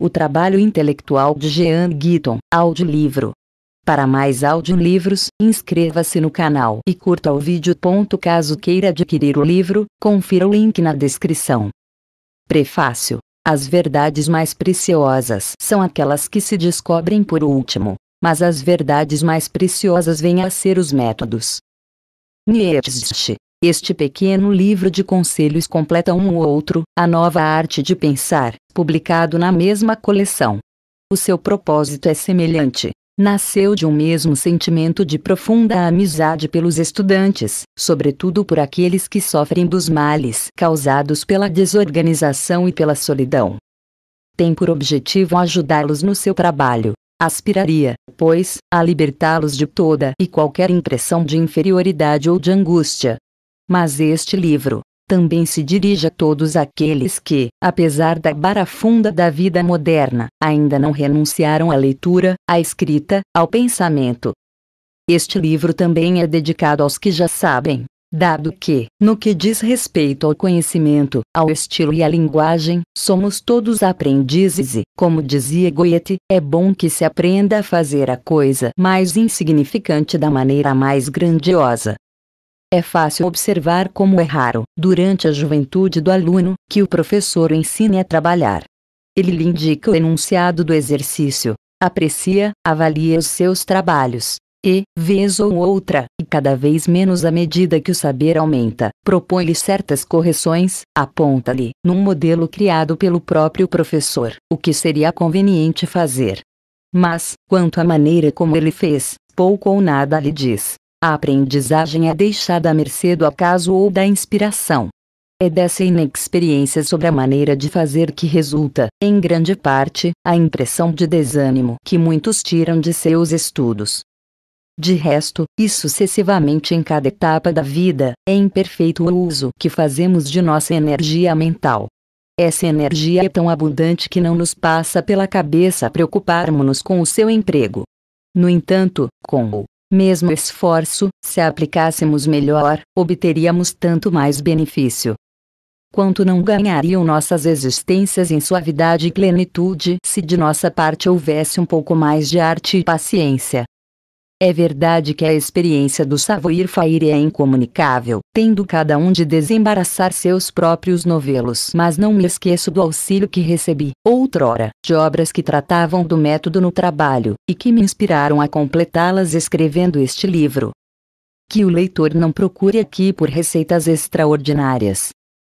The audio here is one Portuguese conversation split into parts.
O trabalho intelectual de Jean Guiton, audiolivro. Para mais audiolivros, inscreva-se no canal e curta o vídeo. Caso queira adquirir o livro, confira o link na descrição. Prefácio. As verdades mais preciosas são aquelas que se descobrem por último, mas as verdades mais preciosas vêm a ser os métodos. Nietzsche. Este pequeno livro de conselhos completa um ou outro, a nova arte de pensar, publicado na mesma coleção. O seu propósito é semelhante. Nasceu de um mesmo sentimento de profunda amizade pelos estudantes, sobretudo por aqueles que sofrem dos males causados pela desorganização e pela solidão. Tem por objetivo ajudá-los no seu trabalho, aspiraria, pois, a libertá-los de toda e qualquer impressão de inferioridade ou de angústia. Mas este livro, também se dirige a todos aqueles que, apesar da barafunda da vida moderna, ainda não renunciaram à leitura, à escrita, ao pensamento. Este livro também é dedicado aos que já sabem, dado que, no que diz respeito ao conhecimento, ao estilo e à linguagem, somos todos aprendizes e, como dizia Goethe, é bom que se aprenda a fazer a coisa mais insignificante da maneira mais grandiosa. É fácil observar como é raro, durante a juventude do aluno, que o professor o ensine a trabalhar. Ele lhe indica o enunciado do exercício, aprecia, avalia os seus trabalhos, e, vez ou outra, e cada vez menos à medida que o saber aumenta, propõe-lhe certas correções, aponta-lhe, num modelo criado pelo próprio professor, o que seria conveniente fazer. Mas, quanto à maneira como ele fez, pouco ou nada lhe diz. A aprendizagem é deixada à mercê do acaso ou da inspiração. É dessa inexperiência sobre a maneira de fazer que resulta, em grande parte, a impressão de desânimo que muitos tiram de seus estudos. De resto, e sucessivamente em cada etapa da vida, é imperfeito o uso que fazemos de nossa energia mental. Essa energia é tão abundante que não nos passa pela cabeça preocuparmos-nos com o seu emprego. No entanto, com o mesmo esforço, se aplicássemos melhor, obteríamos tanto mais benefício. Quanto não ganhariam nossas existências em suavidade e plenitude se de nossa parte houvesse um pouco mais de arte e paciência. É verdade que a experiência do Savoir Faire é incomunicável, tendo cada um de desembaraçar seus próprios novelos. Mas não me esqueço do auxílio que recebi, outrora, de obras que tratavam do método no trabalho, e que me inspiraram a completá-las escrevendo este livro. Que o leitor não procure aqui por receitas extraordinárias.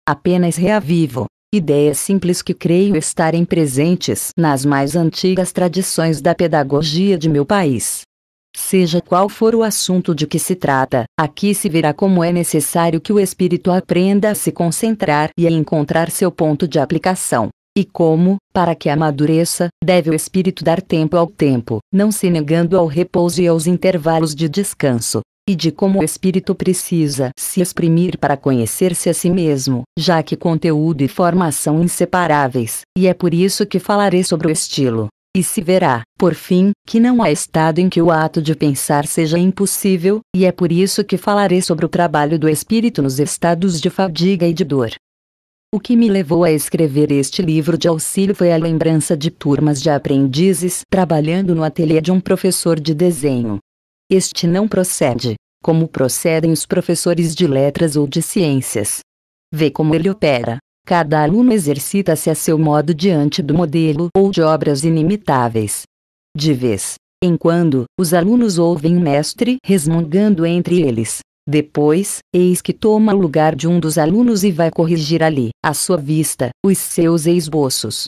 Apenas reavivo, ideias simples que creio estarem presentes nas mais antigas tradições da pedagogia de meu país. Seja qual for o assunto de que se trata, aqui se verá como é necessário que o espírito aprenda a se concentrar e a encontrar seu ponto de aplicação. E como, para que amadureça, deve o espírito dar tempo ao tempo, não se negando ao repouso e aos intervalos de descanso. E de como o espírito precisa se exprimir para conhecer-se a si mesmo, já que conteúdo e forma são inseparáveis, e é por isso que falarei sobre o estilo, e se verá, por fim, que não há estado em que o ato de pensar seja impossível, e é por isso que falarei sobre o trabalho do espírito nos estados de fadiga e de dor. O que me levou a escrever este livro de auxílio foi a lembrança de turmas de aprendizes trabalhando no ateliê de um professor de desenho. Este não procede, como procedem os professores de letras ou de ciências. Vê como ele opera, Cada aluno exercita-se a seu modo diante do modelo ou de obras inimitáveis. De vez em quando, os alunos ouvem o mestre resmungando entre eles. Depois, eis que toma o lugar de um dos alunos e vai corrigir ali, à sua vista, os seus esboços.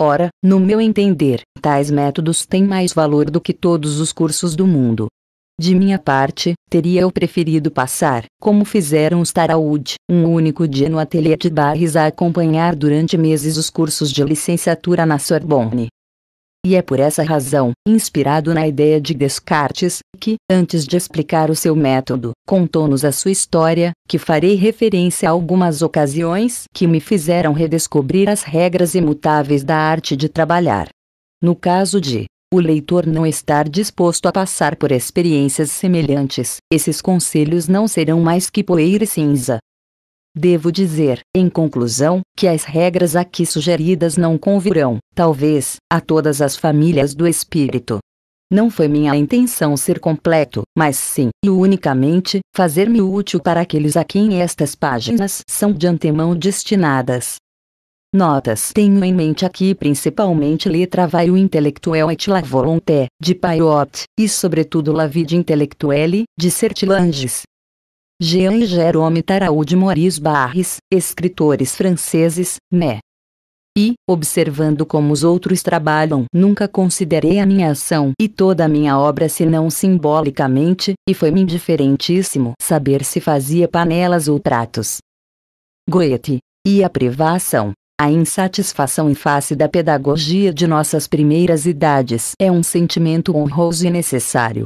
Ora, no meu entender, tais métodos têm mais valor do que todos os cursos do mundo, de minha parte, teria eu preferido passar, como fizeram os Taraud, um único dia no ateliê de Barres a acompanhar durante meses os cursos de licenciatura na Sorbonne. E é por essa razão, inspirado na ideia de Descartes, que, antes de explicar o seu método, contou-nos a sua história, que farei referência a algumas ocasiões que me fizeram redescobrir as regras imutáveis da arte de trabalhar. No caso de o leitor não estar disposto a passar por experiências semelhantes, esses conselhos não serão mais que poeira e cinza. Devo dizer, em conclusão, que as regras aqui sugeridas não convirão, talvez, a todas as famílias do espírito. Não foi minha intenção ser completo, mas sim, e unicamente, fazer-me útil para aqueles a quem estas páginas são de antemão destinadas. Notas Tenho em mente aqui principalmente letra vai o intelectuel et la volonté, de Paiot, e sobretudo la vida intellectuelle, de Sertilanges. Jean e Jérôme Taraud Maurice Barres, escritores franceses, né? E, observando como os outros trabalham, nunca considerei a minha ação e toda a minha obra senão simbolicamente, e foi-me indiferentíssimo saber se fazia panelas ou pratos. Goethe. E a privação a insatisfação em face da pedagogia de nossas primeiras idades é um sentimento honroso e necessário.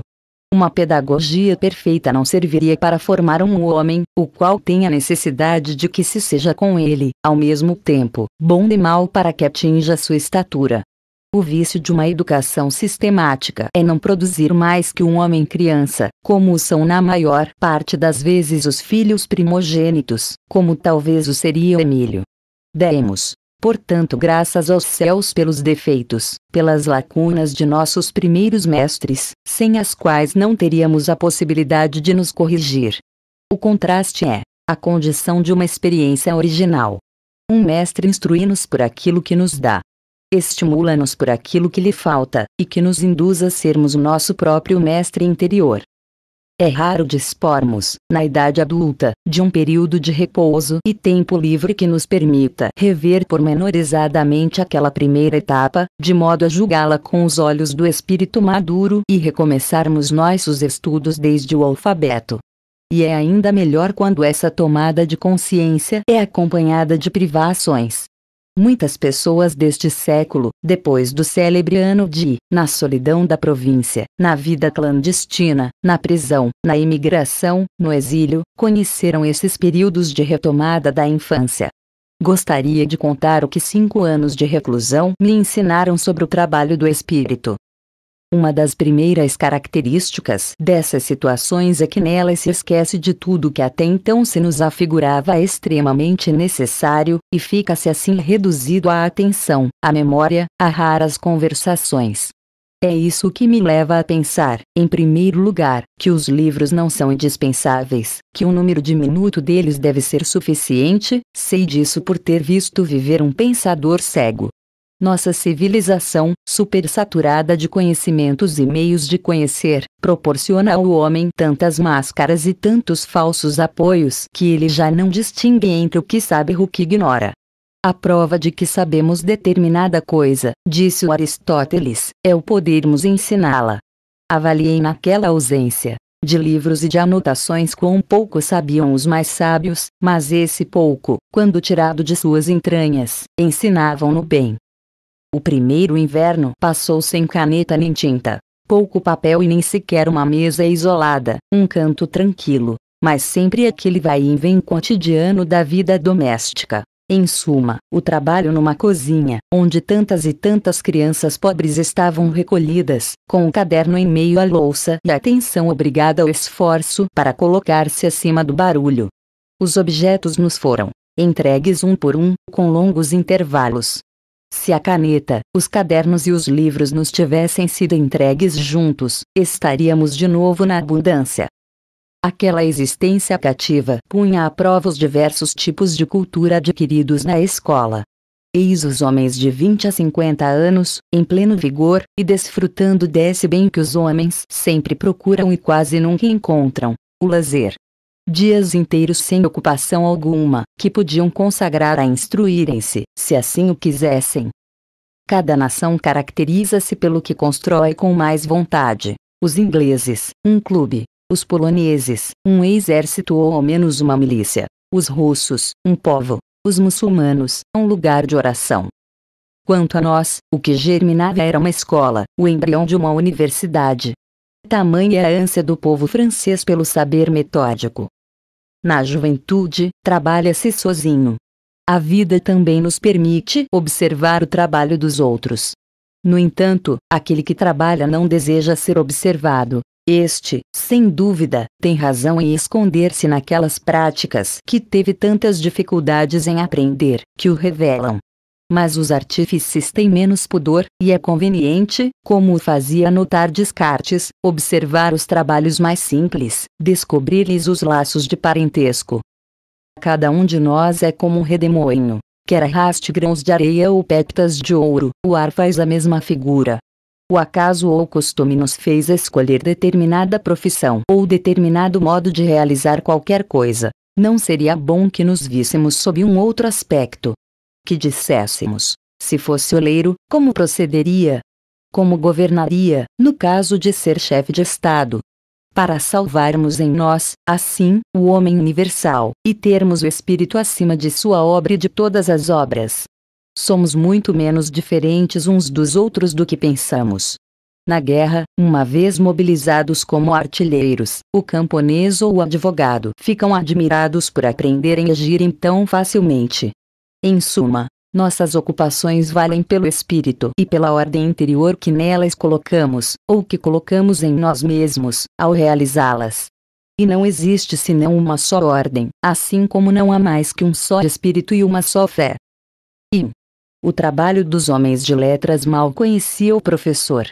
Uma pedagogia perfeita não serviria para formar um homem, o qual tem a necessidade de que se seja com ele, ao mesmo tempo, bom e mal para que atinja sua estatura. O vício de uma educação sistemática é não produzir mais que um homem criança, como são na maior parte das vezes os filhos primogênitos, como talvez o seria Emílio. Demos, portanto, graças aos céus pelos defeitos, pelas lacunas de nossos primeiros mestres, sem as quais não teríamos a possibilidade de nos corrigir. O contraste é a condição de uma experiência original. Um mestre instrui-nos por aquilo que nos dá, estimula-nos por aquilo que lhe falta, e que nos induz a sermos o nosso próprio mestre interior. É raro dispormos, na idade adulta, de um período de repouso e tempo livre que nos permita rever pormenorizadamente aquela primeira etapa, de modo a julgá-la com os olhos do espírito maduro e recomeçarmos nossos estudos desde o alfabeto. E é ainda melhor quando essa tomada de consciência é acompanhada de privações, Muitas pessoas deste século, depois do célebre ano de, na solidão da província, na vida clandestina, na prisão, na imigração, no exílio, conheceram esses períodos de retomada da infância. Gostaria de contar o que cinco anos de reclusão me ensinaram sobre o trabalho do espírito. Uma das primeiras características dessas situações é que nelas se esquece de tudo que até então se nos afigurava extremamente necessário, e fica-se assim reduzido à atenção, à memória, a raras conversações. É isso que me leva a pensar, em primeiro lugar, que os livros não são indispensáveis, que um número diminuto deles deve ser suficiente, sei disso por ter visto viver um pensador cego, nossa civilização, supersaturada de conhecimentos e meios de conhecer, proporciona ao homem tantas máscaras e tantos falsos apoios que ele já não distingue entre o que sabe e o que ignora. A prova de que sabemos determinada coisa, disse Aristóteles, é o podermos ensiná-la. Avaliei naquela ausência de livros e de anotações quão pouco sabiam os mais sábios, mas esse pouco, quando tirado de suas entranhas, ensinavam no bem. O primeiro inverno passou sem caneta nem tinta. Pouco papel e nem sequer uma mesa isolada, um canto tranquilo, mas sempre aquele vai e vem cotidiano da vida doméstica. Em suma, o trabalho numa cozinha, onde tantas e tantas crianças pobres estavam recolhidas, com o caderno em meio à louça e a atenção obrigada ao esforço para colocar-se acima do barulho. Os objetos nos foram entregues um por um, com longos intervalos, se a caneta, os cadernos e os livros nos tivessem sido entregues juntos, estaríamos de novo na abundância. Aquela existência cativa punha à prova os diversos tipos de cultura adquiridos na escola. Eis os homens de 20 a 50 anos, em pleno vigor, e desfrutando desse bem que os homens sempre procuram e quase nunca encontram: o lazer dias inteiros sem ocupação alguma, que podiam consagrar a instruírem-se, se assim o quisessem. Cada nação caracteriza-se pelo que constrói com mais vontade. Os ingleses, um clube. Os poloneses, um exército ou ao menos uma milícia. Os russos, um povo. Os muçulmanos, um lugar de oração. Quanto a nós, o que germinava era uma escola, o embrião de uma universidade. Tamanha é a ânsia do povo francês pelo saber metódico, na juventude, trabalha-se sozinho. A vida também nos permite observar o trabalho dos outros. No entanto, aquele que trabalha não deseja ser observado. Este, sem dúvida, tem razão em esconder-se naquelas práticas que teve tantas dificuldades em aprender, que o revelam, mas os artífices têm menos pudor, e é conveniente, como o fazia notar Descartes, observar os trabalhos mais simples, descobrir-lhes os laços de parentesco. Cada um de nós é como um redemoinho. Quer arraste grãos de areia ou peptas de ouro, o ar faz a mesma figura. O acaso ou costume nos fez escolher determinada profissão ou determinado modo de realizar qualquer coisa. Não seria bom que nos víssemos sob um outro aspecto, que disséssemos, se fosse oleiro, como procederia? Como governaria, no caso de ser chefe de Estado? Para salvarmos em nós, assim, o homem universal, e termos o espírito acima de sua obra e de todas as obras. Somos muito menos diferentes uns dos outros do que pensamos. Na guerra, uma vez mobilizados como artilheiros, o camponês ou o advogado ficam admirados por aprenderem a agir tão facilmente, em suma, nossas ocupações valem pelo espírito e pela ordem interior que nelas colocamos, ou que colocamos em nós mesmos, ao realizá-las. E não existe senão uma só ordem, assim como não há mais que um só espírito e uma só fé. E o trabalho dos homens de letras mal conhecia o professor.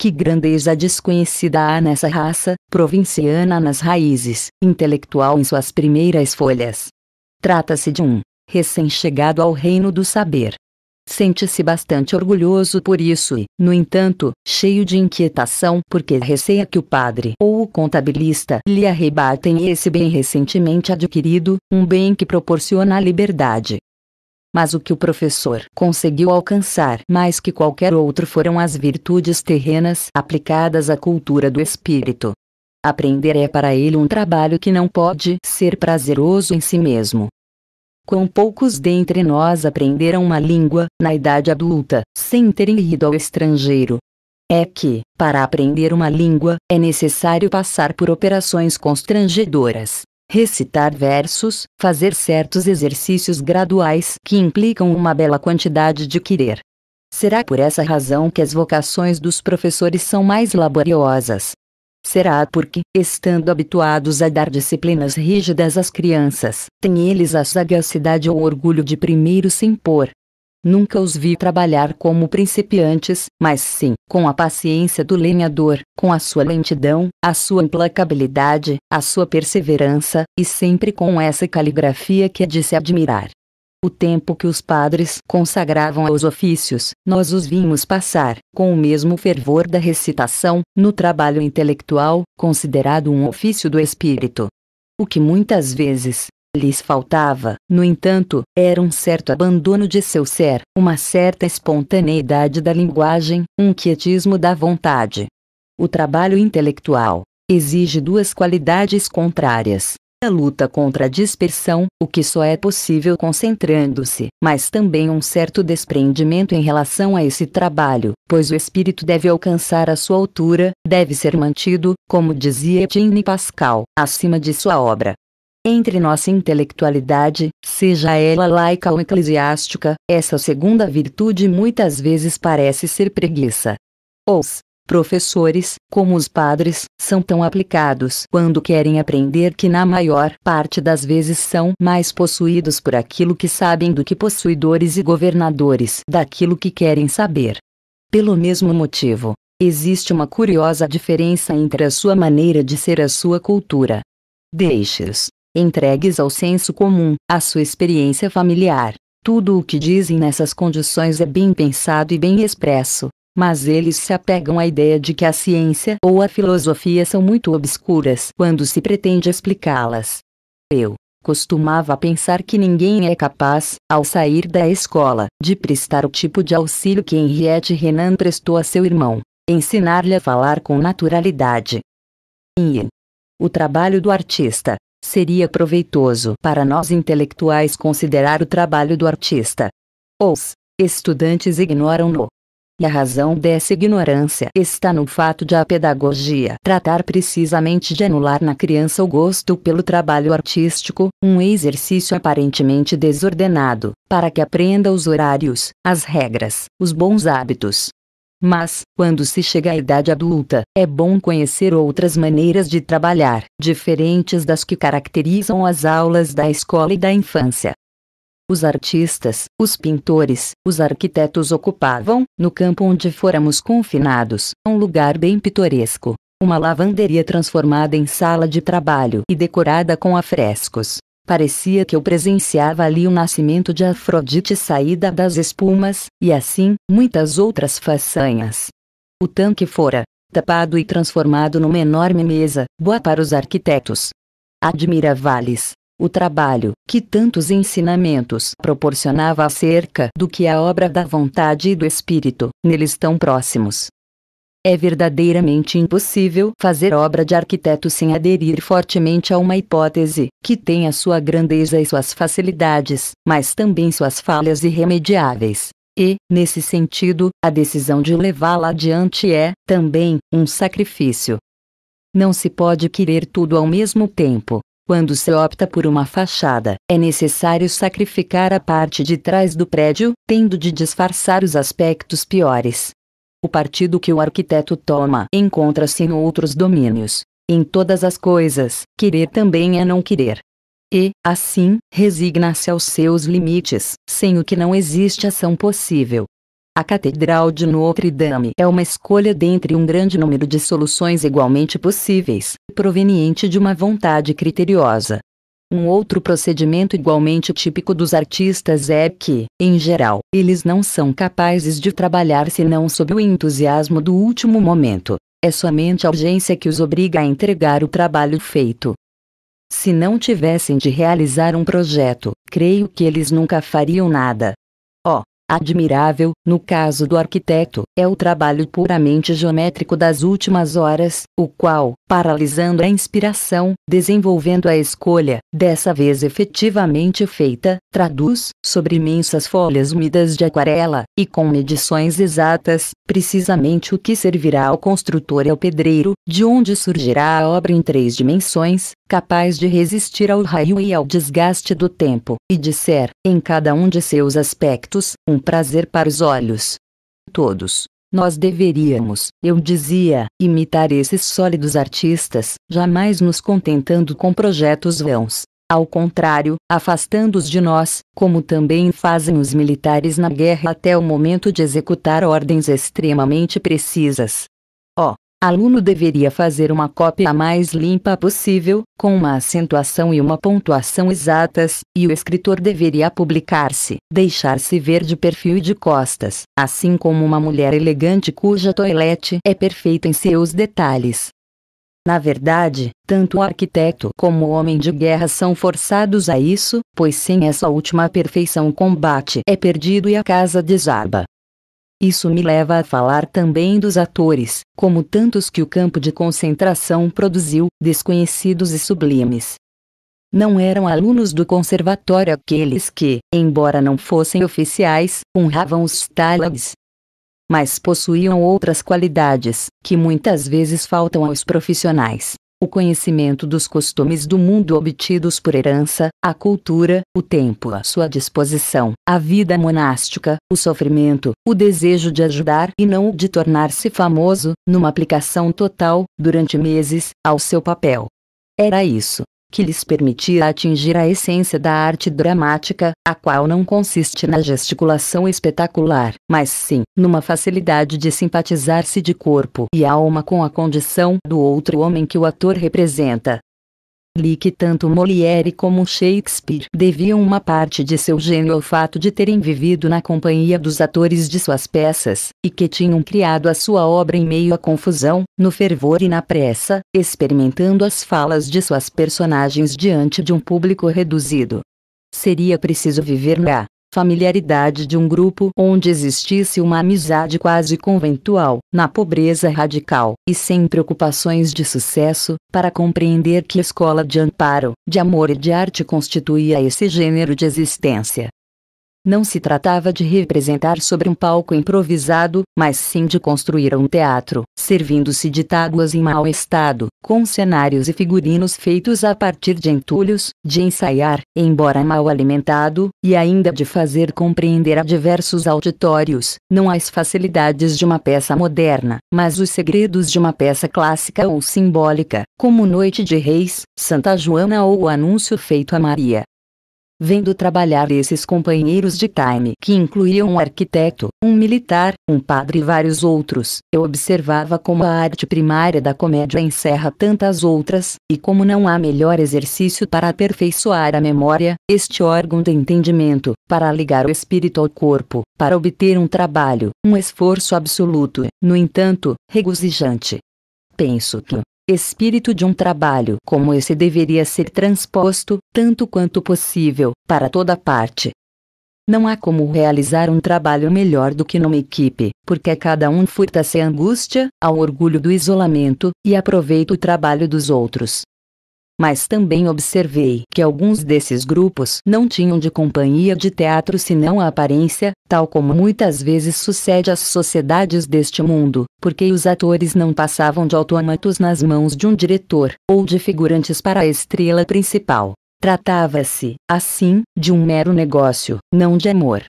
Que grandeza desconhecida há nessa raça, provinciana nas raízes, intelectual em suas primeiras folhas. Trata-se de um recém-chegado ao reino do saber. Sente-se bastante orgulhoso por isso e, no entanto, cheio de inquietação porque receia que o padre ou o contabilista lhe arrebatem esse bem recentemente adquirido, um bem que proporciona a liberdade. Mas o que o professor conseguiu alcançar mais que qualquer outro foram as virtudes terrenas aplicadas à cultura do espírito. Aprender é para ele um trabalho que não pode ser prazeroso em si mesmo, Quão poucos dentre nós aprenderam uma língua, na idade adulta, sem terem ido ao estrangeiro. É que, para aprender uma língua, é necessário passar por operações constrangedoras. Recitar versos, fazer certos exercícios graduais que implicam uma bela quantidade de querer. Será por essa razão que as vocações dos professores são mais laboriosas, Será porque, estando habituados a dar disciplinas rígidas às crianças, têm eles a sagacidade ou orgulho de primeiro se impor. Nunca os vi trabalhar como principiantes, mas sim, com a paciência do lenhador, com a sua lentidão, a sua implacabilidade, a sua perseverança, e sempre com essa caligrafia que é de se admirar. O tempo que os padres consagravam aos ofícios, nós os vimos passar, com o mesmo fervor da recitação, no trabalho intelectual, considerado um ofício do espírito. O que muitas vezes lhes faltava, no entanto, era um certo abandono de seu ser, uma certa espontaneidade da linguagem, um quietismo da vontade. O trabalho intelectual exige duas qualidades contrárias: a luta contra a dispersão, o que só é possível concentrando-se, mas também um certo desprendimento em relação a esse trabalho, pois o espírito deve alcançar a sua altura, deve ser mantido, como dizia Etienne Pascal, acima de sua obra. Entre nossa intelectualidade, seja ela laica ou eclesiástica, essa segunda virtude muitas vezes parece ser preguiça. Os Professores, como os padres, são tão aplicados quando querem aprender que na maior parte das vezes são mais possuídos por aquilo que sabem do que possuidores e governadores daquilo que querem saber. Pelo mesmo motivo, existe uma curiosa diferença entre a sua maneira de ser e a sua cultura. Deixes, entregues ao senso comum, à sua experiência familiar, tudo o que dizem nessas condições é bem pensado e bem expresso, mas eles se apegam à ideia de que a ciência ou a filosofia são muito obscuras quando se pretende explicá-las. Eu costumava pensar que ninguém é capaz, ao sair da escola, de prestar o tipo de auxílio que Henriette Renan prestou a seu irmão, ensinar-lhe a falar com naturalidade. E o trabalho do artista seria proveitoso para nós intelectuais considerar o trabalho do artista. Os estudantes ignoram-no e a razão dessa ignorância está no fato de a pedagogia tratar precisamente de anular na criança o gosto pelo trabalho artístico, um exercício aparentemente desordenado, para que aprenda os horários, as regras, os bons hábitos. Mas, quando se chega à idade adulta, é bom conhecer outras maneiras de trabalhar, diferentes das que caracterizam as aulas da escola e da infância, os artistas, os pintores, os arquitetos ocupavam, no campo onde fôramos confinados, um lugar bem pitoresco. Uma lavanderia transformada em sala de trabalho e decorada com afrescos. Parecia que eu presenciava ali o nascimento de Afrodite saída das espumas, e assim, muitas outras façanhas. O tanque fora tapado e transformado numa enorme mesa, boa para os arquitetos. Admira vales, o trabalho, que tantos ensinamentos proporcionava acerca do que a obra da vontade e do espírito, neles tão próximos. É verdadeiramente impossível fazer obra de arquiteto sem aderir fortemente a uma hipótese, que tem a sua grandeza e suas facilidades, mas também suas falhas irremediáveis. E, nesse sentido, a decisão de levá-la adiante é, também, um sacrifício. Não se pode querer tudo ao mesmo tempo. Quando se opta por uma fachada, é necessário sacrificar a parte de trás do prédio, tendo de disfarçar os aspectos piores. O partido que o arquiteto toma encontra-se em outros domínios. Em todas as coisas, querer também é não querer. E, assim, resigna-se aos seus limites, sem o que não existe ação possível, a Catedral de Notre Dame é uma escolha dentre um grande número de soluções igualmente possíveis, proveniente de uma vontade criteriosa. Um outro procedimento igualmente típico dos artistas é que, em geral, eles não são capazes de trabalhar senão sob o entusiasmo do último momento. É somente a urgência que os obriga a entregar o trabalho feito. Se não tivessem de realizar um projeto, creio que eles nunca fariam nada, admirável, no caso do arquiteto, é o trabalho puramente geométrico das últimas horas, o qual, paralisando a inspiração, desenvolvendo a escolha, dessa vez efetivamente feita, traduz, sobre imensas folhas úmidas de aquarela, e com medições exatas, precisamente o que servirá ao construtor e ao pedreiro, de onde surgirá a obra em três dimensões, capaz de resistir ao raio e ao desgaste do tempo, e de ser, em cada um de seus aspectos, um um prazer para os olhos. Todos, nós deveríamos, eu dizia, imitar esses sólidos artistas, jamais nos contentando com projetos vãos. Ao contrário, afastando-os de nós, como também fazem os militares na guerra até o momento de executar ordens extremamente precisas. Oh, aluno deveria fazer uma cópia mais limpa possível, com uma acentuação e uma pontuação exatas, e o escritor deveria publicar-se, deixar-se ver de perfil e de costas, assim como uma mulher elegante cuja toilette é perfeita em seus detalhes. Na verdade, tanto o arquiteto como o homem de guerra são forçados a isso, pois sem essa última perfeição o combate é perdido e a casa desaba. Isso me leva a falar também dos atores, como tantos que o campo de concentração produziu, desconhecidos e sublimes. Não eram alunos do conservatório aqueles que, embora não fossem oficiais, honravam os stalags. Mas possuíam outras qualidades, que muitas vezes faltam aos profissionais o conhecimento dos costumes do mundo obtidos por herança, a cultura, o tempo à sua disposição, a vida monástica, o sofrimento, o desejo de ajudar e não o de tornar-se famoso, numa aplicação total, durante meses, ao seu papel. Era isso, que lhes permitirá atingir a essência da arte dramática, a qual não consiste na gesticulação espetacular, mas sim numa facilidade de simpatizar-se de corpo e alma com a condição do outro homem que o ator representa li que tanto Molière como Shakespeare deviam uma parte de seu gênio ao fato de terem vivido na companhia dos atores de suas peças, e que tinham criado a sua obra em meio à confusão, no fervor e na pressa, experimentando as falas de suas personagens diante de um público reduzido. Seria preciso viver na familiaridade de um grupo onde existisse uma amizade quase conventual, na pobreza radical, e sem preocupações de sucesso, para compreender que escola de amparo, de amor e de arte constituía esse gênero de existência. Não se tratava de representar sobre um palco improvisado, mas sim de construir um teatro, servindo-se de tábuas em mau estado, com cenários e figurinos feitos a partir de entulhos, de ensaiar, embora mal alimentado, e ainda de fazer compreender a diversos auditórios, não as facilidades de uma peça moderna, mas os segredos de uma peça clássica ou simbólica, como Noite de Reis, Santa Joana ou o anúncio feito a Maria vendo trabalhar esses companheiros de time que incluíam um arquiteto, um militar, um padre e vários outros. Eu observava como a arte primária da comédia encerra tantas outras, e como não há melhor exercício para aperfeiçoar a memória, este órgão do entendimento, para ligar o espírito ao corpo, para obter um trabalho, um esforço absoluto, no entanto, regozijante. Penso que, espírito de um trabalho como esse deveria ser transposto, tanto quanto possível, para toda parte. Não há como realizar um trabalho melhor do que numa equipe, porque cada um furta-se à angústia, ao orgulho do isolamento, e aproveita o trabalho dos outros mas também observei que alguns desses grupos não tinham de companhia de teatro senão a aparência, tal como muitas vezes sucede às sociedades deste mundo, porque os atores não passavam de autômatos nas mãos de um diretor, ou de figurantes para a estrela principal. Tratava-se, assim, de um mero negócio, não de amor.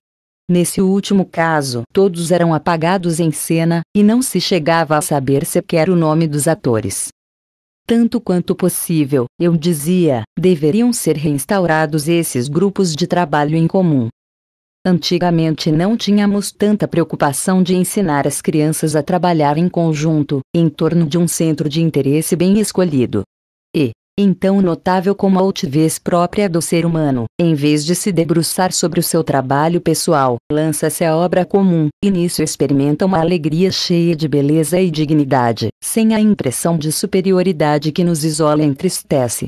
Nesse último caso, todos eram apagados em cena, e não se chegava a saber sequer o nome dos atores tanto quanto possível, eu dizia, deveriam ser reinstaurados esses grupos de trabalho em comum. Antigamente não tínhamos tanta preocupação de ensinar as crianças a trabalhar em conjunto, em torno de um centro de interesse bem escolhido então notável como a altivez própria do ser humano, em vez de se debruçar sobre o seu trabalho pessoal, lança-se a obra comum, e nisso experimenta uma alegria cheia de beleza e dignidade, sem a impressão de superioridade que nos isola e entristece.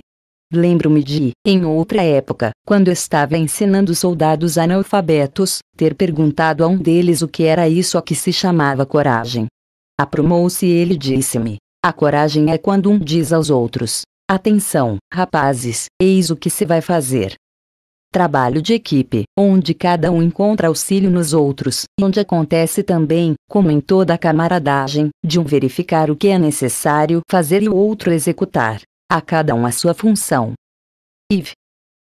Lembro-me de, em outra época, quando estava ensinando soldados analfabetos, ter perguntado a um deles o que era isso a que se chamava coragem. Aprumou-se e ele disse-me: A coragem é quando um diz aos outros: Atenção, rapazes, eis o que se vai fazer. Trabalho de equipe, onde cada um encontra auxílio nos outros, e onde acontece também, como em toda a camaradagem, de um verificar o que é necessário fazer e o outro executar, a cada um a sua função. IV.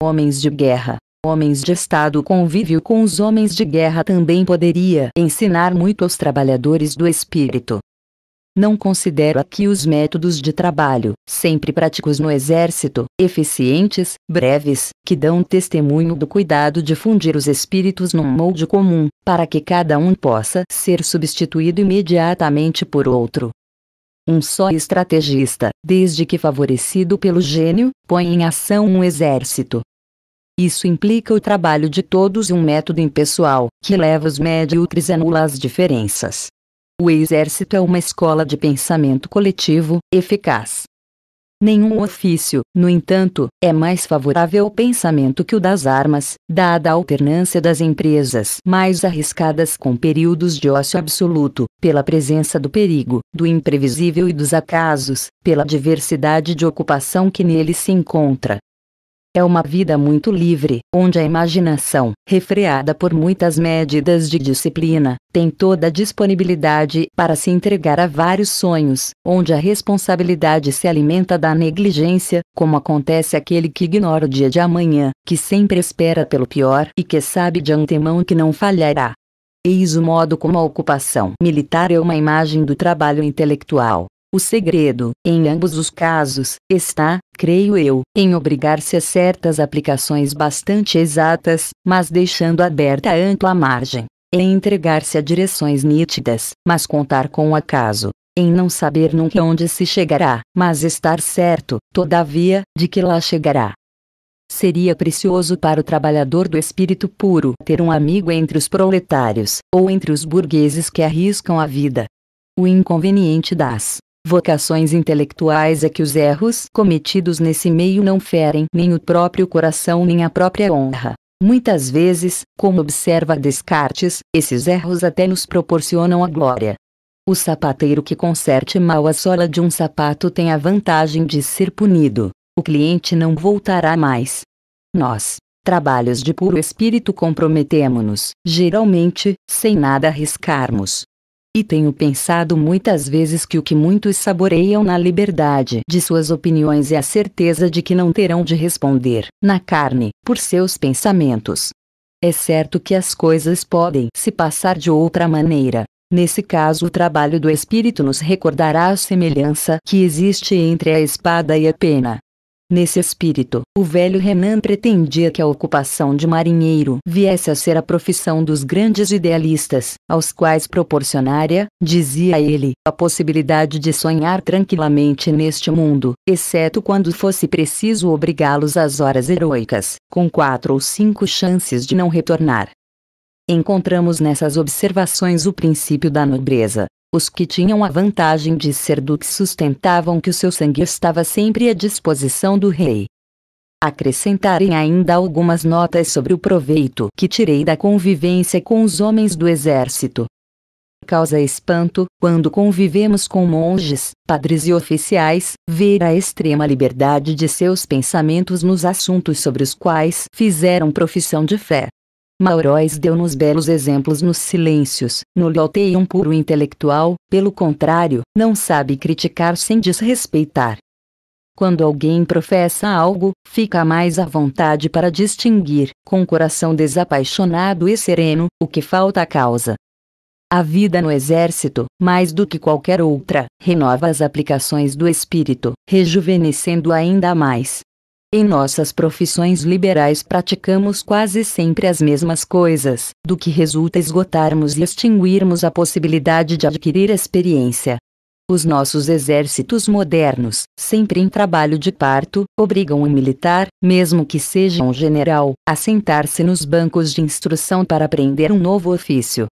Homens de guerra, homens de Estado convívio com os homens de guerra também poderia ensinar muito aos trabalhadores do espírito não considero aqui os métodos de trabalho, sempre práticos no exército, eficientes, breves, que dão testemunho do cuidado de fundir os espíritos num molde comum, para que cada um possa ser substituído imediatamente por outro. Um só estrategista, desde que favorecido pelo gênio, põe em ação um exército. Isso implica o trabalho de todos e um método impessoal, que leva os e anula as diferenças. O exército é uma escola de pensamento coletivo, eficaz. Nenhum ofício, no entanto, é mais favorável ao pensamento que o das armas, dada a alternância das empresas mais arriscadas com períodos de ócio absoluto, pela presença do perigo, do imprevisível e dos acasos, pela diversidade de ocupação que nele se encontra, é uma vida muito livre, onde a imaginação, refreada por muitas medidas de disciplina, tem toda a disponibilidade para se entregar a vários sonhos, onde a responsabilidade se alimenta da negligência, como acontece aquele que ignora o dia de amanhã, que sempre espera pelo pior e que sabe de antemão que não falhará. Eis o modo como a ocupação militar é uma imagem do trabalho intelectual, o segredo, em ambos os casos, está, creio eu, em obrigar-se a certas aplicações bastante exatas, mas deixando aberta ampla margem. Em entregar-se a direções nítidas, mas contar com o acaso. Em não saber nunca onde se chegará, mas estar certo, todavia, de que lá chegará. Seria precioso para o trabalhador do espírito puro ter um amigo entre os proletários, ou entre os burgueses que arriscam a vida, o inconveniente das vocações intelectuais é que os erros cometidos nesse meio não ferem nem o próprio coração nem a própria honra. Muitas vezes, como observa Descartes, esses erros até nos proporcionam a glória. O sapateiro que conserte mal a sola de um sapato tem a vantagem de ser punido. O cliente não voltará mais. Nós, trabalhos de puro espírito, comprometemo-nos, geralmente, sem nada arriscarmos, e tenho pensado muitas vezes que o que muitos saboreiam na liberdade de suas opiniões é a certeza de que não terão de responder, na carne, por seus pensamentos. É certo que as coisas podem se passar de outra maneira. Nesse caso, o trabalho do espírito nos recordará a semelhança que existe entre a espada e a pena, Nesse espírito, o velho Renan pretendia que a ocupação de marinheiro viesse a ser a profissão dos grandes idealistas, aos quais proporcionaria, dizia ele, a possibilidade de sonhar tranquilamente neste mundo, exceto quando fosse preciso obrigá-los às horas heroicas, com quatro ou cinco chances de não retornar. Encontramos nessas observações o princípio da nobreza, os que tinham a vantagem de ser duques sustentavam que o seu sangue estava sempre à disposição do rei. Acrescentarem ainda algumas notas sobre o proveito que tirei da convivência com os homens do exército. Causa espanto, quando convivemos com monges, padres e oficiais, ver a extrema liberdade de seus pensamentos nos assuntos sobre os quais fizeram profissão de fé. Maurois deu-nos belos exemplos nos silêncios, no Laoteion puro intelectual, pelo contrário, não sabe criticar sem desrespeitar. Quando alguém professa algo, fica mais à vontade para distinguir, com coração desapaixonado e sereno, o que falta à causa. A vida no exército, mais do que qualquer outra, renova as aplicações do espírito, rejuvenescendo ainda mais. Em nossas profissões liberais praticamos quase sempre as mesmas coisas, do que resulta esgotarmos e extinguirmos a possibilidade de adquirir experiência. Os nossos exércitos modernos, sempre em trabalho de parto, obrigam o um militar, mesmo que seja um general, a sentar-se nos bancos de instrução para aprender um novo ofício.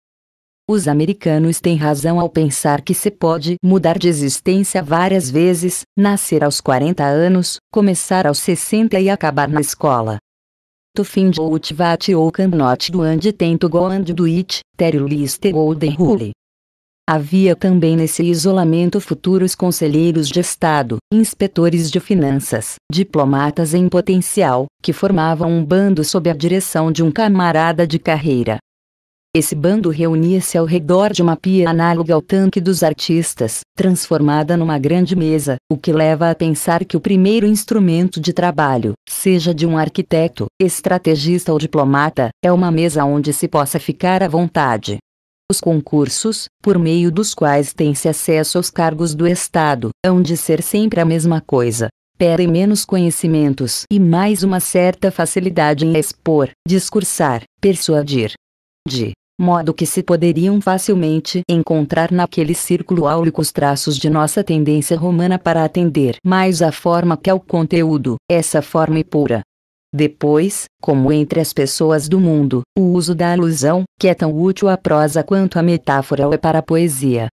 Os americanos têm razão ao pensar que se pode mudar de existência várias vezes, nascer aos 40 anos, começar aos 60 e acabar na escola. To find out what you not do and tento go and do it, Terry List Golden Rule. Havia também nesse isolamento futuros conselheiros de Estado, inspetores de finanças, diplomatas em potencial, que formavam um bando sob a direção de um camarada de carreira, esse bando reunia-se ao redor de uma pia análoga ao tanque dos artistas, transformada numa grande mesa, o que leva a pensar que o primeiro instrumento de trabalho, seja de um arquiteto, estrategista ou diplomata, é uma mesa onde se possa ficar à vontade. Os concursos, por meio dos quais tem-se acesso aos cargos do Estado, hão de ser sempre a mesma coisa, pedem menos conhecimentos e mais uma certa facilidade em expor, discursar, persuadir. De modo que se poderiam facilmente encontrar naquele círculo áulico os traços de nossa tendência romana para atender mais à forma que ao conteúdo, essa forma é pura. Depois, como entre as pessoas do mundo, o uso da alusão, que é tão útil à prosa quanto à metáfora é para a poesia.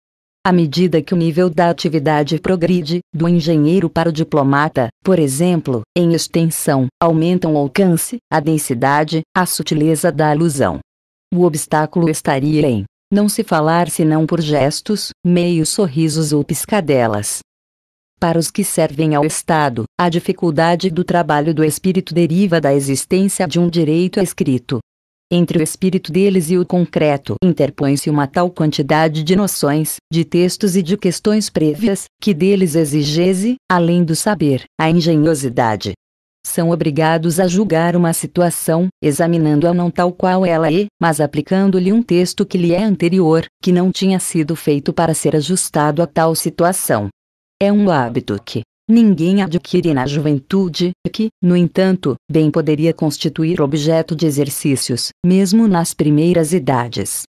À medida que o nível da atividade progride, do engenheiro para o diplomata, por exemplo, em extensão, aumentam o alcance, a densidade, a sutileza da alusão. O obstáculo estaria em não se falar senão por gestos, meios sorrisos ou piscadelas. Para os que servem ao Estado, a dificuldade do trabalho do espírito deriva da existência de um direito escrito. Entre o espírito deles e o concreto interpõe-se uma tal quantidade de noções, de textos e de questões prévias, que deles exigese, além do saber, a engenhosidade, são obrigados a julgar uma situação, examinando-a não tal qual ela é, mas aplicando-lhe um texto que lhe é anterior, que não tinha sido feito para ser ajustado a tal situação. É um hábito que, ninguém adquire na juventude, que, no entanto, bem poderia constituir objeto de exercícios, mesmo nas primeiras idades.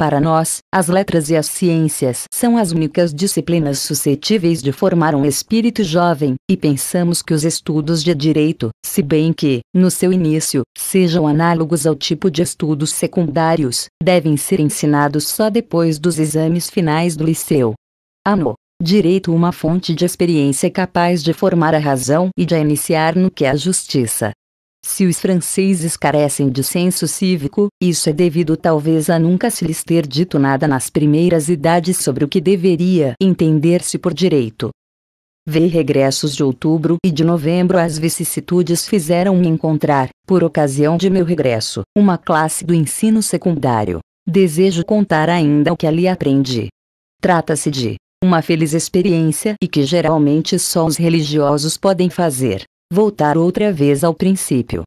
Para nós, as letras e as ciências são as únicas disciplinas suscetíveis de formar um espírito jovem, e pensamos que os estudos de direito, se bem que, no seu início, sejam análogos ao tipo de estudos secundários, devem ser ensinados só depois dos exames finais do liceu. Ano. Direito uma fonte de experiência capaz de formar a razão e de iniciar no que é a justiça. Se os franceses carecem de senso cívico, isso é devido talvez a nunca se lhes ter dito nada nas primeiras idades sobre o que deveria entender-se por direito. Vê regressos de outubro e de novembro as vicissitudes fizeram-me encontrar, por ocasião de meu regresso, uma classe do ensino secundário. Desejo contar ainda o que ali aprendi. Trata-se de uma feliz experiência e que geralmente só os religiosos podem fazer voltar outra vez ao princípio.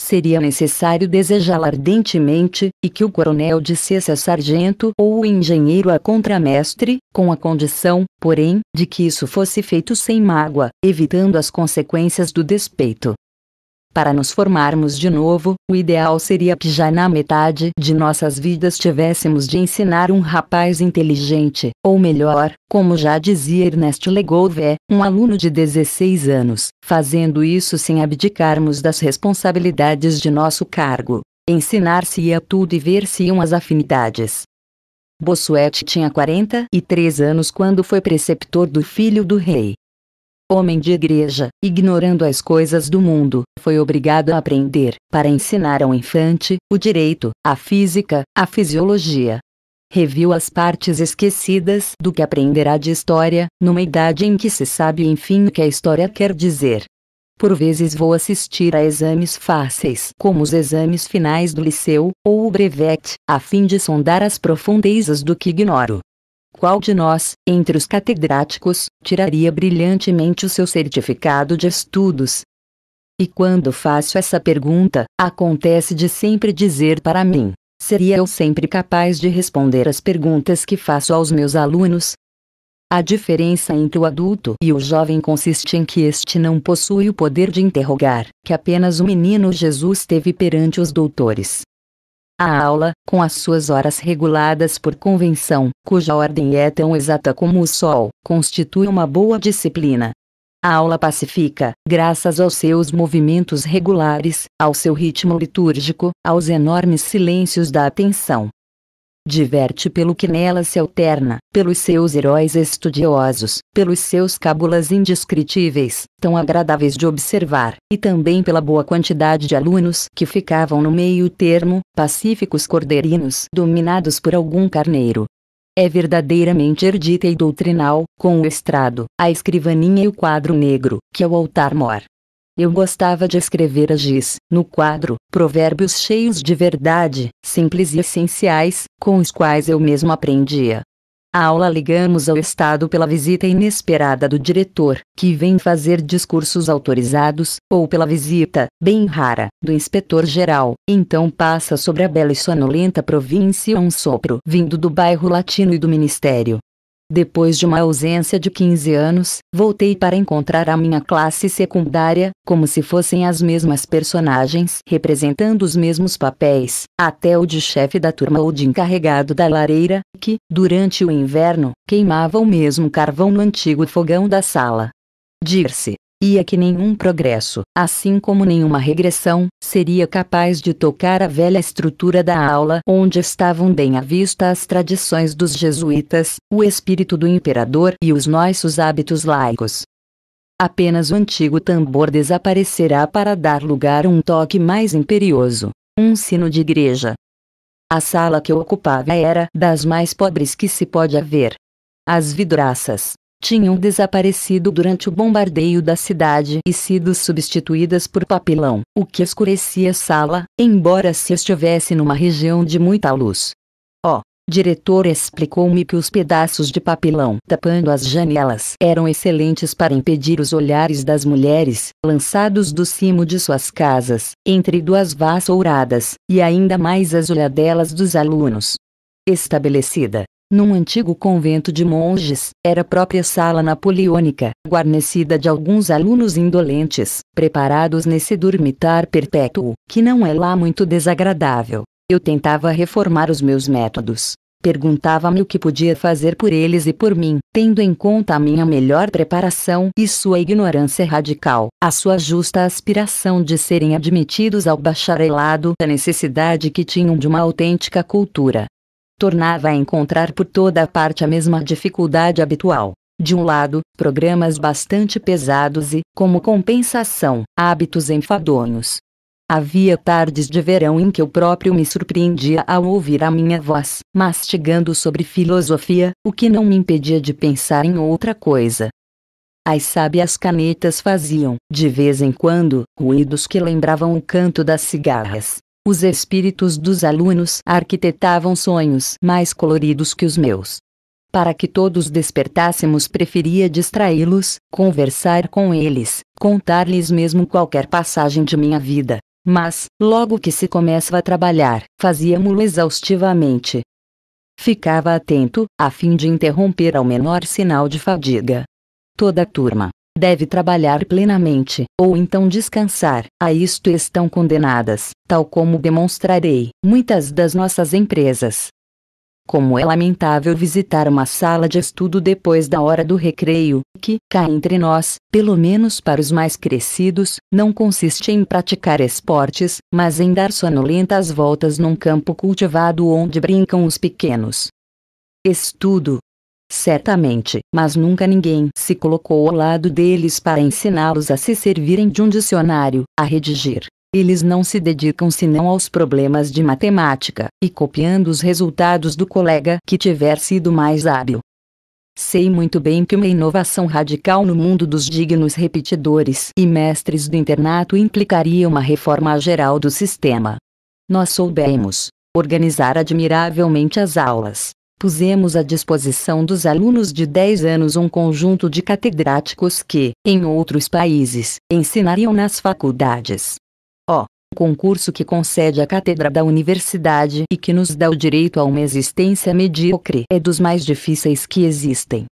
Seria necessário desejá-la ardentemente, e que o coronel dissesse a sargento ou o engenheiro a contramestre, com a condição, porém, de que isso fosse feito sem mágoa, evitando as consequências do despeito. Para nos formarmos de novo, o ideal seria que já na metade de nossas vidas tivéssemos de ensinar um rapaz inteligente, ou melhor, como já dizia Ernest Legouvé, um aluno de 16 anos, fazendo isso sem abdicarmos das responsabilidades de nosso cargo. Ensinar-se-ia tudo e ver-se-iam as afinidades. Bossuet tinha 43 anos quando foi preceptor do filho do rei homem de igreja, ignorando as coisas do mundo, foi obrigado a aprender, para ensinar ao infante, o direito, a física, a fisiologia. Reviu as partes esquecidas do que aprenderá de história, numa idade em que se sabe enfim o que a história quer dizer. Por vezes vou assistir a exames fáceis, como os exames finais do liceu, ou o brevete, a fim de sondar as profundezas do que ignoro. Qual de nós, entre os catedráticos, tiraria brilhantemente o seu certificado de estudos? E quando faço essa pergunta, acontece de sempre dizer para mim: seria eu sempre capaz de responder as perguntas que faço aos meus alunos? A diferença entre o adulto e o jovem consiste em que este não possui o poder de interrogar, que apenas o menino Jesus teve perante os doutores a aula, com as suas horas reguladas por convenção, cuja ordem é tão exata como o sol, constitui uma boa disciplina. A aula pacifica, graças aos seus movimentos regulares, ao seu ritmo litúrgico, aos enormes silêncios da atenção, diverte pelo que nela se alterna, pelos seus heróis estudiosos, pelos seus cábulas indescritíveis, tão agradáveis de observar, e também pela boa quantidade de alunos que ficavam no meio termo, pacíficos cordeirinhos dominados por algum carneiro. É verdadeiramente erdita e doutrinal, com o estrado, a escrivaninha e o quadro negro, que é o altar-mor, eu gostava de escrever a giz, no quadro, provérbios cheios de verdade, simples e essenciais, com os quais eu mesmo aprendia. A aula ligamos ao Estado pela visita inesperada do diretor, que vem fazer discursos autorizados, ou pela visita, bem rara, do inspetor-geral, então passa sobre a bela e sonolenta província um sopro vindo do bairro latino e do ministério, depois de uma ausência de 15 anos, voltei para encontrar a minha classe secundária, como se fossem as mesmas personagens representando os mesmos papéis, até o de chefe da turma ou de encarregado da lareira, que, durante o inverno, queimava o mesmo carvão no antigo fogão da sala. Dir-se e é que nenhum progresso, assim como nenhuma regressão, seria capaz de tocar a velha estrutura da aula onde estavam bem à vista as tradições dos jesuítas, o espírito do imperador e os nossos hábitos laicos. Apenas o antigo tambor desaparecerá para dar lugar a um toque mais imperioso, um sino de igreja. A sala que eu ocupava era das mais pobres que se pode haver. As vidraças, tinham desaparecido durante o bombardeio da cidade e sido substituídas por papelão, o que escurecia a sala, embora se estivesse numa região de muita luz. Ó, oh, diretor explicou-me que os pedaços de papelão tapando as janelas eram excelentes para impedir os olhares das mulheres, lançados do cimo de suas casas, entre duas vassouradas, e ainda mais as olhadelas dos alunos. Estabelecida num antigo convento de monges, era a própria sala napoleônica, guarnecida de alguns alunos indolentes, preparados nesse dormitar perpétuo, que não é lá muito desagradável. Eu tentava reformar os meus métodos. Perguntava-me o que podia fazer por eles e por mim, tendo em conta a minha melhor preparação e sua ignorância radical, a sua justa aspiração de serem admitidos ao bacharelado, a necessidade que tinham de uma autêntica cultura tornava a encontrar por toda a parte a mesma dificuldade habitual. De um lado, programas bastante pesados e, como compensação, hábitos enfadonhos. Havia tardes de verão em que eu próprio me surpreendia ao ouvir a minha voz, mastigando sobre filosofia, o que não me impedia de pensar em outra coisa. As sábias canetas faziam, de vez em quando, ruídos que lembravam o canto das cigarras, os espíritos dos alunos arquitetavam sonhos mais coloridos que os meus. Para que todos despertássemos, preferia distraí-los, conversar com eles, contar-lhes mesmo qualquer passagem de minha vida. Mas, logo que se começava a trabalhar, fazíamo-lo exaustivamente. Ficava atento, a fim de interromper ao menor sinal de fadiga. Toda a turma, deve trabalhar plenamente, ou então descansar. A isto estão condenadas, tal como demonstrarei, muitas das nossas empresas. Como é lamentável visitar uma sala de estudo depois da hora do recreio, que, cá entre nós, pelo menos para os mais crescidos, não consiste em praticar esportes, mas em dar sonolentas voltas num campo cultivado onde brincam os pequenos. Estudo, certamente, mas nunca ninguém se colocou ao lado deles para ensiná-los a se servirem de um dicionário, a redigir. Eles não se dedicam senão aos problemas de matemática, e copiando os resultados do colega que tiver sido mais hábil. Sei muito bem que uma inovação radical no mundo dos dignos repetidores e mestres do internato implicaria uma reforma geral do sistema. Nós soubemos organizar admiravelmente as aulas, pusemos à disposição dos alunos de 10 anos um conjunto de catedráticos que, em outros países, ensinariam nas faculdades. O concurso que concede a cátedra da universidade e que nos dá o direito a uma existência medíocre é dos mais difíceis que existem.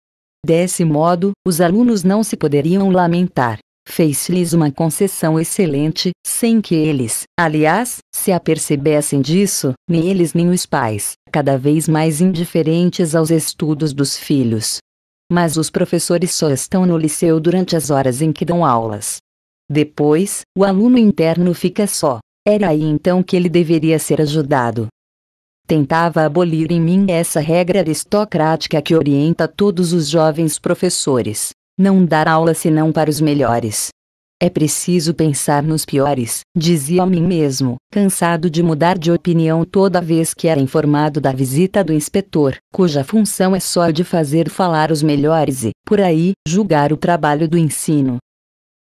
Desse modo, os alunos não se poderiam lamentar. Fez-lhes uma concessão excelente, sem que eles, aliás, se apercebessem disso, nem eles nem os pais cada vez mais indiferentes aos estudos dos filhos. Mas os professores só estão no liceu durante as horas em que dão aulas. Depois, o aluno interno fica só. Era aí então que ele deveria ser ajudado. Tentava abolir em mim essa regra aristocrática que orienta todos os jovens professores: não dar aula senão para os melhores. É preciso pensar nos piores, dizia a mim mesmo, cansado de mudar de opinião toda vez que era informado da visita do inspetor, cuja função é só de fazer falar os melhores e, por aí, julgar o trabalho do ensino.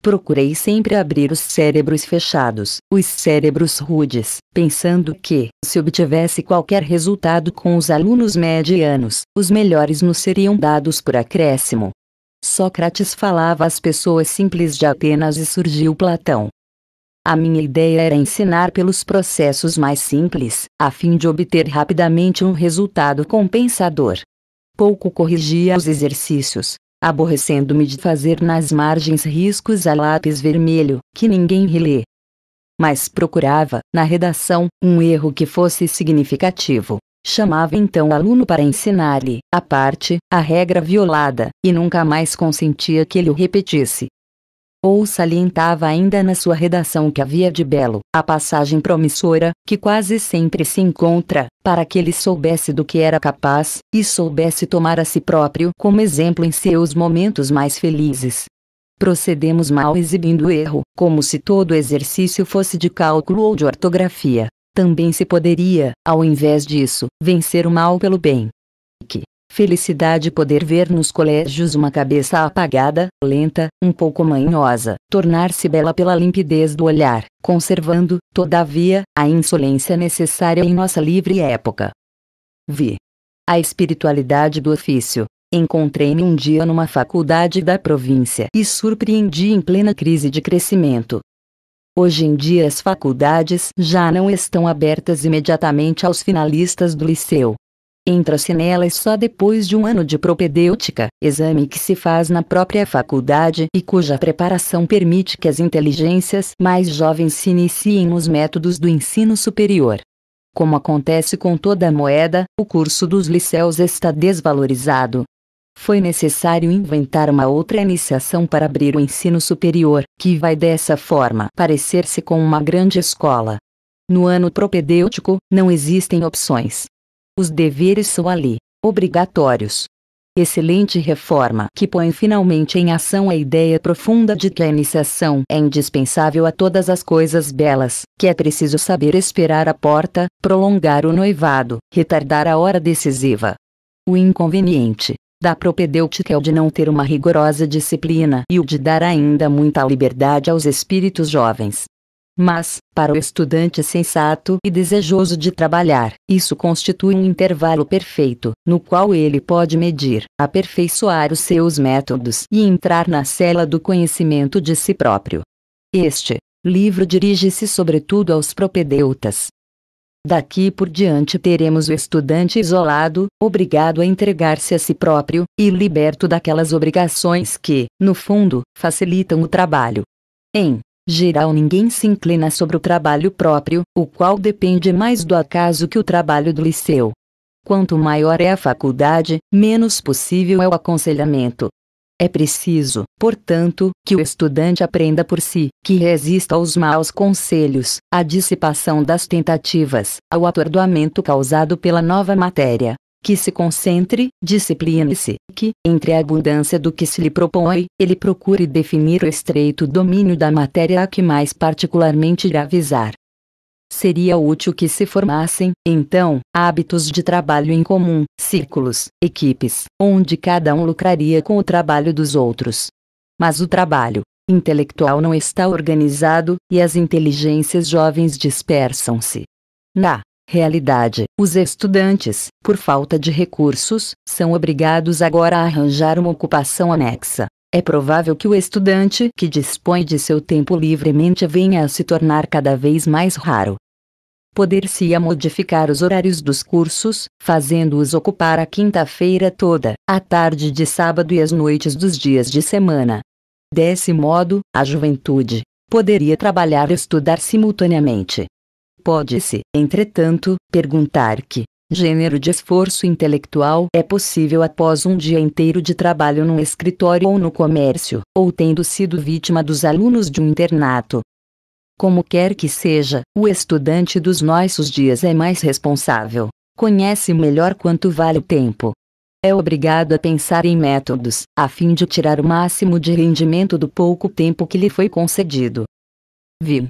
Procurei sempre abrir os cérebros fechados, os cérebros rudes, pensando que, se obtivesse qualquer resultado com os alunos medianos, os melhores nos seriam dados por acréscimo, Sócrates falava às pessoas simples de Atenas e surgiu Platão. A minha ideia era ensinar pelos processos mais simples, a fim de obter rapidamente um resultado compensador. Pouco corrigia os exercícios, aborrecendo-me de fazer nas margens riscos a lápis vermelho, que ninguém relê. Mas procurava, na redação, um erro que fosse significativo, Chamava então o aluno para ensinar-lhe, a parte, a regra violada, e nunca mais consentia que ele o repetisse. Ou salientava ainda na sua redação que havia de belo, a passagem promissora, que quase sempre se encontra, para que ele soubesse do que era capaz, e soubesse tomar a si próprio como exemplo em seus momentos mais felizes. Procedemos mal exibindo o erro, como se todo exercício fosse de cálculo ou de ortografia também se poderia, ao invés disso, vencer o mal pelo bem. Que felicidade poder ver nos colégios uma cabeça apagada, lenta, um pouco manhosa, tornar-se bela pela limpidez do olhar, conservando, todavia, a insolência necessária em nossa livre época. Vi. A espiritualidade do ofício. Encontrei-me um dia numa faculdade da província e surpreendi em plena crise de crescimento, Hoje em dia as faculdades já não estão abertas imediatamente aos finalistas do liceu. Entra-se nelas só depois de um ano de propedêutica, exame que se faz na própria faculdade e cuja preparação permite que as inteligências mais jovens se iniciem nos métodos do ensino superior. Como acontece com toda a moeda, o curso dos liceus está desvalorizado, foi necessário inventar uma outra iniciação para abrir o ensino superior, que vai dessa forma parecer-se com uma grande escola. No ano propedêutico, não existem opções. Os deveres são ali, obrigatórios. Excelente reforma que põe finalmente em ação a ideia profunda de que a iniciação é indispensável a todas as coisas belas, que é preciso saber esperar a porta, prolongar o noivado, retardar a hora decisiva. O inconveniente da propedêutica é o de não ter uma rigorosa disciplina e o de dar ainda muita liberdade aos espíritos jovens. Mas, para o estudante sensato e desejoso de trabalhar, isso constitui um intervalo perfeito, no qual ele pode medir, aperfeiçoar os seus métodos e entrar na cela do conhecimento de si próprio. Este livro dirige-se sobretudo aos propedeutas, Daqui por diante teremos o estudante isolado, obrigado a entregar-se a si próprio, e liberto daquelas obrigações que, no fundo, facilitam o trabalho. Em geral, ninguém se inclina sobre o trabalho próprio, o qual depende mais do acaso que o trabalho do liceu. Quanto maior é a faculdade, menos possível é o aconselhamento, é preciso, portanto, que o estudante aprenda por si, que resista aos maus conselhos, à dissipação das tentativas, ao atordoamento causado pela nova matéria. Que se concentre, discipline-se, que, entre a abundância do que se lhe propõe, ele procure definir o estreito domínio da matéria a que mais particularmente irá avisar seria útil que se formassem, então, hábitos de trabalho em comum, círculos, equipes, onde cada um lucraria com o trabalho dos outros. Mas o trabalho intelectual não está organizado, e as inteligências jovens dispersam-se. Na realidade, os estudantes, por falta de recursos, são obrigados agora a arranjar uma ocupação anexa. É provável que o estudante que dispõe de seu tempo livremente venha a se tornar cada vez mais raro poder-se-ia modificar os horários dos cursos, fazendo-os ocupar a quinta-feira toda, a tarde de sábado e as noites dos dias de semana. Desse modo, a juventude poderia trabalhar e estudar simultaneamente. Pode-se, entretanto, perguntar que gênero de esforço intelectual é possível após um dia inteiro de trabalho num escritório ou no comércio, ou tendo sido vítima dos alunos de um internato, como quer que seja, o estudante dos nossos dias é mais responsável. Conhece melhor quanto vale o tempo. É obrigado a pensar em métodos, a fim de tirar o máximo de rendimento do pouco tempo que lhe foi concedido. Vi.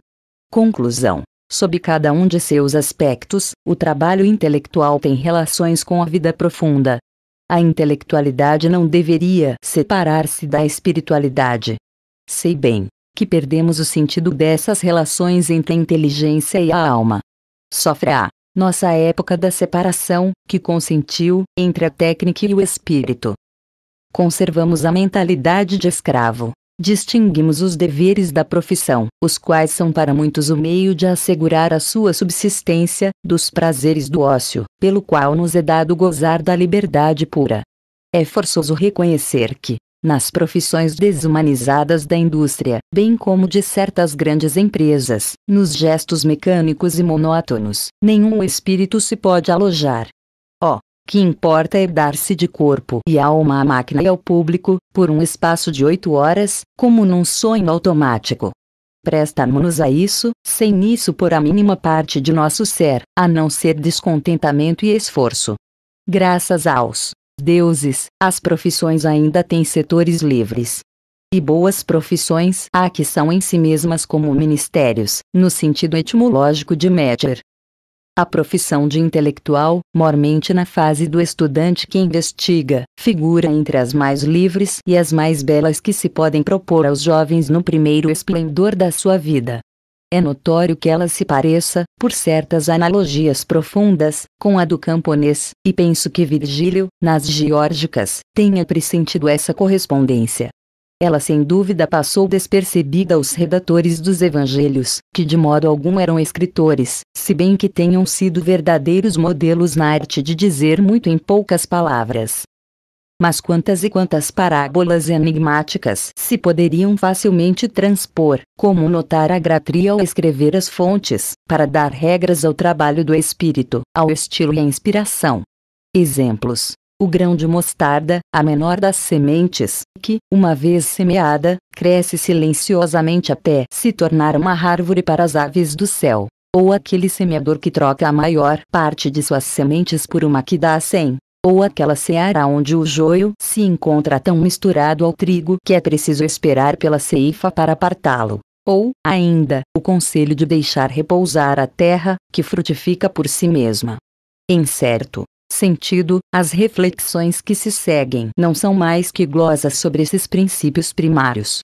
Conclusão. Sob cada um de seus aspectos, o trabalho intelectual tem relações com a vida profunda. A intelectualidade não deveria separar-se da espiritualidade. Sei bem, que perdemos o sentido dessas relações entre a inteligência e a alma. Sofre a nossa época da separação, que consentiu entre a técnica e o espírito. Conservamos a mentalidade de escravo. Distinguimos os deveres da profissão, os quais são para muitos o meio de assegurar a sua subsistência, dos prazeres do ócio, pelo qual nos é dado gozar da liberdade pura. É forçoso reconhecer que, nas profissões desumanizadas da indústria, bem como de certas grandes empresas, nos gestos mecânicos e monótonos, nenhum espírito se pode alojar. oh, que importa é dar-se de corpo e alma à máquina e ao público, por um espaço de oito horas, como num sonho automático. Prestamos-nos a isso, sem nisso por a mínima parte de nosso ser, a não ser descontentamento e esforço. Graças aos deuses, as profissões ainda têm setores livres. E boas profissões há que são em si mesmas como ministérios, no sentido etimológico de Médier. A profissão de intelectual, mormente na fase do estudante que investiga, figura entre as mais livres e as mais belas que se podem propor aos jovens no primeiro esplendor da sua vida. É notório que ela se pareça, por certas analogias profundas, com a do camponês, e penso que Virgílio, nas Geórgicas, tenha pressentido essa correspondência. Ela sem dúvida passou despercebida aos redatores dos evangelhos, que de modo algum eram escritores, se bem que tenham sido verdadeiros modelos na arte de dizer muito em poucas palavras mas quantas e quantas parábolas enigmáticas se poderiam facilmente transpor, como notar a gratria ao escrever as fontes, para dar regras ao trabalho do espírito, ao estilo e à inspiração. Exemplos: o grão de mostarda, a menor das sementes, que, uma vez semeada, cresce silenciosamente até se tornar uma árvore para as aves do céu ou aquele semeador que troca a maior parte de suas sementes por uma que dá cem, ou aquela seara onde o joio se encontra tão misturado ao trigo que é preciso esperar pela ceifa para apartá-lo. Ou, ainda, o conselho de deixar repousar a terra, que frutifica por si mesma. Em certo sentido, as reflexões que se seguem não são mais que glosas sobre esses princípios primários.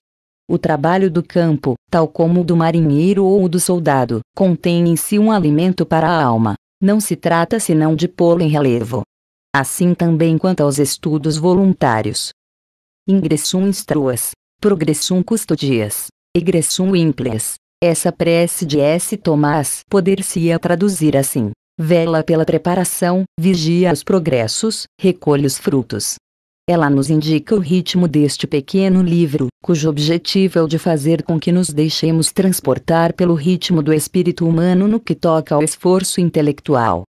O trabalho do campo, tal como o do marinheiro ou o do soldado, contém em si um alimento para a alma. Não se trata senão de pô-lo em relevo assim também quanto aos estudos voluntários. Ingressum instruas, progressum custodias, egressum imples. Essa prece de S. Tomás poder-se-ia traduzir assim: vela pela preparação, vigia os progressos, recolhe os frutos. Ela nos indica o ritmo deste pequeno livro, cujo objetivo é o de fazer com que nos deixemos transportar pelo ritmo do espírito humano no que toca ao esforço intelectual.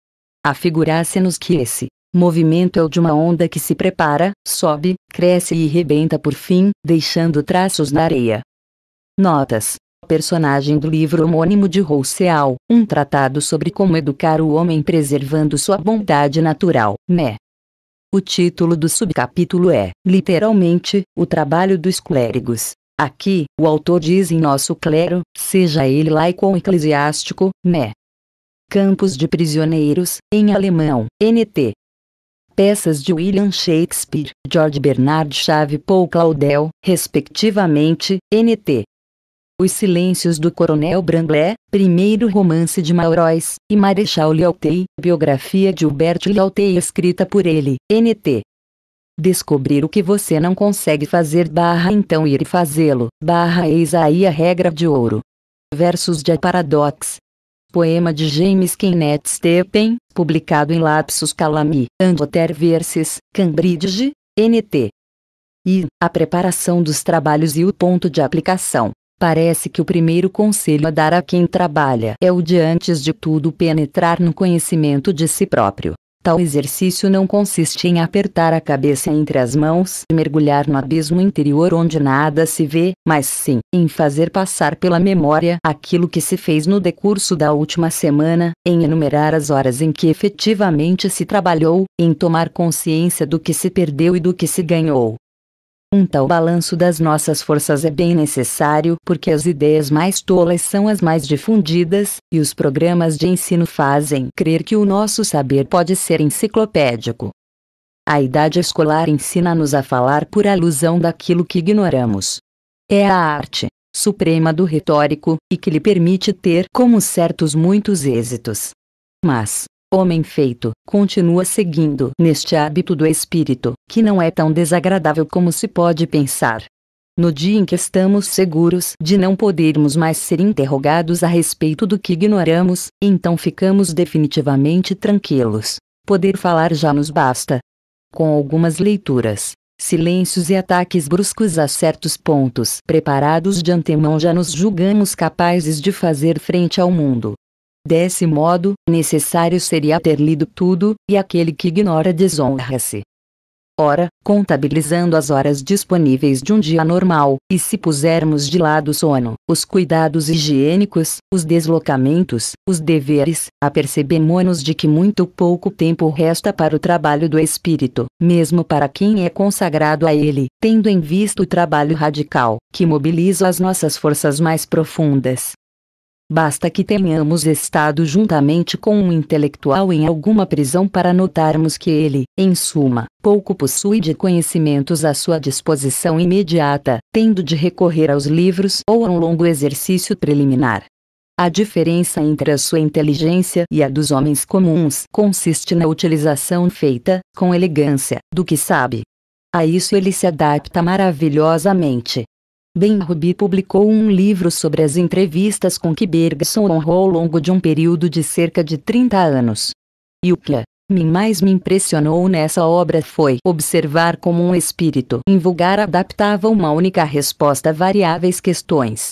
afigurasse se nos que esse Movimento é o de uma onda que se prepara, sobe, cresce e rebenta por fim, deixando traços na areia. Notas. Personagem do livro homônimo de Rousseau, um tratado sobre como educar o homem preservando sua bondade natural, né? O título do subcapítulo é, literalmente, O Trabalho dos Clérigos. Aqui, o autor diz em nosso clero, seja ele laico ou eclesiástico, né? Campos de prisioneiros, em alemão, NT, peças de William Shakespeare, George Bernard Shaw e Paul Claudel, respectivamente, NT. Os Silêncios do Coronel Branglais, primeiro romance de Maurois, e Marechal Léautey, biografia de Hubert Léautey escrita por ele, NT. Descobrir o que você não consegue fazer barra então ir fazê-lo, barra eis aí a regra de ouro. Versos de Paradox, poema de James Kenneth Steppen, publicado em Lapsus Calami, Andoter Verses, Cambridge, NT. E A preparação dos trabalhos e o ponto de aplicação. Parece que o primeiro conselho a dar a quem trabalha é o de antes de tudo penetrar no conhecimento de si próprio. Tal exercício não consiste em apertar a cabeça entre as mãos e mergulhar no abismo interior onde nada se vê, mas sim em fazer passar pela memória aquilo que se fez no decurso da última semana, em enumerar as horas em que efetivamente se trabalhou, em tomar consciência do que se perdeu e do que se ganhou, um tal balanço das nossas forças é bem necessário porque as ideias mais tolas são as mais difundidas, e os programas de ensino fazem crer que o nosso saber pode ser enciclopédico. A idade escolar ensina-nos a falar por alusão daquilo que ignoramos. É a arte suprema do retórico e que lhe permite ter como certos muitos êxitos. Mas, homem feito, continua seguindo neste hábito do espírito, que não é tão desagradável como se pode pensar. No dia em que estamos seguros de não podermos mais ser interrogados a respeito do que ignoramos, então ficamos definitivamente tranquilos. Poder falar já nos basta. Com algumas leituras, silêncios e ataques bruscos a certos pontos preparados de antemão já nos julgamos capazes de fazer frente ao mundo. Desse modo, necessário seria ter lido tudo, e aquele que ignora desonra-se. Ora, contabilizando as horas disponíveis de um dia normal, e se pusermos de lado o sono, os cuidados higiênicos, os deslocamentos, os deveres, apercebemos-nos de que muito pouco tempo resta para o trabalho do espírito, mesmo para quem é consagrado a ele, tendo em vista o trabalho radical, que mobiliza as nossas forças mais profundas, Basta que tenhamos estado juntamente com um intelectual em alguma prisão para notarmos que ele, em suma, pouco possui de conhecimentos à sua disposição imediata, tendo de recorrer aos livros ou a um longo exercício preliminar. A diferença entre a sua inteligência e a dos homens comuns consiste na utilização feita, com elegância, do que sabe. A isso ele se adapta maravilhosamente. Ben-Rubi publicou um livro sobre as entrevistas com que Bergson honrou ao longo de um período de cerca de 30 anos. E o que me mais me impressionou nessa obra foi observar como um espírito invulgar adaptava uma única resposta a variáveis questões.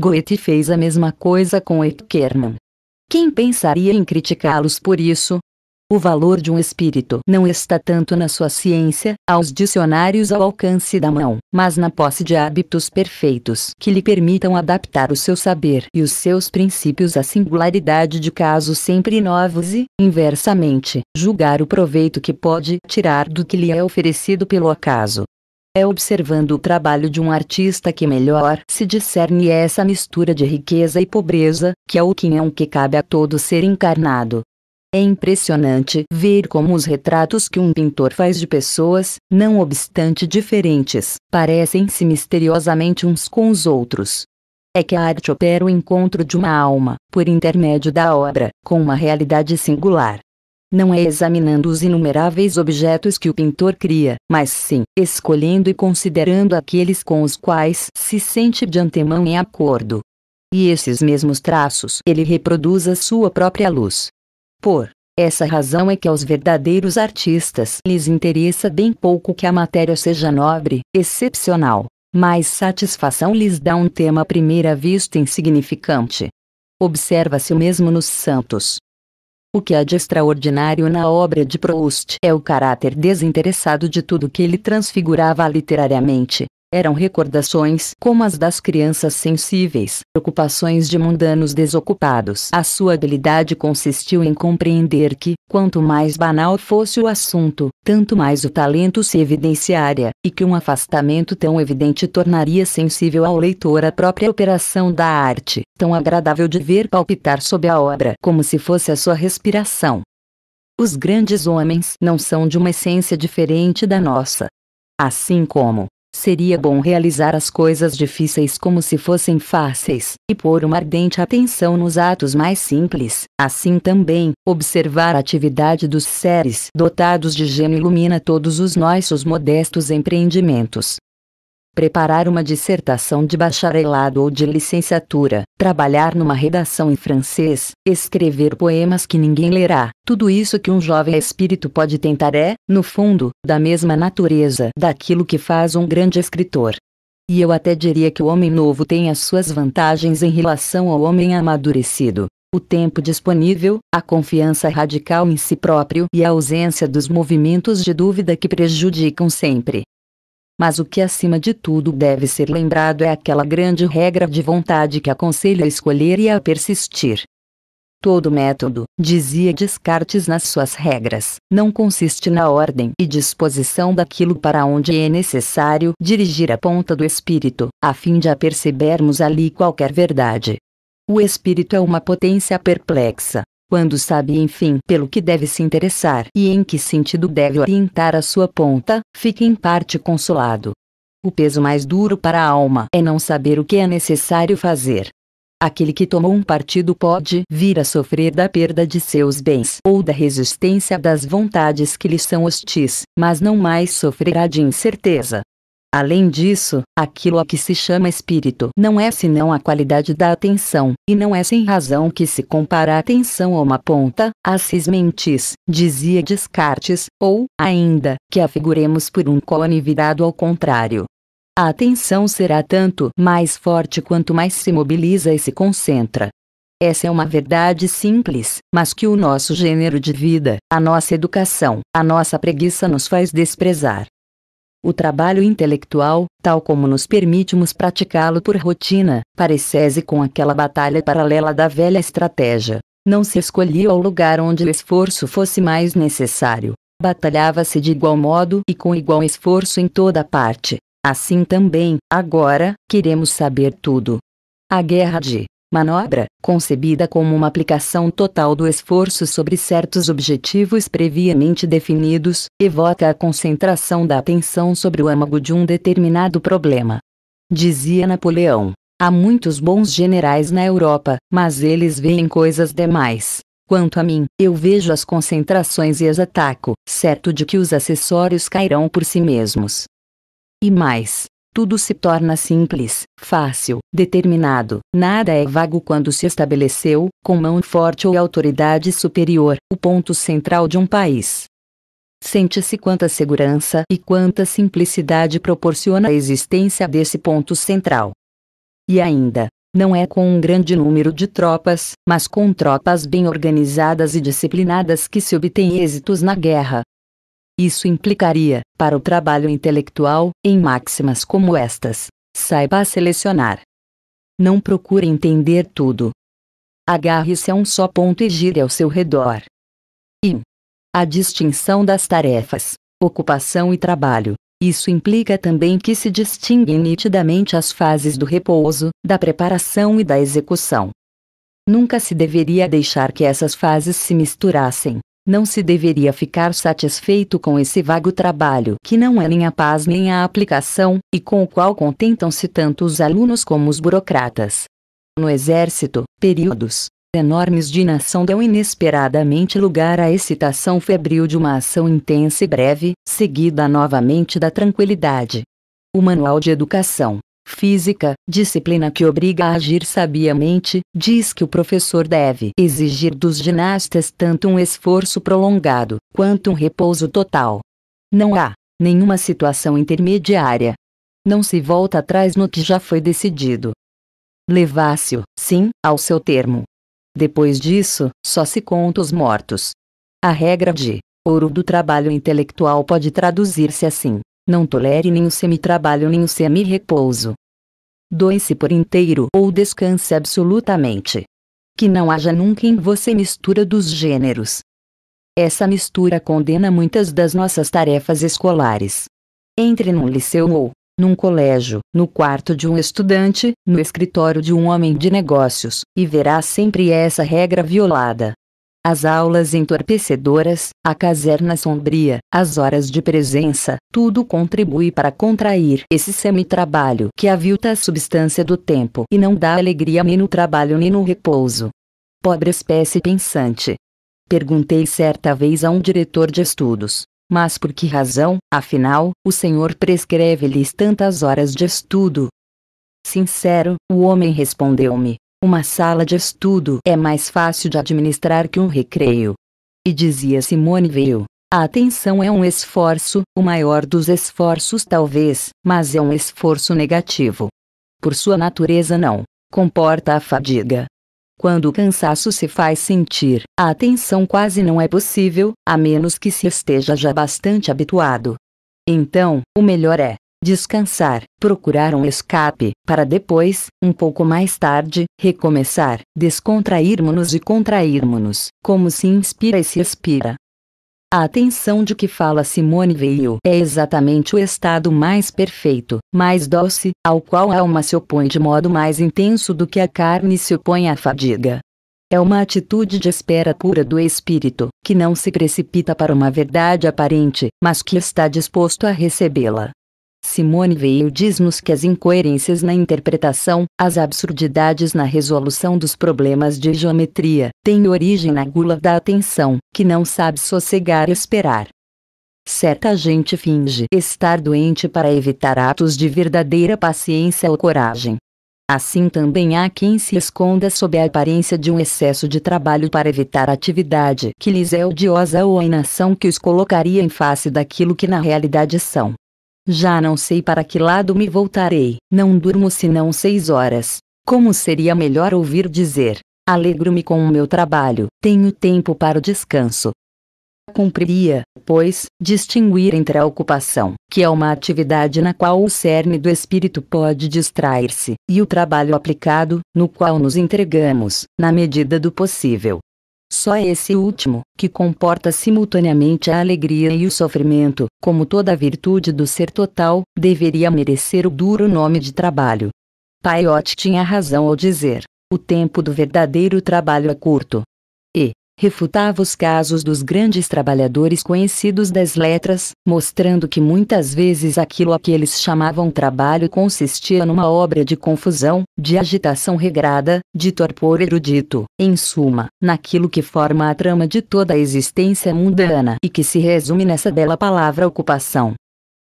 Goethe fez a mesma coisa com Etkerman. Quem pensaria em criticá-los por isso, o valor de um espírito não está tanto na sua ciência, aos dicionários ao alcance da mão, mas na posse de hábitos perfeitos que lhe permitam adaptar o seu saber e os seus princípios à singularidade de casos sempre novos e, inversamente, julgar o proveito que pode tirar do que lhe é oferecido pelo acaso. É observando o trabalho de um artista que melhor se discerne essa mistura de riqueza e pobreza, que é o quinhão é que cabe a todo ser encarnado. É impressionante ver como os retratos que um pintor faz de pessoas, não obstante diferentes, parecem-se misteriosamente uns com os outros. É que a arte opera o encontro de uma alma, por intermédio da obra, com uma realidade singular. Não é examinando os inumeráveis objetos que o pintor cria, mas sim escolhendo e considerando aqueles com os quais se sente de antemão em acordo. E esses mesmos traços ele reproduz à sua própria luz, por essa razão é que aos verdadeiros artistas lhes interessa bem pouco que a matéria seja nobre, excepcional, mas satisfação lhes dá um tema à primeira vista insignificante. Observa-se o mesmo nos santos. O que há de extraordinário na obra de Proust é o caráter desinteressado de tudo que ele transfigurava literariamente, eram recordações como as das crianças sensíveis, preocupações de mundanos desocupados. A sua habilidade consistiu em compreender que, quanto mais banal fosse o assunto, tanto mais o talento se evidenciaria, e que um afastamento tão evidente tornaria sensível ao leitor a própria operação da arte, tão agradável de ver palpitar sob a obra como se fosse a sua respiração. Os grandes homens não são de uma essência diferente da nossa. Assim como, Seria bom realizar as coisas difíceis como se fossem fáceis, e pôr uma ardente atenção nos atos mais simples. Assim também, observar a atividade dos seres dotados de gênio ilumina todos os nossos modestos empreendimentos preparar uma dissertação de bacharelado ou de licenciatura, trabalhar numa redação em francês, escrever poemas que ninguém lerá. Tudo isso que um jovem espírito pode tentar é, no fundo, da mesma natureza daquilo que faz um grande escritor. E eu até diria que o homem novo tem as suas vantagens em relação ao homem amadurecido. O tempo disponível, a confiança radical em si próprio e a ausência dos movimentos de dúvida que prejudicam sempre. Mas o que acima de tudo deve ser lembrado é aquela grande regra de vontade que aconselha a escolher e a persistir. Todo método, dizia Descartes nas suas regras, não consiste na ordem e disposição daquilo para onde é necessário dirigir a ponta do espírito, a fim de apercebermos ali qualquer verdade. O espírito é uma potência perplexa, quando sabe enfim pelo que deve se interessar e em que sentido deve orientar a sua ponta, fica em parte consolado. O peso mais duro para a alma é não saber o que é necessário fazer. Aquele que tomou um partido pode vir a sofrer da perda de seus bens ou da resistência das vontades que lhe são hostis, mas não mais sofrerá de incerteza, Além disso, aquilo a que se chama espírito não é senão a qualidade da atenção, e não é sem razão que se compara a atenção a uma ponta, a cismentis, dizia Descartes, ou, ainda, que a figuremos por um cone virado ao contrário. A atenção será tanto mais forte quanto mais se mobiliza e se concentra. Essa é uma verdade simples, mas que o nosso gênero de vida, a nossa educação, a nossa preguiça nos faz desprezar. O trabalho intelectual, tal como nos permitimos praticá-lo por rotina, parecese com aquela batalha paralela da velha estratégia. Não se escolhia o lugar onde o esforço fosse mais necessário. Batalhava-se de igual modo e com igual esforço em toda parte. Assim também, agora, queremos saber tudo. A guerra de manobra, concebida como uma aplicação total do esforço sobre certos objetivos previamente definidos, evoca a concentração da atenção sobre o âmago de um determinado problema. Dizia Napoleão: Há muitos bons generais na Europa, mas eles veem coisas demais. Quanto a mim, eu vejo as concentrações e as ataco, certo de que os acessórios cairão por si mesmos. E mais, tudo se torna simples, fácil, determinado. Nada é vago quando se estabeleceu, com mão forte ou autoridade superior, o ponto central de um país. Sente-se quanta segurança e quanta simplicidade proporciona a existência desse ponto central. E ainda, não é com um grande número de tropas, mas com tropas bem organizadas e disciplinadas que se obtém êxitos na guerra, isso implicaria, para o trabalho intelectual, em máximas como estas. Saiba selecionar. Não procure entender tudo. Agarre-se a um só ponto e gire ao seu redor. I. A distinção das tarefas, ocupação e trabalho. Isso implica também que se distinguem nitidamente as fases do repouso, da preparação e da execução. Nunca se deveria deixar que essas fases se misturassem, não se deveria ficar satisfeito com esse vago trabalho que não é nem a paz nem a aplicação, e com o qual contentam-se tanto os alunos como os burocratas. No exército, períodos enormes de inação dão inesperadamente lugar à excitação febril de uma ação intensa e breve, seguida novamente da tranquilidade. O Manual de Educação física, disciplina que obriga a agir sabiamente, diz que o professor deve exigir dos ginastas tanto um esforço prolongado, quanto um repouso total. Não há nenhuma situação intermediária. Não se volta atrás no que já foi decidido. Levasse-o, sim, ao seu termo. Depois disso, só se conta os mortos. A regra de ouro do trabalho intelectual pode traduzir-se assim. Não tolere nem o semi-trabalho nem o semi-repouso. Doe-se por inteiro ou descanse absolutamente. Que não haja nunca em você mistura dos gêneros. Essa mistura condena muitas das nossas tarefas escolares. Entre num liceu ou, num colégio, no quarto de um estudante, no escritório de um homem de negócios, e verá sempre essa regra violada as aulas entorpecedoras, a caserna sombria, as horas de presença, tudo contribui para contrair esse semi-trabalho que avilta a substância do tempo e não dá alegria nem no trabalho nem no repouso. Pobre espécie pensante. Perguntei certa vez a um diretor de estudos. Mas por que razão, afinal, o senhor prescreve-lhes tantas horas de estudo? Sincero, o homem respondeu-me, uma sala de estudo é mais fácil de administrar que um recreio. E dizia Simone Weil: a atenção é um esforço, o maior dos esforços talvez, mas é um esforço negativo. Por sua natureza, não comporta a fadiga. Quando o cansaço se faz sentir, a atenção quase não é possível, a menos que se esteja já bastante habituado. Então, o melhor é descansar, procurar um escape, para depois, um pouco mais tarde, recomeçar, descontrairmos-nos e contrairmos-nos, como se inspira e se expira. A atenção de que fala Simone Veil é exatamente o estado mais perfeito, mais doce, ao qual a alma se opõe de modo mais intenso do que a carne se opõe à fadiga. É uma atitude de espera pura do espírito, que não se precipita para uma verdade aparente, mas que está disposto a recebê-la. Simone Veil diz-nos que as incoerências na interpretação, as absurdidades na resolução dos problemas de geometria, têm origem na gula da atenção, que não sabe sossegar e esperar. Certa gente finge estar doente para evitar atos de verdadeira paciência ou coragem. Assim também há quem se esconda sob a aparência de um excesso de trabalho para evitar atividade que lhes é odiosa ou a inação que os colocaria em face daquilo que na realidade são. Já não sei para que lado me voltarei, não durmo senão seis horas. Como seria melhor ouvir dizer: Alegro-me com o meu trabalho, tenho tempo para o descanso. Cumpriria, pois, distinguir entre a ocupação, que é uma atividade na qual o cerne do espírito pode distrair-se, e o trabalho aplicado, no qual nos entregamos, na medida do possível, só esse último, que comporta simultaneamente a alegria e o sofrimento, como toda a virtude do ser total, deveria merecer o duro nome de trabalho. Paiote tinha razão ao dizer: o tempo do verdadeiro trabalho é curto, refutava os casos dos grandes trabalhadores conhecidos das letras, mostrando que muitas vezes aquilo a que eles chamavam trabalho consistia numa obra de confusão, de agitação regrada, de torpor erudito, em suma, naquilo que forma a trama de toda a existência mundana e que se resume nessa bela palavra ocupação.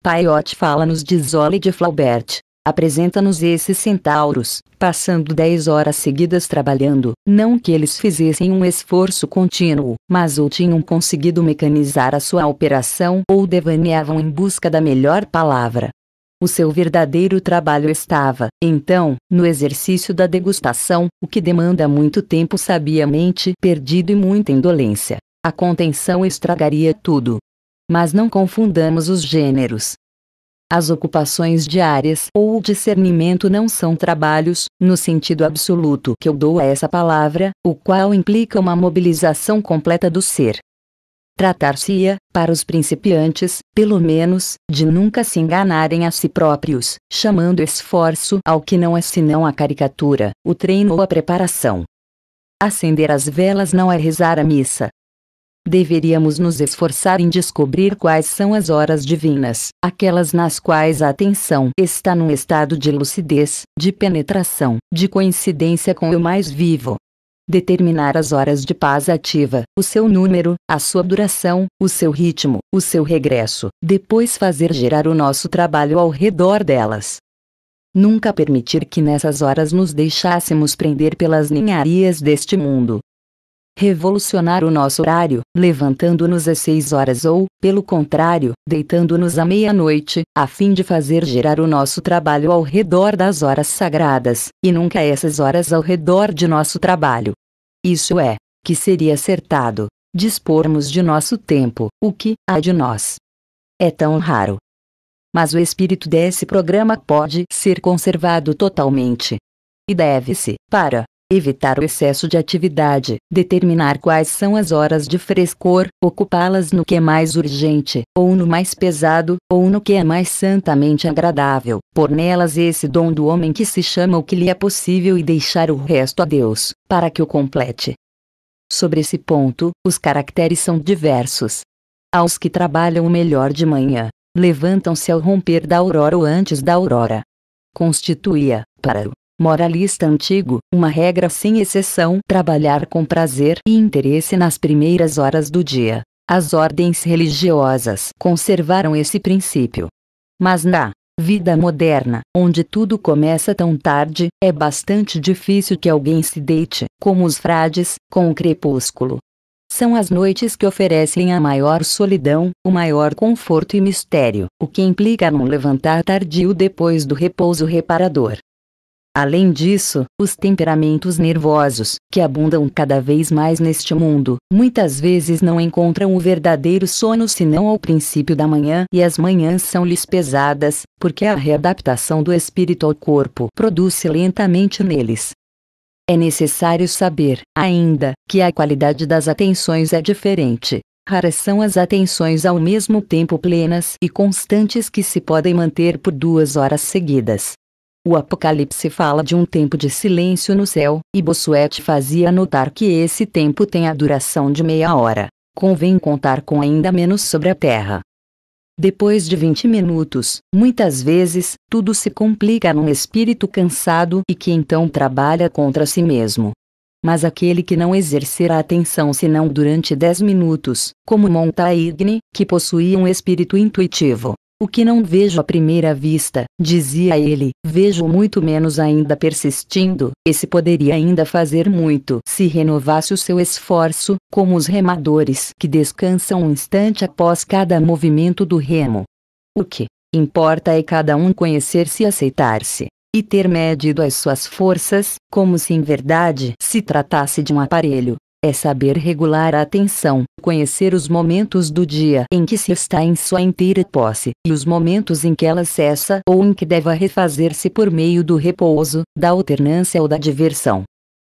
Paiotti fala-nos de Zola e de Flaubert, Apresenta-nos esses centauros, passando dez horas seguidas trabalhando, não que eles fizessem um esforço contínuo, mas ou tinham conseguido mecanizar a sua operação ou devaneavam em busca da melhor palavra. O seu verdadeiro trabalho estava, então, no exercício da degustação, o que demanda muito tempo sabiamente perdido e muita indolência. A contenção estragaria tudo. Mas não confundamos os gêneros. As ocupações diárias ou o discernimento não são trabalhos, no sentido absoluto que eu dou a essa palavra, o qual implica uma mobilização completa do ser. Tratar-se-ia, para os principiantes, pelo menos, de nunca se enganarem a si próprios, chamando esforço ao que não é senão a caricatura, o treino ou a preparação. Acender as velas não é rezar a missa, deveríamos nos esforçar em descobrir quais são as horas divinas, aquelas nas quais a atenção está num estado de lucidez, de penetração, de coincidência com o mais vivo. Determinar as horas de paz ativa, o seu número, a sua duração, o seu ritmo, o seu regresso, depois fazer gerar o nosso trabalho ao redor delas. Nunca permitir que nessas horas nos deixássemos prender pelas ninharias deste mundo, revolucionar o nosso horário, levantando-nos às seis horas ou, pelo contrário, deitando-nos à meia-noite, a fim de fazer girar o nosso trabalho ao redor das horas sagradas, e nunca essas horas ao redor de nosso trabalho. Isso é, que seria acertado, dispormos de nosso tempo, o que há de nós. É tão raro. Mas o espírito desse programa pode ser conservado totalmente. E deve-se, para, evitar o excesso de atividade, determinar quais são as horas de frescor, ocupá-las no que é mais urgente, ou no mais pesado, ou no que é mais santamente agradável, por nelas esse dom do homem que se chama o que lhe é possível e deixar o resto a Deus, para que o complete. Sobre esse ponto, os caracteres são diversos. Aos que trabalham o melhor de manhã, levantam-se ao romper da aurora ou antes da aurora. Constituía, para o moralista antigo, uma regra sem exceção, trabalhar com prazer e interesse nas primeiras horas do dia. As ordens religiosas conservaram esse princípio. Mas na vida moderna, onde tudo começa tão tarde, é bastante difícil que alguém se deite, como os frades, com o crepúsculo. São as noites que oferecem a maior solidão, o maior conforto e mistério, o que implica num levantar tardio depois do repouso reparador. Além disso, os temperamentos nervosos, que abundam cada vez mais neste mundo, muitas vezes não encontram o verdadeiro sono senão ao princípio da manhã e as manhãs são-lhes pesadas, porque a readaptação do espírito ao corpo produz-se lentamente neles. É necessário saber, ainda, que a qualidade das atenções é diferente. Raras são as atenções ao mesmo tempo plenas e constantes que se podem manter por duas horas seguidas. O Apocalipse fala de um tempo de silêncio no céu, e Bossuet fazia notar que esse tempo tem a duração de meia hora. Convém contar com ainda menos sobre a Terra. Depois de 20 minutos, muitas vezes, tudo se complica num espírito cansado e que então trabalha contra si mesmo. Mas aquele que não exercerá atenção senão durante 10 minutos, como Montaigne, que possuía um espírito intuitivo, o que não vejo à primeira vista, dizia ele, vejo muito menos ainda persistindo, Esse poderia ainda fazer muito se renovasse o seu esforço, como os remadores que descansam um instante após cada movimento do remo. O que importa é cada um conhecer-se e aceitar-se, e ter medido as suas forças, como se em verdade se tratasse de um aparelho, é saber regular a atenção, conhecer os momentos do dia em que se está em sua inteira posse e os momentos em que ela cessa ou em que deva refazer-se por meio do repouso, da alternância ou da diversão.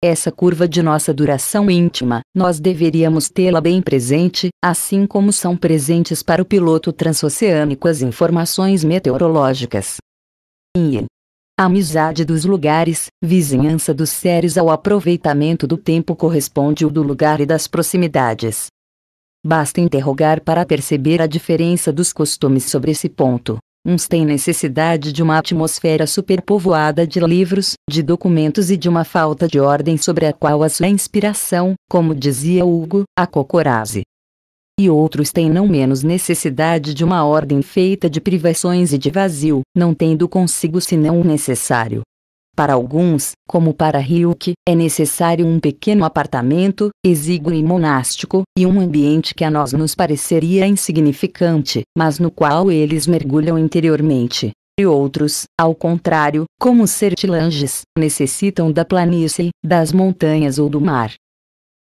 Essa curva de nossa duração íntima, nós deveríamos tê-la bem presente, assim como são presentes para o piloto transoceânico as informações meteorológicas. Yin amizade dos lugares, vizinhança dos seres ao aproveitamento do tempo corresponde o do lugar e das proximidades. Basta interrogar para perceber a diferença dos costumes sobre esse ponto. Uns têm necessidade de uma atmosfera superpovoada de livros, de documentos e de uma falta de ordem sobre a qual a sua inspiração, como dizia Hugo, a Cocoraze, e outros têm não menos necessidade de uma ordem feita de privações e de vazio, não tendo consigo senão o necessário. Para alguns, como para Ryuk, é necessário um pequeno apartamento, exíguo e monástico, e um ambiente que a nós nos pareceria insignificante, mas no qual eles mergulham interiormente. E outros, ao contrário, como sertilanges, necessitam da planície, das montanhas ou do mar.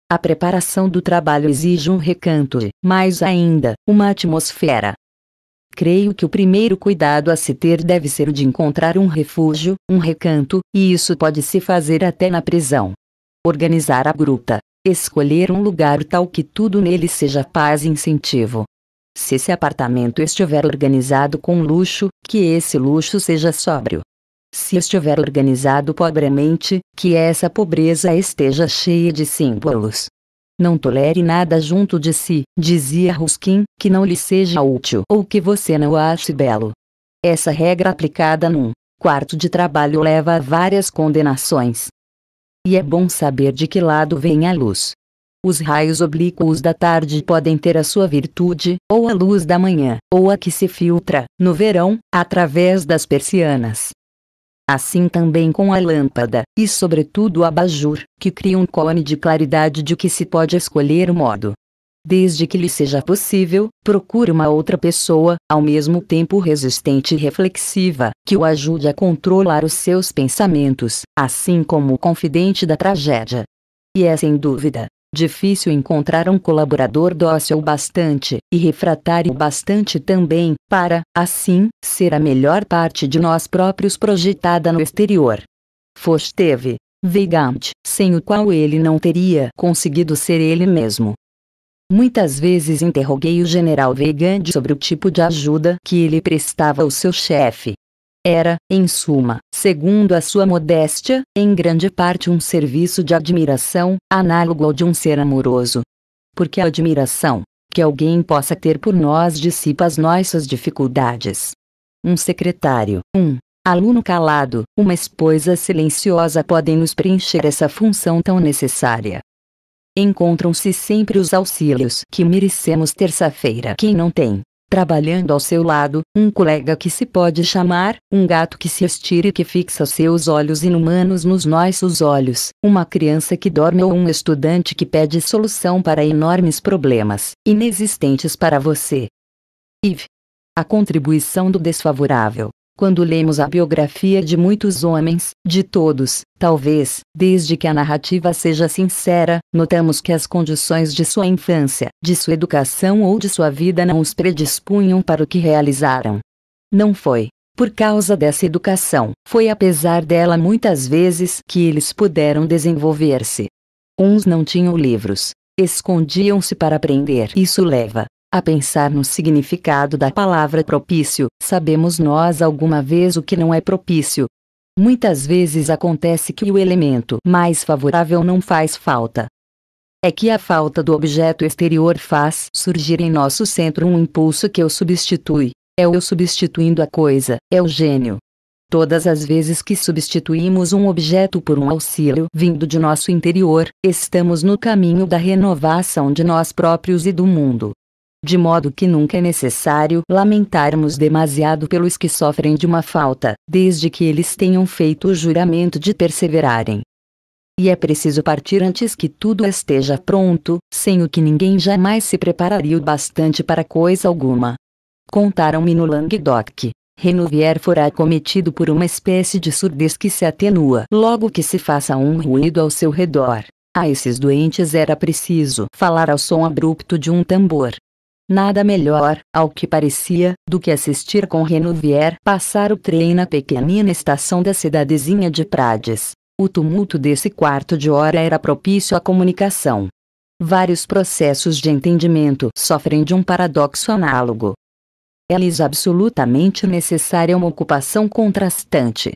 A preparação do trabalho exige um recanto e, mais ainda, uma atmosfera. Creio que o primeiro cuidado a se ter deve ser o de encontrar um refúgio, um recanto, e isso pode se fazer até na prisão. Organizar a gruta. Escolher um lugar tal que tudo nele seja paz e incentivo. Se esse apartamento estiver organizado com luxo, que esse luxo seja sóbrio se estiver organizado pobremente, que essa pobreza esteja cheia de símbolos. Não tolere nada junto de si, dizia Ruskin, que não lhe seja útil ou que você não ache belo. Essa regra aplicada num quarto de trabalho leva a várias condenações. E é bom saber de que lado vem a luz. Os raios oblíquos da tarde podem ter a sua virtude, ou a luz da manhã, ou a que se filtra, no verão, através das persianas. Assim também com a lâmpada, e sobretudo o abajur, que cria um cone de claridade de que se pode escolher o modo. Desde que lhe seja possível, procure uma outra pessoa, ao mesmo tempo resistente e reflexiva, que o ajude a controlar os seus pensamentos, assim como o confidente da tragédia. E é sem dúvida, Difícil encontrar um colaborador dócil bastante, e refratário bastante também, para, assim, ser a melhor parte de nós próprios projetada no exterior. Foch teve, Vigant, sem o qual ele não teria conseguido ser ele mesmo. Muitas vezes interroguei o general Weigand sobre o tipo de ajuda que ele prestava ao seu chefe, era, em suma, segundo a sua modéstia, em grande parte um serviço de admiração, análogo ao de um ser amoroso. Porque a admiração que alguém possa ter por nós dissipa as nossas dificuldades. Um secretário, um aluno calado, uma esposa silenciosa podem nos preencher essa função tão necessária. Encontram-se sempre os auxílios que merecemos terça-feira. Quem não tem, Trabalhando ao seu lado, um colega que se pode chamar, um gato que se estira e que fixa seus olhos inumanos nos nossos olhos, uma criança que dorme ou um estudante que pede solução para enormes problemas, inexistentes para você. IV. A contribuição do desfavorável. Quando lemos a biografia de muitos homens, de todos, talvez, desde que a narrativa seja sincera, notamos que as condições de sua infância, de sua educação ou de sua vida não os predispunham para o que realizaram. Não foi, por causa dessa educação, foi apesar dela muitas vezes que eles puderam desenvolver-se. Uns não tinham livros, escondiam-se para aprender. Isso leva, a pensar no significado da palavra propício, sabemos nós alguma vez o que não é propício. Muitas vezes acontece que o elemento mais favorável não faz falta. É que a falta do objeto exterior faz surgir em nosso centro um impulso que o substitui. É o eu substituindo a coisa, é o gênio. Todas as vezes que substituímos um objeto por um auxílio vindo de nosso interior, estamos no caminho da renovação de nós próprios e do mundo de modo que nunca é necessário lamentarmos demasiado pelos que sofrem de uma falta, desde que eles tenham feito o juramento de perseverarem. E é preciso partir antes que tudo esteja pronto, sem o que ninguém jamais se prepararia o bastante para coisa alguma. Contaram-me no Languedoc que Renovier fora acometido por uma espécie de surdez que se atenua logo que se faça um ruído ao seu redor. A esses doentes era preciso falar ao som abrupto de um tambor, Nada melhor, ao que parecia, do que assistir com Renouvier passar o trem na pequenina estação da cidadezinha de Prades. O tumulto desse quarto de hora era propício à comunicação. Vários processos de entendimento sofrem de um paradoxo análogo. É-lhes absolutamente necessária uma ocupação contrastante.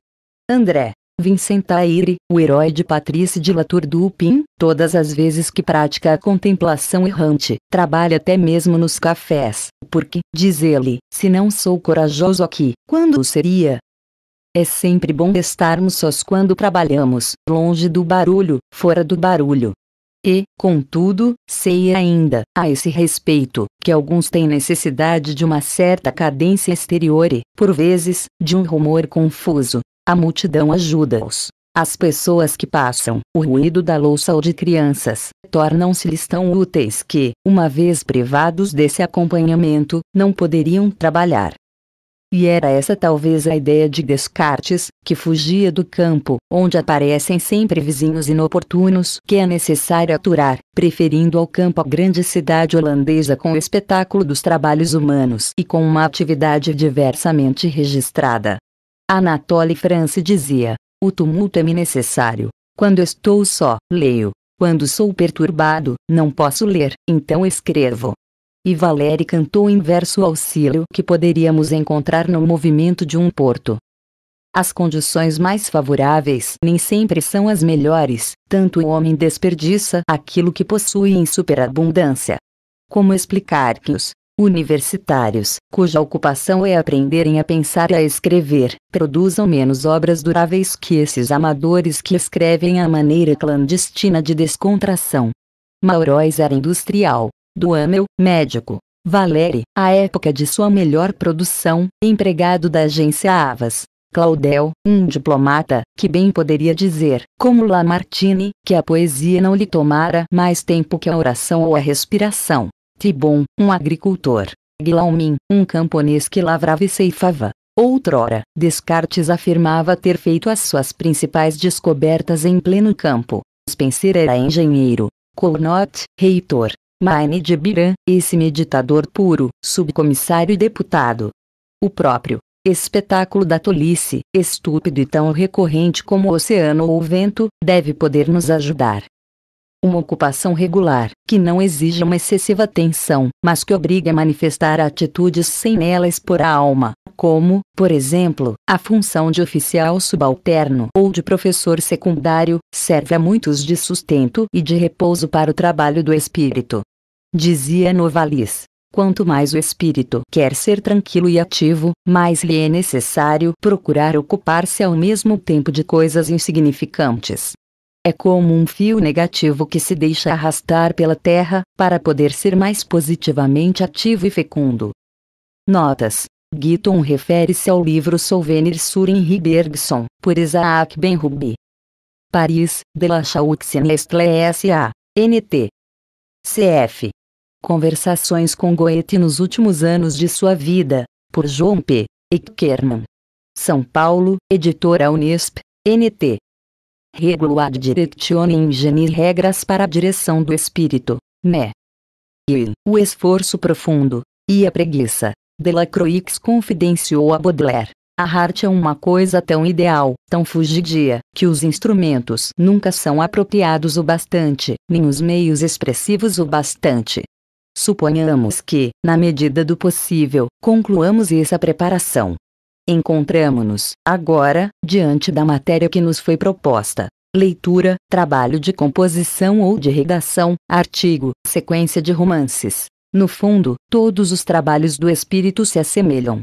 André, Vincent Aire, o herói de Patrice de Latour du Pin, todas as vezes que pratica a contemplação errante, trabalha até mesmo nos cafés, porque, diz ele, se não sou corajoso aqui, quando o seria? É sempre bom estarmos sós quando trabalhamos, longe do barulho, fora do barulho. E, contudo, sei ainda, a esse respeito, que alguns têm necessidade de uma certa cadência exterior e, por vezes, de um rumor confuso, a multidão ajuda-os. As pessoas que passam, o ruído da louça ou de crianças, tornam-se-lhes tão úteis que, uma vez privados desse acompanhamento, não poderiam trabalhar. E era essa talvez a ideia de Descartes, que fugia do campo, onde aparecem sempre vizinhos inoportunos que é necessário aturar, preferindo ao campo a grande cidade holandesa com o espetáculo dos trabalhos humanos e com uma atividade diversamente registrada. Anatole France dizia: O tumulto é-me necessário. Quando estou só, leio. Quando sou perturbado, não posso ler, então escrevo. E Valéry cantou em verso auxílio que poderíamos encontrar no movimento de um porto. As condições mais favoráveis nem sempre são as melhores, tanto o homem desperdiça aquilo que possui em superabundância. Como explicar que os universitários, cuja ocupação é aprenderem a pensar e a escrever, produzam menos obras duráveis que esses amadores que escrevem à maneira clandestina de descontração. Maurois era industrial, Duhamel, médico, Valéry, à época de sua melhor produção, empregado da agência Avas, Claudel, um diplomata, que bem poderia dizer, como Lamartine, que a poesia não lhe tomara mais tempo que a oração ou a respiração. Tibon, um agricultor. Glaumin, um camponês que lavrava e ceifava. Outrora, Descartes afirmava ter feito as suas principais descobertas em pleno campo. Spencer era engenheiro. Cournot, reitor. Maine de Biran, esse meditador puro, subcomissário e deputado. O próprio espetáculo da tolice, estúpido e tão recorrente como o oceano ou o vento, deve poder nos ajudar, uma ocupação regular, que não exija uma excessiva atenção, mas que obriga a manifestar atitudes sem nela expor a alma, como, por exemplo, a função de oficial subalterno ou de professor secundário, serve a muitos de sustento e de repouso para o trabalho do espírito. Dizia Novalis. Quanto mais o espírito quer ser tranquilo e ativo, mais lhe é necessário procurar ocupar-se ao mesmo tempo de coisas insignificantes. É como um fio negativo que se deixa arrastar pela terra, para poder ser mais positivamente ativo e fecundo. Notas. Giton refere-se ao livro Souvenir sur Henri por Isaac Ben-Rubi. Paris, de la Chaux Nestlé S.A., N.T. C.F. Conversações com Goethe nos últimos anos de sua vida, por João P. Eckermann. São Paulo, Editora Unesp, N.T. Regula ad directione ingeni regras para a direção do espírito. né e O esforço profundo. E a preguiça. Delacroix confidenciou a Baudelaire. A arte é uma coisa tão ideal, tão fugidia, que os instrumentos nunca são apropriados o bastante, nem os meios expressivos o bastante. Suponhamos que, na medida do possível, concluamos essa preparação, Encontramos-nos, agora, diante da matéria que nos foi proposta. Leitura, trabalho de composição ou de redação, artigo, sequência de romances. No fundo, todos os trabalhos do espírito se assemelham.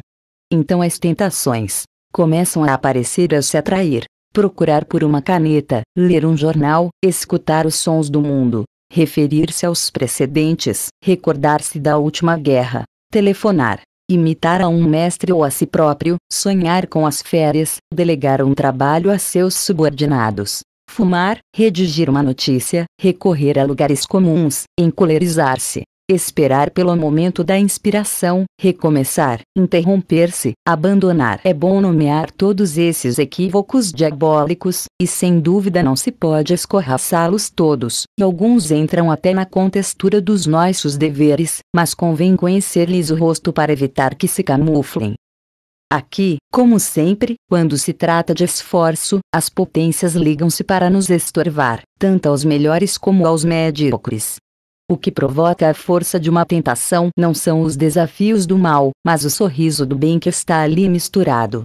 Então as tentações começam a aparecer e a se atrair. Procurar por uma caneta, ler um jornal, escutar os sons do mundo, referir-se aos precedentes, recordar-se da última guerra, telefonar, imitar a um mestre ou a si próprio, sonhar com as férias, delegar um trabalho a seus subordinados, fumar, redigir uma notícia, recorrer a lugares comuns, encolerizar-se, esperar pelo momento da inspiração, recomeçar, interromper-se, abandonar. É bom nomear todos esses equívocos diabólicos, e sem dúvida não se pode escorraçá-los todos, e alguns entram até na contextura dos nossos deveres, mas convém conhecer-lhes o rosto para evitar que se camuflem. Aqui, como sempre, quando se trata de esforço, as potências ligam-se para nos estorvar, tanto aos melhores como aos medíocres. O que provoca a força de uma tentação não são os desafios do mal, mas o sorriso do bem que está ali misturado.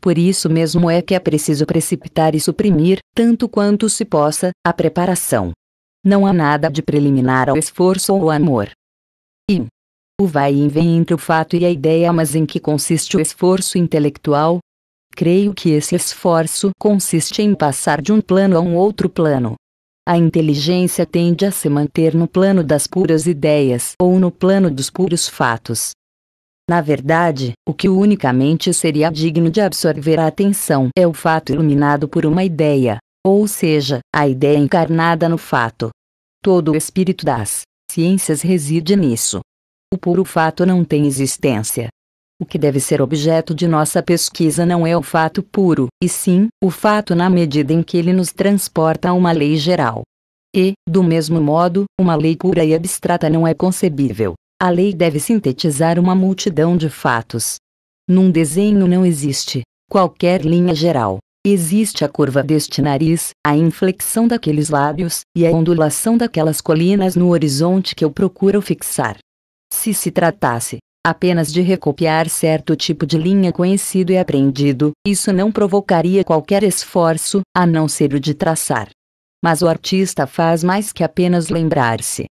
Por isso mesmo é que é preciso precipitar e suprimir, tanto quanto se possa, a preparação. Não há nada de preliminar ao esforço ou ao amor. E o vai e vem entre o fato e a ideia, mas em que consiste o esforço intelectual? Creio que esse esforço consiste em passar de um plano a um outro plano. A inteligência tende a se manter no plano das puras ideias ou no plano dos puros fatos. Na verdade, o que unicamente seria digno de absorver a atenção é o fato iluminado por uma ideia, ou seja, a ideia encarnada no fato. Todo o espírito das ciências reside nisso. O puro fato não tem existência, o que deve ser objeto de nossa pesquisa não é o fato puro, e sim, o fato na medida em que ele nos transporta a uma lei geral. E, do mesmo modo, uma lei pura e abstrata não é concebível. A lei deve sintetizar uma multidão de fatos. Num desenho não existe qualquer linha geral. Existe a curva deste nariz, a inflexão daqueles lábios e a ondulação daquelas colinas no horizonte que eu procuro fixar. Se se tratasse apenas de recopiar certo tipo de linha conhecido e aprendido, isso não provocaria qualquer esforço, a não ser o de traçar. Mas o artista faz mais que apenas lembrar-se.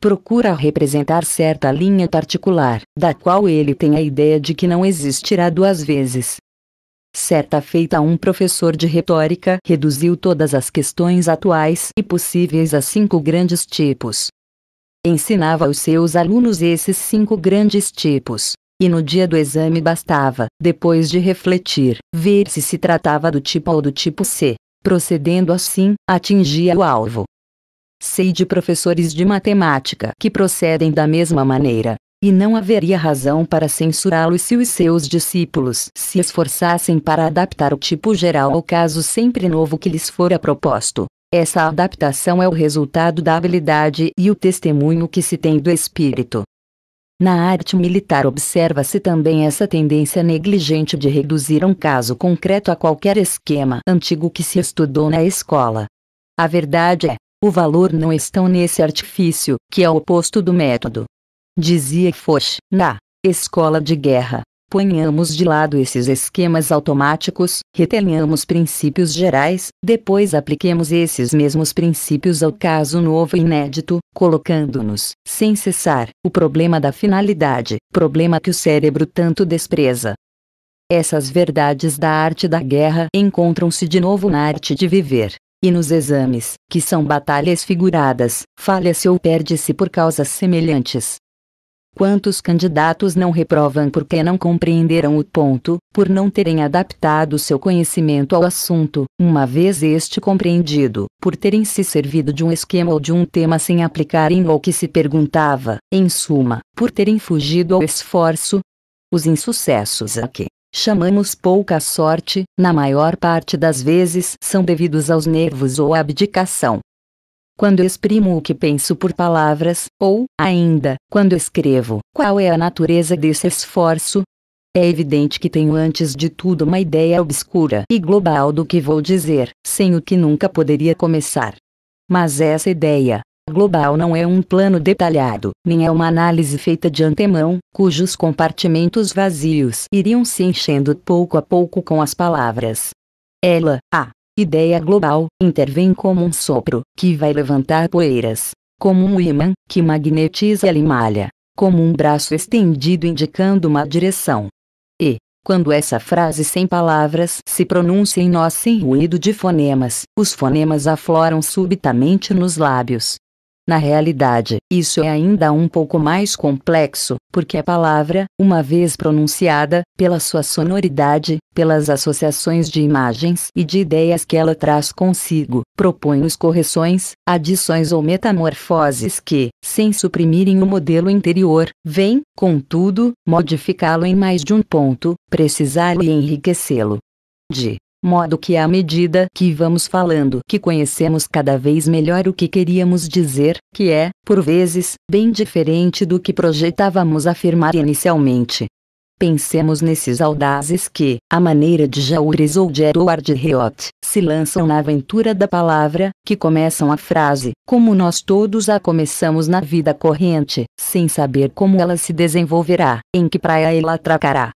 Procura representar certa linha particular, da qual ele tem a ideia de que não existirá duas vezes. Certa feita, um professor de retórica reduziu todas as questões atuais e possíveis a cinco grandes tipos: Ensinava aos seus alunos esses cinco grandes tipos. E no dia do exame bastava, depois de refletir, ver se se tratava do tipo A ou do tipo C. Procedendo assim, atingia o alvo. Sei de professores de matemática que procedem da mesma maneira, e não haveria razão para censurá-los se os seus discípulos se esforçassem para adaptar o tipo geral ao caso sempre novo que lhes fora proposto. Essa adaptação é o resultado da habilidade e o testemunho que se tem do espírito. Na arte militar observa-se também essa tendência negligente de reduzir um caso concreto a qualquer esquema antigo que se estudou na escola. A verdade é, o valor não está nesse artifício, que é o oposto do método. Dizia Foch, na Escola de Guerra, Ponhamos de lado esses esquemas automáticos, retenhamos princípios gerais, depois apliquemos esses mesmos princípios ao caso novo e inédito, colocando-nos, sem cessar, o problema da finalidade, problema que o cérebro tanto despreza. Essas verdades da arte da guerra encontram-se de novo na arte de viver. E nos exames, que são batalhas figuradas, falha-se ou perde-se por causas semelhantes. Quantos candidatos não reprovam porque não compreenderam o ponto, por não terem adaptado seu conhecimento ao assunto, uma vez este compreendido, por terem se servido de um esquema ou de um tema sem aplicarem o que se perguntava, em suma, por terem fugido ao esforço? Os insucessos a que chamamos pouca sorte, na maior parte das vezes são devidos aos nervos ou à abdicação, quando exprimo o que penso por palavras, ou, ainda, quando escrevo, qual é a natureza desse esforço? É evidente que tenho antes de tudo uma ideia obscura e global do que vou dizer, sem o que nunca poderia começar. Mas essa ideia, global não é um plano detalhado, nem é uma análise feita de antemão, cujos compartimentos vazios iriam se enchendo pouco a pouco com as palavras. Ela, a Ideia global, intervém como um sopro, que vai levantar poeiras. Como um imã, que magnetiza a limalha. Como um braço estendido indicando uma direção. E, quando essa frase sem palavras se pronuncia em nós sem ruído de fonemas, os fonemas afloram subitamente nos lábios, na realidade, isso é ainda um pouco mais complexo, porque a palavra, uma vez pronunciada, pela sua sonoridade, pelas associações de imagens e de ideias que ela traz consigo, propõe os correções, adições ou metamorfoses que, sem suprimirem o modelo interior, vêm, contudo, modificá-lo em mais de um ponto, precisá-lo e enriquecê-lo. De modo que à medida que vamos falando que conhecemos cada vez melhor o que queríamos dizer, que é, por vezes, bem diferente do que projetávamos afirmar inicialmente. Pensemos nesses audazes que, à maneira de Jaures ou de Edward Riot, se lançam na aventura da palavra, que começam a frase, como nós todos a começamos na vida corrente, sem saber como ela se desenvolverá, em que praia ela atracará,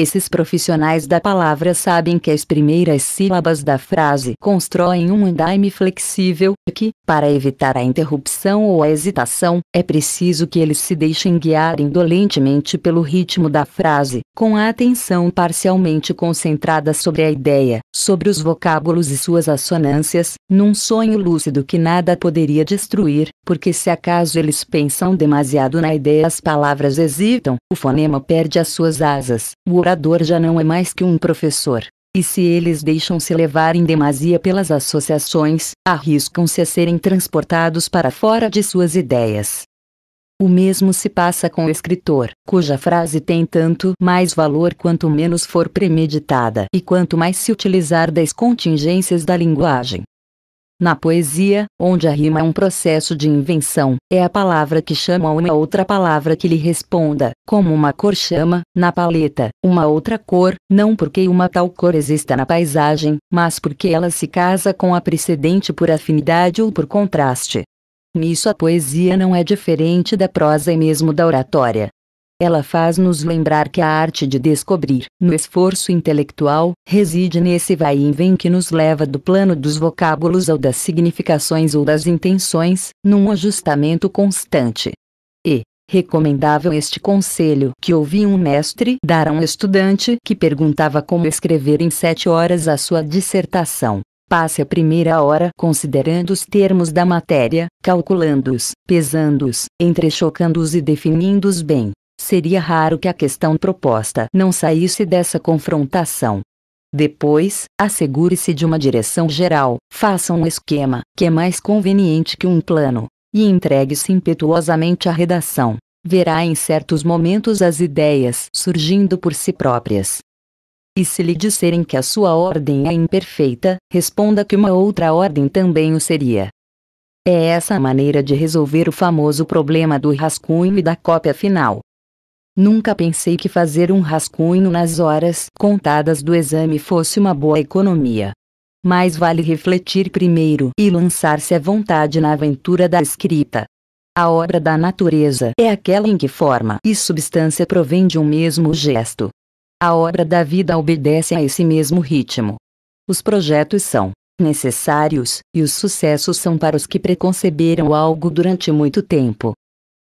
esses profissionais da palavra sabem que as primeiras sílabas da frase constroem um andaime flexível, que, para evitar a interrupção ou a hesitação, é preciso que eles se deixem guiar indolentemente pelo ritmo da frase, com a atenção parcialmente concentrada sobre a ideia, sobre os vocábulos e suas assonâncias, num sonho lúcido que nada poderia destruir, porque se acaso eles pensam demasiado na ideia as palavras hesitam, o fonema perde as suas asas, o orador já não é mais que um professor, e se eles deixam-se levar em demasia pelas associações, arriscam-se a serem transportados para fora de suas ideias. O mesmo se passa com o escritor, cuja frase tem tanto mais valor quanto menos for premeditada e quanto mais se utilizar das contingências da linguagem. Na poesia, onde a rima é um processo de invenção, é a palavra que chama uma outra palavra que lhe responda, como uma cor chama, na paleta, uma outra cor, não porque uma tal cor exista na paisagem, mas porque ela se casa com a precedente por afinidade ou por contraste. Nisso a poesia não é diferente da prosa e mesmo da oratória. Ela faz-nos lembrar que a arte de descobrir, no esforço intelectual, reside nesse vai e vem que nos leva do plano dos vocábulos ao das significações ou das intenções, num ajustamento constante. E, recomendável este conselho que ouvi um mestre dar a um estudante que perguntava como escrever em sete horas a sua dissertação. Passe a primeira hora considerando os termos da matéria, calculando-os, pesando-os, entrechocando-os e definindo-os bem seria raro que a questão proposta não saísse dessa confrontação. Depois, assegure-se de uma direção geral, faça um esquema, que é mais conveniente que um plano, e entregue-se impetuosamente à redação. Verá em certos momentos as ideias surgindo por si próprias. E se lhe disserem que a sua ordem é imperfeita, responda que uma outra ordem também o seria. É essa a maneira de resolver o famoso problema do rascunho e da cópia final. Nunca pensei que fazer um rascunho nas horas contadas do exame fosse uma boa economia. Mas vale refletir primeiro e lançar-se à vontade na aventura da escrita. A obra da natureza é aquela em que forma e substância provém de um mesmo gesto. A obra da vida obedece a esse mesmo ritmo. Os projetos são necessários, e os sucessos são para os que preconceberam algo durante muito tempo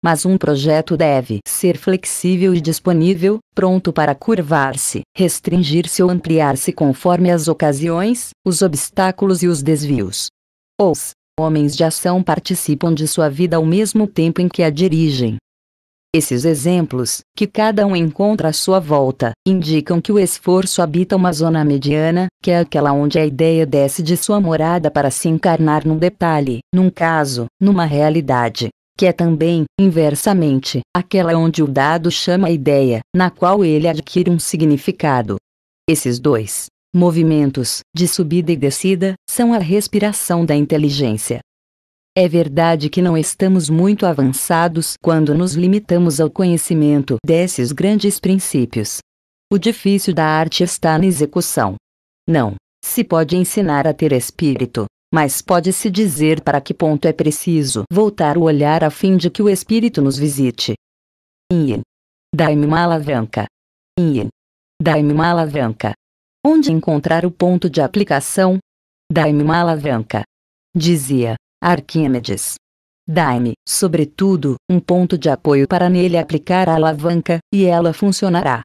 mas um projeto deve ser flexível e disponível, pronto para curvar-se, restringir-se ou ampliar-se conforme as ocasiões, os obstáculos e os desvios. Os homens de ação participam de sua vida ao mesmo tempo em que a dirigem. Esses exemplos, que cada um encontra à sua volta, indicam que o esforço habita uma zona mediana, que é aquela onde a ideia desce de sua morada para se encarnar num detalhe, num caso, numa realidade que é também, inversamente, aquela onde o dado chama a ideia, na qual ele adquire um significado. Esses dois movimentos, de subida e descida, são a respiração da inteligência. É verdade que não estamos muito avançados quando nos limitamos ao conhecimento desses grandes princípios. O difícil da arte está na execução. Não se pode ensinar a ter espírito, mas pode-se dizer para que ponto é preciso voltar o olhar a fim de que o Espírito nos visite. Yin. Dai-me uma alavanca. Yin. Dai-me uma alavanca. Onde encontrar o ponto de aplicação? Dai-me uma alavanca. Dizia Arquímedes. Dai-me, sobretudo, um ponto de apoio para nele aplicar a alavanca, e ela funcionará.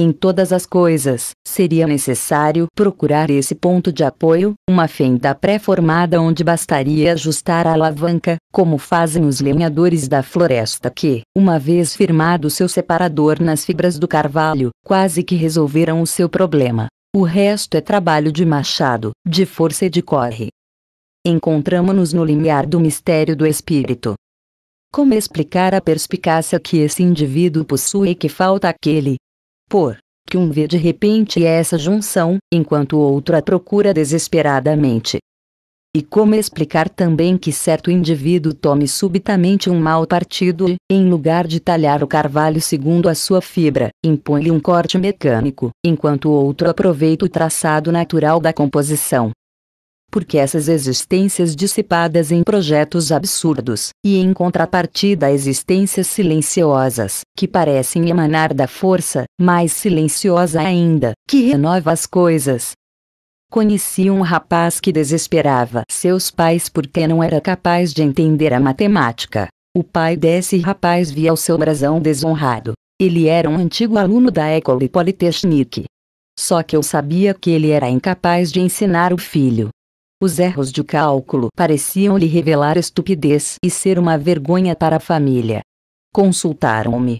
Em todas as coisas, seria necessário procurar esse ponto de apoio, uma fenda pré-formada onde bastaria ajustar a alavanca, como fazem os lenhadores da floresta que, uma vez firmado seu separador nas fibras do carvalho, quase que resolveram o seu problema. O resto é trabalho de machado, de força e de corre. Encontramos-nos no limiar do mistério do espírito. Como explicar a perspicácia que esse indivíduo possui e que falta aquele, por que um vê de repente é essa junção, enquanto o outro a procura desesperadamente. E como explicar também que certo indivíduo tome subitamente um mau partido e, em lugar de talhar o carvalho segundo a sua fibra, impõe-lhe um corte mecânico, enquanto o outro aproveita o traçado natural da composição, porque essas existências dissipadas em projetos absurdos, e em contrapartida existências silenciosas, que parecem emanar da força, mais silenciosa ainda, que renova as coisas. Conheci um rapaz que desesperava seus pais porque não era capaz de entender a matemática. O pai desse rapaz via o seu brasão desonrado. Ele era um antigo aluno da École Polytechnique. Só que eu sabia que ele era incapaz de ensinar o filho, os erros de cálculo pareciam lhe revelar estupidez e ser uma vergonha para a família. Consultaram-me.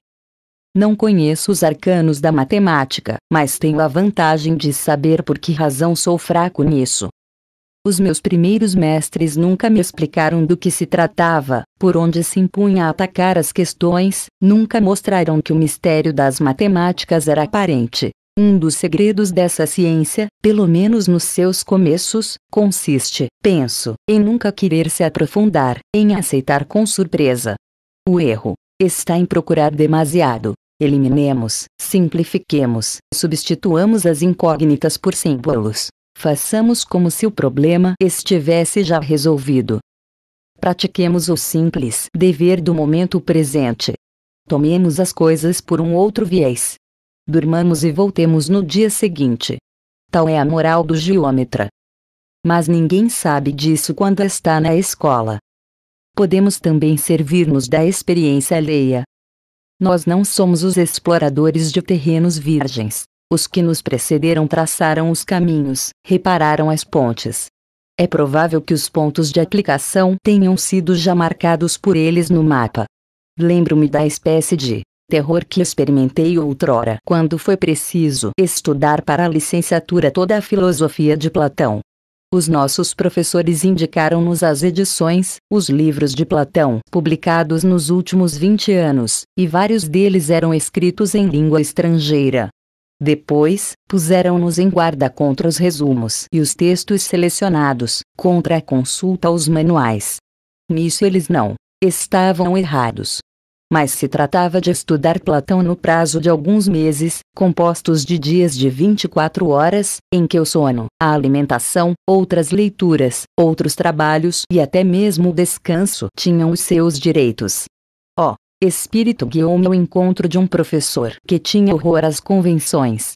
Não conheço os arcanos da matemática, mas tenho a vantagem de saber por que razão sou fraco nisso. Os meus primeiros mestres nunca me explicaram do que se tratava, por onde se impunha a atacar as questões, nunca mostraram que o mistério das matemáticas era aparente, um dos segredos dessa ciência, pelo menos nos seus começos, consiste, penso, em nunca querer se aprofundar, em aceitar com surpresa. O erro está em procurar demasiado. Eliminemos, simplifiquemos, substituamos as incógnitas por símbolos. Façamos como se o problema estivesse já resolvido. Pratiquemos o simples dever do momento presente. Tomemos as coisas por um outro viés, durmamos e voltemos no dia seguinte. Tal é a moral do geômetra. Mas ninguém sabe disso quando está na escola. Podemos também servir-nos da experiência alheia. Nós não somos os exploradores de terrenos virgens. Os que nos precederam traçaram os caminhos, repararam as pontes. É provável que os pontos de aplicação tenham sido já marcados por eles no mapa. Lembro-me da espécie de terror que experimentei outrora quando foi preciso estudar para a licenciatura toda a filosofia de Platão. Os nossos professores indicaram-nos as edições, os livros de Platão, publicados nos últimos 20 anos, e vários deles eram escritos em língua estrangeira. Depois, puseram-nos em guarda contra os resumos e os textos selecionados, contra a consulta aos manuais. Nisso eles não estavam errados mas se tratava de estudar Platão no prazo de alguns meses, compostos de dias de 24 horas, em que o sono, a alimentação, outras leituras, outros trabalhos e até mesmo o descanso tinham os seus direitos. Ó, oh, espírito guiou-me ao encontro de um professor que tinha horror às convenções.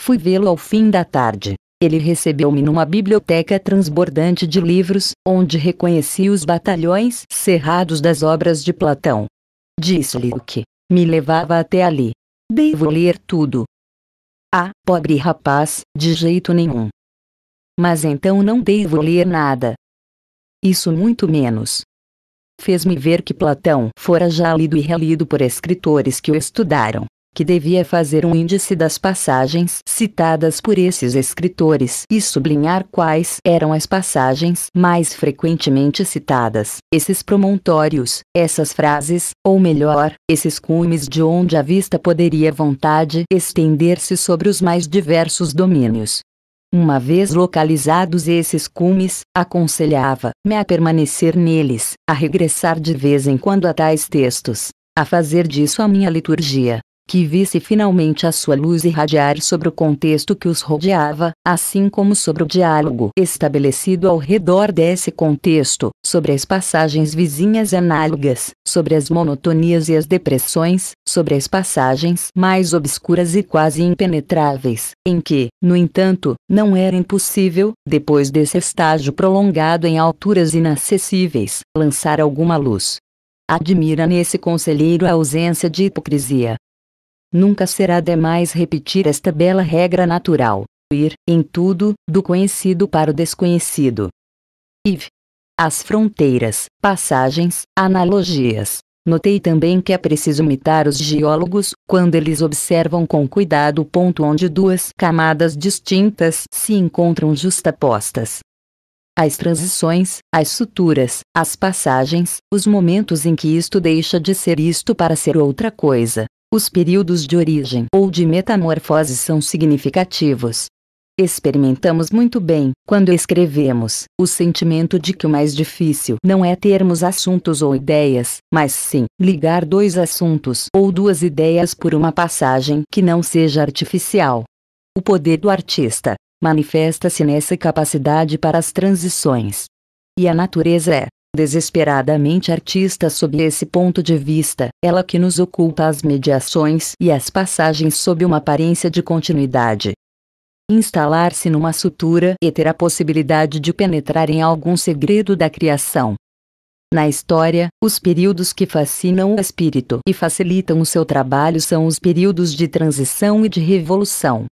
Fui vê-lo ao fim da tarde. Ele recebeu-me numa biblioteca transbordante de livros, onde reconheci os batalhões cerrados das obras de Platão. Disse-lhe o que me levava até ali. Devo ler tudo. Ah, pobre rapaz, de jeito nenhum. Mas então não devo ler nada. Isso muito menos. Fez-me ver que Platão fora já lido e relido por escritores que o estudaram que devia fazer um índice das passagens citadas por esses escritores e sublinhar quais eram as passagens mais frequentemente citadas. Esses promontórios, essas frases, ou melhor, esses cumes de onde a vista poderia à vontade estender-se sobre os mais diversos domínios. Uma vez localizados esses cumes, aconselhava-me a permanecer neles, a regressar de vez em quando a tais textos, a fazer disso a minha liturgia, que visse finalmente a sua luz irradiar sobre o contexto que os rodeava, assim como sobre o diálogo estabelecido ao redor desse contexto, sobre as passagens vizinhas análogas, sobre as monotonias e as depressões, sobre as passagens mais obscuras e quase impenetráveis, em que, no entanto, não era impossível, depois desse estágio prolongado em alturas inacessíveis, lançar alguma luz. Admira nesse conselheiro a ausência de hipocrisia, Nunca será demais repetir esta bela regra natural: ir, em tudo, do conhecido para o desconhecido. IV. As fronteiras, passagens, analogias. Notei também que é preciso imitar os geólogos quando eles observam com cuidado o ponto onde duas camadas distintas se encontram justapostas. As transições, as suturas, as passagens, os momentos em que isto deixa de ser isto para ser outra coisa, os períodos de origem ou de metamorfose são significativos. Experimentamos muito bem, quando escrevemos, o sentimento de que o mais difícil não é termos assuntos ou ideias, mas sim ligar dois assuntos ou duas ideias por uma passagem que não seja artificial. O poder do artista manifesta-se nessa capacidade para as transições. E a natureza é, desesperadamente artista sob esse ponto de vista, ela que nos oculta as mediações e as passagens sob uma aparência de continuidade. Instalar-se numa sutura e ter a possibilidade de penetrar em algum segredo da criação. Na história, os períodos que fascinam o espírito e facilitam o seu trabalho são os períodos de transição e de revolução.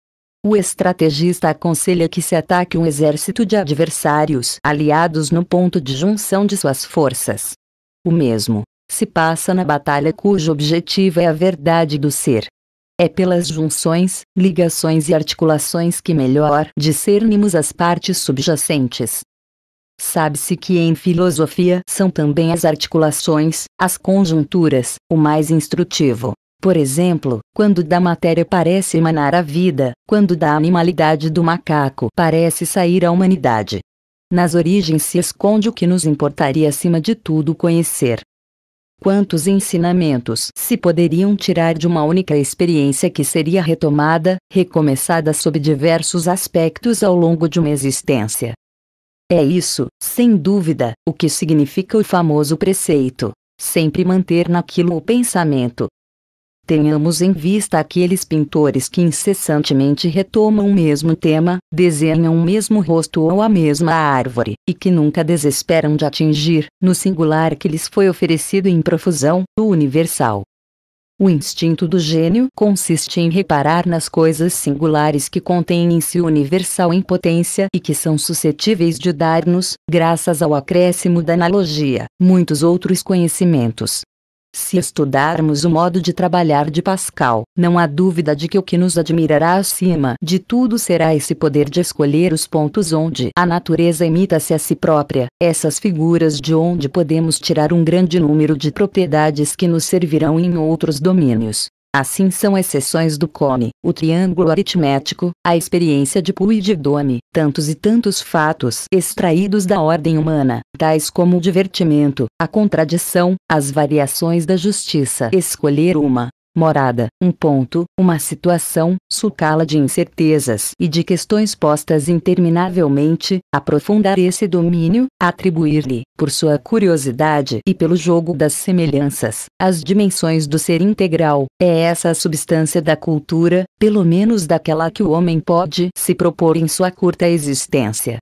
O estrategista aconselha que se ataque um exército de adversários aliados no ponto de junção de suas forças. O mesmo se passa na batalha cujo objetivo é a verdade do ser. É pelas junções, ligações e articulações que melhor discernimos as partes subjacentes. Sabe-se que em filosofia são também as articulações, as conjunturas, o mais instrutivo. Por exemplo, quando da matéria parece emanar a vida, quando da animalidade do macaco parece sair a humanidade. Nas origens se esconde o que nos importaria acima de tudo conhecer. Quantos ensinamentos se poderiam tirar de uma única experiência que seria retomada, recomeçada sob diversos aspectos ao longo de uma existência? É isso, sem dúvida, o que significa o famoso preceito. Sempre manter naquilo o pensamento, Tenhamos em vista aqueles pintores que incessantemente retomam o mesmo tema, desenham o mesmo rosto ou a mesma árvore, e que nunca desesperam de atingir, no singular que lhes foi oferecido em profusão, o universal. O instinto do gênio consiste em reparar nas coisas singulares que contêm em si o universal em potência e que são suscetíveis de dar-nos, graças ao acréscimo da analogia, muitos outros conhecimentos. Se estudarmos o modo de trabalhar de Pascal, não há dúvida de que o que nos admirará acima de tudo será esse poder de escolher os pontos onde a natureza imita-se a si própria, essas figuras de onde podemos tirar um grande número de propriedades que nos servirão em outros domínios. Assim são as seções do COME, o triângulo aritmético, a experiência de Puy de Dome, tantos e tantos fatos extraídos da ordem humana, tais como o divertimento, a contradição, as variações da justiça. Escolher uma, morada, um ponto, uma situação, sucala la de incertezas e de questões postas interminavelmente, aprofundar esse domínio, atribuir-lhe, por sua curiosidade e pelo jogo das semelhanças, as dimensões do ser integral, é essa a substância da cultura, pelo menos daquela que o homem pode se propor em sua curta existência.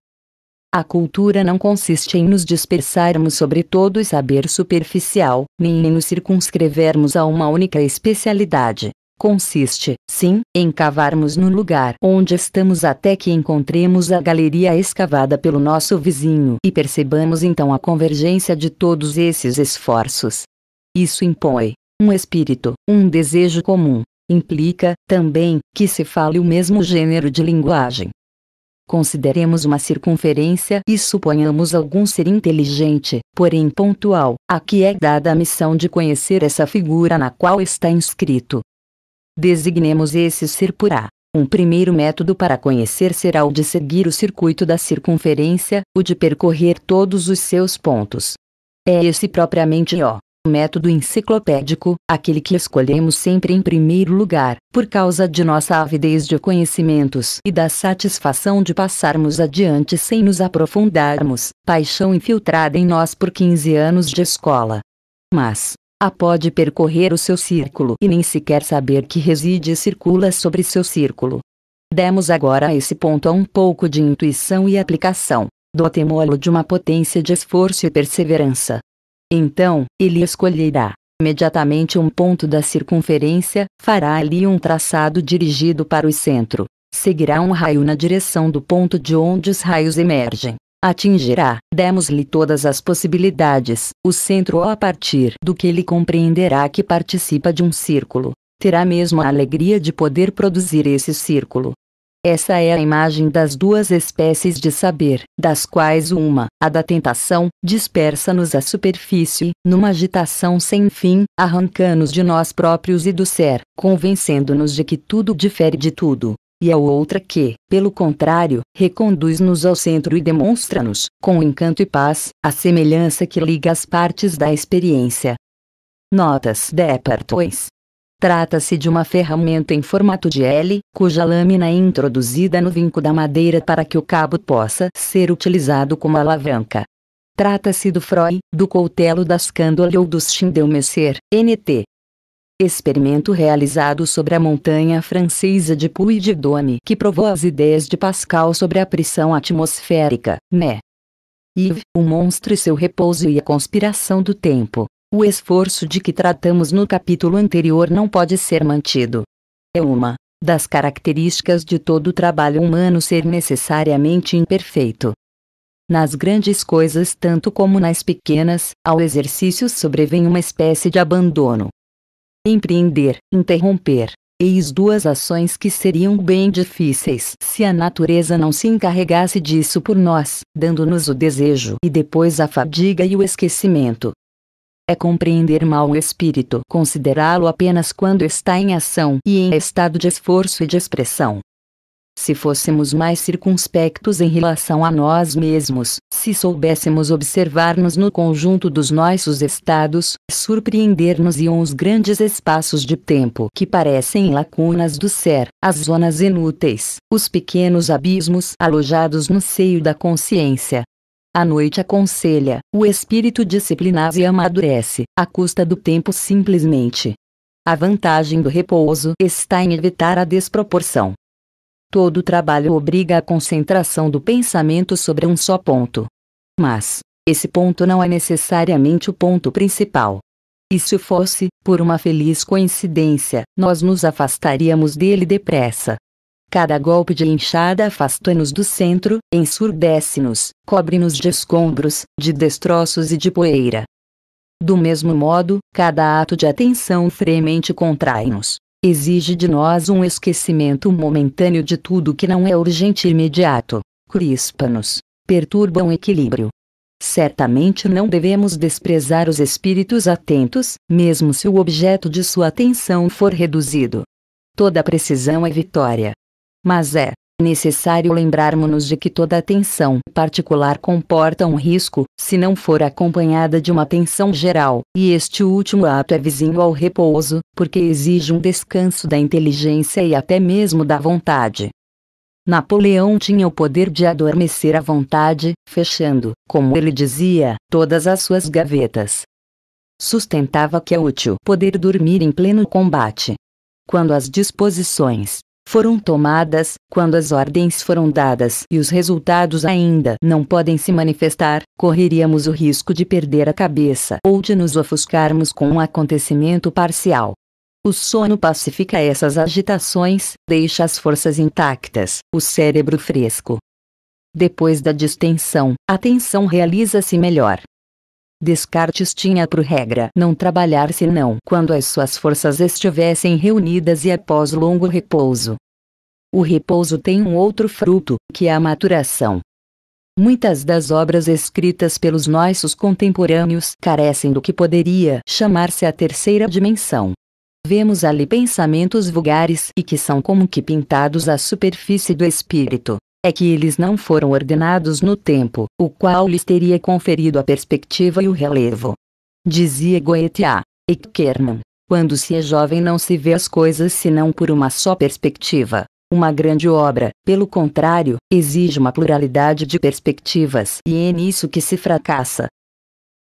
A cultura não consiste em nos dispersarmos sobre todo o saber superficial, nem em nos circunscrevermos a uma única especialidade. Consiste, sim, em cavarmos no lugar onde estamos até que encontremos a galeria escavada pelo nosso vizinho e percebamos então a convergência de todos esses esforços. Isso impõe um espírito, um desejo comum. Implica, também, que se fale o mesmo gênero de linguagem Consideremos uma circunferência e suponhamos algum ser inteligente, porém pontual, a que é dada a missão de conhecer essa figura na qual está inscrito. Designemos esse ser por A. Um primeiro método para conhecer será o de seguir o circuito da circunferência, o de percorrer todos os seus pontos. É esse propriamente O método enciclopédico, aquele que escolhemos sempre em primeiro lugar, por causa de nossa avidez de conhecimentos e da satisfação de passarmos adiante sem nos aprofundarmos, paixão infiltrada em nós por 15 anos de escola. Mas, a pode percorrer o seu círculo e nem sequer saber que reside e circula sobre seu círculo. Demos agora a esse ponto a um pouco de intuição e aplicação. do Dotemolo de uma potência de esforço e perseverança, então, ele escolherá imediatamente um ponto da circunferência, fará ali um traçado dirigido para o centro. Seguirá um raio na direção do ponto de onde os raios emergem. Atingirá, demos-lhe todas as possibilidades, o centro ou a partir do que ele compreenderá que participa de um círculo. Terá mesmo a alegria de poder produzir esse círculo. Essa é a imagem das duas espécies de saber, das quais uma, a da tentação, dispersa-nos à superfície, numa agitação sem fim, arrancando-nos de nós próprios e do ser, convencendo-nos de que tudo difere de tudo, e a outra que, pelo contrário, reconduz-nos ao centro e demonstra-nos, com encanto e paz, a semelhança que liga as partes da experiência. Notas Departois Trata-se de uma ferramenta em formato de L, cuja lâmina é introduzida no vinco da madeira para que o cabo possa ser utilizado como alavanca. Trata-se do Freud, do coutelo das cândola ou do Schindelmesser, NT. Experimento realizado sobre a montanha francesa de Puy de Dôme que provou as ideias de Pascal sobre a pressão atmosférica, né? Yves, o monstro e seu repouso e a conspiração do tempo. O esforço de que tratamos no capítulo anterior não pode ser mantido. É uma das características de todo trabalho humano ser necessariamente imperfeito. Nas grandes coisas, tanto como nas pequenas, ao exercício sobrevém uma espécie de abandono. Empreender, interromper, eis duas ações que seriam bem difíceis se a natureza não se encarregasse disso por nós, dando-nos o desejo e depois a fadiga e o esquecimento é compreender mal o espírito, considerá-lo apenas quando está em ação e em estado de esforço e de expressão. Se fôssemos mais circunspectos em relação a nós mesmos, se soubéssemos observar-nos no conjunto dos nossos estados, surpreender-nos-iam os grandes espaços de tempo que parecem lacunas do ser, as zonas inúteis, os pequenos abismos alojados no seio da consciência, a noite aconselha, o espírito disciplinar e amadurece, à custa do tempo simplesmente. A vantagem do repouso está em evitar a desproporção. Todo trabalho obriga a concentração do pensamento sobre um só ponto. Mas, esse ponto não é necessariamente o ponto principal. E se fosse, por uma feliz coincidência, nós nos afastaríamos dele depressa, Cada golpe de enxada afasta-nos do centro, ensurdece-nos, cobre-nos de escombros, de destroços e de poeira. Do mesmo modo, cada ato de atenção fremente contrai-nos. Exige de nós um esquecimento momentâneo de tudo que não é urgente e imediato. Crispa-nos. Perturba o um equilíbrio. Certamente não devemos desprezar os espíritos atentos, mesmo se o objeto de sua atenção for reduzido. Toda precisão é vitória mas é necessário lembrarmos-nos de que toda atenção particular comporta um risco, se não for acompanhada de uma atenção geral, e este último ato é vizinho ao repouso, porque exige um descanso da inteligência e até mesmo da vontade. Napoleão tinha o poder de adormecer à vontade, fechando, como ele dizia, todas as suas gavetas. Sustentava que é útil poder dormir em pleno combate. Quando as disposições foram tomadas, quando as ordens foram dadas e os resultados ainda não podem se manifestar, correríamos o risco de perder a cabeça ou de nos ofuscarmos com um acontecimento parcial. O sono pacifica essas agitações, deixa as forças intactas, o cérebro fresco. Depois da distensão, a tensão realiza-se melhor. Descartes tinha por regra não trabalhar senão quando as suas forças estivessem reunidas e após longo repouso. O repouso tem um outro fruto, que é a maturação. Muitas das obras escritas pelos nossos contemporâneos carecem do que poderia chamar-se a terceira dimensão. Vemos ali pensamentos vulgares e que são como que pintados à superfície do espírito. É que eles não foram ordenados no tempo, o qual lhes teria conferido a perspectiva e o relevo. Dizia Goethe a Eckermann: quando se é jovem não se vê as coisas senão por uma só perspectiva, uma grande obra, pelo contrário, exige uma pluralidade de perspectivas e é nisso que se fracassa.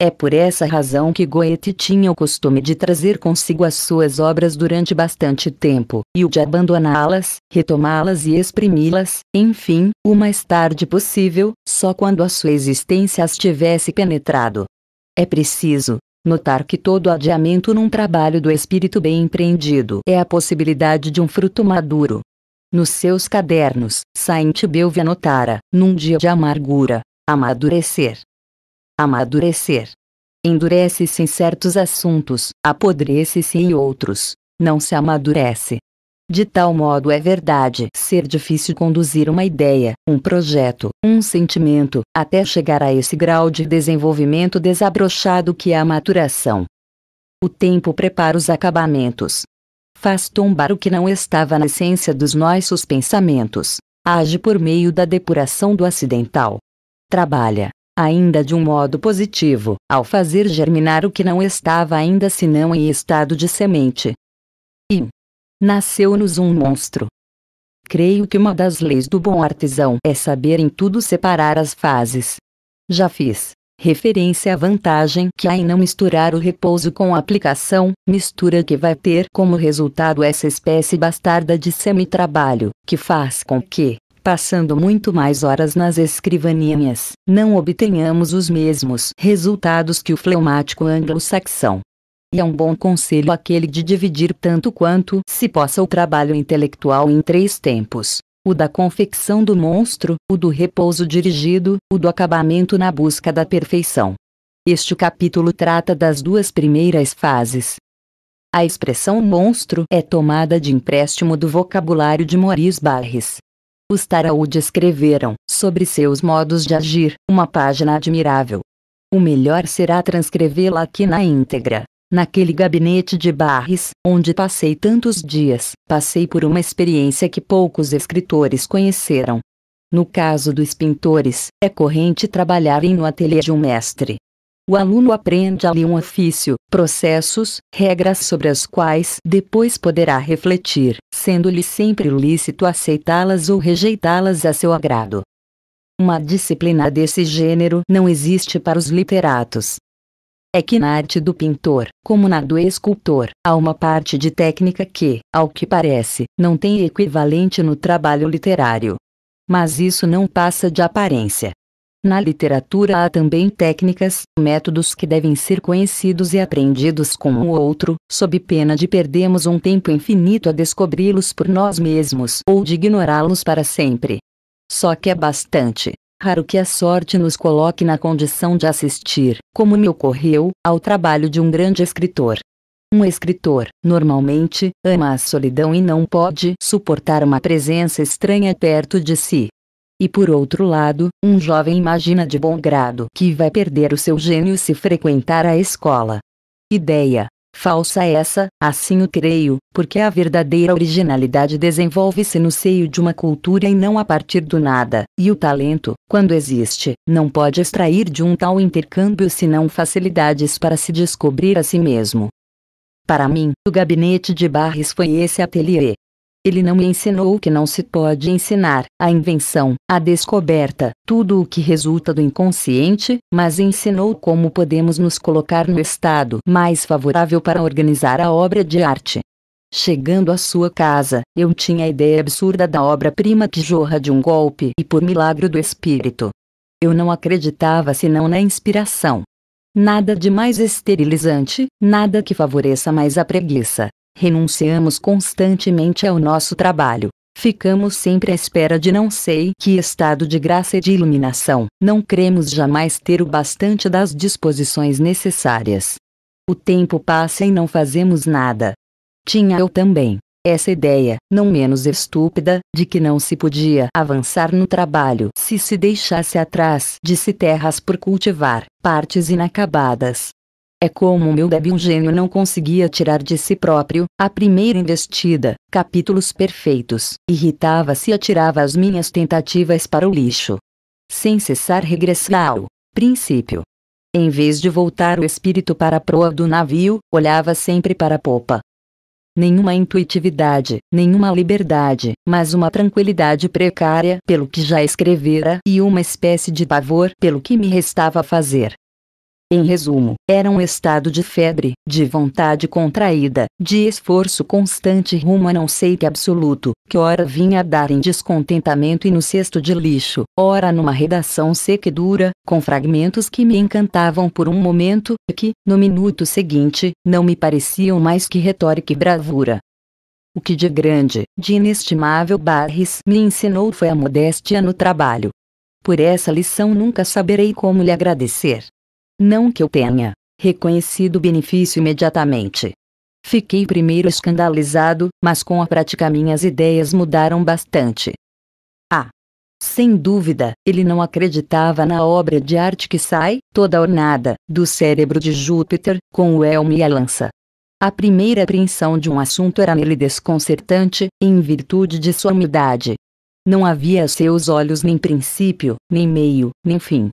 É por essa razão que Goethe tinha o costume de trazer consigo as suas obras durante bastante tempo, e o de abandoná-las, retomá-las e exprimi-las, enfim, o mais tarde possível, só quando a sua existência as tivesse penetrado. É preciso, Notar que todo adiamento num trabalho do espírito bem empreendido é a possibilidade de um fruto maduro, nos seus cadernos, Saint Beuve anotara, num dia de amargura, amadurecer. Amadurecer. Endurece-se em certos assuntos, apodrece-se em outros. Não se amadurece. De tal modo é verdade ser difícil conduzir uma ideia, um projeto, um sentimento, até chegar a esse grau de desenvolvimento desabrochado que é a maturação. O tempo prepara os acabamentos, faz tombar o que não estava na essência dos nossos pensamentos, age por meio da depuração do acidental. Trabalha, ainda de um modo positivo, ao fazer germinar o que não estava ainda senão em estado de semente. E nasceu-nos um monstro. Creio que uma das leis do bom artesão é saber em tudo separar as fases. Já fiz, Referência à vantagem que há em não misturar o repouso com a aplicação, mistura que vai ter como resultado essa espécie bastarda de semi-trabalho, que faz com que, passando muito mais horas nas escrivaninhas, não obtenhamos os mesmos resultados que o fleumático anglo-saxão. E é um bom conselho aquele de dividir tanto quanto se possa o trabalho intelectual em três tempos, o da confecção do monstro, o do repouso dirigido, o do acabamento na busca da perfeição. Este capítulo trata das duas primeiras fases. A expressão monstro é tomada de empréstimo do vocabulário de Maurice Barres. Os Taraúd escreveram, sobre seus modos de agir, uma página admirável. O melhor será transcrevê-la aqui na íntegra naquele gabinete de barres, onde passei tantos dias, passei por uma experiência que poucos escritores conheceram. No caso dos pintores, é corrente trabalharem no ateliê de um mestre. O aluno aprende ali um ofício, processos, regras sobre as quais depois poderá refletir, sendo-lhe sempre lícito aceitá-las ou rejeitá-las a seu agrado. Uma disciplina desse gênero não existe para os literatos, é que na arte do pintor, como na do escultor, há uma parte de técnica que, ao que parece, não tem equivalente no trabalho literário. Mas isso não passa de aparência. Na literatura há também técnicas, métodos que devem ser conhecidos e aprendidos com o outro, sob pena de perdermos um tempo infinito a descobri-los por nós mesmos ou de ignorá-los para sempre. Só que é bastante Raro que a sorte nos coloque na condição de assistir, como me ocorreu, ao trabalho de um grande escritor. Um escritor, normalmente, ama a solidão e não pode suportar uma presença estranha perto de si. E por outro lado, um jovem imagina de bom grado que vai perder o seu gênio se frequentar a escola. Ideia, Falsa essa, assim o creio, porque a verdadeira originalidade desenvolve-se no seio de uma cultura e não a partir do nada, e o talento, quando existe, não pode extrair de um tal intercâmbio senão facilidades para se descobrir a si mesmo. Para mim, o gabinete de Barres foi esse ateliê, ele não me ensinou o que não se pode ensinar, a invenção, a descoberta, tudo o que resulta do inconsciente, mas ensinou como podemos nos colocar no estado mais favorável para organizar a obra de arte. Chegando à sua casa, eu tinha a ideia absurda da obra-prima que jorra de um golpe e por milagre do espírito. Eu não acreditava senão na inspiração. Nada de mais esterilizante, nada que favoreça mais a preguiça, renunciamos constantemente ao nosso trabalho. Ficamos sempre à espera de não sei que estado de graça e de iluminação. Não cremos jamais ter o bastante das disposições necessárias. O tempo passa e não fazemos nada. Tinha eu também essa ideia, não menos estúpida, de que não se podia avançar no trabalho se se deixasse atrás de se terras por cultivar, partes inacabadas, é como meu débil gênio não conseguia tirar de si próprio, a primeira investida, capítulos perfeitos. Irritava-se e atirava as minhas tentativas para o lixo. Sem cessar regressar ao princípio. Em vez de voltar o espírito para a proa do navio, olhava sempre para a popa. Nenhuma intuitividade, nenhuma liberdade, mas uma tranquilidade precária pelo que já escrevera e uma espécie de pavor pelo que me restava fazer. Em resumo, era um estado de febre, de vontade contraída, de esforço constante rumo a não sei que absoluto, que ora vinha a dar em descontentamento e no cesto de lixo, ora numa redação seca e dura, com fragmentos que me encantavam por um momento, e que, no minuto seguinte, não me pareciam mais que retórica e bravura. O que de grande, de inestimável Barris me ensinou foi a modéstia no trabalho. Por essa lição nunca saberei como lhe agradecer. Não que eu tenha reconhecido o benefício imediatamente. Fiquei primeiro escandalizado, mas com a prática minhas ideias mudaram bastante. Ah! Sem dúvida, ele não acreditava na obra de arte que sai, toda ornada, do cérebro de Júpiter, com o elmo e a lança. A primeira apreensão de um assunto era nele desconcertante, em virtude de sua humildade. Não havia a seus olhos nem princípio, nem meio, nem fim.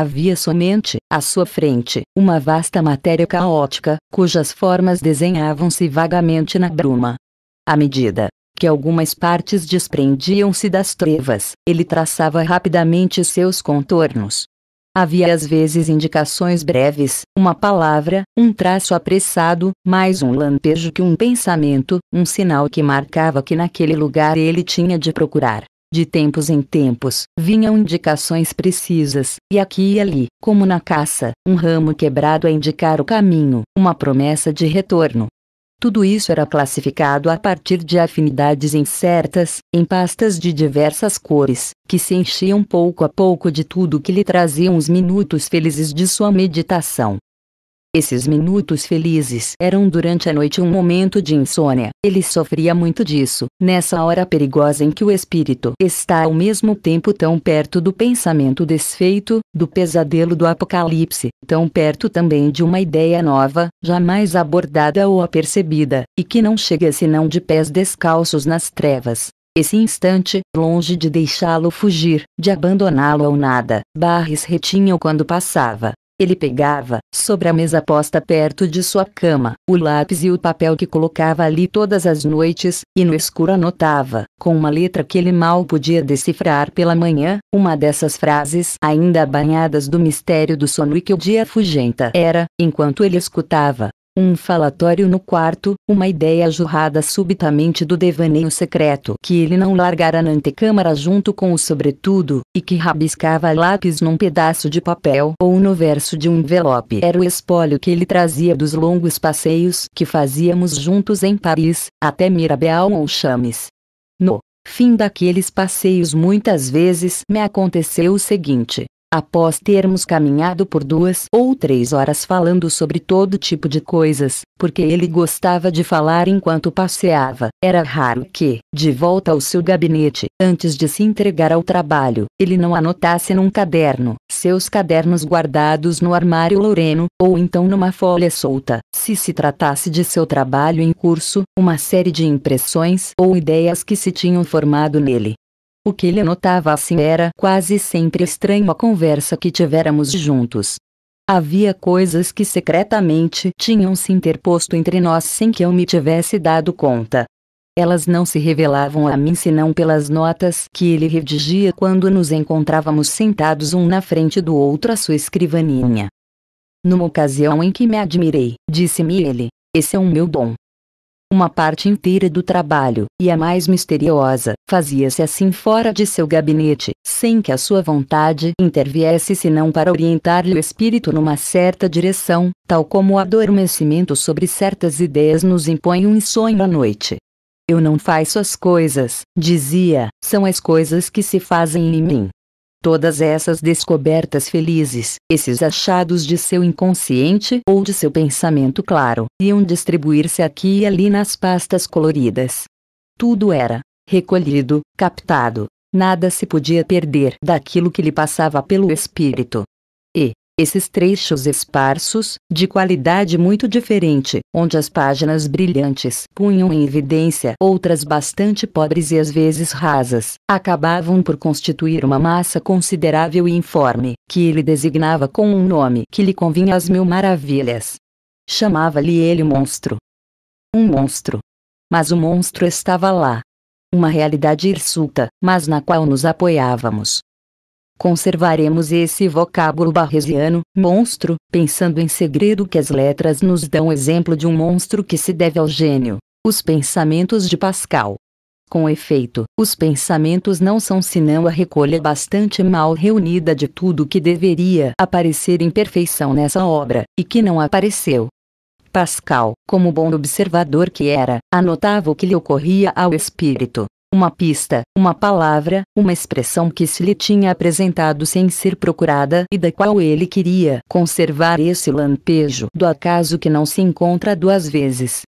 Havia somente, à sua frente, uma vasta matéria caótica, cujas formas desenhavam-se vagamente na bruma. À medida que algumas partes desprendiam-se das trevas, ele traçava rapidamente seus contornos. Havia às vezes indicações breves, uma palavra, um traço apressado, mais um lampejo que um pensamento, um sinal que marcava que naquele lugar ele tinha de procurar. De tempos em tempos, vinham indicações precisas, e aqui e ali, como na caça, um ramo quebrado a indicar o caminho, uma promessa de retorno. Tudo isso era classificado a partir de afinidades incertas, em pastas de diversas cores, que se enchiam pouco a pouco de tudo que lhe traziam os minutos felizes de sua meditação. Esses minutos felizes eram durante a noite um momento de insônia. Ele sofria muito disso, nessa hora perigosa em que o espírito está ao mesmo tempo tão perto do pensamento desfeito, do pesadelo do apocalipse, tão perto também de uma ideia nova, jamais abordada ou apercebida, e que não chega senão de pés descalços nas trevas. Esse instante, longe de deixá-lo fugir, de abandoná-lo ao nada, Barres retinha-o quando passava, ele pegava, sobre a mesa posta perto de sua cama, o lápis e o papel que colocava ali todas as noites, e no escuro anotava, com uma letra que ele mal podia decifrar pela manhã, uma dessas frases ainda banhadas do mistério do sono e que o dia fugenta era, enquanto ele escutava, um falatório no quarto, uma ideia jorrada subitamente do devaneio secreto que ele não largara na antecâmara junto com o sobretudo, e que rabiscava lápis num pedaço de papel ou no verso de um envelope. Era o espólio que ele trazia dos longos passeios que fazíamos juntos em Paris, até Mirabel ou Chames. No fim daqueles passeios muitas vezes me aconteceu o seguinte. Após termos caminhado por duas ou três horas falando sobre todo tipo de coisas, porque ele gostava de falar enquanto passeava, era raro que, de volta ao seu gabinete, antes de se entregar ao trabalho, ele não anotasse num caderno, seus cadernos guardados no armário Loreno, ou então numa folha solta, se se tratasse de seu trabalho em curso, uma série de impressões ou ideias que se tinham formado nele. O que ele notava assim era quase sempre estranho a conversa que tivéramos juntos. Havia coisas que secretamente tinham se interposto entre nós sem que eu me tivesse dado conta. Elas não se revelavam a mim senão pelas notas que ele redigia quando nos encontrávamos sentados um na frente do outro à sua escrivaninha. Numa ocasião em que me admirei, disse-me ele: Esse é um meu dom uma parte inteira do trabalho, e a mais misteriosa, fazia-se assim fora de seu gabinete, sem que a sua vontade interviesse senão para orientar-lhe o espírito numa certa direção, tal como o adormecimento sobre certas ideias nos impõe um sonho à noite. Eu não faço as coisas, dizia, são as coisas que se fazem em mim. Todas essas descobertas felizes, esses achados de seu inconsciente ou de seu pensamento claro, iam distribuir-se aqui e ali nas pastas coloridas. Tudo era recolhido, captado. Nada se podia perder daquilo que lhe passava pelo espírito. Esses trechos esparsos, de qualidade muito diferente, onde as páginas brilhantes punham em evidência outras bastante pobres e às vezes rasas, acabavam por constituir uma massa considerável e informe, que ele designava com um nome que lhe convinha às mil maravilhas. Chamava-lhe ele monstro. Um monstro. Mas o monstro estava lá. Uma realidade hirsuta, mas na qual nos apoiávamos, Conservaremos esse vocábulo barresiano, monstro, pensando em segredo que as letras nos dão exemplo de um monstro que se deve ao gênio. Os pensamentos de Pascal. Com efeito, os pensamentos não são senão a recolha bastante mal reunida de tudo que deveria aparecer em perfeição nessa obra, e que não apareceu. Pascal, como bom observador que era, anotava o que lhe ocorria ao espírito, uma pista, uma palavra, uma expressão que se lhe tinha apresentado sem ser procurada e da qual ele queria conservar esse lampejo do acaso que não se encontra duas vezes.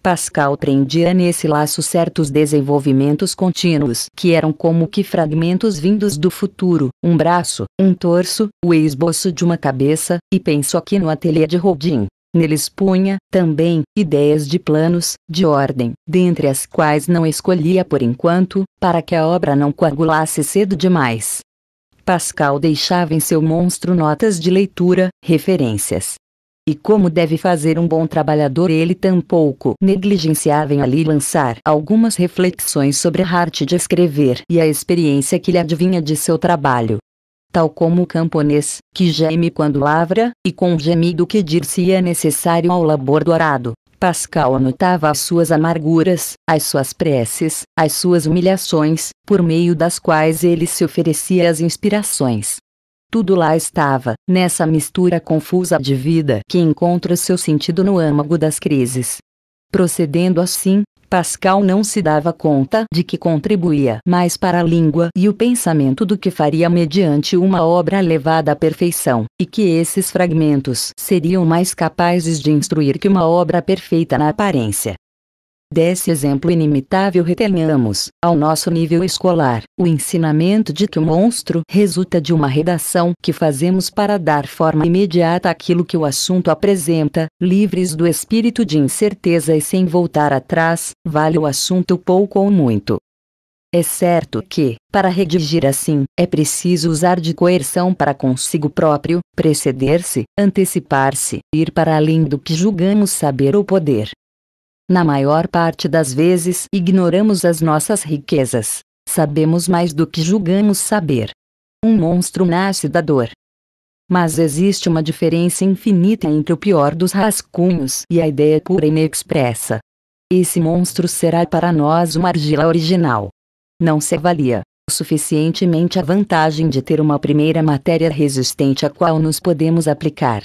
Pascal prendia nesse laço certos desenvolvimentos contínuos que eram como que fragmentos vindos do futuro, um braço, um torso, o esboço de uma cabeça, e pensou aqui no ateliê de Rodin, Neles punha, também, ideias de planos, de ordem, dentre as quais não escolhia por enquanto, para que a obra não coagulasse cedo demais. Pascal deixava em seu monstro notas de leitura, referências. E como deve fazer um bom trabalhador, ele tampouco negligenciava em ali lançar algumas reflexões sobre a arte de escrever e a experiência que lhe advinha de seu trabalho tal como o camponês, que geme quando lavra, e com um gemido que dir-se-ia é necessário ao labor do arado. Pascal anotava as suas amarguras, as suas preces, as suas humilhações, por meio das quais ele se oferecia às inspirações. Tudo lá estava, nessa mistura confusa de vida que encontra seu sentido no âmago das crises. Procedendo assim, Pascal não se dava conta de que contribuía mais para a língua e o pensamento do que faria mediante uma obra levada à perfeição, e que esses fragmentos seriam mais capazes de instruir que uma obra perfeita na aparência. Desse exemplo inimitável retenhamos, ao nosso nível escolar, o ensinamento de que o monstro resulta de uma redação que fazemos para dar forma imediata àquilo que o assunto apresenta, livres do espírito de incerteza e sem voltar atrás, vale o assunto pouco ou muito. É certo que, para redigir assim, é preciso usar de coerção para consigo próprio, preceder-se, antecipar-se, ir para além do que julgamos saber ou poder, na maior parte das vezes, ignoramos as nossas riquezas. Sabemos mais do que julgamos saber. Um monstro nasce da dor. Mas existe uma diferença infinita entre o pior dos rascunhos e a ideia pura e inexpressa. Esse monstro será para nós uma argila original. Não se avalia suficientemente a vantagem de ter uma primeira matéria resistente a qual nos podemos aplicar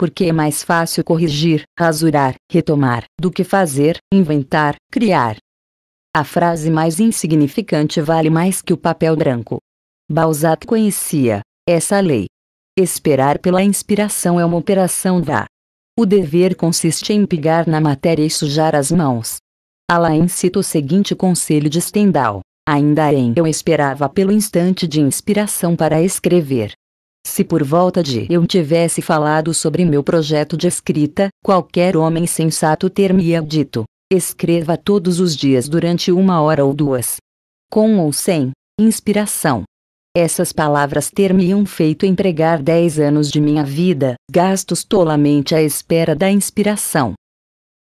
porque é mais fácil corrigir, rasurar, retomar, do que fazer, inventar, criar. A frase mais insignificante vale mais que o papel branco. Balzac conhecia essa lei. Esperar pela inspiração é uma operação vá. O dever consiste em pigar na matéria e sujar as mãos. Alain cita o seguinte conselho de Stendhal: Ainda em eu esperava pelo instante de inspiração para escrever. Se por volta de eu tivesse falado sobre meu projeto de escrita, qualquer homem sensato ter-me-ia dito: escreva todos os dias durante uma hora ou duas. Com ou sem inspiração. Essas palavras ter-me-iam feito empregar dez anos de minha vida, gastos tolamente à espera da inspiração.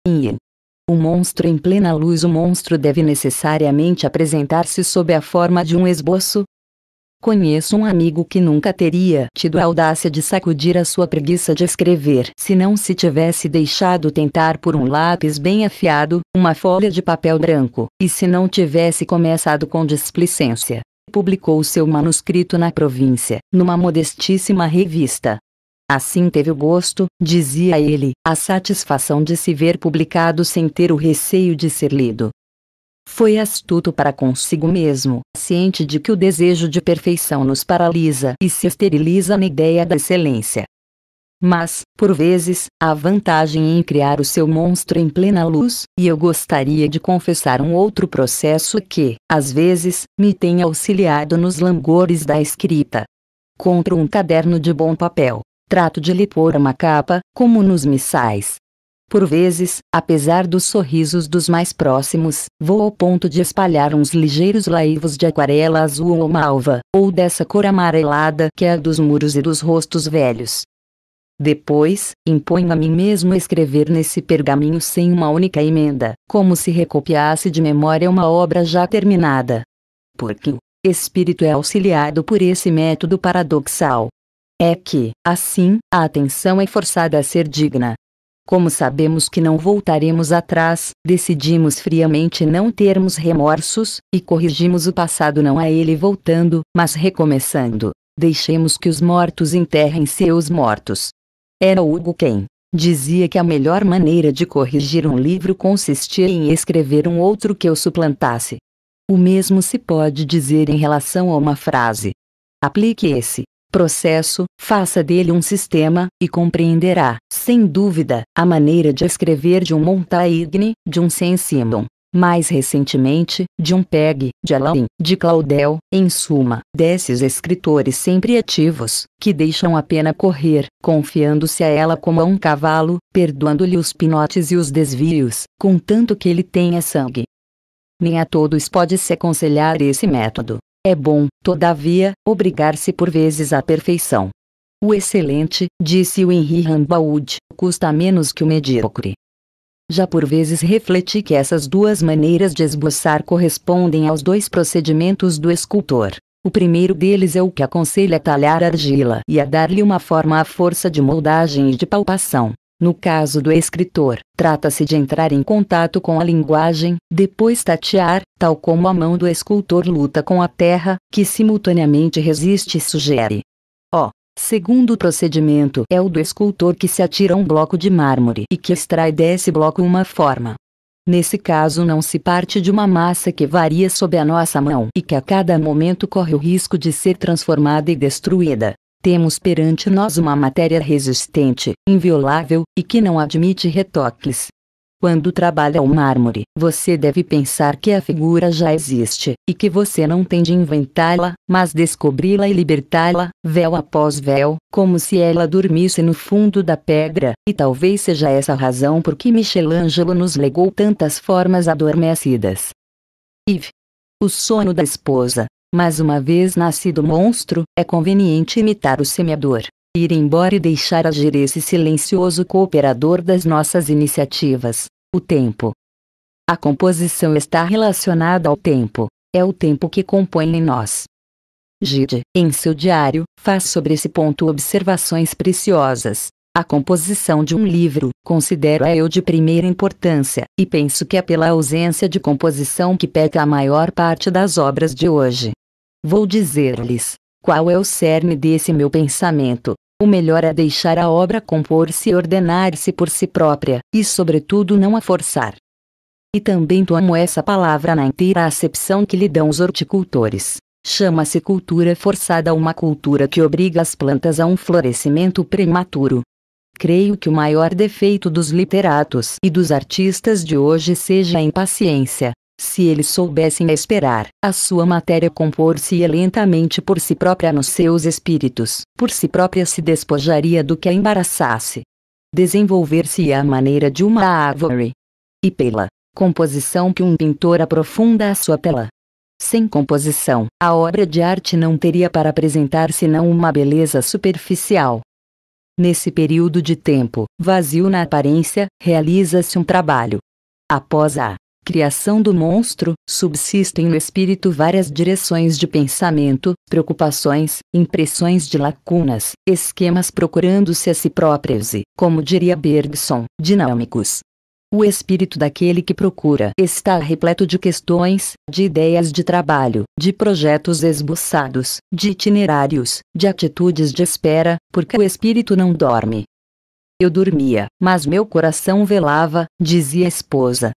Yin. Um monstro em plena luz O monstro deve necessariamente apresentar-se sob a forma de um esboço, Conheço um amigo que nunca teria tido a audácia de sacudir a sua preguiça de escrever se não se tivesse deixado tentar por um lápis bem afiado, uma folha de papel branco, e se não tivesse começado com displicência. Publicou seu manuscrito na província, numa modestíssima revista. Assim teve o gosto, dizia ele, a satisfação de se ver publicado sem ter o receio de ser lido, foi astuto para consigo mesmo, ciente de que o desejo de perfeição nos paralisa e se esteriliza na ideia da excelência. Mas, por vezes, há vantagem em criar o seu monstro em plena luz, e eu gostaria de confessar um outro processo que, às vezes, me tem auxiliado nos langores da escrita. Contra um caderno de bom papel, trato de lhe pôr uma capa, como nos missais, por vezes, apesar dos sorrisos dos mais próximos, vou ao ponto de espalhar uns ligeiros laivos de aquarela azul ou malva, ou dessa cor amarelada que é a dos muros e dos rostos velhos. Depois, imponho a mim mesmo escrever nesse pergaminho sem uma única emenda, como se recopiasse de memória uma obra já terminada. Porque o espírito é auxiliado por esse método paradoxal. É que, assim, a atenção é forçada a ser digna, como sabemos que não voltaremos atrás, decidimos friamente não termos remorsos, e corrigimos o passado não a ele voltando, mas recomeçando. Deixemos que os mortos enterrem seus mortos. Era Hugo quem dizia que a melhor maneira de corrigir um livro consistia em escrever um outro que o suplantasse. O mesmo se pode dizer em relação a uma frase. Aplique esse processo, faça dele um sistema, e compreenderá, sem dúvida, a maneira de escrever de um Montaigne, de um Saint-Simon. Mais recentemente, de um Peg, de Alain, de Claudel, em suma, desses escritores sempre ativos, que deixam a pena correr, confiando-se a ela como a um cavalo, perdoando-lhe os pinotes e os desvios, contanto que ele tenha sangue. Nem a todos pode se aconselhar esse método, é bom, todavia, obrigar-se por vezes à perfeição. O excelente, disse o Henry Rambaud, custa menos que o medíocre. Já por vezes refleti que essas duas maneiras de esboçar correspondem aos dois procedimentos do escultor. O primeiro deles é o que aconselha a talhar argila e a dar-lhe uma forma à força de moldagem e de palpação. No caso do escritor, trata-se de entrar em contato com a linguagem, depois tatear, tal como a mão do escultor luta com a terra, que simultaneamente resiste e sugere. O oh, segundo procedimento é o do escultor que se atira a um bloco de mármore e que extrai desse bloco uma forma. Nesse caso não se parte de uma massa que varia sob a nossa mão e que a cada momento corre o risco de ser transformada e destruída. Temos perante nós uma matéria resistente, inviolável, e que não admite retoques. Quando trabalha o mármore, você deve pensar que a figura já existe, e que você não tem de inventá-la, mas descobri-la e libertá-la, véu após véu, como se ela dormisse no fundo da pedra, e talvez seja essa a razão por que Michelangelo nos legou tantas formas adormecidas. Yves. O sono da esposa, mas uma vez nascido monstro, é conveniente imitar o semeador, ir embora e deixar agir esse silencioso cooperador das nossas iniciativas, o tempo. A composição está relacionada ao tempo, é o tempo que compõe em nós. Gide, em seu diário, faz sobre esse ponto observações preciosas. A composição de um livro, considero-a eu de primeira importância, e penso que é pela ausência de composição que peca a maior parte das obras de hoje. Vou dizer-lhes qual é o cerne desse meu pensamento. O melhor é deixar a obra compor-se e ordenar-se por si própria, e sobretudo não a forçar. E também tomo essa palavra na inteira acepção que lhe dão os horticultores. Chama-se cultura forçada uma cultura que obriga as plantas a um florescimento prematuro. Creio que o maior defeito dos literatos e dos artistas de hoje seja a impaciência, se eles soubessem esperar, a sua matéria compor-se-ia lentamente por si própria nos seus espíritos, por si própria se despojaria do que a embaraçasse. Desenvolver-se-ia à maneira de uma árvore. E pela composição que um pintor aprofunda a sua tela. Sem composição, a obra de arte não teria para apresentar senão uma beleza superficial. Nesse período de tempo, vazio na aparência, realiza-se um trabalho. Após a criação do monstro, subsistem no espírito várias direções de pensamento, preocupações, impressões de lacunas, esquemas procurando-se a si próprios e, como diria Bergson, dinâmicos. O espírito daquele que procura está repleto de questões, de ideias de trabalho, de projetos esboçados, de itinerários, de atitudes de espera, porque o espírito não dorme. Eu dormia, mas meu coração velava, dizia a esposa,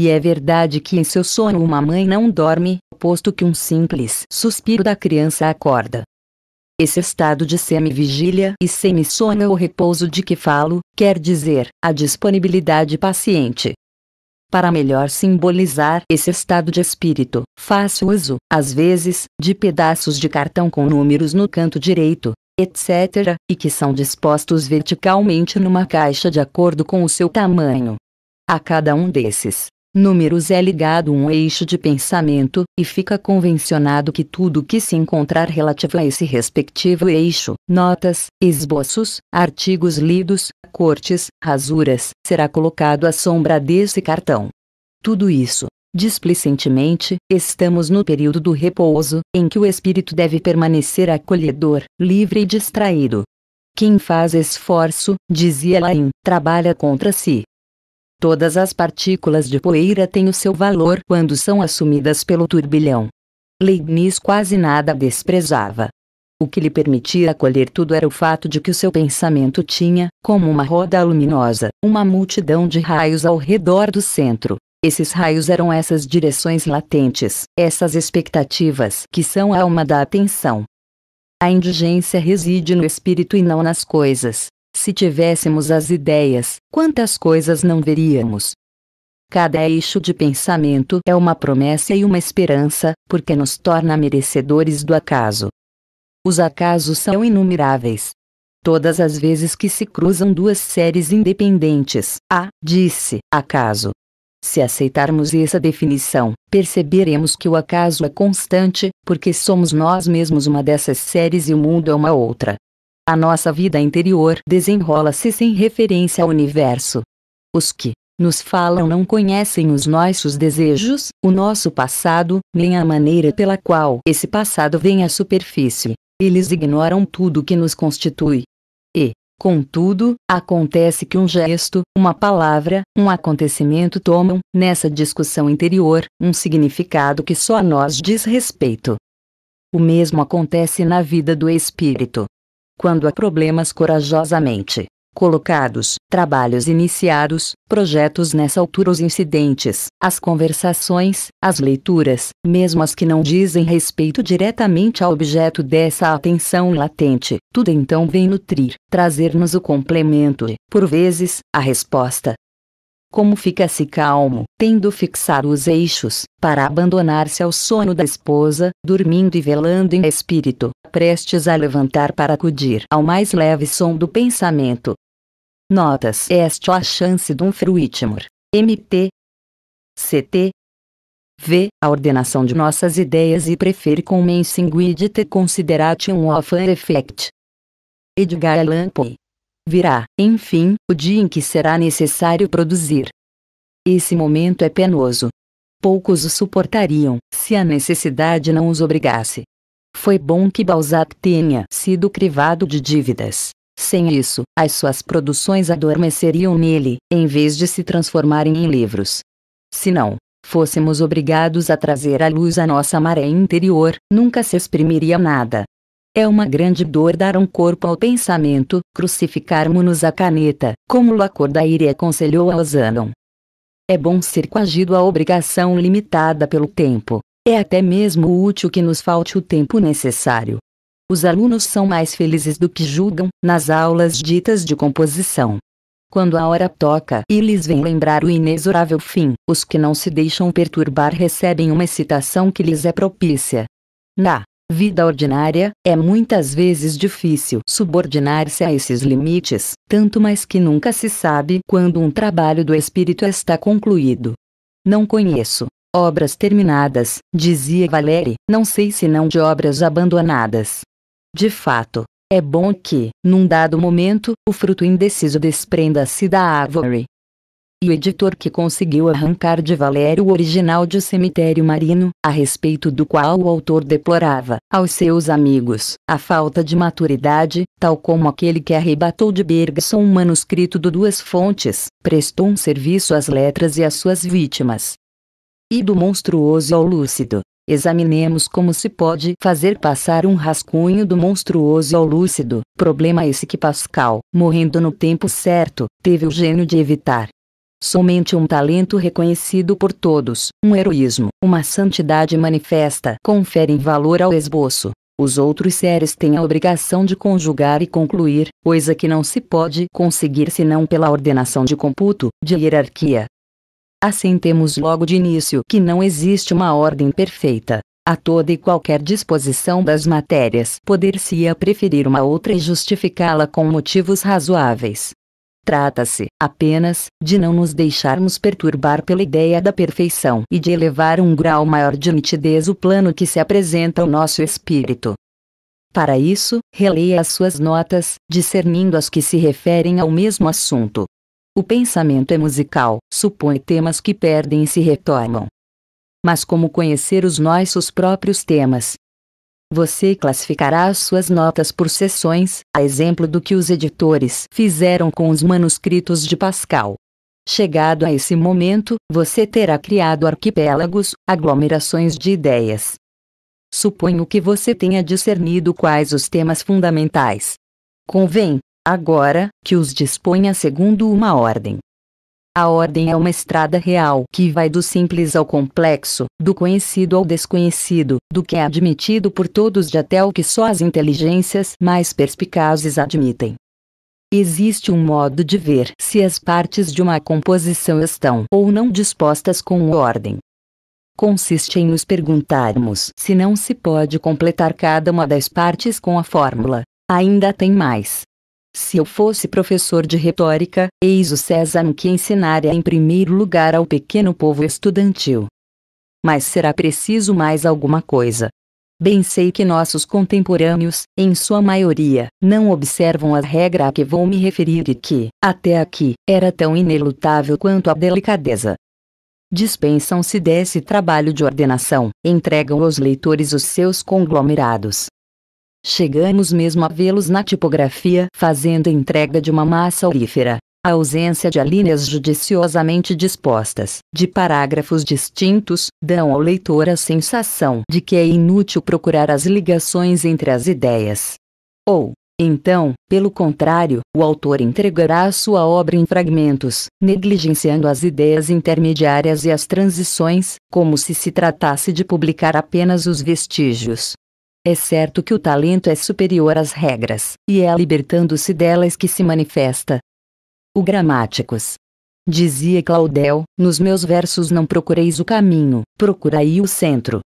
e é verdade que em seu sono uma mãe não dorme, posto que um simples suspiro da criança acorda. Esse estado de semi-vigília e semi-sono é ou repouso de que falo, quer dizer, a disponibilidade paciente. Para melhor simbolizar esse estado de espírito, faço uso, às vezes, de pedaços de cartão com números no canto direito, etc., e que são dispostos verticalmente numa caixa de acordo com o seu tamanho. A cada um desses Números é ligado a um eixo de pensamento, e fica convencionado que tudo que se encontrar relativo a esse respectivo eixo, notas, esboços, artigos lidos, cortes, rasuras, será colocado à sombra desse cartão. Tudo isso, Displicentemente, estamos no período do repouso, em que o espírito deve permanecer acolhedor, livre e distraído. Quem faz esforço, dizia Lain, trabalha contra si. Todas as partículas de poeira têm o seu valor quando são assumidas pelo turbilhão. Leibniz quase nada desprezava. O que lhe permitia acolher tudo era o fato de que o seu pensamento tinha, como uma roda luminosa, uma multidão de raios ao redor do centro. Esses raios eram essas direções latentes, essas expectativas que são a alma da atenção. A indigência reside no espírito e não nas coisas, se tivéssemos as ideias, quantas coisas não veríamos? Cada eixo de pensamento é uma promessa e uma esperança, porque nos torna merecedores do acaso. Os acasos são inumeráveis. Todas as vezes que se cruzam duas séries independentes, a, disse, acaso. Se aceitarmos essa definição, perceberemos que o acaso é constante, porque somos nós mesmos uma dessas séries e o mundo é uma outra. A nossa vida interior desenrola-se sem referência ao universo. Os que nos falam não conhecem os nossos desejos, o nosso passado, nem a maneira pela qual esse passado vem à superfície. Eles ignoram tudo que nos constitui. E, contudo, acontece que um gesto, uma palavra, um acontecimento tomam, nessa discussão interior, um significado que só a nós diz respeito. O mesmo acontece na vida do espírito quando há problemas corajosamente colocados, trabalhos iniciados, projetos nessa altura os incidentes, as conversações, as leituras, mesmo as que não dizem respeito diretamente ao objeto dessa atenção latente, tudo então vem nutrir, trazer-nos o complemento e, por vezes, a resposta, como fica-se calmo, tendo fixar os eixos, para abandonar-se ao sono da esposa, dormindo e velando em espírito, prestes a levantar para acudir ao mais leve som do pensamento. Notas: Este é a chance de um fruitimor. MT. CT. V. A ordenação de nossas ideias e prefere com mensing te considerate um off effect. Edgar Allan Poe virá, enfim, o dia em que será necessário produzir. Esse momento é penoso. Poucos o suportariam, se a necessidade não os obrigasse. Foi bom que Balzac tenha sido crivado de dívidas. Sem isso, as suas produções adormeceriam nele, em vez de se transformarem em livros. Se não fôssemos obrigados a trazer à luz a nossa maré interior, nunca se exprimiria nada, é uma grande dor dar um corpo ao pensamento, crucificarmos-nos a caneta, como Lacordaire aconselhou a Zanon. É bom ser coagido à obrigação limitada pelo tempo. É até mesmo útil que nos falte o tempo necessário. Os alunos são mais felizes do que julgam, nas aulas ditas de composição. Quando a hora toca e lhes vem lembrar o inexorável fim, os que não se deixam perturbar recebem uma excitação que lhes é propícia. Na vida ordinária, é muitas vezes difícil subordinar-se a esses limites, tanto mais que nunca se sabe quando um trabalho do espírito está concluído. Não conheço obras terminadas, dizia Valéry, não sei se não de obras abandonadas. De fato, é bom que, num dado momento, o fruto indeciso desprenda-se da árvore, e o editor que conseguiu arrancar de Valério o original de Cemitério Marino, a respeito do qual o autor deplorava, aos seus amigos, a falta de maturidade, tal como aquele que arrebatou de Bergson um manuscrito do Duas Fontes, prestou um serviço às letras e às suas vítimas. E do monstruoso ao lúcido. Examinemos como se pode fazer passar um rascunho do monstruoso ao lúcido, problema esse que Pascal, morrendo no tempo certo, teve o gênio de evitar. Somente um talento reconhecido por todos, um heroísmo, uma santidade manifesta conferem valor ao esboço. Os outros seres têm a obrigação de conjugar e concluir, coisa que não se pode conseguir senão pela ordenação de computo, de hierarquia. Assim temos logo de início que não existe uma ordem perfeita. A toda e qualquer disposição das matérias poder-se-ia preferir uma outra e justificá-la com motivos razoáveis. Trata-se, apenas, de não nos deixarmos perturbar pela ideia da perfeição e de elevar um grau maior de nitidez o plano que se apresenta ao nosso espírito. Para isso, releia as suas notas, discernindo as que se referem ao mesmo assunto. O pensamento é musical, supõe temas que perdem e se retomam. Mas como conhecer os nossos próprios temas, você classificará as suas notas por seções, a exemplo do que os editores fizeram com os manuscritos de Pascal. Chegado a esse momento, você terá criado arquipélagos, aglomerações de ideias. Suponho que você tenha discernido quais os temas fundamentais. Convém, agora, que os disponha segundo uma ordem. A ordem é uma estrada real que vai do simples ao complexo, do conhecido ao desconhecido, do que é admitido por todos de até o que só as inteligências mais perspicazes admitem. Existe um modo de ver se as partes de uma composição estão ou não dispostas com ordem. Consiste em nos perguntarmos se não se pode completar cada uma das partes com a fórmula. Ainda tem mais. Se eu fosse professor de retórica, eis o César que ensinaria em primeiro lugar ao pequeno povo estudantil. Mas será preciso mais alguma coisa. Bem sei que nossos contemporâneos, em sua maioria, não observam a regra a que vou me referir e que, até aqui, era tão inelutável quanto a delicadeza. Dispensam-se desse trabalho de ordenação, entregam aos leitores os seus conglomerados, Chegamos mesmo a vê-los na tipografia fazendo entrega de uma massa aurífera. A ausência de alíneas judiciosamente dispostas, de parágrafos distintos, dão ao leitor a sensação de que é inútil procurar as ligações entre as ideias. Ou, então, pelo contrário, o autor entregará a sua obra em fragmentos, negligenciando as ideias intermediárias e as transições, como se se tratasse de publicar apenas os vestígios, é certo que o talento é superior às regras, e é libertando-se delas que se manifesta. O Gramáticos. Dizia Claudel: Nos meus versos não procureis o caminho, procurai o centro.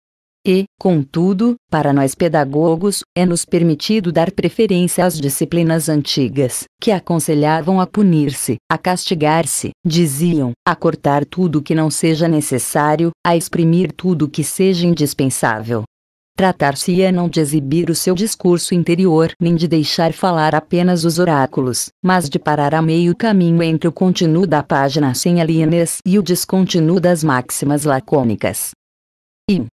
E, contudo, para nós pedagogos, é-nos permitido dar preferência às disciplinas antigas, que aconselhavam a punir-se, a castigar-se, diziam, a cortar tudo que não seja necessário, a exprimir tudo que seja indispensável, tratar-se-ia não de exibir o seu discurso interior nem de deixar falar apenas os oráculos, mas de parar a meio caminho entre o continuo da página sem alienes e o descontinuo das máximas lacônicas. I.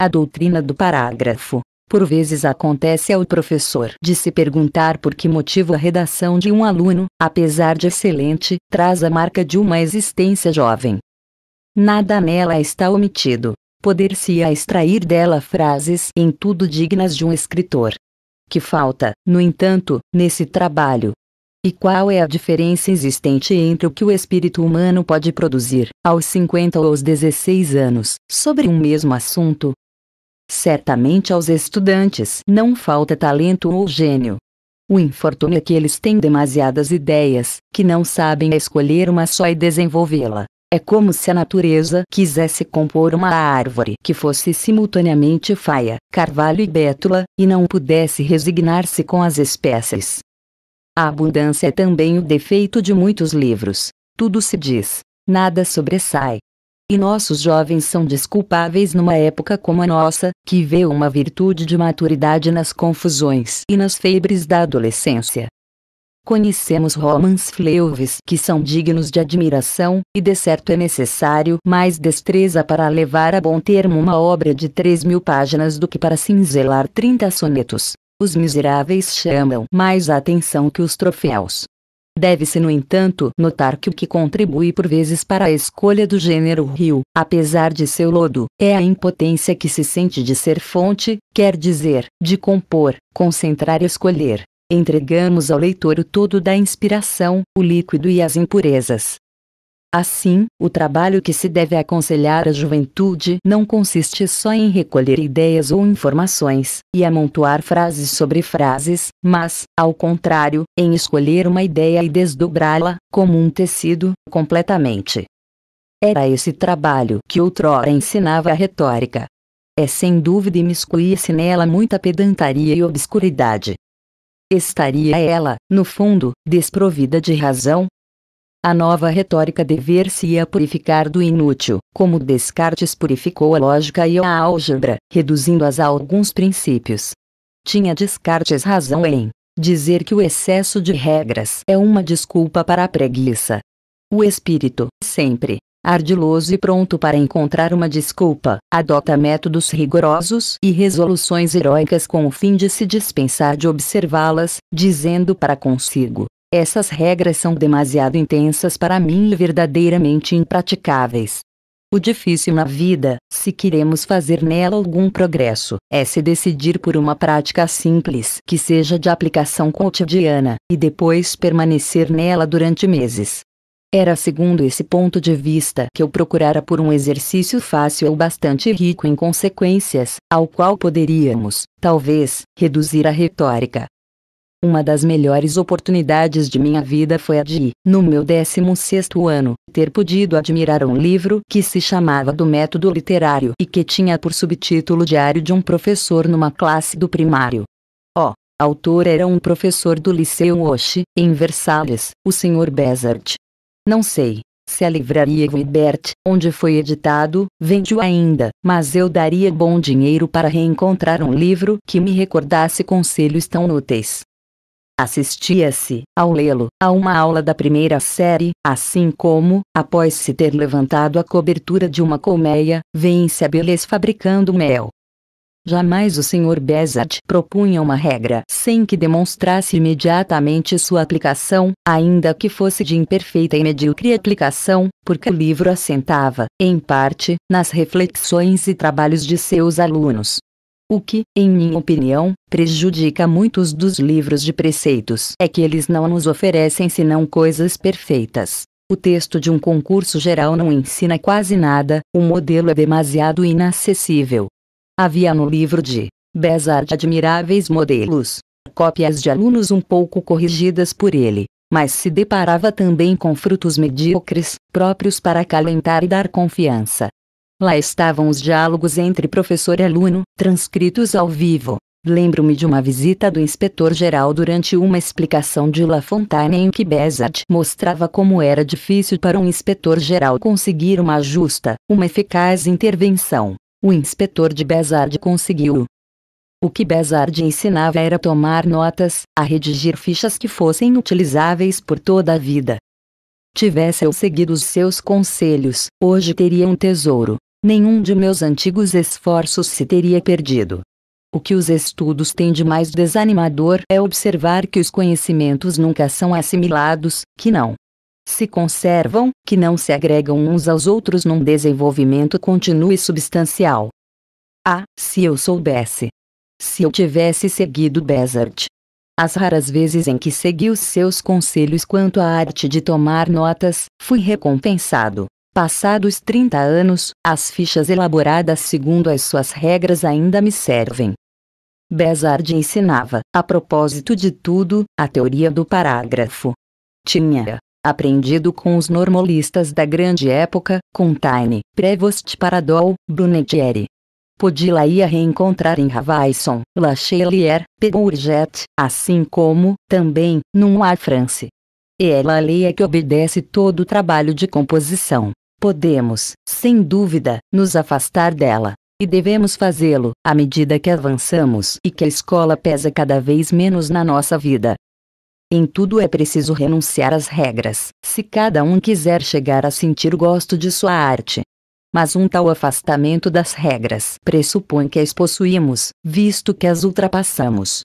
A doutrina do parágrafo. Por vezes acontece ao professor de se perguntar por que motivo a redação de um aluno, apesar de excelente, traz a marca de uma existência jovem. Nada nela está omitido, poder se ia extrair dela frases em tudo dignas de um escritor. Que falta, no entanto, nesse trabalho? E qual é a diferença existente entre o que o espírito humano pode produzir, aos 50 ou aos 16 anos, sobre um mesmo assunto? Certamente aos estudantes não falta talento ou gênio, o infortúnio é que eles têm demasiadas ideias, que não sabem escolher uma só e desenvolvê-la. É como se a natureza quisesse compor uma árvore que fosse simultaneamente faia, carvalho e bétula, e não pudesse resignar-se com as espécies. A abundância é também o defeito de muitos livros. Tudo se diz, nada sobressai. E nossos jovens são desculpáveis numa época como a nossa, que vê uma virtude de maturidade nas confusões e nas febres da adolescência. Conhecemos romans fleuves que são dignos de admiração, e de certo é necessário mais destreza para levar a bom termo uma obra de três mil páginas do que para cinzelar trinta sonetos. Os miseráveis chamam mais a atenção que os troféus. Deve-se, no entanto, notar que o que contribui por vezes para a escolha do gênero rio, apesar de seu lodo, é a impotência que se sente de ser fonte, quer dizer, de compor, concentrar e escolher entregamos ao leitor o todo da inspiração, o líquido e as impurezas. Assim, o trabalho que se deve aconselhar à juventude não consiste só em recolher ideias ou informações, e amontoar frases sobre frases, mas, ao contrário, em escolher uma ideia e desdobrá-la, como um tecido, completamente. Era esse trabalho que outrora ensinava a retórica. É sem dúvida imiscuía-se nela muita pedantaria e obscuridade, estaria ela, no fundo, desprovida de razão? A nova retórica dever-se-ia purificar do inútil, como Descartes purificou a lógica e a álgebra, reduzindo-as a alguns princípios. Tinha Descartes razão em dizer que o excesso de regras é uma desculpa para a preguiça. O espírito, sempre, ardiloso e pronto para encontrar uma desculpa, adota métodos rigorosos e resoluções heróicas com o fim de se dispensar de observá-las, dizendo para consigo: essas regras são demasiado intensas para mim e verdadeiramente impraticáveis. O difícil na vida, se queremos fazer nela algum progresso, é se decidir por uma prática simples que seja de aplicação cotidiana, e depois permanecer nela durante meses, era segundo esse ponto de vista que eu procurara por um exercício fácil ou bastante rico em consequências, ao qual poderíamos, talvez, reduzir a retórica. Uma das melhores oportunidades de minha vida foi a de, no meu 16º ano, ter podido admirar um livro que se chamava Do Método Literário e que tinha por subtítulo Diário de um Professor numa Classe do Primário. O autor era um professor do Liceu Oshi, em Versalhes, o Sr. Bezard, não sei se a livraria Guibert, onde foi editado, vende-o ainda, mas eu daria bom dinheiro para reencontrar um livro que me recordasse conselhos tão úteis. Assistia-se, ao lê-lo, a uma aula da primeira série, assim como, após se ter levantado a cobertura de uma colmeia, vêem se abelhas fabricando mel. Jamais o Sr. Besard propunha uma regra sem que demonstrasse imediatamente sua aplicação, ainda que fosse de imperfeita e medíocre aplicação, porque o livro assentava, em parte, nas reflexões e trabalhos de seus alunos. O que, em minha opinião, prejudica muitos dos livros de preceitos é que eles não nos oferecem senão coisas perfeitas. O texto de um concurso geral não ensina quase nada, o modelo é demasiado inacessível. Havia no livro de Besard admiráveis modelos, cópias de alunos um pouco corrigidas por ele, mas se deparava também com frutos medíocres, próprios para acalentar e dar confiança. Lá estavam os diálogos entre professor e aluno, transcritos ao vivo. Lembro-me de uma visita do inspetor-geral durante uma explicação de La Fontaine em que Besard mostrava como era difícil para um inspetor-geral conseguir uma justa, uma eficaz intervenção o inspetor de Bezard conseguiu. O que Bezard ensinava era tomar notas, a redigir fichas que fossem utilizáveis por toda a vida. Tivesse eu seguido os seus conselhos, hoje teria um tesouro. Nenhum de meus antigos esforços se teria perdido. O que os estudos têm de mais desanimador é observar que os conhecimentos nunca são assimilados, que não se conservam, que não se agregam uns aos outros num desenvolvimento contínuo e substancial. Ah, se eu soubesse! Se eu tivesse seguido Bezard! As raras vezes em que segui os seus conselhos quanto à arte de tomar notas, fui recompensado. Passados 30 anos, as fichas elaboradas segundo as suas regras ainda me servem. Bezard ensinava, a propósito de tudo, a teoria do parágrafo. Tinha aprendido com os normalistas da grande época, com Taine, Prevost Paradol, Brunetieri. podia ia reencontrar em Havaison, Lachelier, Pebourget, assim como, também, num Air France. E é ela lei é que obedece todo o trabalho de composição. Podemos, sem dúvida, nos afastar dela. E devemos fazê-lo, à medida que avançamos e que a escola pesa cada vez menos na nossa vida. Em tudo é preciso renunciar às regras, se cada um quiser chegar a sentir gosto de sua arte. Mas um tal afastamento das regras pressupõe que as possuímos, visto que as ultrapassamos.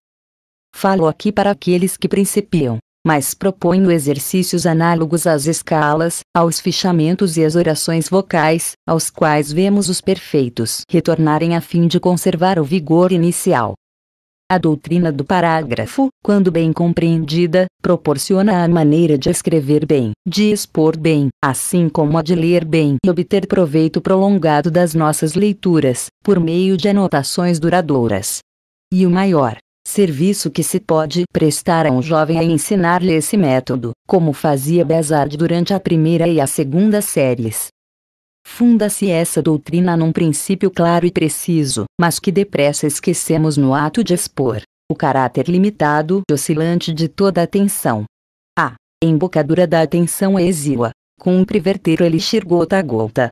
Falo aqui para aqueles que principiam, mas proponho exercícios análogos às escalas, aos fichamentos e às orações vocais, aos quais vemos os perfeitos retornarem a fim de conservar o vigor inicial. A doutrina do parágrafo, quando bem compreendida, proporciona a maneira de escrever bem, de expor bem, assim como a de ler bem e obter proveito prolongado das nossas leituras, por meio de anotações duradouras. E o maior serviço que se pode prestar a um jovem é ensinar-lhe esse método, como fazia Bezard durante a primeira e a segunda séries. Funda-se essa doutrina num princípio claro e preciso, mas que depressa esquecemos no ato de expor o caráter limitado e oscilante de toda atenção. A embocadura da atenção é exígua, cumpre verter o elixir gota a gota.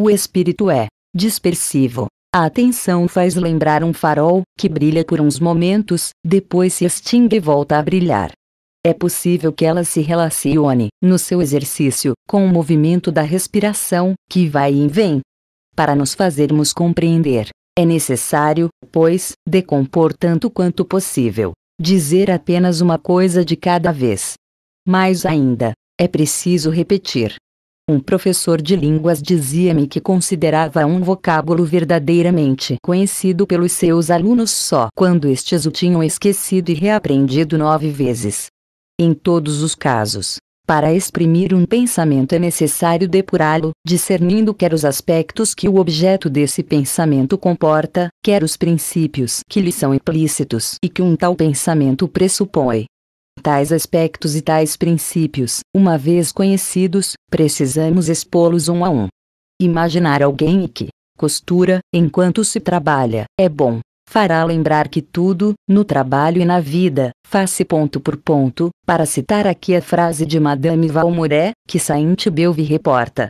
O espírito é dispersivo. A atenção faz lembrar um farol que brilha por uns momentos, depois se extingue e volta a brilhar é possível que ela se relacione, no seu exercício, com o movimento da respiração, que vai e vem. Para nos fazermos compreender, é necessário, pois, decompor tanto quanto possível, dizer apenas uma coisa de cada vez. Mais ainda, é preciso repetir. Um professor de línguas dizia-me que considerava um vocábulo verdadeiramente conhecido pelos seus alunos só quando estes o tinham esquecido e reaprendido nove vezes. Em todos os casos, para exprimir um pensamento é necessário depurá-lo, discernindo quer os aspectos que o objeto desse pensamento comporta, quer os princípios que lhe são implícitos e que um tal pensamento pressupõe. Tais aspectos e tais princípios, uma vez conhecidos, precisamos expô-los um a um. Imaginar alguém que costura enquanto se trabalha é bom, fará lembrar que tudo, no trabalho e na vida, faz-se ponto por ponto, para citar aqui a frase de Madame Valmoré, que Saint Beuve reporta.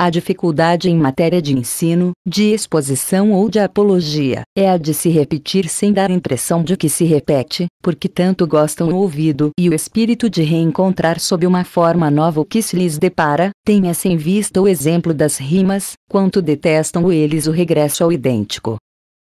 A dificuldade em matéria de ensino, de exposição ou de apologia é a de se repetir sem dar impressão de que se repete, porque tanto gostam o ouvido e o espírito de reencontrar sob uma forma nova o que se lhes depara, tenha-se em vista o exemplo das rimas, quanto detestam eles o regresso ao idêntico.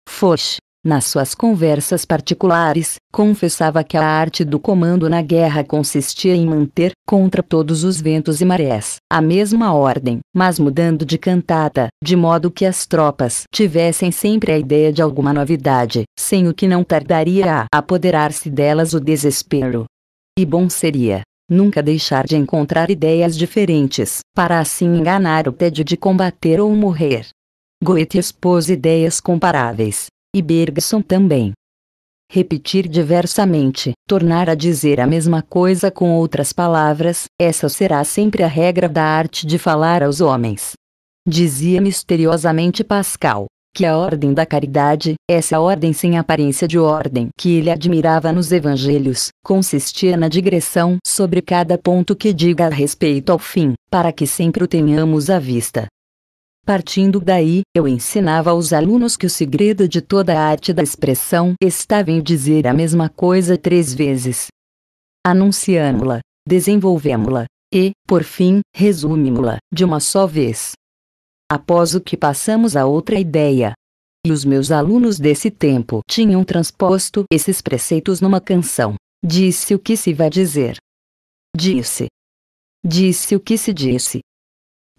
Foch. Nas suas conversas particulares, confessava que a arte do comando na guerra consistia em manter, contra todos os ventos e marés, a mesma ordem, mas mudando de cantata, de modo que as tropas tivessem sempre a ideia de alguma novidade, sem o que não tardaria a apoderar-se delas o desespero. E bom seria, Nunca deixar de encontrar ideias diferentes, para assim enganar o tédio de combater ou morrer. Goethe expôs ideias comparáveis, e Bergson também. Repetir diversamente, tornar a dizer a mesma coisa com outras palavras, essa será sempre a regra da arte de falar aos homens. Dizia misteriosamente Pascal que a ordem da caridade, essa ordem sem aparência de ordem que ele admirava nos evangelhos, consistia na digressão sobre cada ponto que diga a respeito ao fim, para que sempre o tenhamos à vista. Partindo daí, eu ensinava aos alunos que o segredo de toda a arte da expressão estava em dizer a mesma coisa três vezes. Anunciamo-la, desenvolvemo-la e, por fim, resumimo-la de uma só vez. Após o que passamos a outra ideia. E os meus alunos desse tempo tinham transposto esses preceitos numa canção. Disse o que se vai dizer. Disse. Disse o que se disse,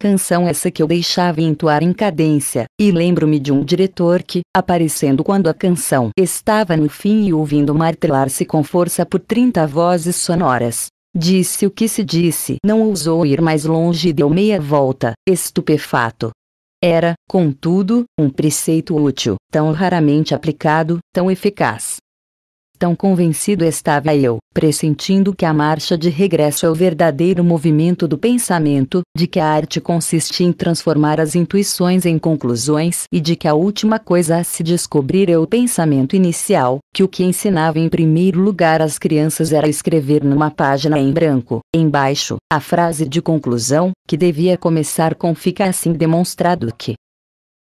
Canção essa que eu deixava entoar em cadência, e lembro-me de um diretor que, aparecendo quando a canção estava no fim e ouvindo martelar-se com força por 30 vozes sonoras, disse o que se disse, não ousou ir mais longe e deu meia volta, estupefato. Era, contudo, um preceito útil, tão raramente aplicado, tão eficaz, Tão convencido estava eu, pressentindo que a marcha de regresso é o verdadeiro movimento do pensamento, de que a arte consiste em transformar as intuições em conclusões e de que a última coisa a se descobrir é o pensamento inicial, que o que ensinava em primeiro lugar às crianças era escrever numa página em branco, embaixo, a frase de conclusão, que devia começar com fica assim demonstrado que,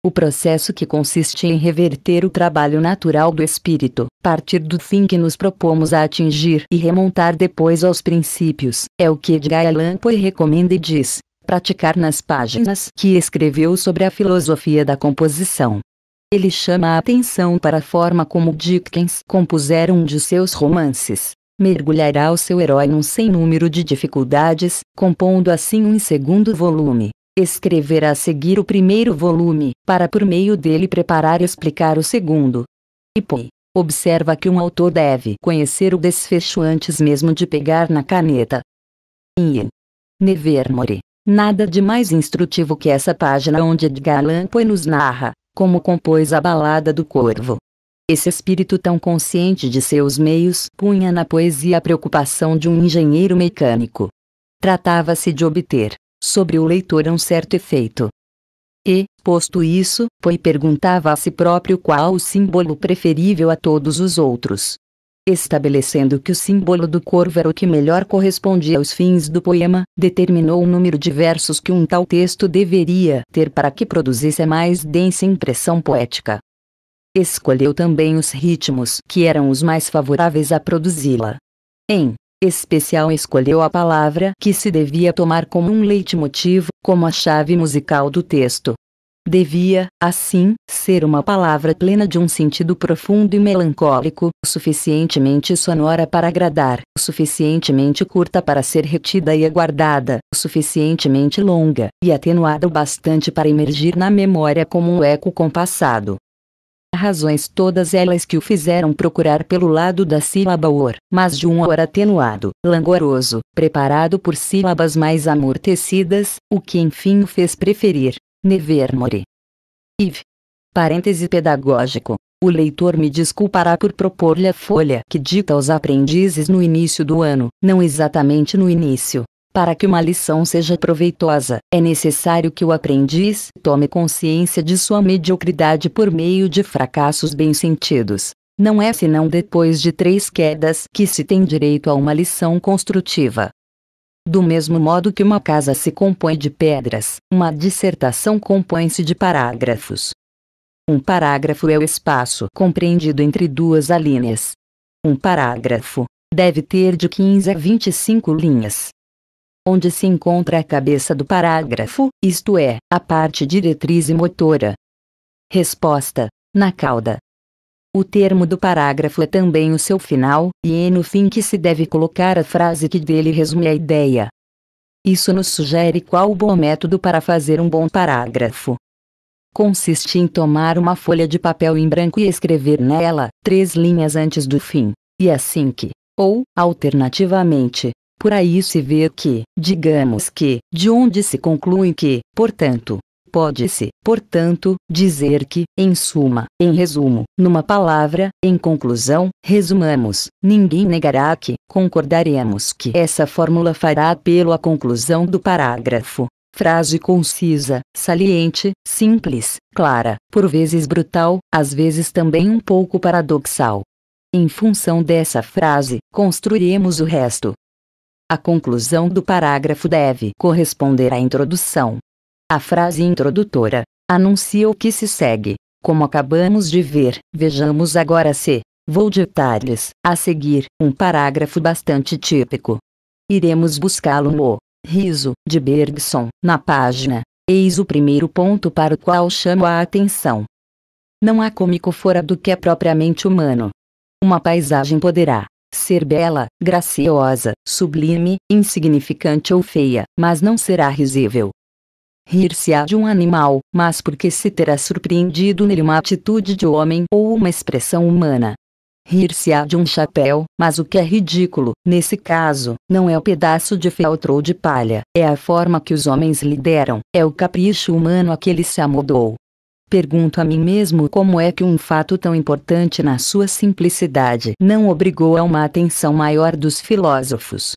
o processo que consiste em reverter o trabalho natural do espírito, partir do fim que nos propomos a atingir e remontar depois aos princípios, é o que Edgar Allan Poe recomenda e diz praticar nas páginas que escreveu sobre a filosofia da composição. Ele chama a atenção para a forma como Dickens compusera um de seus romances. Mergulhará o seu herói num sem número de dificuldades, compondo assim um segundo volume Escrever a seguir o primeiro volume, para por meio dele preparar e explicar o segundo. E poi, observa que um autor deve conhecer o desfecho antes mesmo de pegar na caneta. Ien. Nevermore. Nada de mais instrutivo que essa página onde Edgar Allan Poe nos narra como compôs a balada do corvo. Esse espírito tão consciente de seus meios punha na poesia a preocupação de um engenheiro mecânico. Tratava-se de obter, sobre o leitor a um certo efeito. E, posto isso, Poe perguntava a si próprio qual o símbolo preferível a todos os outros. Estabelecendo que o símbolo do corvo era o que melhor correspondia aos fins do poema, determinou o número de versos que um tal texto deveria ter para que produzisse a mais densa impressão poética. Escolheu também os ritmos que eram os mais favoráveis a produzi-la. Em especial escolheu a palavra que se devia tomar como um leitmotiv, como a chave musical do texto. Devia, assim, ser uma palavra plena de um sentido profundo e melancólico, suficientemente sonora para agradar, suficientemente curta para ser retida e aguardada, suficientemente longa, e atenuada o bastante para emergir na memória como um eco compassado razões todas elas que o fizeram procurar pelo lado da sílaba or, mas de um or atenuado, langoroso, preparado por sílabas mais amortecidas, o que enfim o fez preferir, nevermore. Iv. Parêntese pedagógico. O leitor me desculpará por propor-lhe a folha que dita aos aprendizes no início do ano, não exatamente no início, para que uma lição seja proveitosa, é necessário que o aprendiz tome consciência de sua mediocridade por meio de fracassos bem sentidos. Não é senão depois de três quedas que se tem direito a uma lição construtiva. Do mesmo modo que uma casa se compõe de pedras, uma dissertação compõe-se de parágrafos. Um parágrafo é o espaço compreendido entre duas alíneas. Um parágrafo deve ter de 15 a 25 linhas onde se encontra a cabeça do parágrafo, isto é, a parte diretriz e motora. Resposta: na cauda. O termo do parágrafo é também o seu final, e é no fim que se deve colocar a frase que dele resume a ideia. Isso nos sugere qual o bom método para fazer um bom parágrafo. Consiste em tomar uma folha de papel em branco e escrever nela, três linhas antes do fim, e assim que, ou, alternativamente, por aí se vê que, digamos que, de onde se conclui que, portanto, Pode-se, portanto, dizer que, em suma, em resumo, numa palavra, em conclusão, resumamos, ninguém negará que, concordaremos que essa fórmula fará apelo à conclusão do parágrafo. Frase concisa, saliente, simples, clara, por vezes brutal, às vezes também um pouco paradoxal. Em função dessa frase, construiremos o resto. A conclusão do parágrafo deve corresponder à introdução. A frase introdutora anuncia o que se segue. Como acabamos de ver, vejamos agora se vou ditar-lhes, a seguir, um parágrafo bastante típico. Iremos buscá-lo no Riso, de Bergson, na página. Eis o primeiro ponto para o qual chamo a atenção. Não há cômico fora do que é propriamente humano. Uma paisagem poderá Ser bela, graciosa, sublime, insignificante ou feia, mas não será risível. Rir-se-á de um animal, mas porque se terá surpreendido nele uma atitude de homem ou uma expressão humana. Rir-se-á de um chapéu, mas o que é ridículo, nesse caso, não é o pedaço de feltro ou de palha, é a forma que os homens lhe deram, é o capricho humano a que ele se amoldou, Pergunto a mim mesmo como é que um fato tão importante na sua simplicidade não obrigou a uma atenção maior dos filósofos.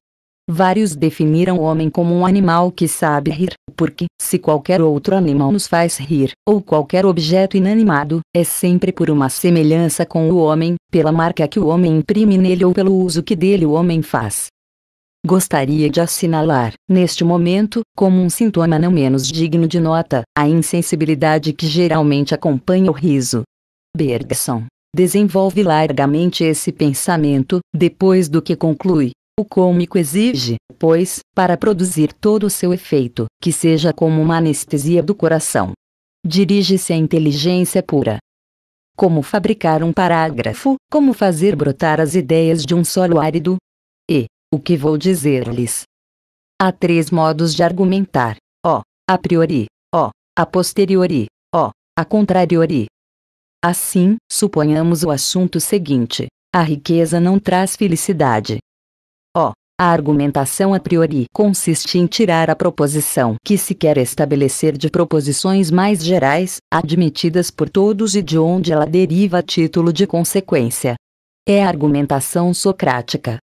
Vários definiram o homem como um animal que sabe rir, porque, se qualquer outro animal nos faz rir, ou qualquer objeto inanimado, é sempre por uma semelhança com o homem, pela marca que o homem imprime nele ou pelo uso que dele o homem faz. Gostaria de assinalar, neste momento, como um sintoma não menos digno de nota, a insensibilidade que geralmente acompanha o riso. Bergson desenvolve largamente esse pensamento, depois do que conclui. O cômico exige, pois, para produzir todo o seu efeito, que seja como uma anestesia do coração. Dirige-se à inteligência pura, como fabricar um parágrafo, como fazer brotar as ideias de um solo árido, o que vou dizer-lhes. Há três modos de argumentar: ó, a priori, ó, a posteriori, ó, a contrariori. Assim, suponhamos o assunto seguinte: a riqueza não traz felicidade. Ó, a argumentação a priori consiste em tirar a proposição que se quer estabelecer de proposições mais gerais, admitidas por todos e de onde ela deriva a título de consequência. É a argumentação socrática.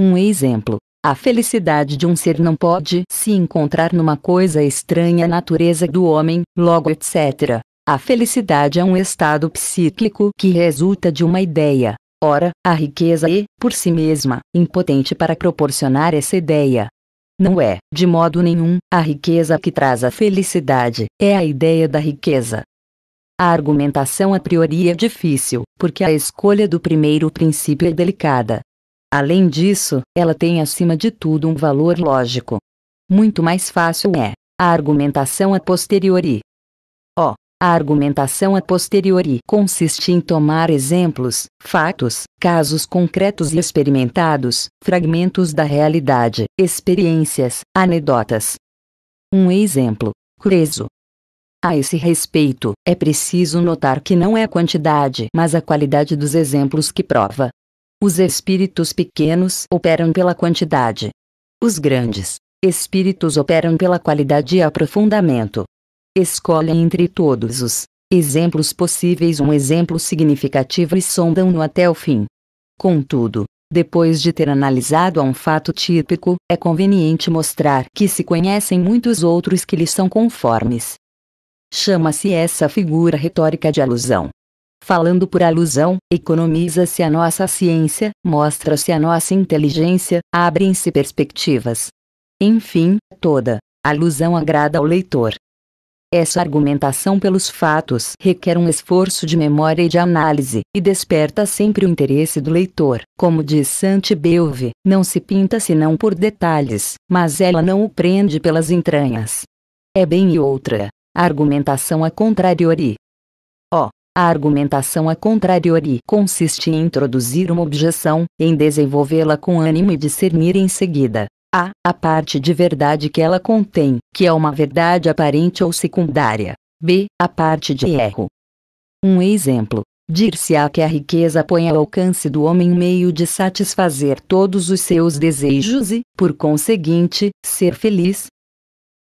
Um exemplo. A felicidade de um ser não pode se encontrar numa coisa estranha à natureza do homem, logo etc. A felicidade é um estado psíquico que resulta de uma ideia. Ora, a riqueza é, por si mesma, impotente para proporcionar essa ideia. Não é, de modo nenhum, a riqueza que traz a felicidade, é a ideia da riqueza. A argumentação a priori é difícil, porque a escolha do primeiro princípio é delicada. Além disso, ela tem acima de tudo um valor lógico. Muito mais fácil é a argumentação a posteriori. Ó, oh, a argumentação a posteriori consiste em tomar exemplos, fatos, casos concretos e experimentados, fragmentos da realidade, experiências, anedotas. Um exemplo, Creso. A esse respeito, é preciso notar que não é a quantidade, mas a qualidade dos exemplos que prova os espíritos pequenos operam pela quantidade. Os grandes espíritos operam pela qualidade e aprofundamento. Escolhem entre todos os exemplos possíveis um exemplo significativo e sondam-no até o fim. Contudo, depois de ter analisado um fato típico, é conveniente mostrar que se conhecem muitos outros que lhe são conformes. Chama-se essa figura retórica de alusão falando por alusão, economiza-se a nossa ciência, mostra-se a nossa inteligência, abrem-se perspectivas. Enfim, toda alusão agrada ao leitor. Essa argumentação pelos fatos requer um esforço de memória e de análise, e desperta sempre o interesse do leitor. Como diz Sante Beuve, não se pinta senão por detalhes, mas ela não o prende pelas entranhas. É bem e outra. A argumentação a contrariori, a argumentação a é contrariori consiste em introduzir uma objeção, em desenvolvê-la com ânimo e discernir em seguida. A, a parte de verdade que ela contém, que é uma verdade aparente ou secundária. B, a parte de erro. Um exemplo. Dir-se-á que a riqueza põe ao alcance do homem meio de satisfazer todos os seus desejos e, por conseguinte, ser feliz,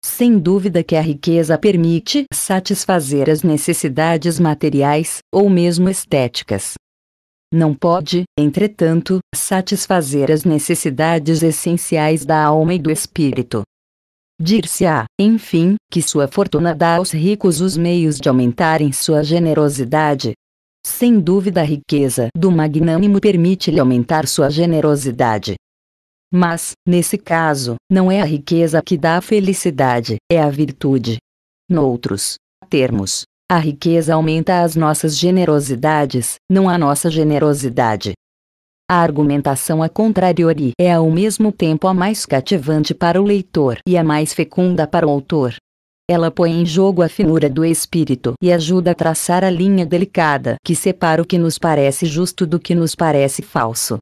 sem dúvida que a riqueza permite satisfazer as necessidades materiais, ou mesmo estéticas. Não pode, entretanto, satisfazer as necessidades essenciais da alma e do espírito. Dir-se-á, enfim, que sua fortuna dá aos ricos os meios de aumentarem sua generosidade. Sem dúvida, a riqueza do magnânimo permite-lhe aumentar sua generosidade. Mas, nesse caso, não é a riqueza que dá a felicidade, é a virtude. Noutros termos, a riqueza aumenta as nossas generosidades, não a nossa generosidade. A argumentação a contrariori é ao mesmo tempo a mais cativante para o leitor e a mais fecunda para o autor. Ela põe em jogo a finura do espírito e ajuda a traçar a linha delicada que separa o que nos parece justo do que nos parece falso.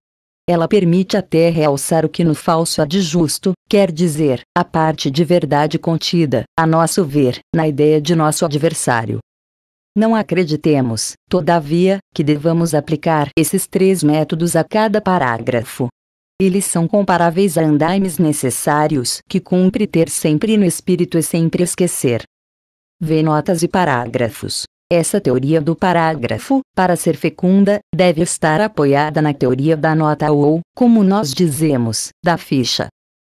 Ela permite até realçar o que no falso há de justo, quer dizer, a parte de verdade contida, a nosso ver, na ideia de nosso adversário. Não acreditemos, todavia, que devamos aplicar esses três métodos a cada parágrafo. Eles são comparáveis a andaimes necessários que cumpre ter sempre no espírito e sempre esquecer. Vê notas e parágrafos. Essa teoria do parágrafo, para ser fecunda, deve estar apoiada na teoria da nota ou, como nós dizemos, da ficha.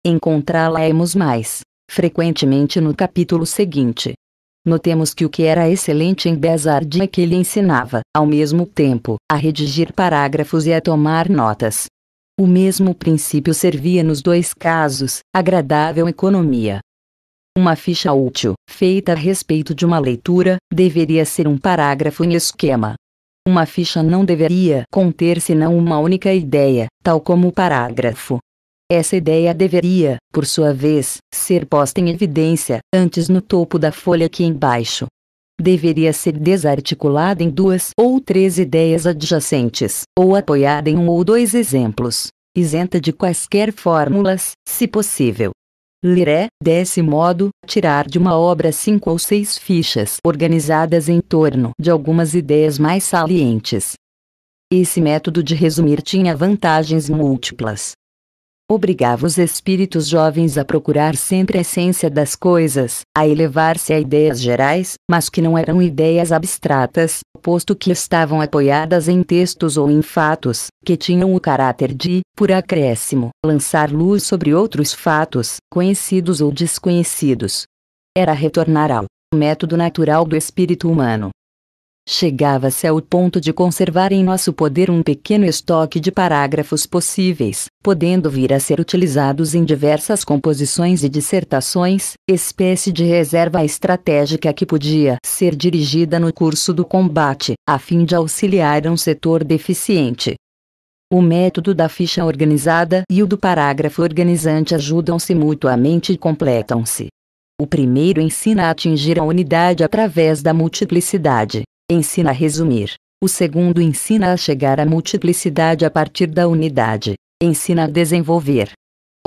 Encontrá-la-emos mais frequentemente no capítulo seguinte. Notemos que o que era excelente em Besard é que ele ensinava, ao mesmo tempo, a redigir parágrafos e a tomar notas. O mesmo princípio servia nos dois casos, agradável economia. Uma ficha útil, feita a respeito de uma leitura, deveria ser um parágrafo em esquema. Uma ficha não deveria conter senão uma única ideia, tal como o parágrafo. Essa ideia deveria, por sua vez, ser posta em evidência, antes no topo da folha que embaixo. Deveria ser desarticulada em duas ou três ideias adjacentes, ou apoiada em um ou dois exemplos, isenta de quaisquer fórmulas, se possível. Liré, desse modo, tirar de uma obra cinco ou seis fichas organizadas em torno de algumas ideias mais salientes. Esse método de resumir tinha vantagens múltiplas obrigava os espíritos jovens a procurar sempre a essência das coisas, a elevar-se a ideias gerais, mas que não eram ideias abstratas, posto que estavam apoiadas em textos ou em fatos, que tinham o caráter de, por acréscimo, lançar luz sobre outros fatos, conhecidos ou desconhecidos. Era retornar ao método natural do espírito humano, Chegava-se ao ponto de conservar em nosso poder um pequeno estoque de parágrafos possíveis, podendo vir a ser utilizados em diversas composições e dissertações, espécie de reserva estratégica que podia ser dirigida no curso do combate, a fim de auxiliar um setor deficiente. O método da ficha organizada e o do parágrafo organizante ajudam-se mutuamente e completam-se. O primeiro ensina a atingir a unidade através da multiplicidade, ensina a resumir. O segundo ensina a chegar à multiplicidade a partir da unidade. Ensina a desenvolver.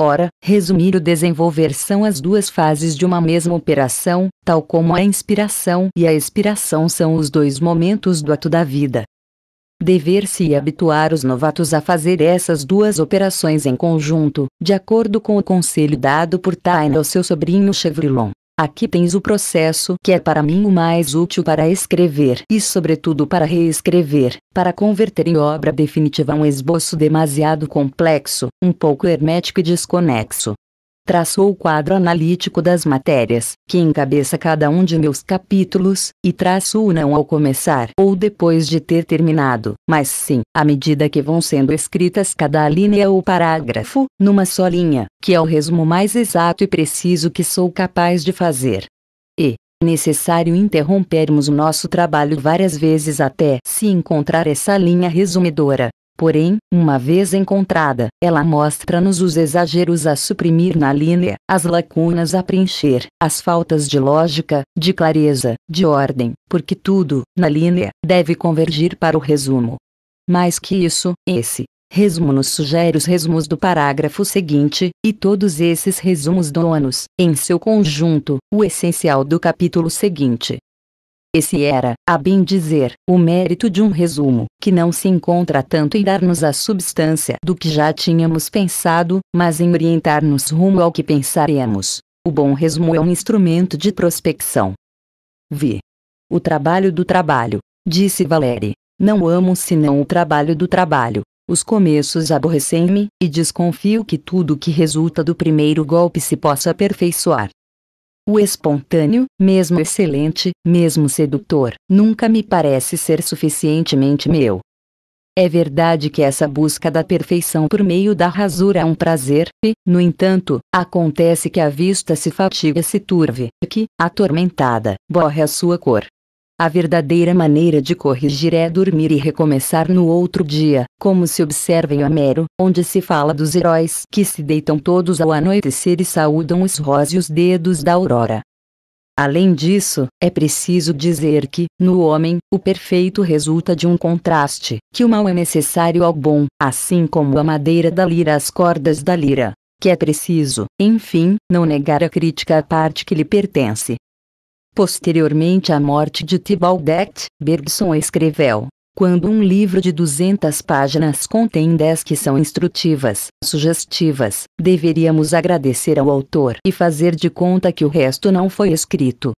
Ora, resumir e desenvolver são as duas fases de uma mesma operação, tal como a inspiração e a expiração são os dois momentos do ato da vida. Dever-se e habituar os novatos a fazer essas duas operações em conjunto, de acordo com o conselho dado por Taine ao seu sobrinho Chevrilon. Aqui tens o processo que é para mim o mais útil para escrever e, sobretudo, para reescrever, para converter em obra definitiva um esboço demasiado complexo, um pouco hermético e desconexo, traçou o quadro analítico das matérias, que encabeça cada um de meus capítulos, e traço-o não ao começar ou depois de ter terminado, mas sim, à medida que vão sendo escritas cada linha ou parágrafo, numa só linha, que é o resumo mais exato e preciso que sou capaz de fazer. E, necessário interrompermos o nosso trabalho várias vezes até se encontrar essa linha resumidora, Porém, uma vez encontrada, ela mostra-nos os exageros a suprimir na linha, as lacunas a preencher, as faltas de lógica, de clareza, de ordem, porque tudo, na linha, deve convergir para o resumo. Mais que isso, esse resumo nos sugere os resumos do parágrafo seguinte, e todos esses resumos donos, em seu conjunto, o essencial do capítulo seguinte. Esse era, a bem dizer, o mérito de um resumo, que não se encontra tanto em dar-nos a substância do que já tínhamos pensado, mas em orientar-nos rumo ao que pensaremos. O bom resumo é um instrumento de prospecção. Vi. O trabalho do trabalho, disse Valéry, Não amo senão o trabalho do trabalho. Os começos aborrecem-me, e desconfio que tudo que resulta do primeiro golpe se possa aperfeiçoar. O espontâneo, mesmo excelente, mesmo sedutor, nunca me parece ser suficientemente meu. É verdade que essa busca da perfeição por meio da rasura é um prazer, e, no entanto, acontece que a vista se fatiga e se turve, e que, atormentada, borre a sua cor. A verdadeira maneira de corrigir é dormir e recomeçar no outro dia, como se observa em Homero, onde se fala dos heróis que se deitam todos ao anoitecer e saudam os róseos dedos da aurora. Além disso, é preciso dizer que, no homem, o perfeito resulta de um contraste, que o mal é necessário ao bom, assim como a madeira da lira às cordas da lira que é preciso, enfim, não negar a crítica à parte que lhe pertence, Posteriormente à morte de Thibaldet, Bergson escreveu: quando um livro de 200 páginas contém 10 que são instrutivas, sugestivas, deveríamos agradecer ao autor e fazer de conta que o resto não foi escrito.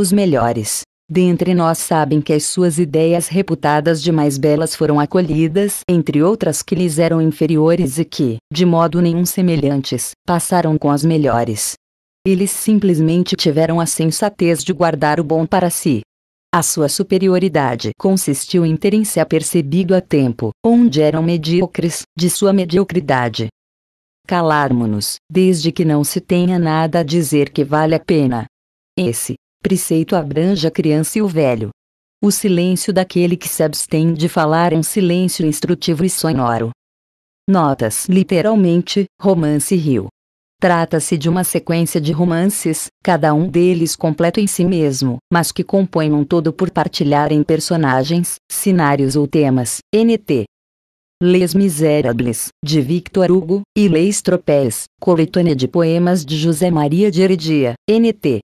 Os melhores, dentre nós, sabem que as suas ideias reputadas de mais belas foram acolhidas, entre outras que lhes eram inferiores e que, de modo nenhum semelhantes, passaram com as melhores. Eles simplesmente tiveram a sensatez de guardar o bom para si. A sua superioridade consistiu em terem se apercebido a tempo, onde eram medíocres, de sua mediocridade. Calarmo-nos, desde que não se tenha nada a dizer que vale a pena. Esse preceito abrange a criança e o velho. O silêncio daquele que se abstém de falar é um silêncio instrutivo e sonoro. Notas literalmente, romance Rio. Trata-se de uma sequência de romances, cada um deles completo em si mesmo, mas que compõem um todo por partilharem personagens, cenários ou temas. NT. Les Miserables, de Victor Hugo, e Les Tropés, coletânea de poemas de José Maria de Heredia, NT.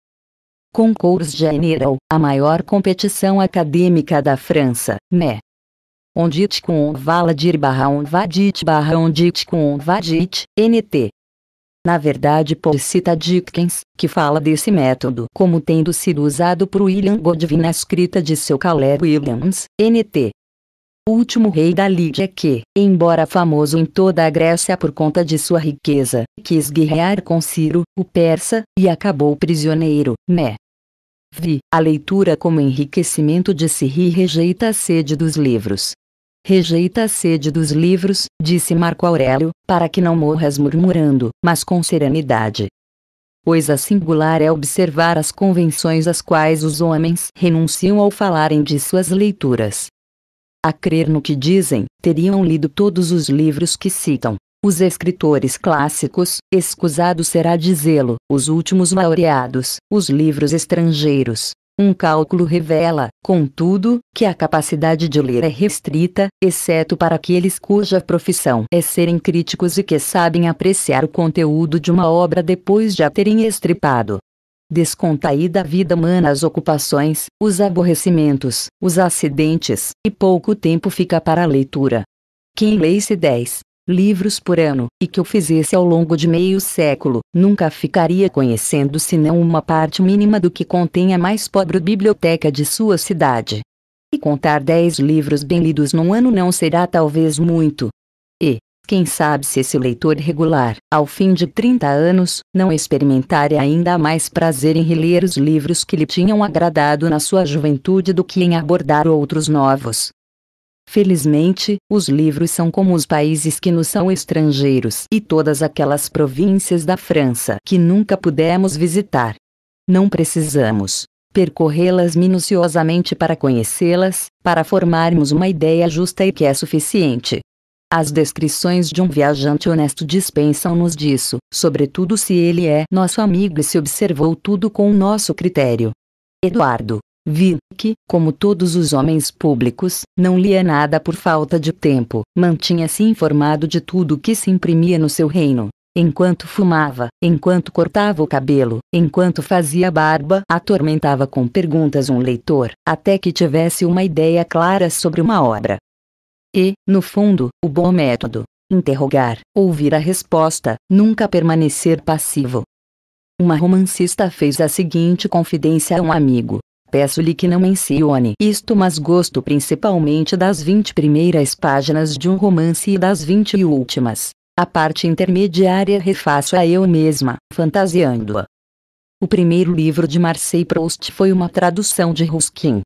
Concours General, a maior competição acadêmica da França, né? Ondit com Valadir barra Onvadit barra Ondit com Onvadit, NT. Na verdade Paul cita Dickens, que fala desse método como tendo sido usado por William Godwin na escrita de seu Caleb Williams, NT. O último rei da Lídia é que, embora famoso em toda a Grécia por conta de sua riqueza, quis guerrear com Ciro, o persa, e acabou prisioneiro, né? Vi, a leitura como enriquecimento de si e rejeita a sede dos livros. Rejeita a sede dos livros, disse Marco Aurélio, para que não morras murmurando, mas com serenidade. Coisa singular é observar as convenções às quais os homens renunciam ao falarem de suas leituras. A crer no que dizem, teriam lido todos os livros que citam. Os escritores clássicos, escusado será dizê-lo, os últimos laureados, os livros estrangeiros, um cálculo revela, contudo, que a capacidade de ler é restrita, exceto para aqueles cuja profissão é serem críticos e que sabem apreciar o conteúdo de uma obra depois de a terem estripado. Descontaída da vida humana as ocupações, os aborrecimentos, os acidentes, e pouco tempo fica para a leitura. Quem lê-se 10, livros por ano, e que o fizesse ao longo de meio século, nunca ficaria conhecendo senão uma parte mínima do que contém a mais pobre biblioteca de sua cidade. E contar dez livros bem lidos num ano não será talvez muito. E, quem sabe se esse leitor regular, ao fim de 30 anos, não experimentaria ainda mais prazer em reler os livros que lhe tinham agradado na sua juventude do que em abordar outros novos. Felizmente, os livros são como os países que nos são estrangeiros e todas aquelas províncias da França que nunca pudemos visitar. Não precisamos percorrê-las minuciosamente para conhecê-las, para formarmos uma ideia justa e que é suficiente. As descrições de um viajante honesto dispensam-nos disso, sobretudo se ele é nosso amigo e se observou tudo com o nosso critério. Eduardo Vi que, como todos os homens públicos, não lia nada por falta de tempo, mantinha-se informado de tudo o que se imprimia no seu reino. Enquanto fumava, enquanto cortava o cabelo, enquanto fazia barba, atormentava com perguntas um leitor, até que tivesse uma ideia clara sobre uma obra. E, no fundo, o bom método. Interrogar, ouvir a resposta, nunca permanecer passivo. Uma romancista fez a seguinte confidência a um amigo: peço-lhe que não mencione isto mas gosto principalmente das vinte primeiras páginas de um romance e das vinte últimas. A parte intermediária refaço a eu mesma, fantasiando-a. O primeiro livro de Marcel Proust foi uma tradução de Ruskin.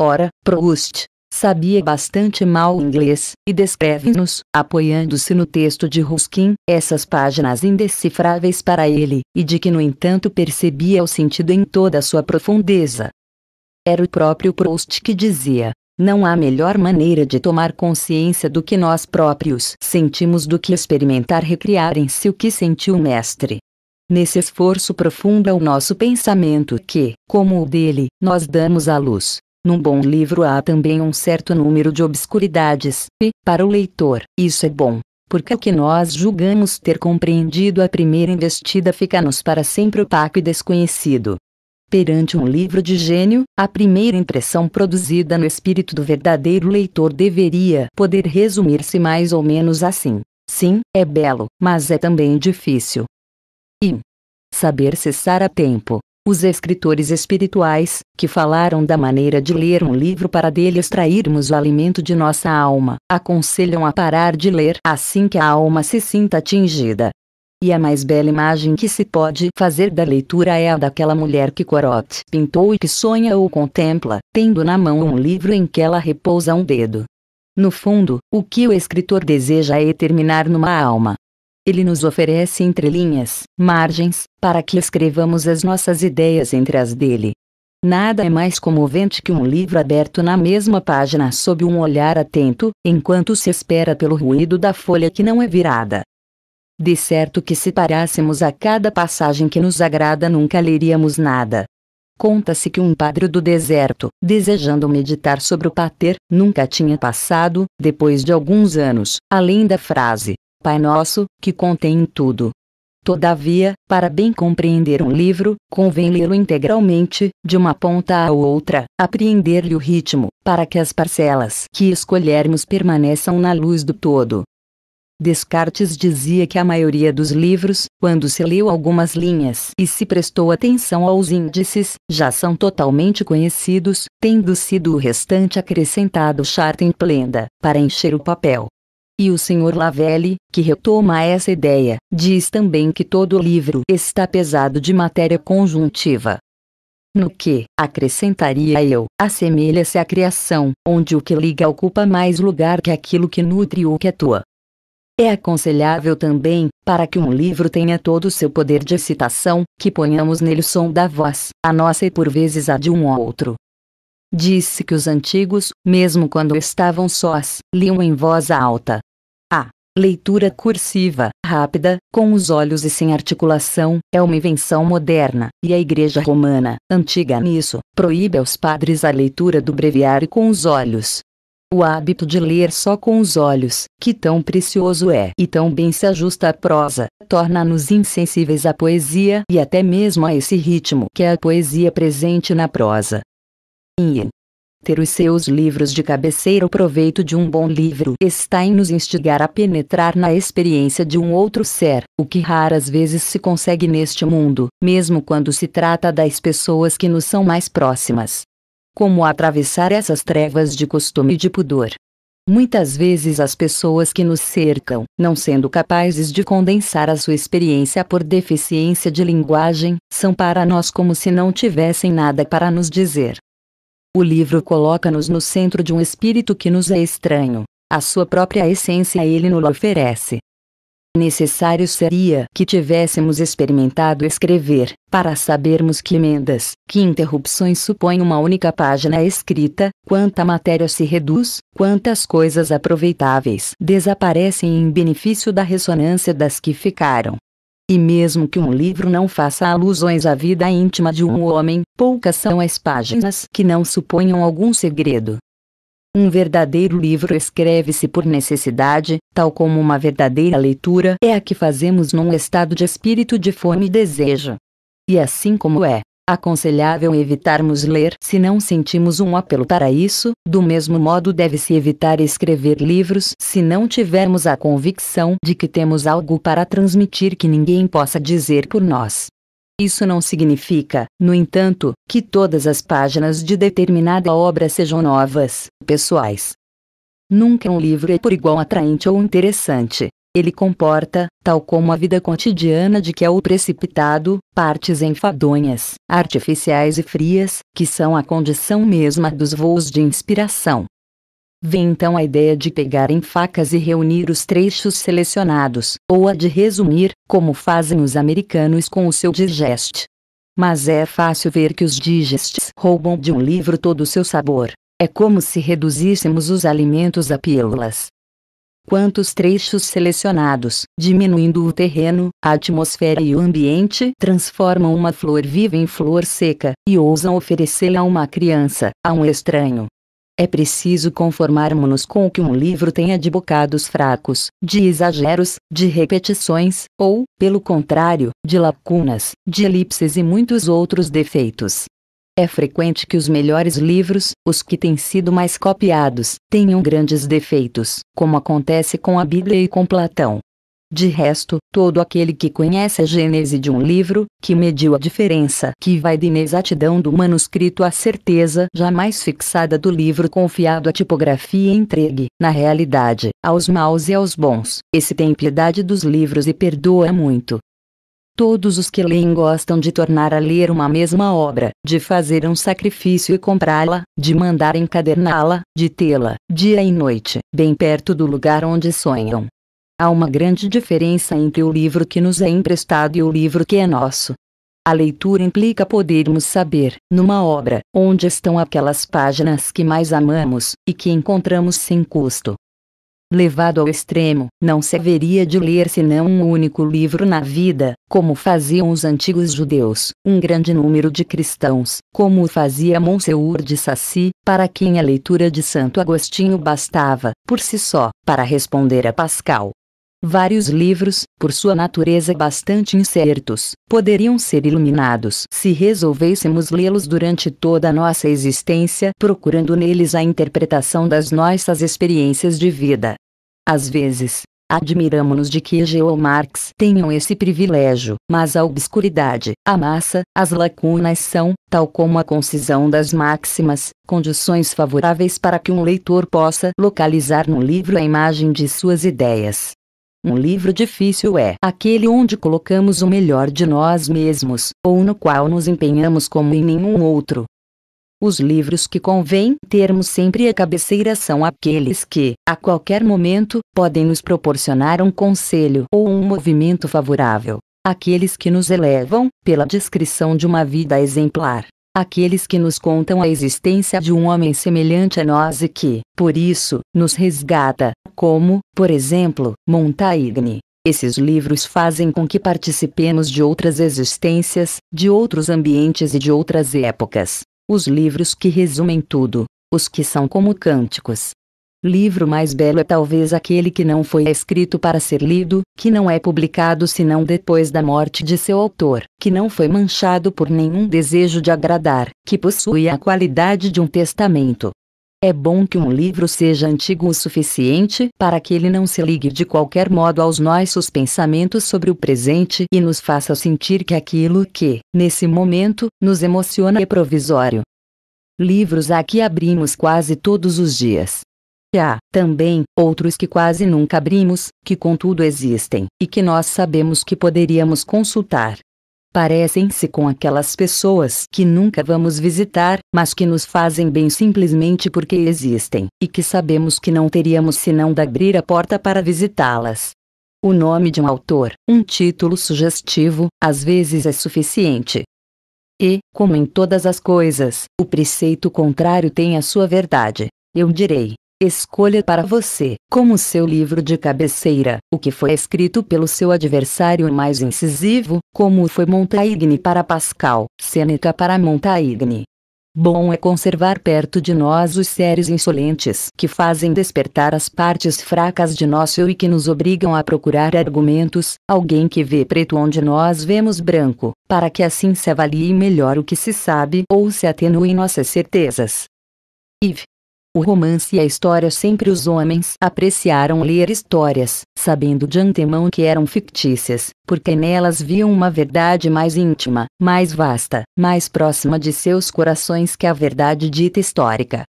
Ora, Proust, sabia bastante mal inglês, e descreve-nos, apoiando-se no texto de Ruskin, essas páginas indecifráveis para ele, e de que no entanto percebia o sentido em toda a sua profundeza. Era o próprio Proust que dizia: não há melhor maneira de tomar consciência do que nós próprios sentimos do que experimentar recriar em si o que sentiu o mestre. Nesse esforço profundo é o nosso pensamento que, como o dele, nós damos à luz. Num bom livro há também um certo número de obscuridades, e, para o leitor, isso é bom, porque o que nós julgamos ter compreendido à primeira investida fica-nos para sempre opaco e desconhecido. Perante um livro de gênio, a primeira impressão produzida no espírito do verdadeiro leitor deveria poder resumir-se mais ou menos assim: sim, é belo, mas é também difícil. E saber cessar a tempo. Os escritores espirituais, que falaram da maneira de ler um livro para dele extrairmos o alimento de nossa alma, aconselham a parar de ler assim que a alma se sinta atingida e a mais bela imagem que se pode fazer da leitura é a daquela mulher que Corot pintou e que sonha ou contempla, tendo na mão um livro em que ela repousa um dedo. No fundo, o que o escritor deseja é terminar numa alma. Ele nos oferece entrelinhas, margens, para que escrevamos as nossas ideias entre as dele. Nada é mais comovente que um livro aberto na mesma página sob um olhar atento, enquanto se espera pelo ruído da folha que não é virada. De certo que se parássemos a cada passagem que nos agrada nunca leríamos nada. Conta-se que um padre do deserto, desejando meditar sobre o pater, nunca tinha passado, depois de alguns anos, além da frase: Pai Nosso, que contém tudo. Todavia, para bem compreender um livro, convém lê-lo integralmente, de uma ponta à outra, apreender-lhe o ritmo, para que as parcelas que escolhermos permaneçam na luz do todo. Descartes dizia que a maioria dos livros, quando se leu algumas linhas e se prestou atenção aos índices, já são totalmente conhecidos, tendo sido o restante acrescentado plenda para encher o papel. E o Sr. Lavelle, que retoma essa ideia, diz também que todo livro está pesado de matéria conjuntiva. No que, acrescentaria eu, assemelha-se à criação, onde o que liga ocupa mais lugar que aquilo que nutre ou que atua. É aconselhável também, para que um livro tenha todo o seu poder de excitação, que ponhamos nele o som da voz, a nossa e por vezes a de um ou outro. Disse que os antigos, mesmo quando estavam sós, liam em voz alta. A leitura cursiva, rápida, com os olhos e sem articulação, é uma invenção moderna, e a Igreja Romana, antiga nisso, proíbe aos padres a leitura do breviário com os olhos, o hábito de ler só com os olhos, que tão precioso é e tão bem se ajusta à prosa, torna-nos insensíveis à poesia e até mesmo a esse ritmo que é a poesia presente na prosa. E ter os seus livros de cabeceira o proveito de um bom livro está em nos instigar a penetrar na experiência de um outro ser, o que raras vezes se consegue neste mundo, mesmo quando se trata das pessoas que nos são mais próximas. Como atravessar essas trevas de costume e de pudor? Muitas vezes as pessoas que nos cercam, não sendo capazes de condensar a sua experiência por deficiência de linguagem, são para nós como se não tivessem nada para nos dizer. O livro coloca-nos no centro de um espírito que nos é estranho. A sua própria essência ele nos oferece, Necessário seria que tivéssemos experimentado escrever, para sabermos que emendas, que interrupções supõem uma única página escrita, quanta matéria se reduz, quantas coisas aproveitáveis desaparecem em benefício da ressonância das que ficaram. E mesmo que um livro não faça alusões à vida íntima de um homem, poucas são as páginas que não suponham algum segredo, um verdadeiro livro escreve-se por necessidade, tal como uma verdadeira leitura é a que fazemos num estado de espírito de fome e desejo. E assim como é aconselhável evitarmos ler se não sentimos um apelo para isso, do mesmo modo deve-se evitar escrever livros se não tivermos a convicção de que temos algo para transmitir que ninguém possa dizer por nós. Isso não significa, no entanto, que todas as páginas de determinada obra sejam novas, pessoais. Nunca um livro é por igual atraente ou interessante. Ele comporta, tal como a vida cotidiana de que é o precipitado, partes enfadonhas, artificiais e frias, que são a condição mesma dos voos de inspiração. Vem então a ideia de pegar em facas e reunir os trechos selecionados, ou a de resumir, como fazem os americanos com o seu digest. Mas é fácil ver que os digests roubam de um livro todo o seu sabor. É como se reduzíssemos os alimentos a pílulas. Quantos trechos selecionados, diminuindo o terreno, a atmosfera e o ambiente, transformam uma flor viva em flor seca, e ousam oferecê-la a uma criança, a um estranho, é preciso conformarmos-nos com o que um livro tenha de bocados fracos, de exageros, de repetições, ou, pelo contrário, de lacunas, de elipses e muitos outros defeitos. É frequente que os melhores livros, os que têm sido mais copiados, tenham grandes defeitos, como acontece com a Bíblia e com Platão. De resto, todo aquele que conhece a gênese de um livro, que mediu a diferença que vai de inexatidão do manuscrito à certeza jamais fixada do livro confiado à tipografia entregue, na realidade, aos maus e aos bons, esse tem piedade dos livros e perdoa muito. Todos os que leem gostam de tornar a ler uma mesma obra, de fazer um sacrifício e comprá-la, de mandar encaderná-la, de tê-la, dia e noite, bem perto do lugar onde sonham, Há uma grande diferença entre o livro que nos é emprestado e o livro que é nosso. A leitura implica podermos saber, numa obra, onde estão aquelas páginas que mais amamos e que encontramos sem custo. Levado ao extremo, não se haveria de ler senão um único livro na vida, como faziam os antigos judeus, um grande número de cristãos, como o fazia Monseur de Saci, para quem a leitura de Santo Agostinho bastava, por si só, para responder a Pascal. Vários livros, por sua natureza bastante incertos, poderiam ser iluminados se resolvêssemos lê-los durante toda a nossa existência, procurando neles a interpretação das nossas experiências de vida. Às vezes, admiramos-nos de que Hegel ou Marx tenham esse privilégio, mas a obscuridade, a massa, as lacunas são, tal como a concisão das máximas, condições favoráveis para que um leitor possa localizar no livro a imagem de suas ideias. Um livro difícil é aquele onde colocamos o melhor de nós mesmos, ou no qual nos empenhamos como em nenhum outro. Os livros que convém termos sempre à cabeceira são aqueles que, a qualquer momento, podem nos proporcionar um conselho ou um movimento favorável. Aqueles que nos elevam, pela descrição de uma vida exemplar, aqueles que nos contam a existência de um homem semelhante a nós e que, por isso, nos resgata, como, por exemplo, Montaigne. Esses livros fazem com que participemos de outras existências, de outros ambientes e de outras épocas. Os livros que resumem tudo, os que são como cânticos, Livro mais belo é talvez aquele que não foi escrito para ser lido, que não é publicado senão depois da morte de seu autor, que não foi manchado por nenhum desejo de agradar, que possui a qualidade de um testamento. É bom que um livro seja antigo o suficiente para que ele não se ligue de qualquer modo aos nossos pensamentos sobre o presente e nos faça sentir que aquilo que, nesse momento, nos emociona é provisório. Livros a que abrimos quase todos os dias Há, também, outros que quase nunca abrimos, que contudo existem, e que nós sabemos que poderíamos consultar. Parecem-se com aquelas pessoas que nunca vamos visitar, mas que nos fazem bem simplesmente porque existem, e que sabemos que não teríamos senão de abrir a porta para visitá-las. O nome de um autor, um título sugestivo, às vezes é suficiente. E, como em todas as coisas, o preceito contrário tem a sua verdade. Eu direi, Escolha para você, como seu livro de cabeceira, o que foi escrito pelo seu adversário mais incisivo, como foi Montaigne para Pascal, Seneca para Montaigne. Bom é conservar perto de nós os seres insolentes que fazem despertar as partes fracas de nosso eu e que nos obrigam a procurar argumentos, alguém que vê preto onde nós vemos branco, para que assim se avalie melhor o que se sabe ou se atenuem nossas certezas. Iv. O romance e a história sempre os homens apreciaram ler histórias, sabendo de antemão que eram fictícias, porque nelas viam uma verdade mais íntima, mais vasta, mais próxima de seus corações que a verdade dita histórica.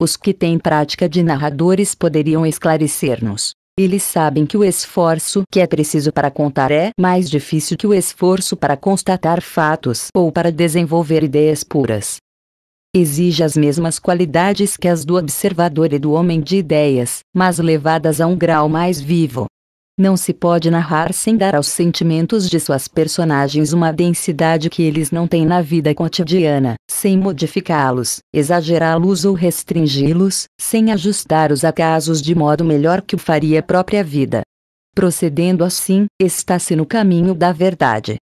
Os que têm prática de narradores poderiam esclarecer-nos. Eles sabem que o esforço que é preciso para contar é mais difícil que o esforço para constatar fatos ou para desenvolver ideias puras exige as mesmas qualidades que as do observador e do homem de ideias, mas levadas a um grau mais vivo. Não se pode narrar sem dar aos sentimentos de suas personagens uma densidade que eles não têm na vida cotidiana, sem modificá-los, exagerá-los ou restringi-los, sem ajustar os acasos de modo melhor que o faria a própria vida. Procedendo assim, está-se no caminho da verdade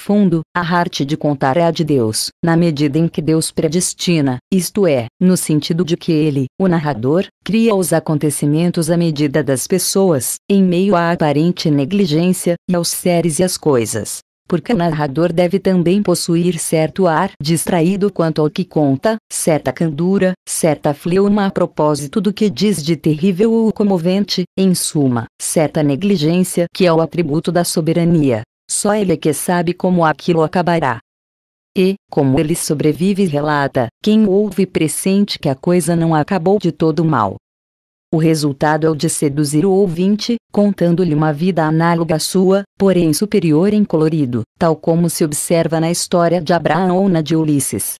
fundo, a arte de contar é a de Deus, na medida em que Deus predestina, isto é, no sentido de que ele, o narrador, cria os acontecimentos à medida das pessoas, em meio à aparente negligência, e aos seres e às coisas porque o narrador deve também possuir certo ar distraído quanto ao que conta, certa candura, certa fleuma a propósito do que diz de terrível ou comovente, em suma, certa negligência que é o atributo da soberania, só ele é que sabe como aquilo acabará. E, como ele sobrevive e relata, quem ouve pressente que a coisa não acabou de todo mal. O resultado é o de seduzir o ouvinte, contando-lhe uma vida análoga à sua, porém superior em colorido, tal como se observa na história de Abraão ou na de Ulisses.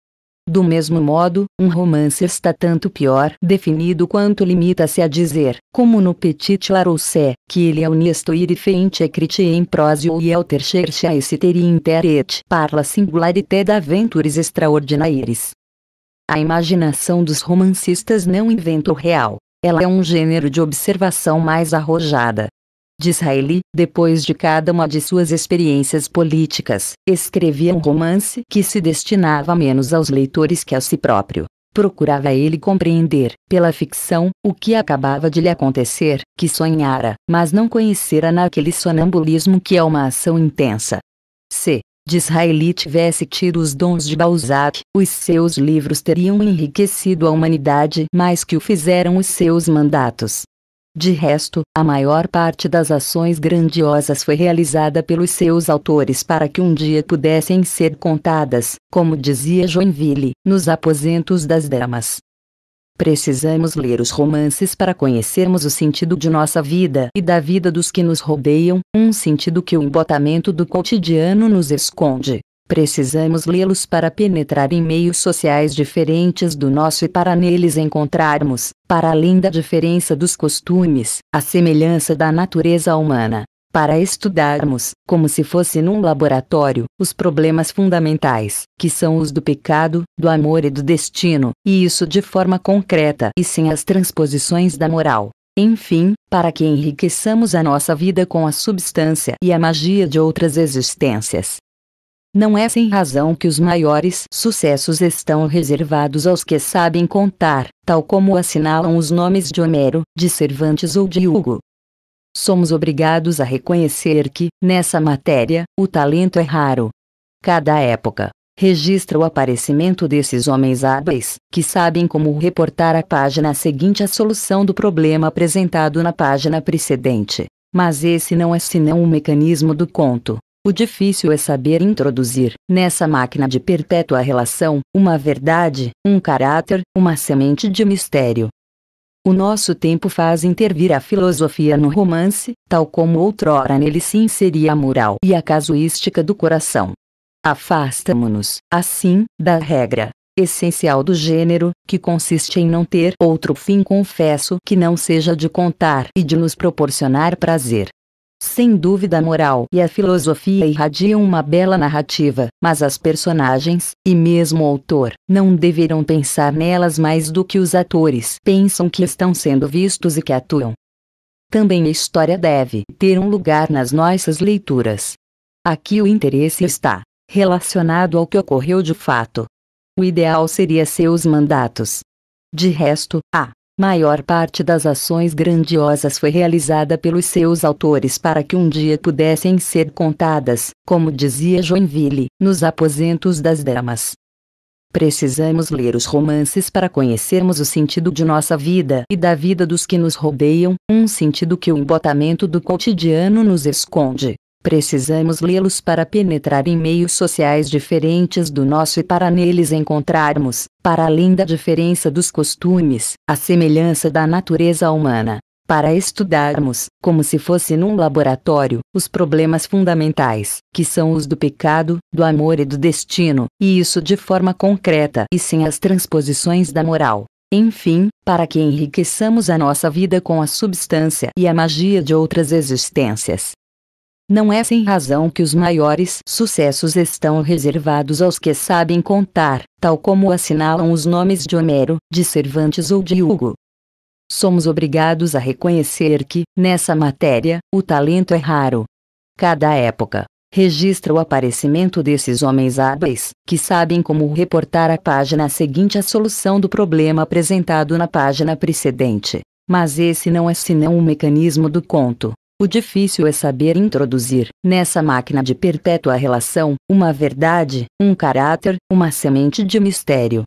Do mesmo modo, um romance está tanto pior definido quanto limita-se a dizer, como no Petit Larousse, que ele é un é ou critien prosio e alter chercha esteri interet par la singularité d'aventures extraordinaires. A imaginação dos romancistas não inventa o real. Ela é um gênero de observação mais arrojada, Disraeli, depois de cada uma de suas experiências políticas, escrevia um romance que se destinava menos aos leitores que a si próprio. Procurava ele compreender, pela ficção, o que acabava de lhe acontecer, que sonhara, mas não conhecera naquele sonambulismo que é uma ação intensa. C. Disraeli tivesse tido os dons de Balzac, os seus livros teriam enriquecido a humanidade mais que o fizeram os seus mandatos. De resto, a maior parte das ações grandiosas foi realizada pelos seus autores para que um dia pudessem ser contadas, como dizia Joinville, nos aposentos das damas. Precisamos ler os romances para conhecermos o sentido de nossa vida e da vida dos que nos rodeiam, um sentido que o embotamento do cotidiano nos esconde. Precisamos lê-los para penetrar em meios sociais diferentes do nosso e para neles encontrarmos, para além da diferença dos costumes, a semelhança da natureza humana. Para estudarmos, como se fosse num laboratório, os problemas fundamentais, que são os do pecado, do amor e do destino, e isso de forma concreta e sem as transposições da moral. Enfim, para que enriqueçamos a nossa vida com a substância e a magia de outras existências, não é sem razão que os maiores sucessos estão reservados aos que sabem contar, tal como assinalam os nomes de Homero, de Cervantes ou de Hugo. Somos obrigados a reconhecer que, nessa matéria, o talento é raro. Cada época registra o aparecimento desses homens hábeis, que sabem como reportar à página seguinte a solução do problema apresentado na página precedente. Mas esse não é senão o um mecanismo do conto, o difícil é saber introduzir, nessa máquina de perpétua relação, uma verdade, um caráter, uma semente de mistério. O nosso tempo faz intervir a filosofia no romance, tal como outrora nele se inseria a moral e a casuística do coração. Afastamo-nos, assim, da regra essencial do gênero, que consiste em não ter outro fim confesso que não seja de contar e de nos proporcionar prazer. Sem dúvida a moral e a filosofia irradiam uma bela narrativa, mas as personagens, e mesmo o autor, não deverão pensar nelas mais do que os atores pensam que estão sendo vistos e que atuam. Também a história deve ter um lugar nas nossas leituras. Aqui o interesse está relacionado ao que ocorreu de fato. O ideal seria seus mandatos. De resto, a Maior parte das ações grandiosas foi realizada pelos seus autores para que um dia pudessem ser contadas, como dizia Joinville, nos aposentos das damas. Precisamos ler os romances para conhecermos o sentido de nossa vida e da vida dos que nos rodeiam, um sentido que o embotamento do cotidiano nos esconde. Precisamos lê-los para penetrar em meios sociais diferentes do nosso e para neles encontrarmos, para além da diferença dos costumes, a semelhança da natureza humana para estudarmos, como se fosse num laboratório, os problemas fundamentais, que são os do pecado, do amor e do destino, e isso de forma concreta e sem as transposições da moral. Enfim, para que enriqueçamos a nossa vida com a substância e a magia de outras existências. Não é sem razão que os maiores sucessos estão reservados aos que sabem contar, tal como assinalam os nomes de Homero, de Cervantes ou de Hugo. Somos obrigados a reconhecer que, nessa matéria, o talento é raro. Cada época registra o aparecimento desses homens hábeis, que sabem como reportar à página seguinte a solução do problema apresentado na página precedente. Mas esse não é senão o mecanismo do conto o difícil é saber introduzir, nessa máquina de perpétua relação, uma verdade, um caráter, uma semente de mistério.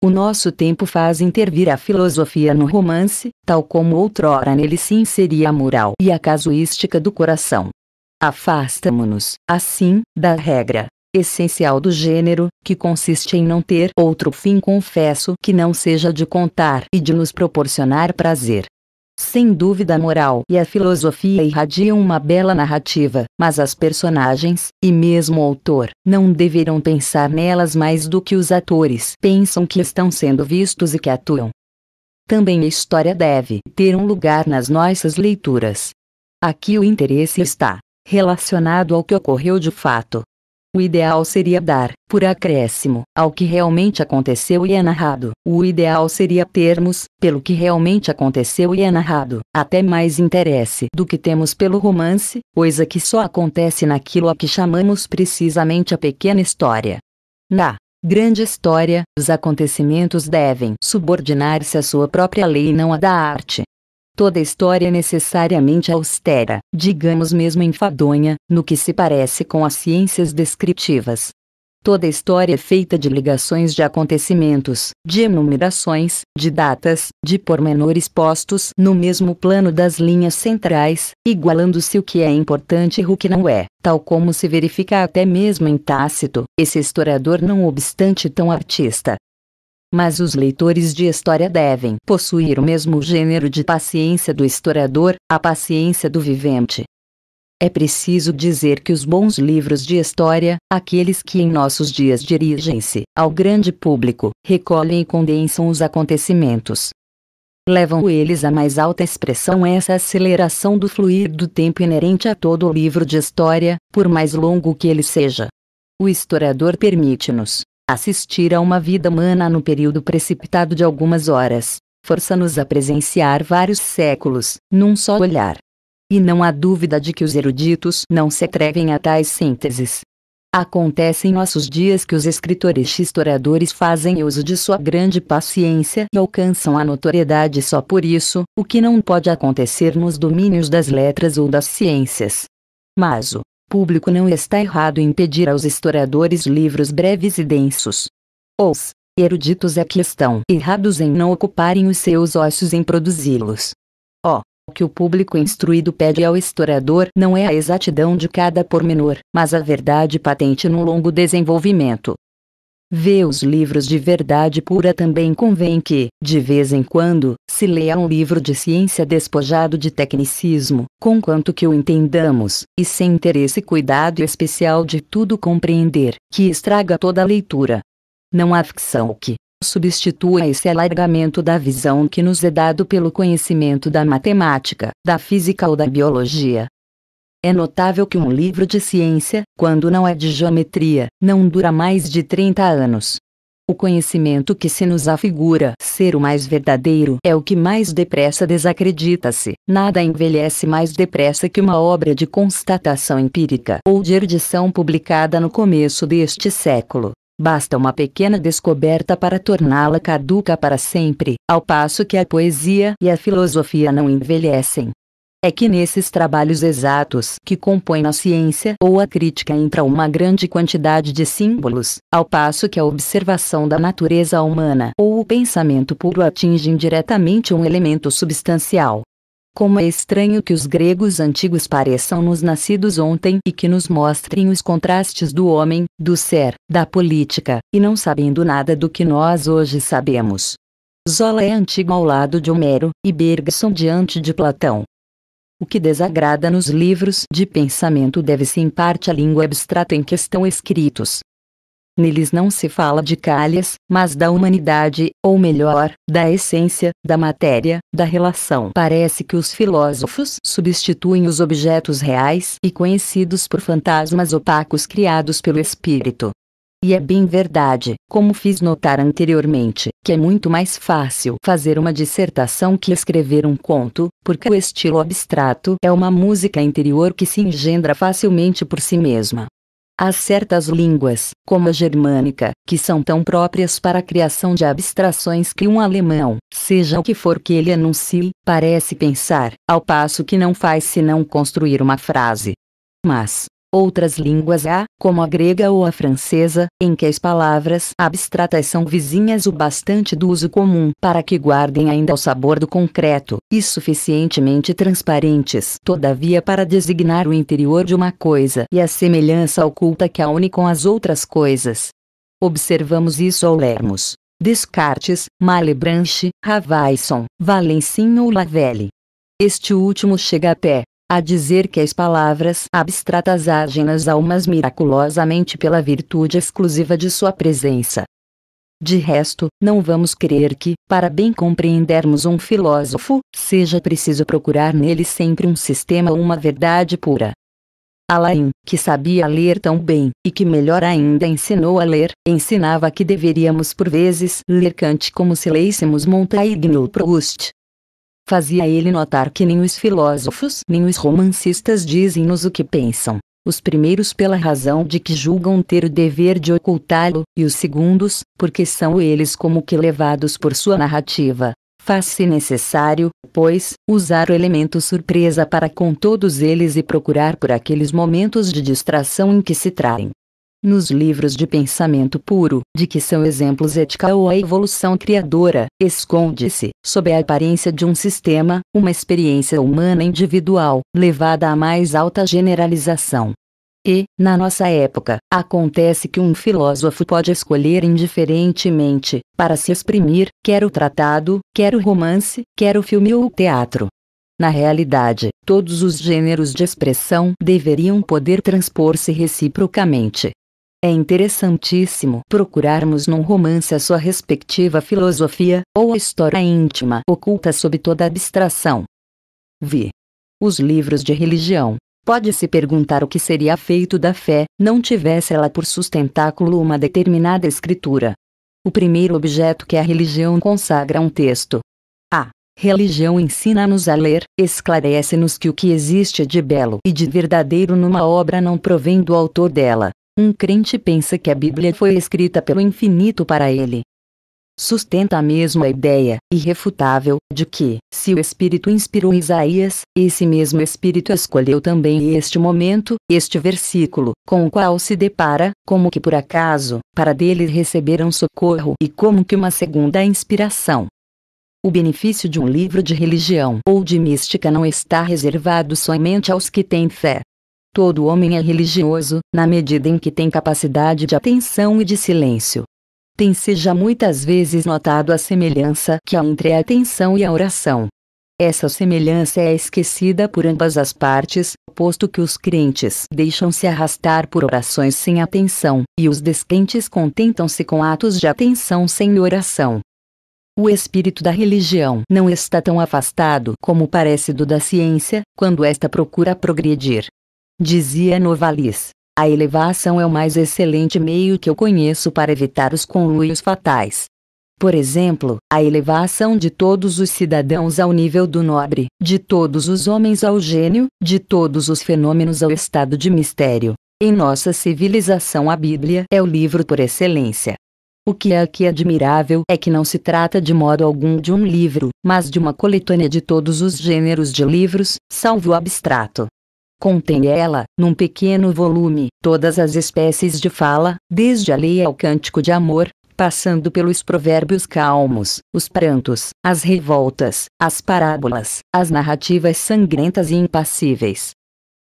O nosso tempo faz intervir a filosofia no romance, tal como outrora nele se inseria a moral e a casuística do coração. Afastamo-nos, assim, da regra essencial do gênero, que consiste em não ter outro fim confesso que não seja de contar e de nos proporcionar prazer. Sem dúvida a moral e a filosofia irradiam uma bela narrativa, mas as personagens, e mesmo o autor, não deverão pensar nelas mais do que os atores pensam que estão sendo vistos e que atuam. Também a história deve ter um lugar nas nossas leituras. Aqui o interesse está relacionado ao que ocorreu de fato, o ideal seria dar, por acréscimo, ao que realmente aconteceu e é narrado. O ideal seria termos, pelo que realmente aconteceu e é narrado, até mais interesse do que temos pelo romance, coisa que só acontece naquilo a que chamamos precisamente a pequena história. Na grande história, os acontecimentos devem subordinar-se à sua própria lei e não à da arte. Toda história é necessariamente austera, digamos mesmo enfadonha, no que se parece com as ciências descritivas. Toda história é feita de ligações de acontecimentos, de enumerações, de datas, de pormenores postos no mesmo plano das linhas centrais, igualando-se o que é importante e o que não é, tal como se verifica até mesmo em Tácito, esse historiador não obstante tão artista, mas os leitores de história devem possuir o mesmo gênero de paciência do historiador, a paciência do vivente. É preciso dizer que os bons livros de história, aqueles que em nossos dias dirigem-se ao grande público, recolhem e condensam os acontecimentos. Levam eles à mais alta expressão essa aceleração do fluir do tempo inerente a todo livro de história, por mais longo que ele seja. O historiador permite-nos Assistir a uma vida humana no período precipitado de algumas horas, força-nos a presenciar vários séculos, num só olhar. E não há dúvida de que os eruditos não se atrevem a tais sínteses. Acontece em nossos dias que os escritores e historiadores fazem uso de sua grande paciência e alcançam a notoriedade só por isso, o que não pode acontecer nos domínios das letras ou das ciências. Mas o público não está errado em pedir aos historiadores livros breves e densos. Os eruditos é que estão errados em não ocuparem os seus ossos em produzi-los. Ó, oh, o que o público instruído pede ao historiador não é a exatidão de cada pormenor, mas a verdade patente no longo desenvolvimento, vê os livros de verdade pura também convém que, de vez em quando, se leia um livro de ciência despojado de tecnicismo, conquanto que o entendamos, e sem interesse e cuidado especial de tudo compreender, que estraga toda a leitura. Não há ficção que, substitua esse alargamento da visão que nos é dado pelo conhecimento da matemática, da física ou da biologia, é notável que um livro de ciência, quando não é de geometria, não dura mais de 30 anos. O conhecimento que se nos afigura ser o mais verdadeiro é o que mais depressa desacredita-se. Nada envelhece mais depressa que uma obra de constatação empírica ou de erudição publicada no começo deste século. Basta uma pequena descoberta para torná-la caduca para sempre, ao passo que a poesia e a filosofia não envelhecem é que nesses trabalhos exatos que compõem a ciência ou a crítica entra uma grande quantidade de símbolos, ao passo que a observação da natureza humana ou o pensamento puro atingem diretamente um elemento substancial. Como é estranho que os gregos antigos pareçam nos nascidos ontem e que nos mostrem os contrastes do homem, do ser, da política, e não sabendo nada do que nós hoje sabemos. Zola é antigo ao lado de Homero, e Bergson diante de Platão. O que desagrada nos livros de pensamento deve-se em parte à língua abstrata em que estão escritos. Neles não se fala de calhas, mas da humanidade, ou melhor, da essência, da matéria, da relação. Parece que os filósofos substituem os objetos reais e conhecidos por fantasmas opacos criados pelo espírito. E é bem verdade, como fiz notar anteriormente, que é muito mais fácil fazer uma dissertação que escrever um conto, porque o estilo abstrato é uma música interior que se engendra facilmente por si mesma. Há certas línguas, como a germânica, que são tão próprias para a criação de abstrações que um alemão, seja o que for que ele anuncie, parece pensar, ao passo que não faz senão construir uma frase. Mas, Outras línguas há, como a grega ou a francesa, em que as palavras abstratas são vizinhas o bastante do uso comum para que guardem ainda o sabor do concreto, e suficientemente transparentes, todavia, para designar o interior de uma coisa e a semelhança oculta que a une com as outras coisas. Observamos isso ao lermos Descartes, Malebranche, Ravaison, Valencinho ou Lavelle. Este último chega a pé, a dizer que as palavras abstratas agem nas almas miraculosamente pela virtude exclusiva de sua presença. De resto, não vamos crer que, para bem compreendermos um filósofo, seja preciso procurar nele sempre um sistema ou uma verdade pura. Alain, que sabia ler tão bem, e que melhor ainda ensinou a ler, ensinava que deveríamos por vezes ler Kant como se lêssemos Montaigne ou Proust, Fazia ele notar que nem os filósofos nem os romancistas dizem-nos o que pensam. Os primeiros pela razão de que julgam ter o dever de ocultá-lo, e os segundos, porque são eles como que levados por sua narrativa. Faz-se necessário, pois, usar o elemento surpresa para com todos eles e procurar por aqueles momentos de distração em que se traem nos livros de pensamento puro, de que são exemplos ética ou a evolução criadora, esconde-se, sob a aparência de um sistema, uma experiência humana individual, levada à mais alta generalização. E, na nossa época, acontece que um filósofo pode escolher indiferentemente, para se exprimir, quer o tratado, quer o romance, quer o filme ou o teatro. Na realidade, todos os gêneros de expressão deveriam poder transpor-se reciprocamente. É interessantíssimo procurarmos num romance a sua respectiva filosofia, ou a história íntima oculta sob toda abstração. Vi. Os livros de religião. Pode-se perguntar o que seria feito da fé, não tivesse ela por sustentáculo uma determinada escritura. O primeiro objeto que a religião consagra é um texto. A religião ensina-nos a ler, esclarece-nos que o que existe de belo e de verdadeiro numa obra não provém do autor dela, um crente pensa que a Bíblia foi escrita pelo infinito para ele. Sustenta a mesma ideia, irrefutável, de que, se o Espírito inspirou Isaías, esse mesmo Espírito escolheu também este momento, este versículo, com o qual se depara, como que por acaso, para dele receberam socorro e como que uma segunda inspiração. O benefício de um livro de religião ou de mística não está reservado somente aos que têm fé, Todo homem é religioso, na medida em que tem capacidade de atenção e de silêncio. Tem-se já muitas vezes notado a semelhança que há entre a atenção e a oração. Essa semelhança é esquecida por ambas as partes, posto que os crentes deixam-se arrastar por orações sem atenção, e os descrentes contentam-se com atos de atenção sem oração. O espírito da religião não está tão afastado como parece do da ciência, quando esta procura progredir. Dizia Novalis. A elevação é o mais excelente meio que eu conheço para evitar os conluios fatais. Por exemplo, a elevação de todos os cidadãos ao nível do nobre, de todos os homens ao gênio, de todos os fenômenos ao estado de mistério. Em nossa civilização, a Bíblia é o livro por excelência. O que é aqui admirável é que não se trata de modo algum de um livro, mas de uma coletânea de todos os gêneros de livros, salvo o abstrato. Contém ela, num pequeno volume, todas as espécies de fala, desde a lei ao cântico de amor, passando pelos provérbios calmos, os prantos, as revoltas, as parábolas, as narrativas sangrentas e impassíveis.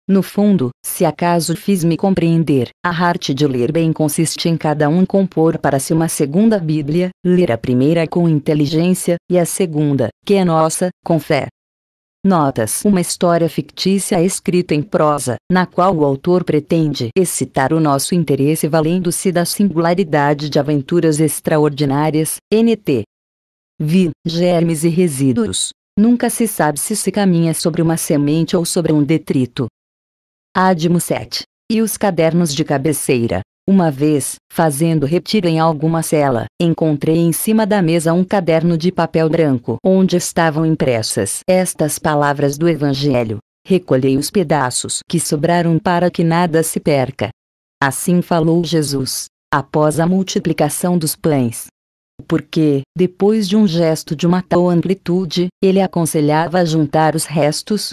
No fundo, se acaso fiz-me compreender, a arte de ler bem consiste em cada um compor para si uma segunda Bíblia, ler a primeira com inteligência, e a segunda, que é nossa, com fé, Notas: Uma história fictícia escrita em prosa, na qual o autor pretende excitar o nosso interesse valendo-se da singularidade de aventuras extraordinárias, NT. Vi, germes e resíduos. Nunca se sabe se se caminha sobre uma semente ou sobre um detrito. Admo 7. E os cadernos de cabeceira. Uma vez, fazendo retiro em alguma cela, encontrei em cima da mesa um caderno de papel branco onde estavam impressas estas palavras do Evangelho. Recolhei os pedaços que sobraram para que nada se perca. Assim falou Jesus, após a multiplicação dos pães. Porque, depois de um gesto de uma tal amplitude, ele aconselhava a juntar os restos,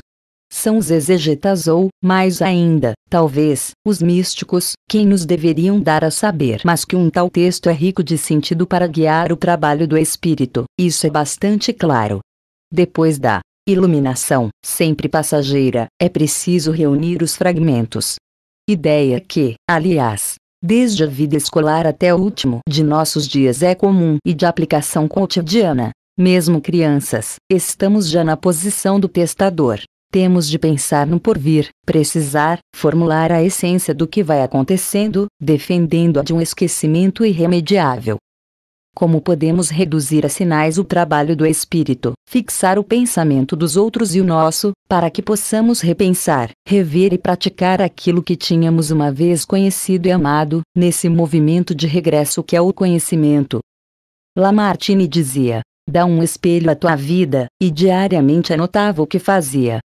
são os exegetas ou, mais ainda, talvez, os místicos, quem nos deveriam dar a saber. Mas que um tal texto é rico de sentido para guiar o trabalho do espírito, isso é bastante claro. Depois da iluminação, sempre passageira, é preciso reunir os fragmentos. Ideia que, aliás, desde a vida escolar até o último de nossos dias é comum e de aplicação cotidiana. Mesmo crianças, estamos já na posição do testador, temos de pensar no porvir, precisar, formular a essência do que vai acontecendo, defendendo-a de um esquecimento irremediável. Como podemos reduzir a sinais o trabalho do espírito, fixar o pensamento dos outros e o nosso, para que possamos repensar, rever e praticar aquilo que tínhamos uma vez conhecido e amado, nesse movimento de regresso que é o conhecimento? Lamartine dizia: dá um espelho à tua vida, e diariamente anotava o que fazia,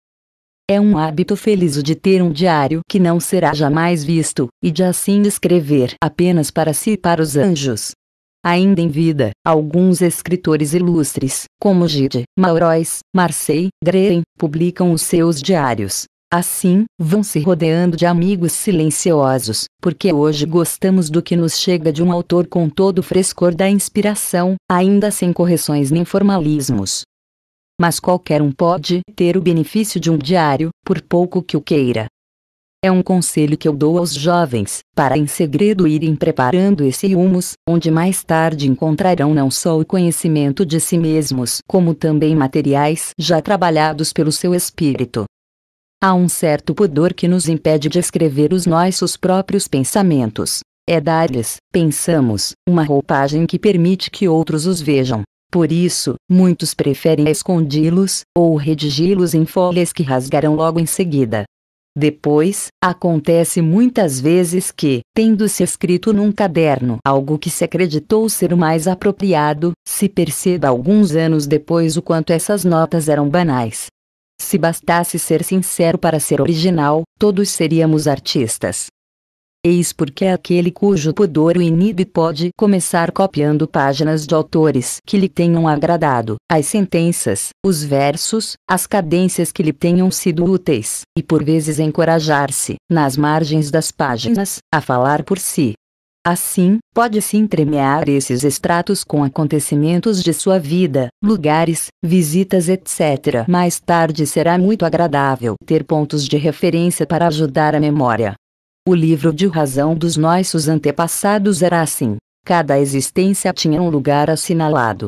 é um hábito feliz o de ter um diário que não será jamais visto, e de assim escrever apenas para si e para os anjos. Ainda em vida, alguns escritores ilustres, como Gide, Maurois, Marseille, Green, publicam os seus diários. Assim, vão se rodeando de amigos silenciosos, porque hoje gostamos do que nos chega de um autor com todo o frescor da inspiração, ainda sem correções nem formalismos mas qualquer um pode ter o benefício de um diário, por pouco que o queira. É um conselho que eu dou aos jovens, para em segredo irem preparando esse humus, onde mais tarde encontrarão não só o conhecimento de si mesmos, como também materiais já trabalhados pelo seu espírito. Há um certo pudor que nos impede de escrever os nossos próprios pensamentos. É dar-lhes, pensamos, uma roupagem que permite que outros os vejam. Por isso, muitos preferem escondi los ou redigi-los em folhas que rasgarão logo em seguida. Depois, acontece muitas vezes que, tendo-se escrito num caderno algo que se acreditou ser o mais apropriado, se perceba alguns anos depois o quanto essas notas eram banais. Se bastasse ser sincero para ser original, todos seríamos artistas. Eis porque é aquele cujo pudor o inibe pode começar copiando páginas de autores que lhe tenham agradado, as sentenças, os versos, as cadências que lhe tenham sido úteis, e por vezes encorajar-se, nas margens das páginas, a falar por si. Assim, pode-se entremear esses extratos com acontecimentos de sua vida, lugares, visitas, etc. Mais tarde será muito agradável ter pontos de referência para ajudar a memória. O livro de razão dos nossos antepassados era assim: cada existência tinha um lugar assinalado.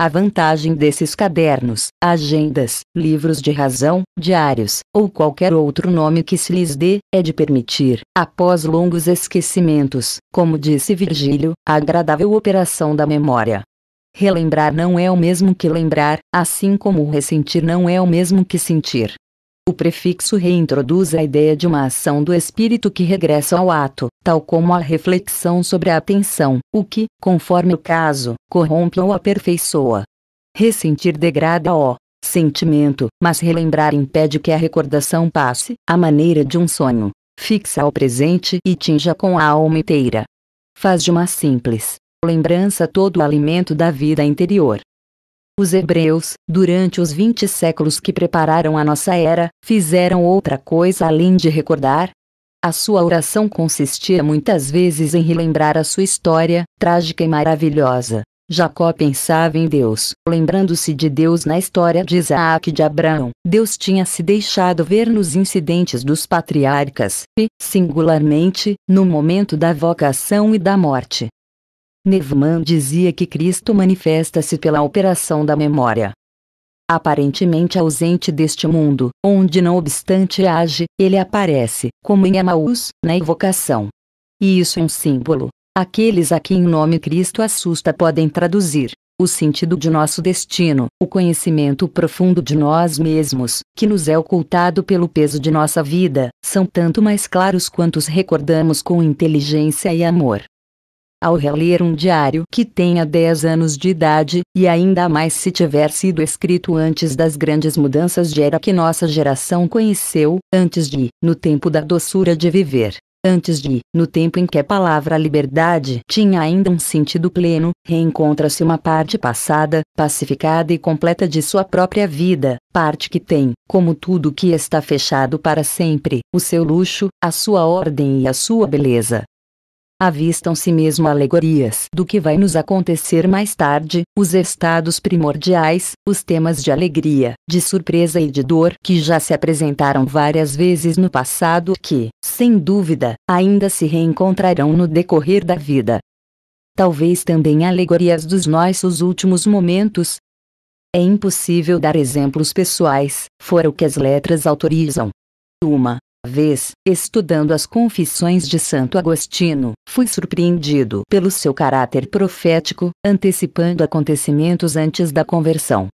A vantagem desses cadernos, agendas, livros de razão, diários, ou qualquer outro nome que se lhes dê, é de permitir, após longos esquecimentos, como disse Virgílio, a agradável operação da memória. Relembrar não é o mesmo que lembrar, assim como ressentir não é o mesmo que sentir. O prefixo reintroduz a ideia de uma ação do espírito que regressa ao ato, tal como a reflexão sobre a atenção, o que, conforme o caso, corrompe ou aperfeiçoa. Ressentir degrada o sentimento, mas relembrar impede que a recordação passe, à maneira de um sonho, fixa ao presente e tinja com a alma inteira. Faz de uma simples lembrança todo o alimento da vida interior. Os hebreus, durante os 20 séculos que prepararam a nossa era, fizeram outra coisa além de recordar, a sua oração consistia muitas vezes em relembrar a sua história, trágica e maravilhosa. Jacó pensava em Deus, lembrando-se de Deus na história de Isaac e de Abraão. Deus tinha se deixado ver nos incidentes dos patriarcas, e, singularmente, no momento da vocação e da morte. Nevman dizia que Cristo manifesta-se pela operação da memória. Aparentemente ausente deste mundo, onde não obstante age, ele aparece, como em Emaús, na evocação. E isso é um símbolo. Aqueles a quem o nome Cristo assusta podem traduzir o sentido de nosso destino, o conhecimento profundo de nós mesmos, que nos é ocultado pelo peso de nossa vida, são tanto mais claros quantos recordamos com inteligência e amor. Ao reler um diário que tenha 10 anos de idade, e ainda mais se tiver sido escrito antes das grandes mudanças de era que nossa geração conheceu, antes de, no tempo da doçura de viver, antes de, no tempo em que a palavra liberdade tinha ainda um sentido pleno, reencontra-se uma parte passada, pacificada e completa de sua própria vida, parte que tem, como tudo que está fechado para sempre, o seu luxo, a sua ordem e a sua beleza avistam-se mesmo alegorias do que vai nos acontecer mais tarde, os estados primordiais, os temas de alegria, de surpresa e de dor que já se apresentaram várias vezes no passado que, sem dúvida, ainda se reencontrarão no decorrer da vida. Talvez também alegorias dos nossos últimos momentos. É impossível dar exemplos pessoais, fora o que as letras autorizam. Uma vez, estudando as Confissões de Santo Agostinho, fui surpreendido pelo seu caráter profético, antecipando acontecimentos antes da conversão.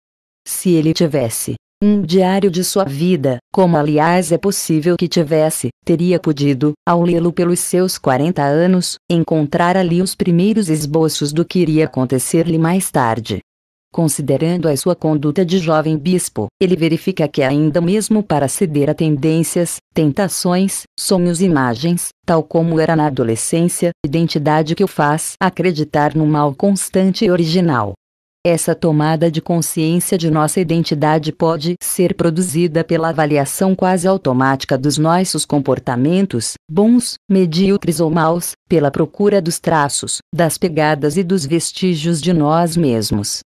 Se ele tivesse um diário de sua vida, como aliás é possível que tivesse, teria podido, ao lê-lo pelos seus 40 anos, encontrar ali os primeiros esboços do que iria acontecer-lhe mais tarde. Considerando a sua conduta de jovem bispo, ele verifica que ainda mesmo para ceder a tendências, tentações, sonhos e imagens, tal como era na adolescência, identidade que o faz acreditar no mal constante e original. Essa tomada de consciência de nossa identidade pode ser produzida pela avaliação quase automática dos nossos comportamentos, bons, medíocres ou maus, pela procura dos traços, das pegadas e dos vestígios de nós mesmos.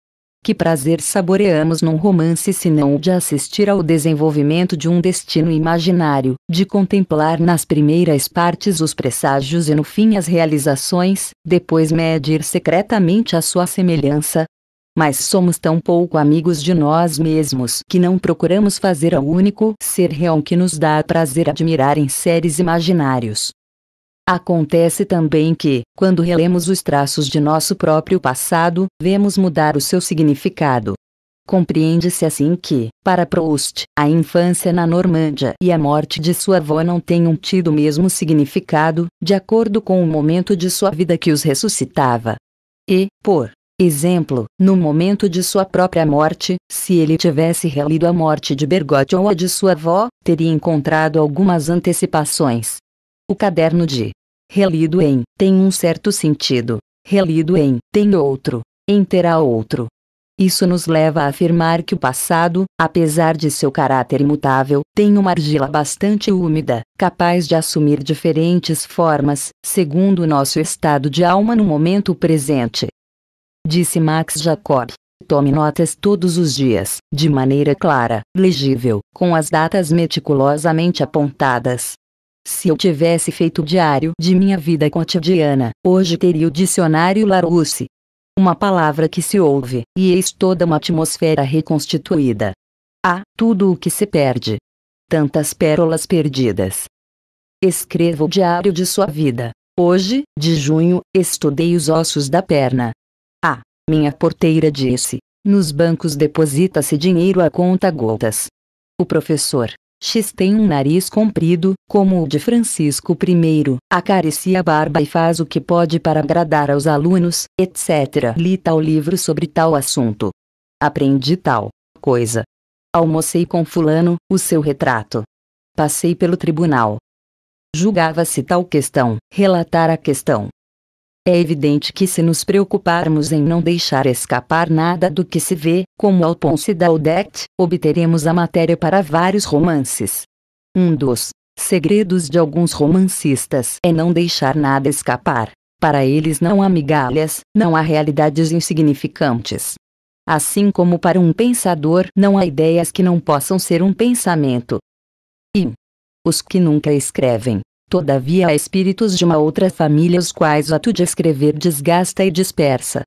Que prazer saboreamos num romance senão o de assistir ao desenvolvimento de um destino imaginário, de contemplar nas primeiras partes os presságios e no fim as realizações, depois medir secretamente a sua semelhança. Mas somos tão pouco amigos de nós mesmos que não procuramos fazer ao único ser real que nos dá prazer admirar em seres imaginários. Acontece também que, quando relemos os traços de nosso próprio passado, vemos mudar o seu significado. Compreende-se assim que, para Proust, a infância na Normândia e a morte de sua avó não tenham tido o mesmo significado, de acordo com o momento de sua vida que os ressuscitava. E, por exemplo, no momento de sua própria morte, se ele tivesse relido a morte de Bergotte ou a de sua avó, teria encontrado algumas antecipações, o caderno de relido em tem um certo sentido, relido em tem outro, em terá outro. Isso nos leva a afirmar que o passado, apesar de seu caráter imutável, tem uma argila bastante úmida, capaz de assumir diferentes formas, segundo o nosso estado de alma no momento presente. Disse Max Jacob. Tome notas todos os dias, de maneira clara, legível, com as datas meticulosamente apontadas. Se eu tivesse feito o diário de minha vida cotidiana, hoje teria o dicionário Larousse. Uma palavra que se ouve, e eis toda uma atmosfera reconstituída. Há ah, tudo o que se perde. Tantas pérolas perdidas. Escreva o diário de sua vida. Hoje, de junho, estudei os ossos da perna. Ah, minha porteira disse: nos bancos deposita-se dinheiro a conta gotas. O professor, X tem um nariz comprido, como o de Francisco I, acaricia a barba e faz o que pode para agradar aos alunos, etc. Li tal livro sobre tal assunto. Aprendi tal coisa. Almocei com Fulano, o seu retrato. Passei pelo tribunal. Julgava-se tal questão, relatar a questão, é evidente que se nos preocuparmos em não deixar escapar nada do que se vê, como Alphonse Daudet, obteremos a matéria para vários romances. Um dos segredos de alguns romancistas é não deixar nada escapar. Para eles não há migalhas, não há realidades insignificantes. Assim como para um pensador não há ideias que não possam ser um pensamento. E os que nunca escrevem Todavia há espíritos de uma outra família os quais o ato de escrever desgasta e dispersa.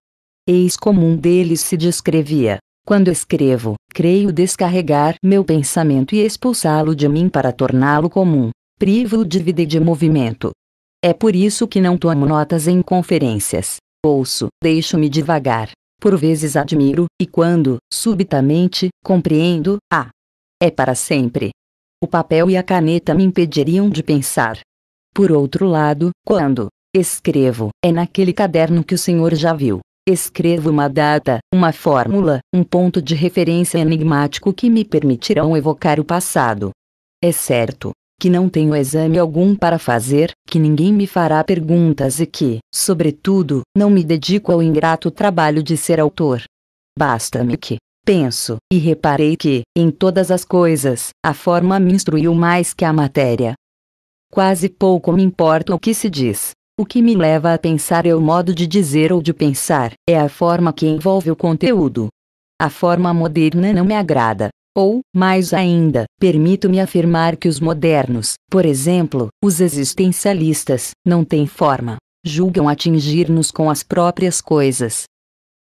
Eis como um deles se descrevia. Quando escrevo, creio descarregar meu pensamento e expulsá-lo de mim para torná-lo comum. Privo-o de vida e de movimento. É por isso que não tomo notas em conferências. Ouço, deixo-me devagar. Por vezes admiro, e quando, subitamente, compreendo, ah! É para sempre. O papel e a caneta me impediriam de pensar. Por outro lado, quando escrevo, é naquele caderno que o senhor já viu. Escrevo uma data, uma fórmula, um ponto de referência enigmático que me permitirão evocar o passado. É certo que não tenho exame algum para fazer, que ninguém me fará perguntas e que, sobretudo, não me dedico ao ingrato trabalho de ser autor. Basta-me que penso, e reparei que, em todas as coisas, a forma me instruiu mais que a matéria, Quase pouco me importa o que se diz. O que me leva a pensar é o modo de dizer ou de pensar, é a forma que envolve o conteúdo. A forma moderna não me agrada. Ou, mais ainda, permito-me afirmar que os modernos, por exemplo, os existencialistas, não têm forma. Julgam atingir-nos com as próprias coisas,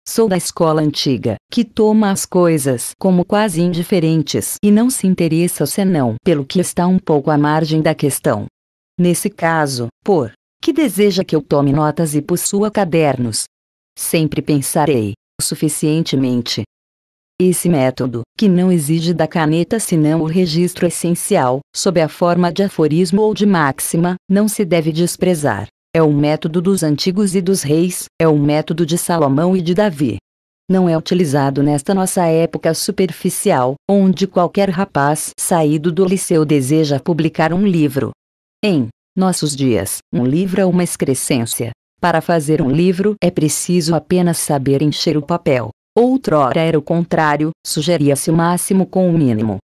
Sou da escola antiga, que toma as coisas como quase indiferentes e não se interessa senão pelo que está um pouco à margem da questão. Nesse caso, por que deseja que eu tome notas e possua cadernos? Sempre pensarei, suficientemente. Esse método, que não exige da caneta senão o registro essencial, sob a forma de aforismo ou de máxima, não se deve desprezar. É o método dos antigos e dos reis, é o método de Salomão e de Davi. Não é utilizado nesta nossa época superficial, onde qualquer rapaz saído do liceu deseja publicar um livro. Em nossos dias, um livro é uma excrescência. Para fazer um livro é preciso apenas saber encher o papel. Outrora era o contrário, sugeria-se o máximo com o mínimo.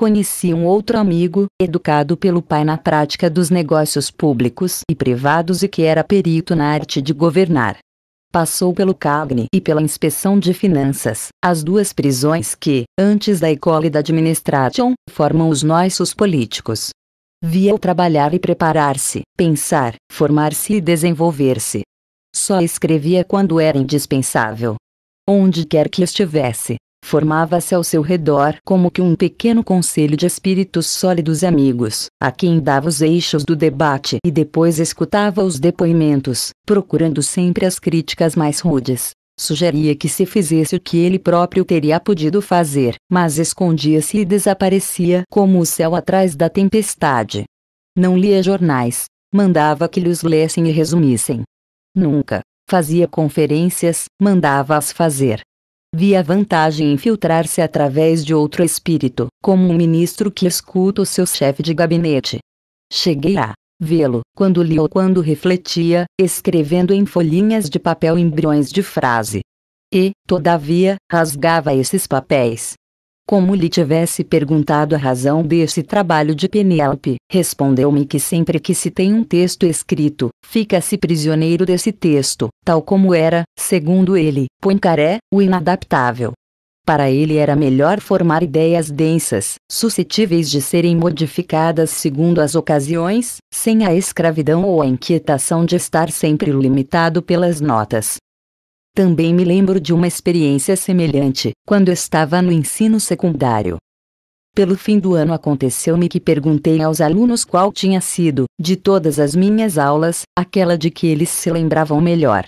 Conheci um outro amigo, educado pelo pai na prática dos negócios públicos e privados e que era perito na arte de governar. Passou pelo CAGNE e pela Inspeção de Finanças, as duas prisões que, antes da Ecole e da Administration, formam os nossos políticos. Via-o trabalhar e preparar-se, pensar, formar-se e desenvolver-se. Só escrevia quando era indispensável. Onde quer que estivesse, Formava-se ao seu redor como que um pequeno conselho de espíritos sólidos amigos, a quem dava os eixos do debate e depois escutava os depoimentos, procurando sempre as críticas mais rudes. Sugeria que se fizesse o que ele próprio teria podido fazer, mas escondia-se e desaparecia como o céu atrás da tempestade. Não lia jornais, mandava que lhes lessem e resumissem. Nunca fazia conferências, mandava-as fazer via vantagem em se através de outro espírito, como um ministro que escuta o seu chefe de gabinete. Cheguei a vê-lo, quando lia ou quando refletia, escrevendo em folhinhas de papel embriões de frase. E, todavia, rasgava esses papéis, como lhe tivesse perguntado a razão desse trabalho de Penélope. Respondeu-me que sempre que se tem um texto escrito, fica-se prisioneiro desse texto, tal como era, segundo ele, Poincaré, o inadaptável. Para ele era melhor formar ideias densas, suscetíveis de serem modificadas segundo as ocasiões, sem a escravidão ou a inquietação de estar sempre limitado pelas notas. Também me lembro de uma experiência semelhante, quando estava no ensino secundário. Pelo fim do ano aconteceu-me que perguntei aos alunos qual tinha sido, de todas as minhas aulas, aquela de que eles se lembravam melhor.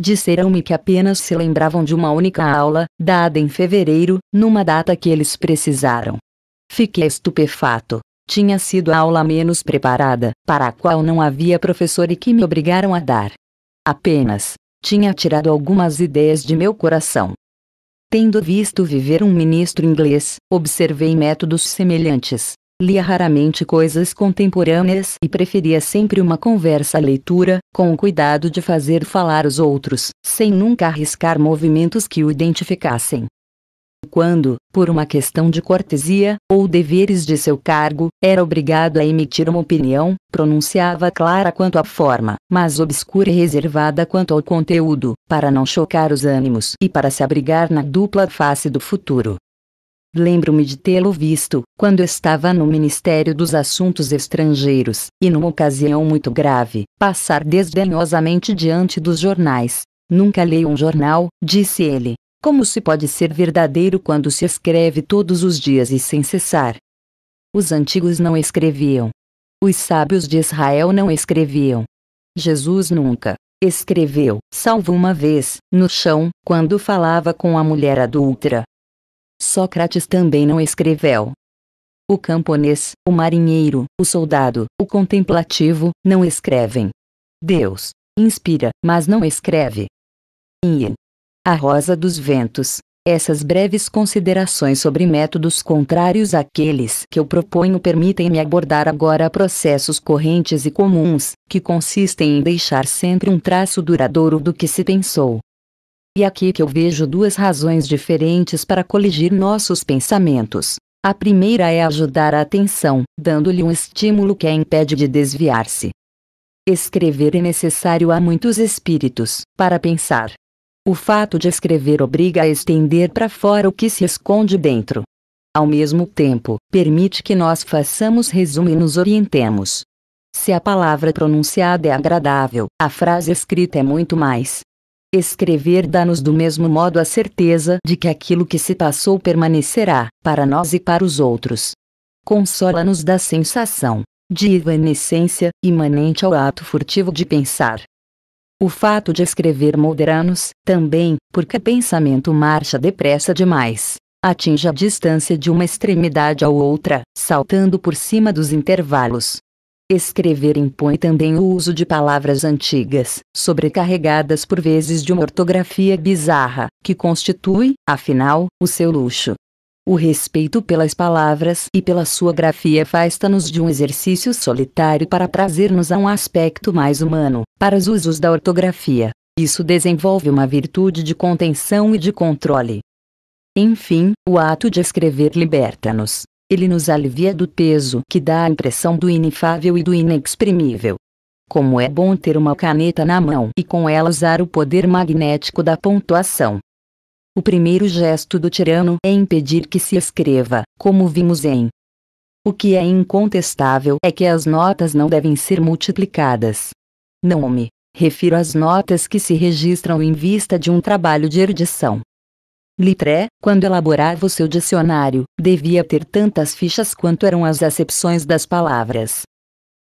Disseram-me que apenas se lembravam de uma única aula, dada em fevereiro, numa data que eles precisaram. Fiquei estupefato. Tinha sido a aula menos preparada, para a qual não havia professor e que me obrigaram a dar. Apenas tinha tirado algumas ideias de meu coração. Tendo visto viver um ministro inglês, observei métodos semelhantes. Lia raramente coisas contemporâneas e preferia sempre uma conversa à leitura, com o cuidado de fazer falar os outros, sem nunca arriscar movimentos que o identificassem quando, por uma questão de cortesia, ou deveres de seu cargo, era obrigado a emitir uma opinião, pronunciava clara quanto à forma, mas obscura e reservada quanto ao conteúdo, para não chocar os ânimos e para se abrigar na dupla face do futuro. Lembro-me de tê-lo visto, quando estava no Ministério dos Assuntos Estrangeiros, e numa ocasião muito grave, passar desdenhosamente diante dos jornais. Nunca leio um jornal, disse ele, como se pode ser verdadeiro quando se escreve todos os dias e sem cessar? Os antigos não escreviam. Os sábios de Israel não escreviam. Jesus nunca escreveu, salvo uma vez, no chão, quando falava com a mulher adulta. Sócrates também não escreveu. O camponês, o marinheiro, o soldado, o contemplativo, não escrevem. Deus inspira, mas não escreve. A Rosa dos Ventos. Essas breves considerações sobre métodos contrários àqueles que eu proponho permitem-me abordar agora processos correntes e comuns, que consistem em deixar sempre um traço duradouro do que se pensou. E aqui que eu vejo duas razões diferentes para coligir nossos pensamentos. A primeira é ajudar a atenção, dando-lhe um estímulo que a impede de desviar-se. Escrever é necessário a muitos espíritos, para pensar, o fato de escrever obriga a estender para fora o que se esconde dentro. Ao mesmo tempo, permite que nós façamos resumo e nos orientemos. Se a palavra pronunciada é agradável, a frase escrita é muito mais. Escrever dá-nos do mesmo modo a certeza de que aquilo que se passou permanecerá, para nós e para os outros. Consola-nos da sensação de evanescência imanente ao ato furtivo de pensar. O fato de escrever Moderanos, também, porque pensamento marcha depressa demais. Atinge a distância de uma extremidade à outra, saltando por cima dos intervalos. Escrever impõe também o uso de palavras antigas, sobrecarregadas por vezes de uma ortografia bizarra, que constitui, afinal, o seu luxo. O respeito pelas palavras e pela sua grafia faz-nos de um exercício solitário para trazer-nos a um aspecto mais humano, para os usos da ortografia. Isso desenvolve uma virtude de contenção e de controle. Enfim, o ato de escrever liberta-nos. Ele nos alivia do peso que dá a impressão do inefável e do inexprimível. Como é bom ter uma caneta na mão e com ela usar o poder magnético da pontuação. O primeiro gesto do tirano é impedir que se escreva, como vimos em. O que é incontestável é que as notas não devem ser multiplicadas. Não me refiro às notas que se registram em vista de um trabalho de erudição. Litré, quando elaborava o seu dicionário, devia ter tantas fichas quanto eram as acepções das palavras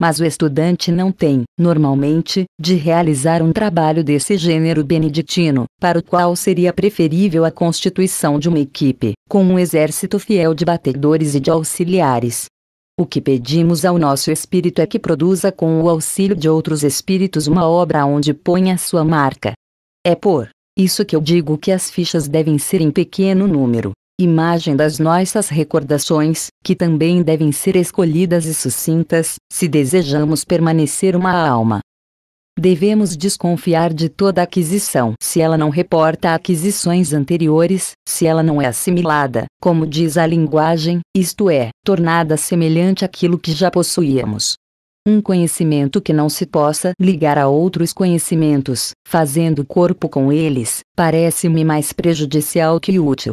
mas o estudante não tem, normalmente, de realizar um trabalho desse gênero beneditino, para o qual seria preferível a constituição de uma equipe, com um exército fiel de batedores e de auxiliares. O que pedimos ao nosso espírito é que produza com o auxílio de outros espíritos uma obra onde ponha sua marca. É por isso que eu digo que as fichas devem ser em pequeno número, imagem das nossas recordações, que também devem ser escolhidas e sucintas, se desejamos permanecer uma alma. Devemos desconfiar de toda aquisição se ela não reporta aquisições anteriores, se ela não é assimilada, como diz a linguagem, isto é, tornada semelhante àquilo que já possuíamos. Um conhecimento que não se possa ligar a outros conhecimentos, fazendo corpo com eles, parece-me mais prejudicial que útil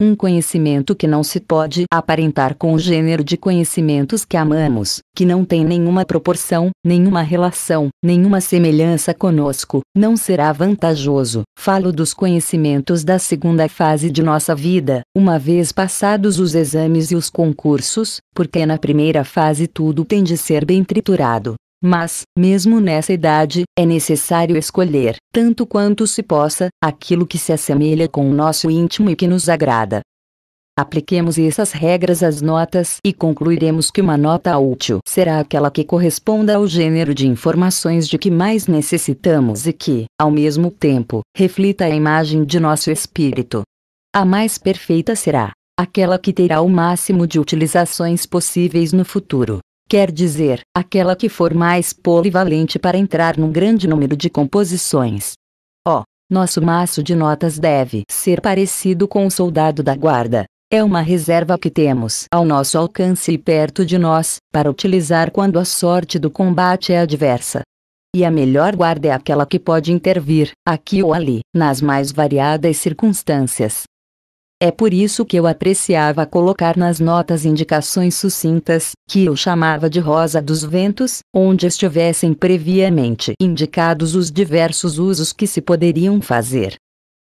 um conhecimento que não se pode aparentar com o gênero de conhecimentos que amamos, que não tem nenhuma proporção, nenhuma relação, nenhuma semelhança conosco, não será vantajoso. Falo dos conhecimentos da segunda fase de nossa vida, uma vez passados os exames e os concursos, porque na primeira fase tudo tem de ser bem triturado, mas, mesmo nessa idade, é necessário escolher, tanto quanto se possa, aquilo que se assemelha com o nosso íntimo e que nos agrada. Apliquemos essas regras às notas e concluiremos que uma nota útil será aquela que corresponda ao gênero de informações de que mais necessitamos e que, ao mesmo tempo, reflita a imagem de nosso espírito. A mais perfeita será aquela que terá o máximo de utilizações possíveis no futuro quer dizer, aquela que for mais polivalente para entrar num grande número de composições. Ó, oh, nosso maço de notas deve ser parecido com o soldado da guarda. É uma reserva que temos ao nosso alcance e perto de nós, para utilizar quando a sorte do combate é adversa. E a melhor guarda é aquela que pode intervir, aqui ou ali, nas mais variadas circunstâncias, é por isso que eu apreciava colocar nas notas indicações sucintas, que eu chamava de rosa dos ventos, onde estivessem previamente indicados os diversos usos que se poderiam fazer.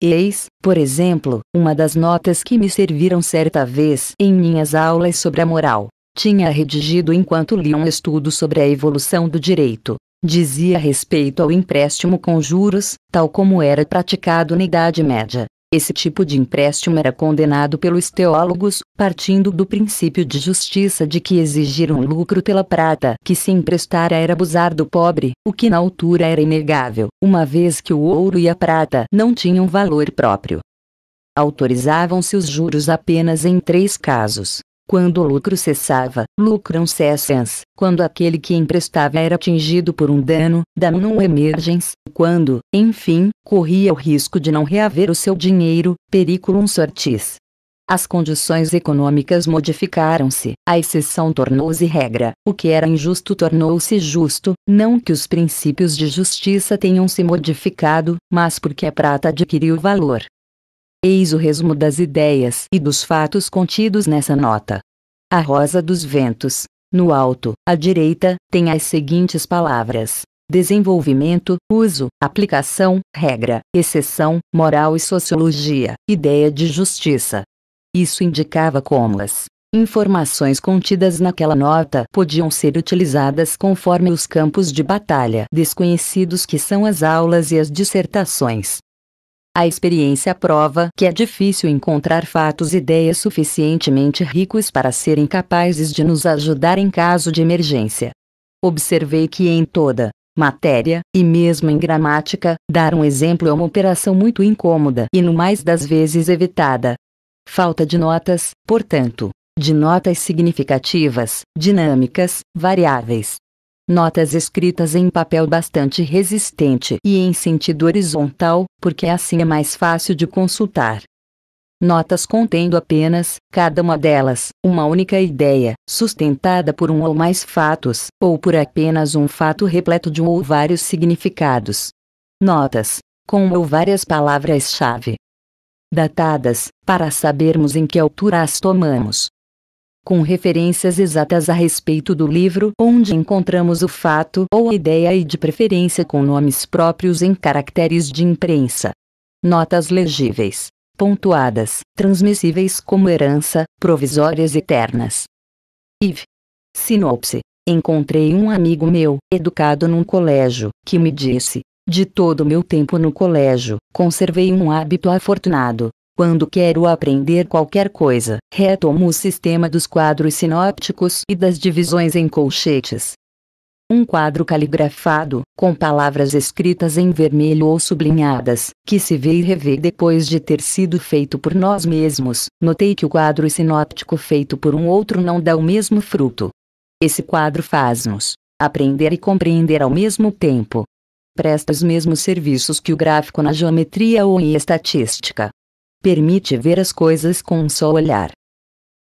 Eis, por exemplo, uma das notas que me serviram certa vez em minhas aulas sobre a moral. Tinha redigido enquanto li um estudo sobre a evolução do direito. Dizia respeito ao empréstimo com juros, tal como era praticado na Idade Média. Esse tipo de empréstimo era condenado pelos teólogos, partindo do princípio de justiça de que exigir um lucro pela prata que se emprestara era abusar do pobre, o que na altura era inegável, uma vez que o ouro e a prata não tinham valor próprio. Autorizavam-se os juros apenas em três casos: quando o lucro cessava, lucram cessens. Quando aquele que emprestava era atingido por um dano, danum emergens. Quando, enfim, corria o risco de não reaver o seu dinheiro, periculum sortis. As condições econômicas modificaram-se, a exceção tornou-se regra, o que era injusto tornou-se justo, não que os princípios de justiça tenham se modificado, mas porque a prata adquiriu valor, Eis o resumo das ideias e dos fatos contidos nessa nota. A Rosa dos Ventos, no alto, à direita, tem as seguintes palavras: desenvolvimento, uso, aplicação, regra, exceção, moral e sociologia, ideia de justiça. Isso indicava como as informações contidas naquela nota podiam ser utilizadas conforme os campos de batalha desconhecidos que são as aulas e as dissertações. A experiência prova que é difícil encontrar fatos e ideias suficientemente ricos para serem capazes de nos ajudar em caso de emergência. Observei que em toda matéria, e mesmo em gramática, dar um exemplo é uma operação muito incômoda e no mais das vezes evitada. Falta de notas, portanto, de notas significativas, dinâmicas, variáveis, notas escritas em papel bastante resistente e em sentido horizontal, porque assim é mais fácil de consultar. Notas contendo apenas, cada uma delas, uma única ideia, sustentada por um ou mais fatos, ou por apenas um fato repleto de um ou vários significados. Notas, com ou várias palavras-chave. Datadas, para sabermos em que altura as tomamos com referências exatas a respeito do livro onde encontramos o fato ou a ideia e de preferência com nomes próprios em caracteres de imprensa. Notas legíveis, pontuadas, transmissíveis como herança, provisórias eternas. IV. Sinopse. Encontrei um amigo meu, educado num colégio, que me disse: De todo o meu tempo no colégio, conservei um hábito afortunado, quando quero aprender qualquer coisa, retomo o sistema dos quadros sinópticos e das divisões em colchetes. Um quadro caligrafado, com palavras escritas em vermelho ou sublinhadas, que se vê e revê depois de ter sido feito por nós mesmos, notei que o quadro sinóptico feito por um outro não dá o mesmo fruto. Esse quadro faz-nos aprender e compreender ao mesmo tempo. Presta os mesmos serviços que o gráfico na geometria ou em estatística permite ver as coisas com um só olhar.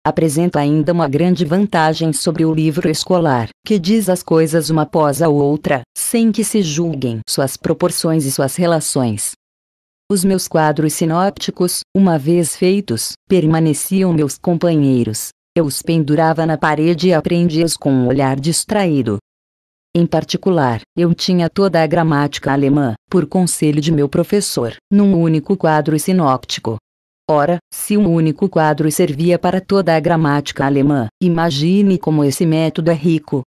Apresenta ainda uma grande vantagem sobre o livro escolar, que diz as coisas uma após a outra, sem que se julguem suas proporções e suas relações. Os meus quadros sinópticos, uma vez feitos, permaneciam meus companheiros. Eu os pendurava na parede e aprendia-os com um olhar distraído. Em particular, eu tinha toda a gramática alemã, por conselho de meu professor, num único quadro sinóptico. Ora, se um único quadro servia para toda a gramática alemã, imagine como esse método é rico.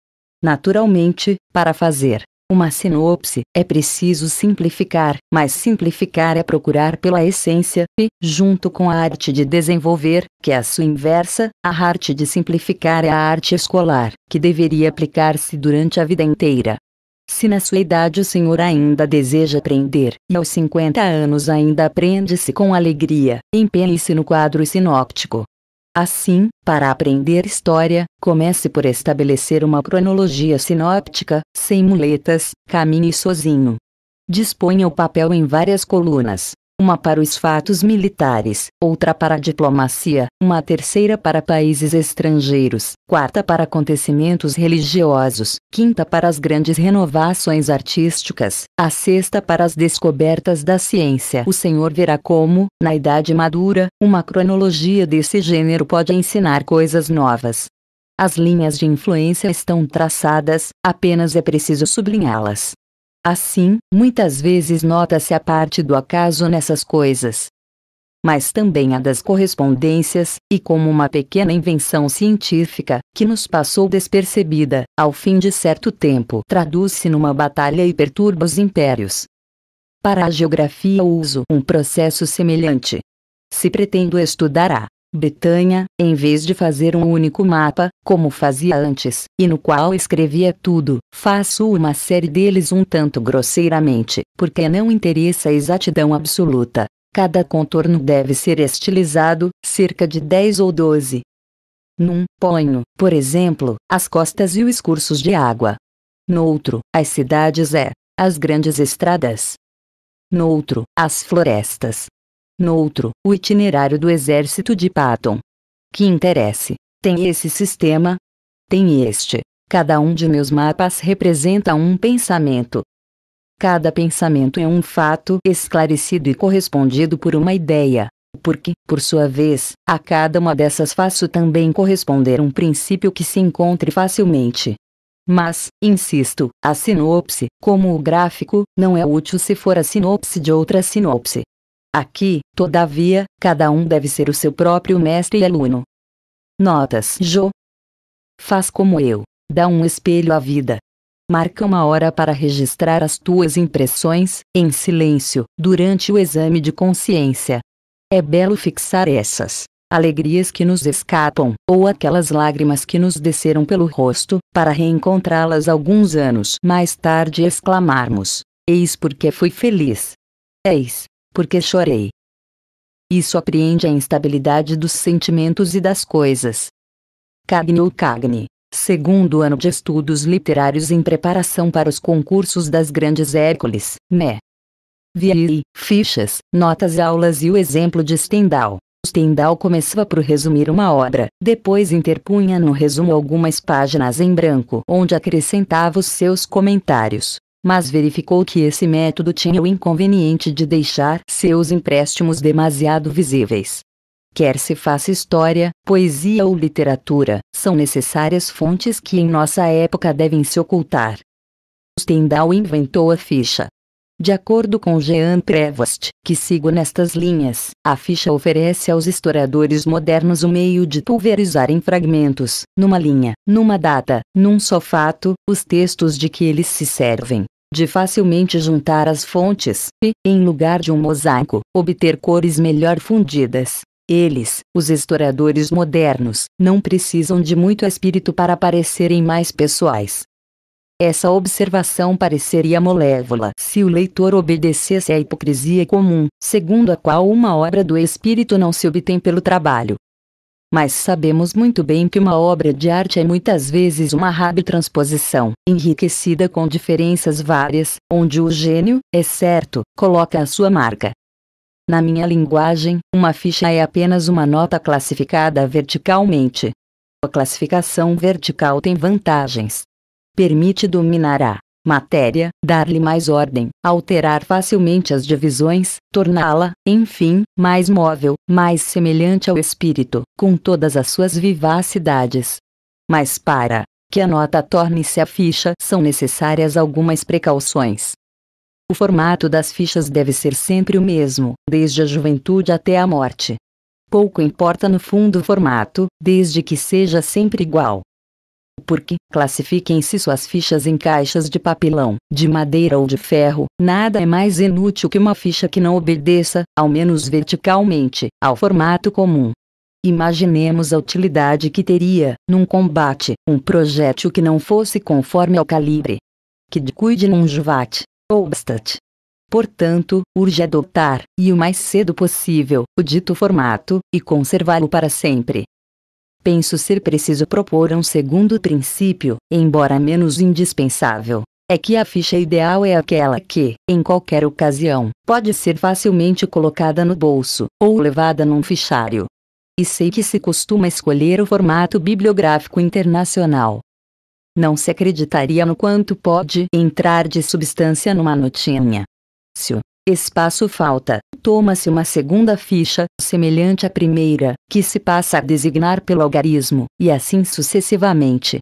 Naturalmente, para fazer uma sinopse, é preciso simplificar, mas simplificar é procurar pela essência, e, junto com a arte de desenvolver, que é a sua inversa, a arte de simplificar é a arte escolar, que deveria aplicar-se durante a vida inteira. Se na sua idade o senhor ainda deseja aprender, e aos 50 anos ainda aprende-se com alegria, empenhe-se no quadro sinóptico. Assim, para aprender história, comece por estabelecer uma cronologia sinóptica, sem muletas, caminhe sozinho. Disponha o papel em várias colunas, uma para os fatos militares, outra para a diplomacia, uma terceira para países estrangeiros, quarta para acontecimentos religiosos, quinta para as grandes renovações artísticas, a sexta para as descobertas da ciência. O senhor verá como, na idade madura, uma cronologia desse gênero pode ensinar coisas novas. As linhas de influência estão traçadas, apenas é preciso sublinhá-las. Assim, muitas vezes nota-se a parte do acaso nessas coisas. Mas também a das correspondências, e como uma pequena invenção científica, que nos passou despercebida, ao fim de certo tempo traduz-se numa batalha e perturba os impérios. Para a geografia uso um processo semelhante. Se pretendo estudar a Betanha, em vez de fazer um único mapa, como fazia antes, e no qual escrevia tudo, faço uma série deles um tanto grosseiramente, porque não interessa a exatidão absoluta. Cada contorno deve ser estilizado, cerca de 10 ou 12. Num, ponho, por exemplo, as costas e os cursos de água. No outro, as cidades é, as grandes estradas. No outro, as florestas. Noutro, o itinerário do exército de Patton. Que interesse, tem esse sistema? Tem este. Cada um de meus mapas representa um pensamento. Cada pensamento é um fato esclarecido e correspondido por uma ideia, porque, por sua vez, a cada uma dessas faço também corresponder um princípio que se encontre facilmente. Mas, insisto, a sinopse, como o gráfico, não é útil se for a sinopse de outra sinopse. Aqui, todavia, cada um deve ser o seu próprio mestre e aluno. Notas: Jo. Faz como eu, dá um espelho à vida. Marca uma hora para registrar as tuas impressões, em silêncio, durante o exame de consciência. É belo fixar essas alegrias que nos escapam, ou aquelas lágrimas que nos desceram pelo rosto, para reencontrá-las alguns anos mais tarde e exclamarmos: Eis porque fui feliz. Eis porque chorei. Isso apreende a instabilidade dos sentimentos e das coisas. Cagne ou Cagne, segundo ano de estudos literários em preparação para os concursos das grandes Hércules, né? Viei, fichas, notas aulas e o exemplo de Stendhal. Stendhal começava por resumir uma obra, depois interpunha no resumo algumas páginas em branco onde acrescentava os seus comentários mas verificou que esse método tinha o inconveniente de deixar seus empréstimos demasiado visíveis. Quer se faça história, poesia ou literatura, são necessárias fontes que em nossa época devem se ocultar. Stendhal inventou a ficha. De acordo com Jean Prevost, que sigo nestas linhas, a ficha oferece aos historiadores modernos o meio de pulverizar em fragmentos, numa linha, numa data, num só fato, os textos de que eles se servem de facilmente juntar as fontes e, em lugar de um mosaico, obter cores melhor fundidas. Eles, os historiadores modernos, não precisam de muito espírito para parecerem mais pessoais. Essa observação pareceria molévola se o leitor obedecesse à hipocrisia comum, segundo a qual uma obra do espírito não se obtém pelo trabalho, mas sabemos muito bem que uma obra de arte é muitas vezes uma transposição enriquecida com diferenças várias, onde o gênio, é certo, coloca a sua marca. Na minha linguagem, uma ficha é apenas uma nota classificada verticalmente. A classificação vertical tem vantagens. Permite dominar a matéria, dar-lhe mais ordem, alterar facilmente as divisões, torná-la, enfim, mais móvel, mais semelhante ao espírito, com todas as suas vivacidades. Mas para que a nota torne-se a ficha são necessárias algumas precauções. O formato das fichas deve ser sempre o mesmo, desde a juventude até a morte. Pouco importa no fundo o formato, desde que seja sempre igual porque classifiquem-se suas fichas em caixas de papelão, de madeira ou de ferro, nada é mais inútil que uma ficha que não obedeça, ao menos verticalmente, ao formato comum. Imaginemos a utilidade que teria, num combate, um projétil que não fosse conforme ao calibre. Que cuide num juvat, ou Bastat. Portanto, urge adotar, e o mais cedo possível, o dito formato, e conservá-lo para sempre penso ser preciso propor um segundo princípio, embora menos indispensável. É que a ficha ideal é aquela que, em qualquer ocasião, pode ser facilmente colocada no bolso, ou levada num fichário. E sei que se costuma escolher o formato bibliográfico internacional. Não se acreditaria no quanto pode entrar de substância numa notinha. Se Espaço falta. Toma-se uma segunda ficha, semelhante à primeira, que se passa a designar pelo algarismo, e assim sucessivamente.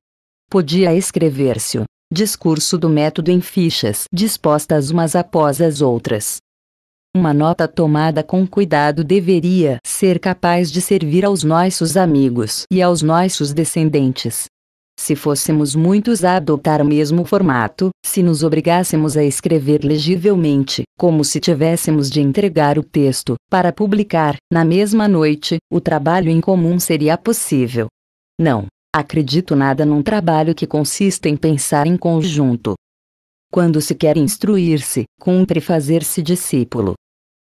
Podia escrever-se o discurso do método em fichas dispostas umas após as outras. Uma nota tomada com cuidado deveria ser capaz de servir aos nossos amigos e aos nossos descendentes se fôssemos muitos a adotar o mesmo formato, se nos obrigássemos a escrever legivelmente, como se tivéssemos de entregar o texto, para publicar, na mesma noite, o trabalho em comum seria possível. Não acredito nada num trabalho que consista em pensar em conjunto. Quando se quer instruir-se, cumpre fazer-se discípulo.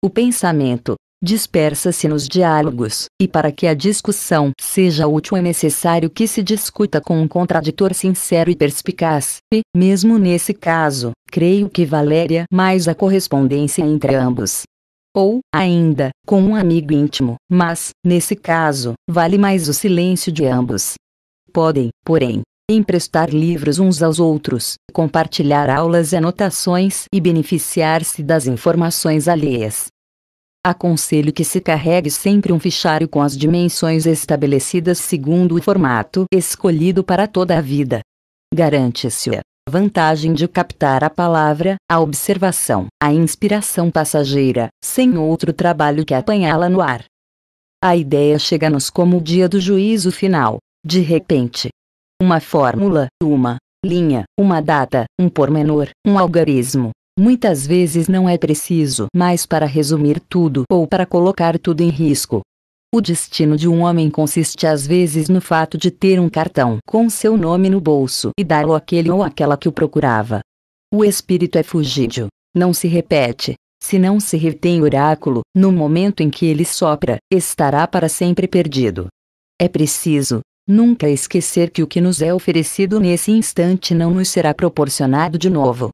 O pensamento, dispersa-se nos diálogos, e para que a discussão seja útil é necessário que se discuta com um contraditor sincero e perspicaz, e, mesmo nesse caso, creio que valeria mais a correspondência entre ambos. Ou, ainda, com um amigo íntimo, mas, nesse caso, vale mais o silêncio de ambos. Podem, porém, emprestar livros uns aos outros, compartilhar aulas e anotações e beneficiar-se das informações alheias. Aconselho que se carregue sempre um fichário com as dimensões estabelecidas segundo o formato escolhido para toda a vida. Garante-se a vantagem de captar a palavra, a observação, a inspiração passageira, sem outro trabalho que apanhá-la no ar. A ideia chega-nos como o dia do juízo final, de repente. Uma fórmula, uma linha, uma data, um pormenor, um algarismo, Muitas vezes não é preciso mais para resumir tudo ou para colocar tudo em risco. O destino de um homem consiste às vezes no fato de ter um cartão com seu nome no bolso e dar-o àquele ou àquela que o procurava. O espírito é fugídio, não se repete. Se não se retém o oráculo, no momento em que ele sopra, estará para sempre perdido. É preciso, nunca esquecer que o que nos é oferecido nesse instante não nos será proporcionado de novo.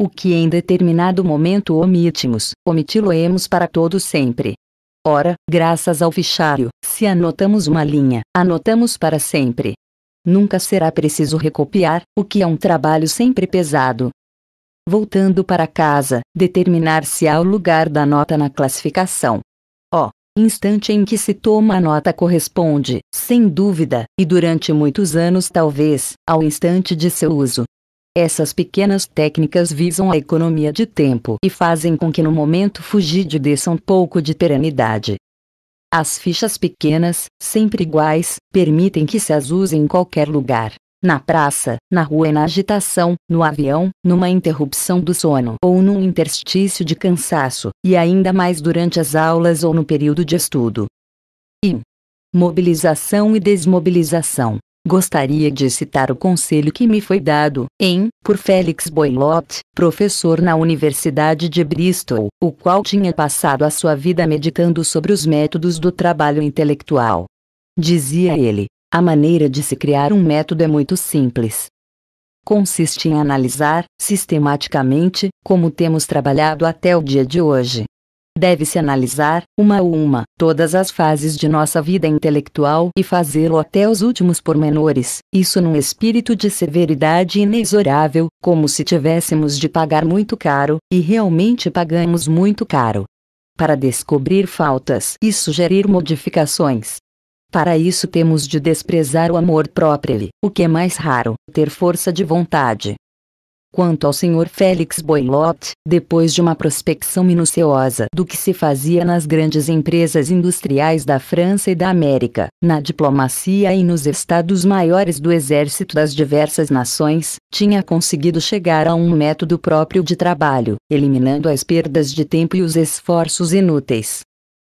O que em determinado momento omitimos, omiti-lo-emos para todo sempre. Ora, graças ao fichário, se anotamos uma linha, anotamos para sempre. Nunca será preciso recopiar, o que é um trabalho sempre pesado. Voltando para casa, determinar-se-á o lugar da nota na classificação. O instante em que se toma a nota corresponde, sem dúvida, e durante muitos anos talvez, ao instante de seu uso, essas pequenas técnicas visam a economia de tempo e fazem com que no momento fugido desça um pouco de perenidade. As fichas pequenas, sempre iguais, permitem que se as usem em qualquer lugar. Na praça, na rua e na agitação, no avião, numa interrupção do sono ou num interstício de cansaço, e ainda mais durante as aulas ou no período de estudo. I. Mobilização e desmobilização. Gostaria de citar o conselho que me foi dado, em, por Félix Boilot, professor na Universidade de Bristol, o qual tinha passado a sua vida meditando sobre os métodos do trabalho intelectual. Dizia ele: a maneira de se criar um método é muito simples. Consiste em analisar, sistematicamente, como temos trabalhado até o dia de hoje, Deve-se analisar, uma a uma, todas as fases de nossa vida intelectual e fazê-lo até os últimos pormenores, isso num espírito de severidade inexorável, como se tivéssemos de pagar muito caro, e realmente pagamos muito caro. Para descobrir faltas e sugerir modificações, para isso temos de desprezar o amor próprio, e o que é mais raro, ter força de vontade, Quanto ao Sr. Félix Boilot, depois de uma prospecção minuciosa do que se fazia nas grandes empresas industriais da França e da América, na diplomacia e nos estados maiores do exército das diversas nações, tinha conseguido chegar a um método próprio de trabalho, eliminando as perdas de tempo e os esforços inúteis.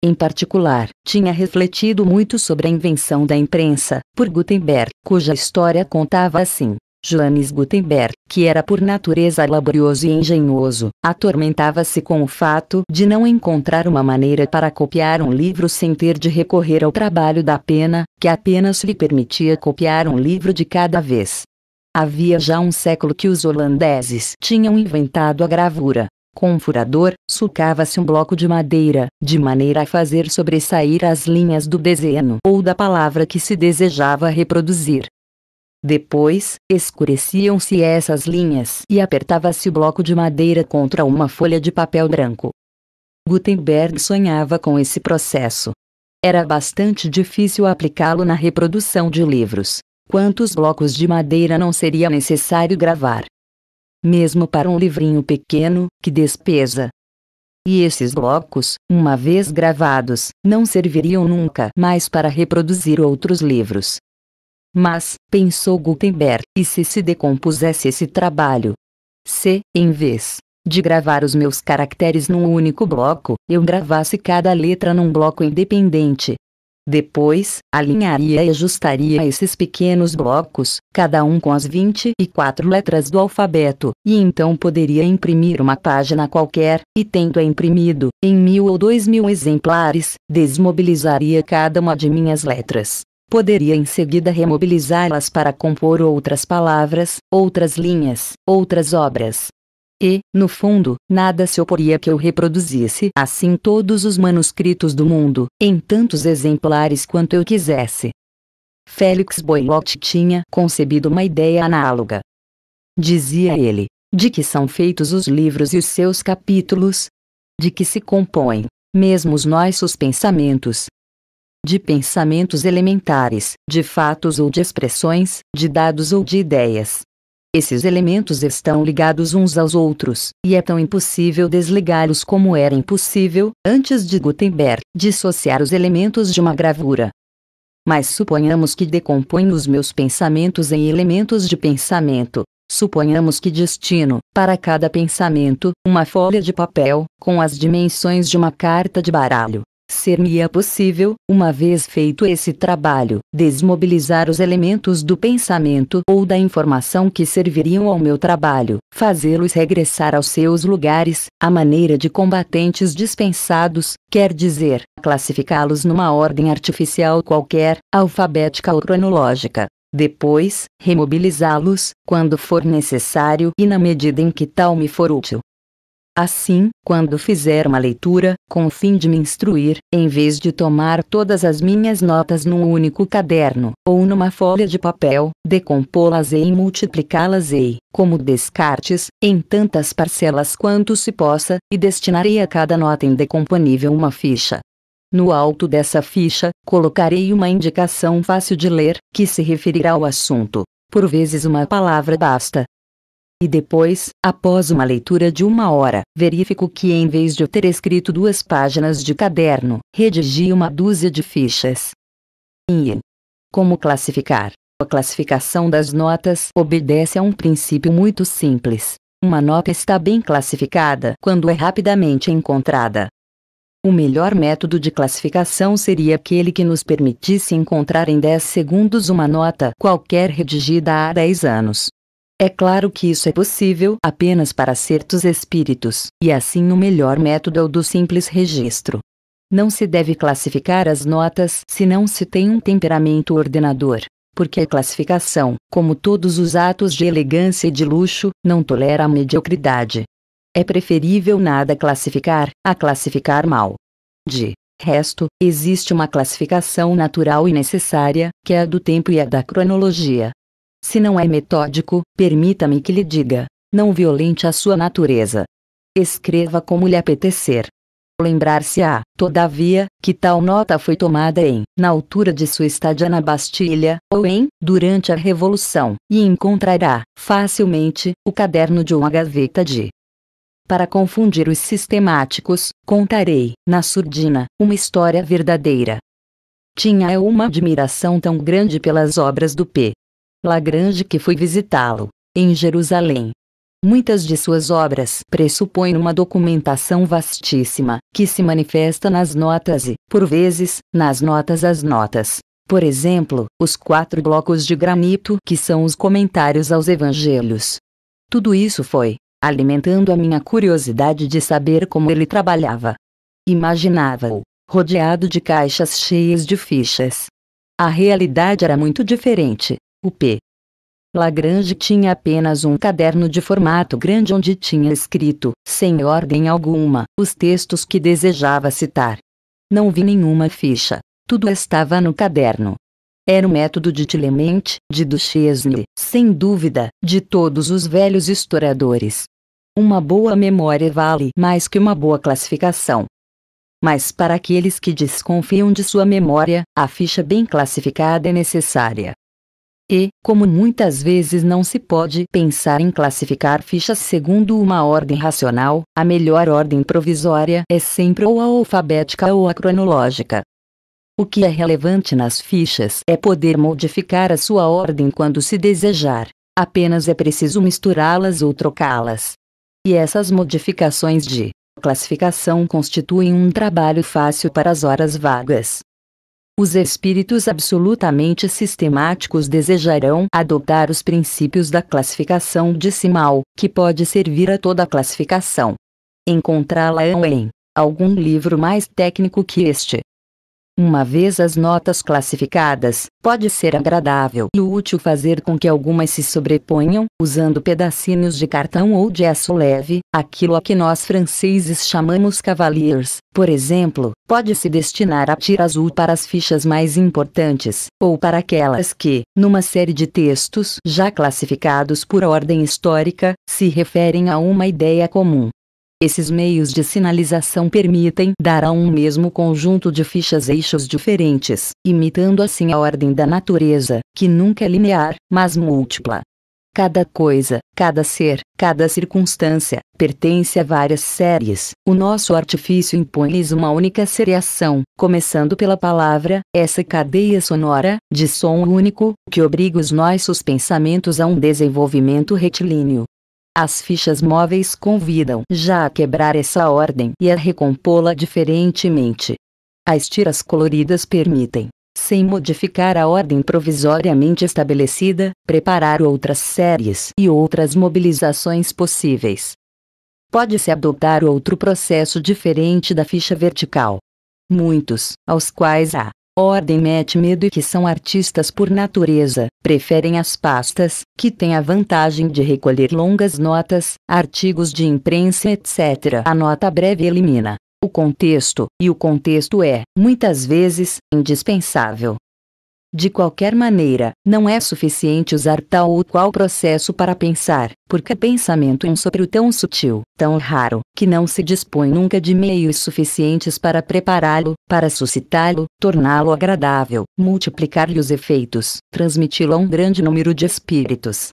Em particular, tinha refletido muito sobre a invenção da imprensa, por Gutenberg, cuja história contava assim. Johannes Gutenberg, que era por natureza laborioso e engenhoso, atormentava-se com o fato de não encontrar uma maneira para copiar um livro sem ter de recorrer ao trabalho da pena, que apenas lhe permitia copiar um livro de cada vez. Havia já um século que os holandeses tinham inventado a gravura. Com um furador, sulcava se um bloco de madeira, de maneira a fazer sobressair as linhas do desenho ou da palavra que se desejava reproduzir. Depois, escureciam-se essas linhas e apertava-se o bloco de madeira contra uma folha de papel branco. Gutenberg sonhava com esse processo. Era bastante difícil aplicá-lo na reprodução de livros. Quantos blocos de madeira não seria necessário gravar? Mesmo para um livrinho pequeno, que despesa! E esses blocos, uma vez gravados, não serviriam nunca mais para reproduzir outros livros. Mas, pensou Gutenberg, e se se decompusesse esse trabalho? Se, em vez de gravar os meus caracteres num único bloco, eu gravasse cada letra num bloco independente. Depois, alinharia e ajustaria esses pequenos blocos, cada um com as 24 letras do alfabeto, e então poderia imprimir uma página qualquer, e tendo-a imprimido, em mil ou dois mil exemplares, desmobilizaria cada uma de minhas letras, poderia em seguida remobilizá-las para compor outras palavras, outras linhas, outras obras. E, no fundo, nada se oporia que eu reproduzisse assim todos os manuscritos do mundo, em tantos exemplares quanto eu quisesse. Félix Boilot tinha concebido uma ideia análoga. Dizia ele, de que são feitos os livros e os seus capítulos? De que se compõem, mesmo os nossos pensamentos, de pensamentos elementares, de fatos ou de expressões, de dados ou de ideias. Esses elementos estão ligados uns aos outros, e é tão impossível desligá-los como era impossível, antes de Gutenberg, dissociar os elementos de uma gravura. Mas suponhamos que decomponho os meus pensamentos em elementos de pensamento. Suponhamos que destino, para cada pensamento, uma folha de papel, com as dimensões de uma carta de baralho. Ser-me-ia é possível, uma vez feito esse trabalho, desmobilizar os elementos do pensamento ou da informação que serviriam ao meu trabalho, fazê-los regressar aos seus lugares, à maneira de combatentes dispensados, quer dizer, classificá-los numa ordem artificial qualquer, alfabética ou cronológica. Depois, remobilizá-los, quando for necessário e na medida em que tal me for útil, Assim, quando fizer uma leitura, com o fim de me instruir, em vez de tomar todas as minhas notas num único caderno, ou numa folha de papel, decompô-las e multiplicá-las e, como Descartes, em tantas parcelas quanto se possa, e destinarei a cada nota indecomponível uma ficha. No alto dessa ficha, colocarei uma indicação fácil de ler, que se referirá ao assunto. Por vezes uma palavra basta, e depois, após uma leitura de uma hora, verifico que em vez de eu ter escrito duas páginas de caderno, redigi uma dúzia de fichas. E. Como classificar? A classificação das notas obedece a um princípio muito simples. Uma nota está bem classificada quando é rapidamente encontrada. O melhor método de classificação seria aquele que nos permitisse encontrar em 10 segundos uma nota qualquer redigida há 10 anos. É claro que isso é possível apenas para certos espíritos, e assim o melhor método é o do simples registro. Não se deve classificar as notas se não se tem um temperamento ordenador, porque a classificação, como todos os atos de elegância e de luxo, não tolera a mediocridade. É preferível nada classificar, a classificar mal. De resto, existe uma classificação natural e necessária, que é a do tempo e a da cronologia. Se não é metódico, permita-me que lhe diga, não violente a sua natureza. Escreva como lhe apetecer. Lembrar-se-á, todavia, que tal nota foi tomada em, na altura de sua estadia na Bastilha, ou em, durante a Revolução, e encontrará, facilmente, o caderno de uma gaveta de. Para confundir os sistemáticos, contarei, na surdina, uma história verdadeira. Tinha eu uma admiração tão grande pelas obras do P. Lagrange que fui visitá-lo, em Jerusalém. Muitas de suas obras pressupõem uma documentação vastíssima, que se manifesta nas notas e, por vezes, nas notas às notas. Por exemplo, os quatro blocos de granito que são os comentários aos evangelhos. Tudo isso foi, alimentando a minha curiosidade de saber como ele trabalhava. Imaginava-o, rodeado de caixas cheias de fichas. A realidade era muito diferente o P. Lagrange tinha apenas um caderno de formato grande onde tinha escrito, sem ordem alguma, os textos que desejava citar. Não vi nenhuma ficha. Tudo estava no caderno. Era o método de Tillemont, de Duchesne, sem dúvida, de todos os velhos historiadores. Uma boa memória vale mais que uma boa classificação. Mas para aqueles que desconfiam de sua memória, a ficha bem classificada é necessária. E, como muitas vezes não se pode pensar em classificar fichas segundo uma ordem racional, a melhor ordem provisória é sempre ou a alfabética ou a cronológica. O que é relevante nas fichas é poder modificar a sua ordem quando se desejar. Apenas é preciso misturá-las ou trocá-las. E essas modificações de classificação constituem um trabalho fácil para as horas vagas. Os espíritos absolutamente sistemáticos desejarão adotar os princípios da classificação decimal, que pode servir a toda a classificação. Encontrá-la-ão em algum livro mais técnico que este, uma vez as notas classificadas, pode ser agradável e útil fazer com que algumas se sobreponham, usando pedacinhos de cartão ou de aço leve, aquilo a que nós franceses chamamos cavaliers, por exemplo, pode se destinar a tira azul para as fichas mais importantes, ou para aquelas que, numa série de textos já classificados por ordem histórica, se referem a uma ideia comum. Esses meios de sinalização permitem dar a um mesmo conjunto de fichas eixos diferentes, imitando assim a ordem da natureza, que nunca é linear, mas múltipla. Cada coisa, cada ser, cada circunstância, pertence a várias séries. O nosso artifício impõe-lhes uma única seriação, começando pela palavra, essa cadeia sonora, de som único, que obriga os nossos pensamentos a um desenvolvimento retilíneo, as fichas móveis convidam já a quebrar essa ordem e a recompô-la diferentemente. As tiras coloridas permitem, sem modificar a ordem provisoriamente estabelecida, preparar outras séries e outras mobilizações possíveis. Pode-se adotar outro processo diferente da ficha vertical. Muitos, aos quais há ordem mete medo e que são artistas por natureza, preferem as pastas, que têm a vantagem de recolher longas notas, artigos de imprensa etc. A nota breve elimina o contexto, e o contexto é, muitas vezes, indispensável. De qualquer maneira, não é suficiente usar tal ou qual processo para pensar, porque pensamento é um sopro tão sutil, tão raro, que não se dispõe nunca de meios suficientes para prepará-lo, para suscitá-lo, torná-lo agradável, multiplicar-lhe os efeitos, transmiti-lo a um grande número de espíritos.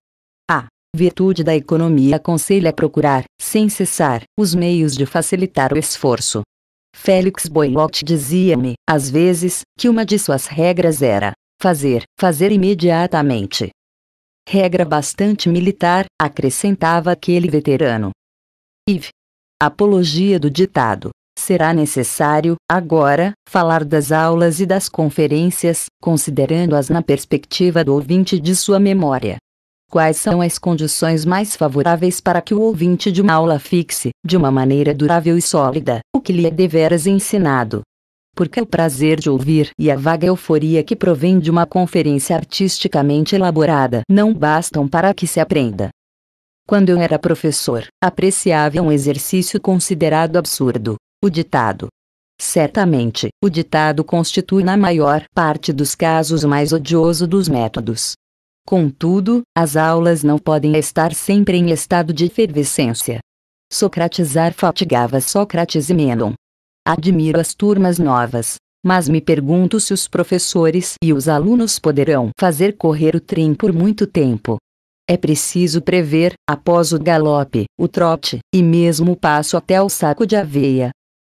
A virtude da economia aconselha procurar, sem cessar, os meios de facilitar o esforço, Félix Boilot dizia-me, às vezes, que uma de suas regras era: Fazer, fazer imediatamente. Regra bastante militar, acrescentava aquele veterano. IV. Apologia do ditado. Será necessário, agora, falar das aulas e das conferências, considerando-as na perspectiva do ouvinte de sua memória. Quais são as condições mais favoráveis para que o ouvinte de uma aula fixe, de uma maneira durável e sólida, o que lhe é deveras ensinado? porque é o prazer de ouvir e a vaga euforia que provém de uma conferência artisticamente elaborada não bastam para que se aprenda. Quando eu era professor, apreciava um exercício considerado absurdo: o ditado. Certamente, o ditado constitui na maior parte dos casos o mais odioso dos métodos. Contudo, as aulas não podem estar sempre em estado de efervescência. Socratizar fatigava Sócrates e Menon, Admiro as turmas novas, mas me pergunto se os professores e os alunos poderão fazer correr o trem por muito tempo. É preciso prever, após o galope, o trote, e mesmo o passo até o saco de aveia.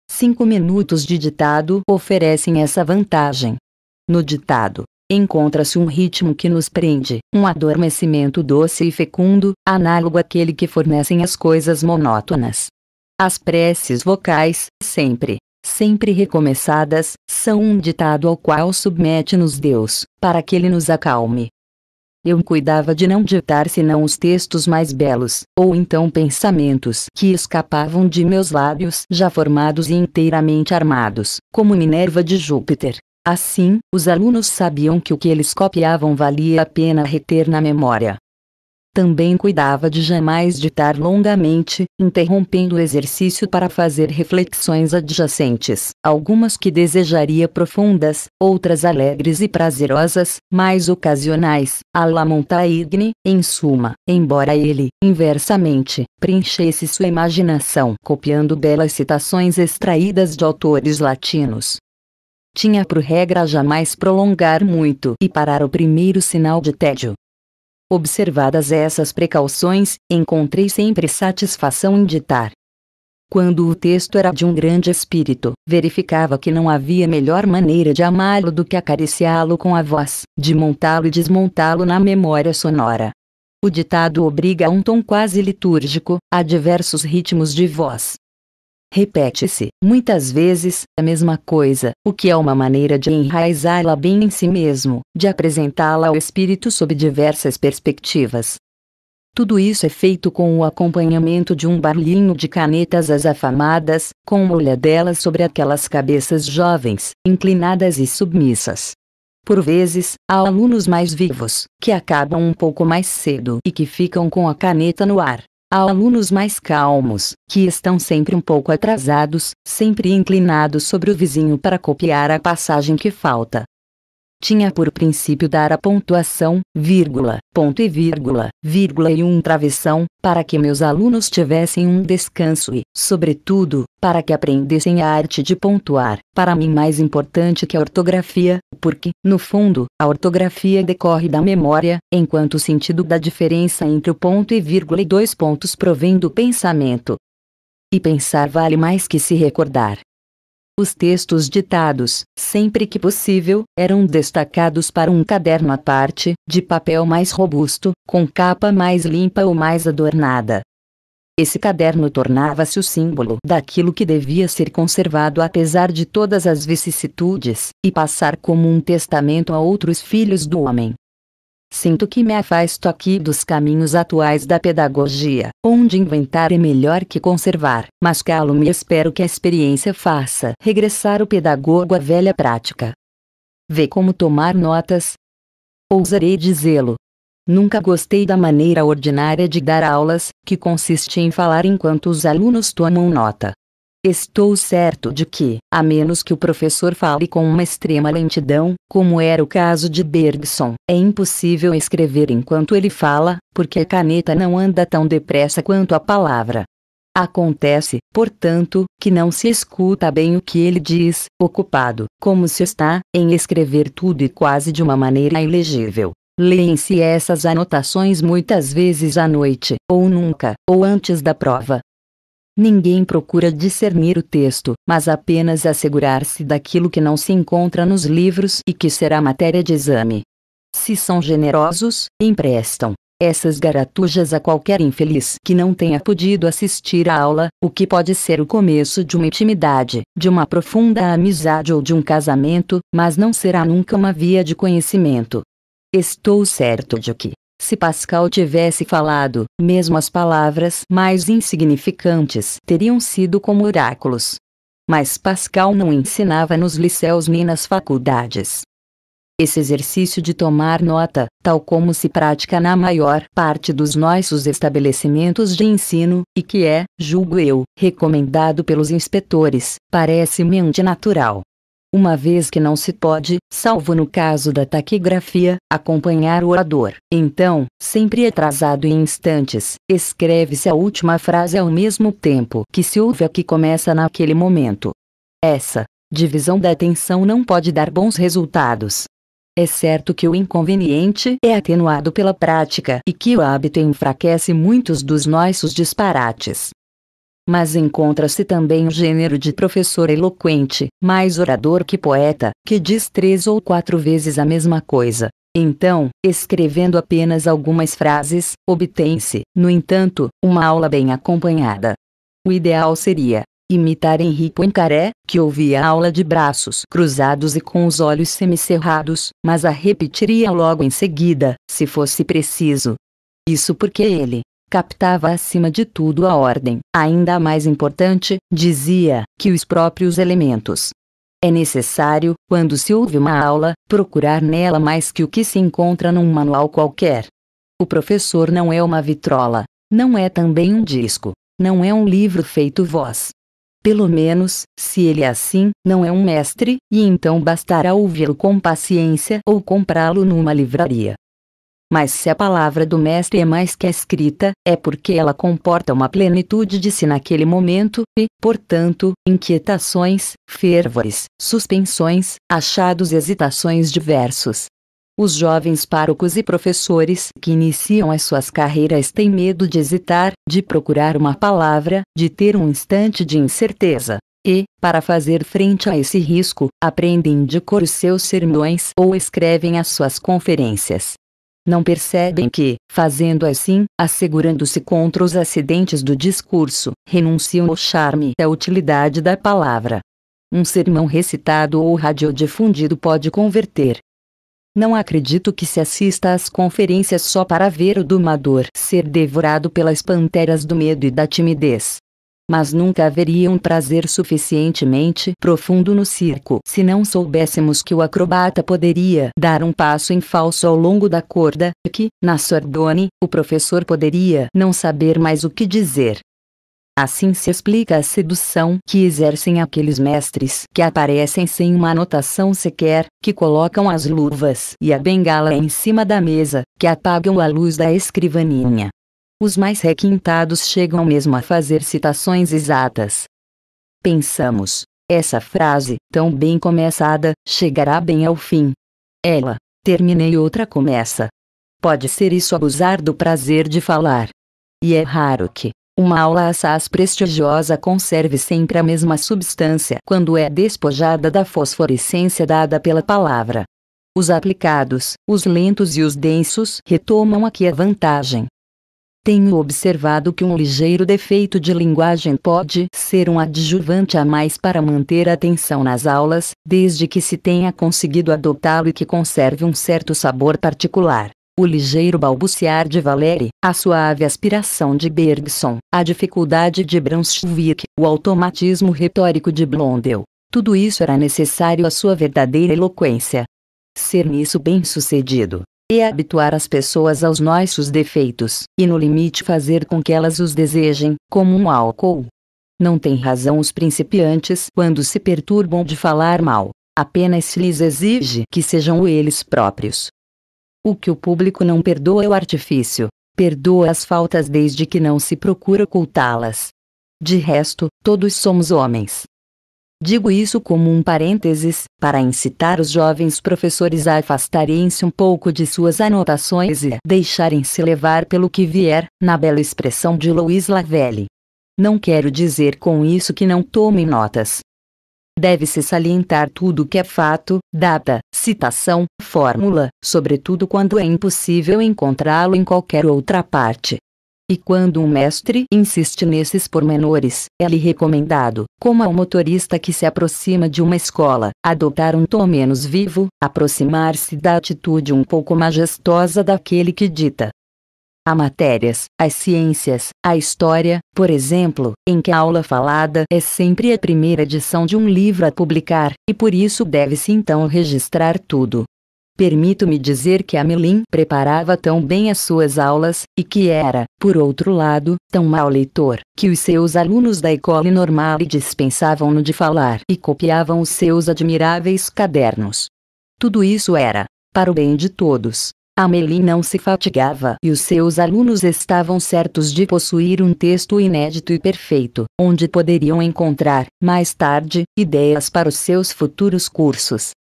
Cinco minutos de ditado oferecem essa vantagem. No ditado, encontra-se um ritmo que nos prende, um adormecimento doce e fecundo, análogo àquele que fornecem as coisas monótonas. As preces vocais, sempre, sempre recomeçadas, são um ditado ao qual submete-nos Deus, para que ele nos acalme. Eu cuidava de não ditar senão os textos mais belos, ou então pensamentos que escapavam de meus lábios já formados e inteiramente armados, como Minerva de Júpiter. Assim, os alunos sabiam que o que eles copiavam valia a pena reter na memória. Também cuidava de jamais ditar longamente, interrompendo o exercício para fazer reflexões adjacentes, algumas que desejaria profundas, outras alegres e prazerosas, mais ocasionais, a la Montaigne, em suma, embora ele, inversamente, preenchesse sua imaginação copiando belas citações extraídas de autores latinos, tinha por regra jamais prolongar muito e parar o primeiro sinal de tédio, Observadas essas precauções, encontrei sempre satisfação em ditar. Quando o texto era de um grande espírito, verificava que não havia melhor maneira de amá-lo do que acariciá-lo com a voz, de montá-lo e desmontá-lo na memória sonora. O ditado obriga a um tom quase litúrgico, a diversos ritmos de voz, Repete-se, muitas vezes, a mesma coisa, o que é uma maneira de enraizá-la bem em si mesmo, de apresentá-la ao espírito sob diversas perspectivas. Tudo isso é feito com o acompanhamento de um barulhinho de canetas as afamadas, com uma olhadela sobre aquelas cabeças jovens, inclinadas e submissas. Por vezes, há alunos mais vivos, que acabam um pouco mais cedo e que ficam com a caneta no ar, Há alunos mais calmos, que estão sempre um pouco atrasados, sempre inclinados sobre o vizinho para copiar a passagem que falta tinha por princípio dar a pontuação, vírgula, ponto e vírgula, vírgula e um travessão, para que meus alunos tivessem um descanso e, sobretudo, para que aprendessem a arte de pontuar, para mim mais importante que a ortografia, porque, no fundo, a ortografia decorre da memória, enquanto o sentido da diferença entre o ponto e vírgula e dois pontos provém do pensamento. E pensar vale mais que se recordar. Os textos ditados, sempre que possível, eram destacados para um caderno à parte, de papel mais robusto, com capa mais limpa ou mais adornada. Esse caderno tornava-se o símbolo daquilo que devia ser conservado apesar de todas as vicissitudes, e passar como um testamento a outros filhos do homem. Sinto que me afasto aqui dos caminhos atuais da pedagogia, onde inventar é melhor que conservar, mas calo-me e espero que a experiência faça regressar o pedagogo à velha prática. Vê como tomar notas? Ousarei dizê-lo. Nunca gostei da maneira ordinária de dar aulas, que consiste em falar enquanto os alunos tomam nota. Estou certo de que, a menos que o professor fale com uma extrema lentidão, como era o caso de Bergson, é impossível escrever enquanto ele fala, porque a caneta não anda tão depressa quanto a palavra. Acontece, portanto, que não se escuta bem o que ele diz, ocupado, como se está, em escrever tudo e quase de uma maneira ilegível. Leem-se essas anotações muitas vezes à noite, ou nunca, ou antes da prova, Ninguém procura discernir o texto, mas apenas assegurar-se daquilo que não se encontra nos livros e que será matéria de exame. Se são generosos, emprestam essas garatujas a qualquer infeliz que não tenha podido assistir à aula, o que pode ser o começo de uma intimidade, de uma profunda amizade ou de um casamento, mas não será nunca uma via de conhecimento. Estou certo de que, se Pascal tivesse falado, mesmo as palavras mais insignificantes teriam sido como oráculos. Mas Pascal não ensinava nos liceus nem nas faculdades. Esse exercício de tomar nota, tal como se pratica na maior parte dos nossos estabelecimentos de ensino, e que é, julgo eu, recomendado pelos inspetores, parece-me antinatural uma vez que não se pode, salvo no caso da taquigrafia, acompanhar o orador. Então, sempre atrasado em instantes, escreve-se a última frase ao mesmo tempo que se ouve a que começa naquele momento. Essa divisão da atenção não pode dar bons resultados. É certo que o inconveniente é atenuado pela prática e que o hábito enfraquece muitos dos nossos disparates mas encontra-se também o gênero de professor eloquente, mais orador que poeta, que diz três ou quatro vezes a mesma coisa. Então, escrevendo apenas algumas frases, obtém-se, no entanto, uma aula bem acompanhada. O ideal seria imitar Henri Poincaré, que ouvia a aula de braços cruzados e com os olhos semicerrados, mas a repetiria logo em seguida, se fosse preciso. Isso porque ele, captava acima de tudo a ordem, ainda mais importante, dizia, que os próprios elementos. É necessário, quando se ouve uma aula, procurar nela mais que o que se encontra num manual qualquer. O professor não é uma vitrola, não é também um disco, não é um livro feito voz. Pelo menos, se ele é assim, não é um mestre, e então bastará ouvi-lo com paciência ou comprá-lo numa livraria. Mas se a palavra do Mestre é mais que a escrita, é porque ela comporta uma plenitude de si naquele momento, e, portanto, inquietações, fervores, suspensões, achados e hesitações diversos. Os jovens párocos e professores que iniciam as suas carreiras têm medo de hesitar, de procurar uma palavra, de ter um instante de incerteza. E, para fazer frente a esse risco, aprendem de cor os seus sermões ou escrevem as suas conferências não percebem que, fazendo assim, assegurando-se contra os acidentes do discurso, renunciam ao charme e à utilidade da palavra. Um sermão recitado ou radiodifundido pode converter. Não acredito que se assista às conferências só para ver o domador ser devorado pelas panteras do medo e da timidez mas nunca haveria um prazer suficientemente profundo no circo se não soubéssemos que o acrobata poderia dar um passo em falso ao longo da corda, e que, na sordone o professor poderia não saber mais o que dizer. Assim se explica a sedução que exercem aqueles mestres que aparecem sem uma anotação sequer, que colocam as luvas e a bengala em cima da mesa, que apagam a luz da escrivaninha, os mais requintados chegam mesmo a fazer citações exatas. Pensamos, essa frase, tão bem começada, chegará bem ao fim. Ela, terminei outra começa. Pode ser isso abusar do prazer de falar. E é raro que, uma aula assaz prestigiosa conserve sempre a mesma substância quando é despojada da fosforescência dada pela palavra. Os aplicados, os lentos e os densos retomam aqui a vantagem, tenho observado que um ligeiro defeito de linguagem pode ser um adjuvante a mais para manter a atenção nas aulas, desde que se tenha conseguido adotá-lo e que conserve um certo sabor particular. O ligeiro balbuciar de Valéry, a suave aspiração de Bergson, a dificuldade de Brunswick, o automatismo retórico de Blondel. Tudo isso era necessário à sua verdadeira eloquência. Ser nisso bem-sucedido e habituar as pessoas aos nossos defeitos, e no limite fazer com que elas os desejem, como um álcool. Não tem razão os principiantes quando se perturbam de falar mal, apenas se lhes exige que sejam eles próprios. O que o público não perdoa é o artifício, perdoa as faltas desde que não se procura ocultá-las. De resto, todos somos homens, Digo isso como um parênteses, para incitar os jovens professores a afastarem-se um pouco de suas anotações e deixarem-se levar pelo que vier, na bela expressão de Louis Lavelle. Não quero dizer com isso que não tomem notas. Deve-se salientar tudo que é fato, data, citação, fórmula, sobretudo quando é impossível encontrá-lo em qualquer outra parte, e quando um mestre insiste nesses pormenores, é lhe recomendado, como ao motorista que se aproxima de uma escola, adotar um tom menos vivo, aproximar-se da atitude um pouco majestosa daquele que dita. Há matérias, as ciências, a história, por exemplo, em que a aula falada é sempre a primeira edição de um livro a publicar, e por isso deve-se então registrar tudo, Permito-me dizer que Melin preparava tão bem as suas aulas, e que era, por outro lado, tão mau leitor, que os seus alunos da escola normal dispensavam-no de falar e copiavam os seus admiráveis cadernos. Tudo isso era, para o bem de todos, Melin não se fatigava e os seus alunos estavam certos de possuir um texto inédito e perfeito, onde poderiam encontrar, mais tarde, ideias para os seus futuros cursos.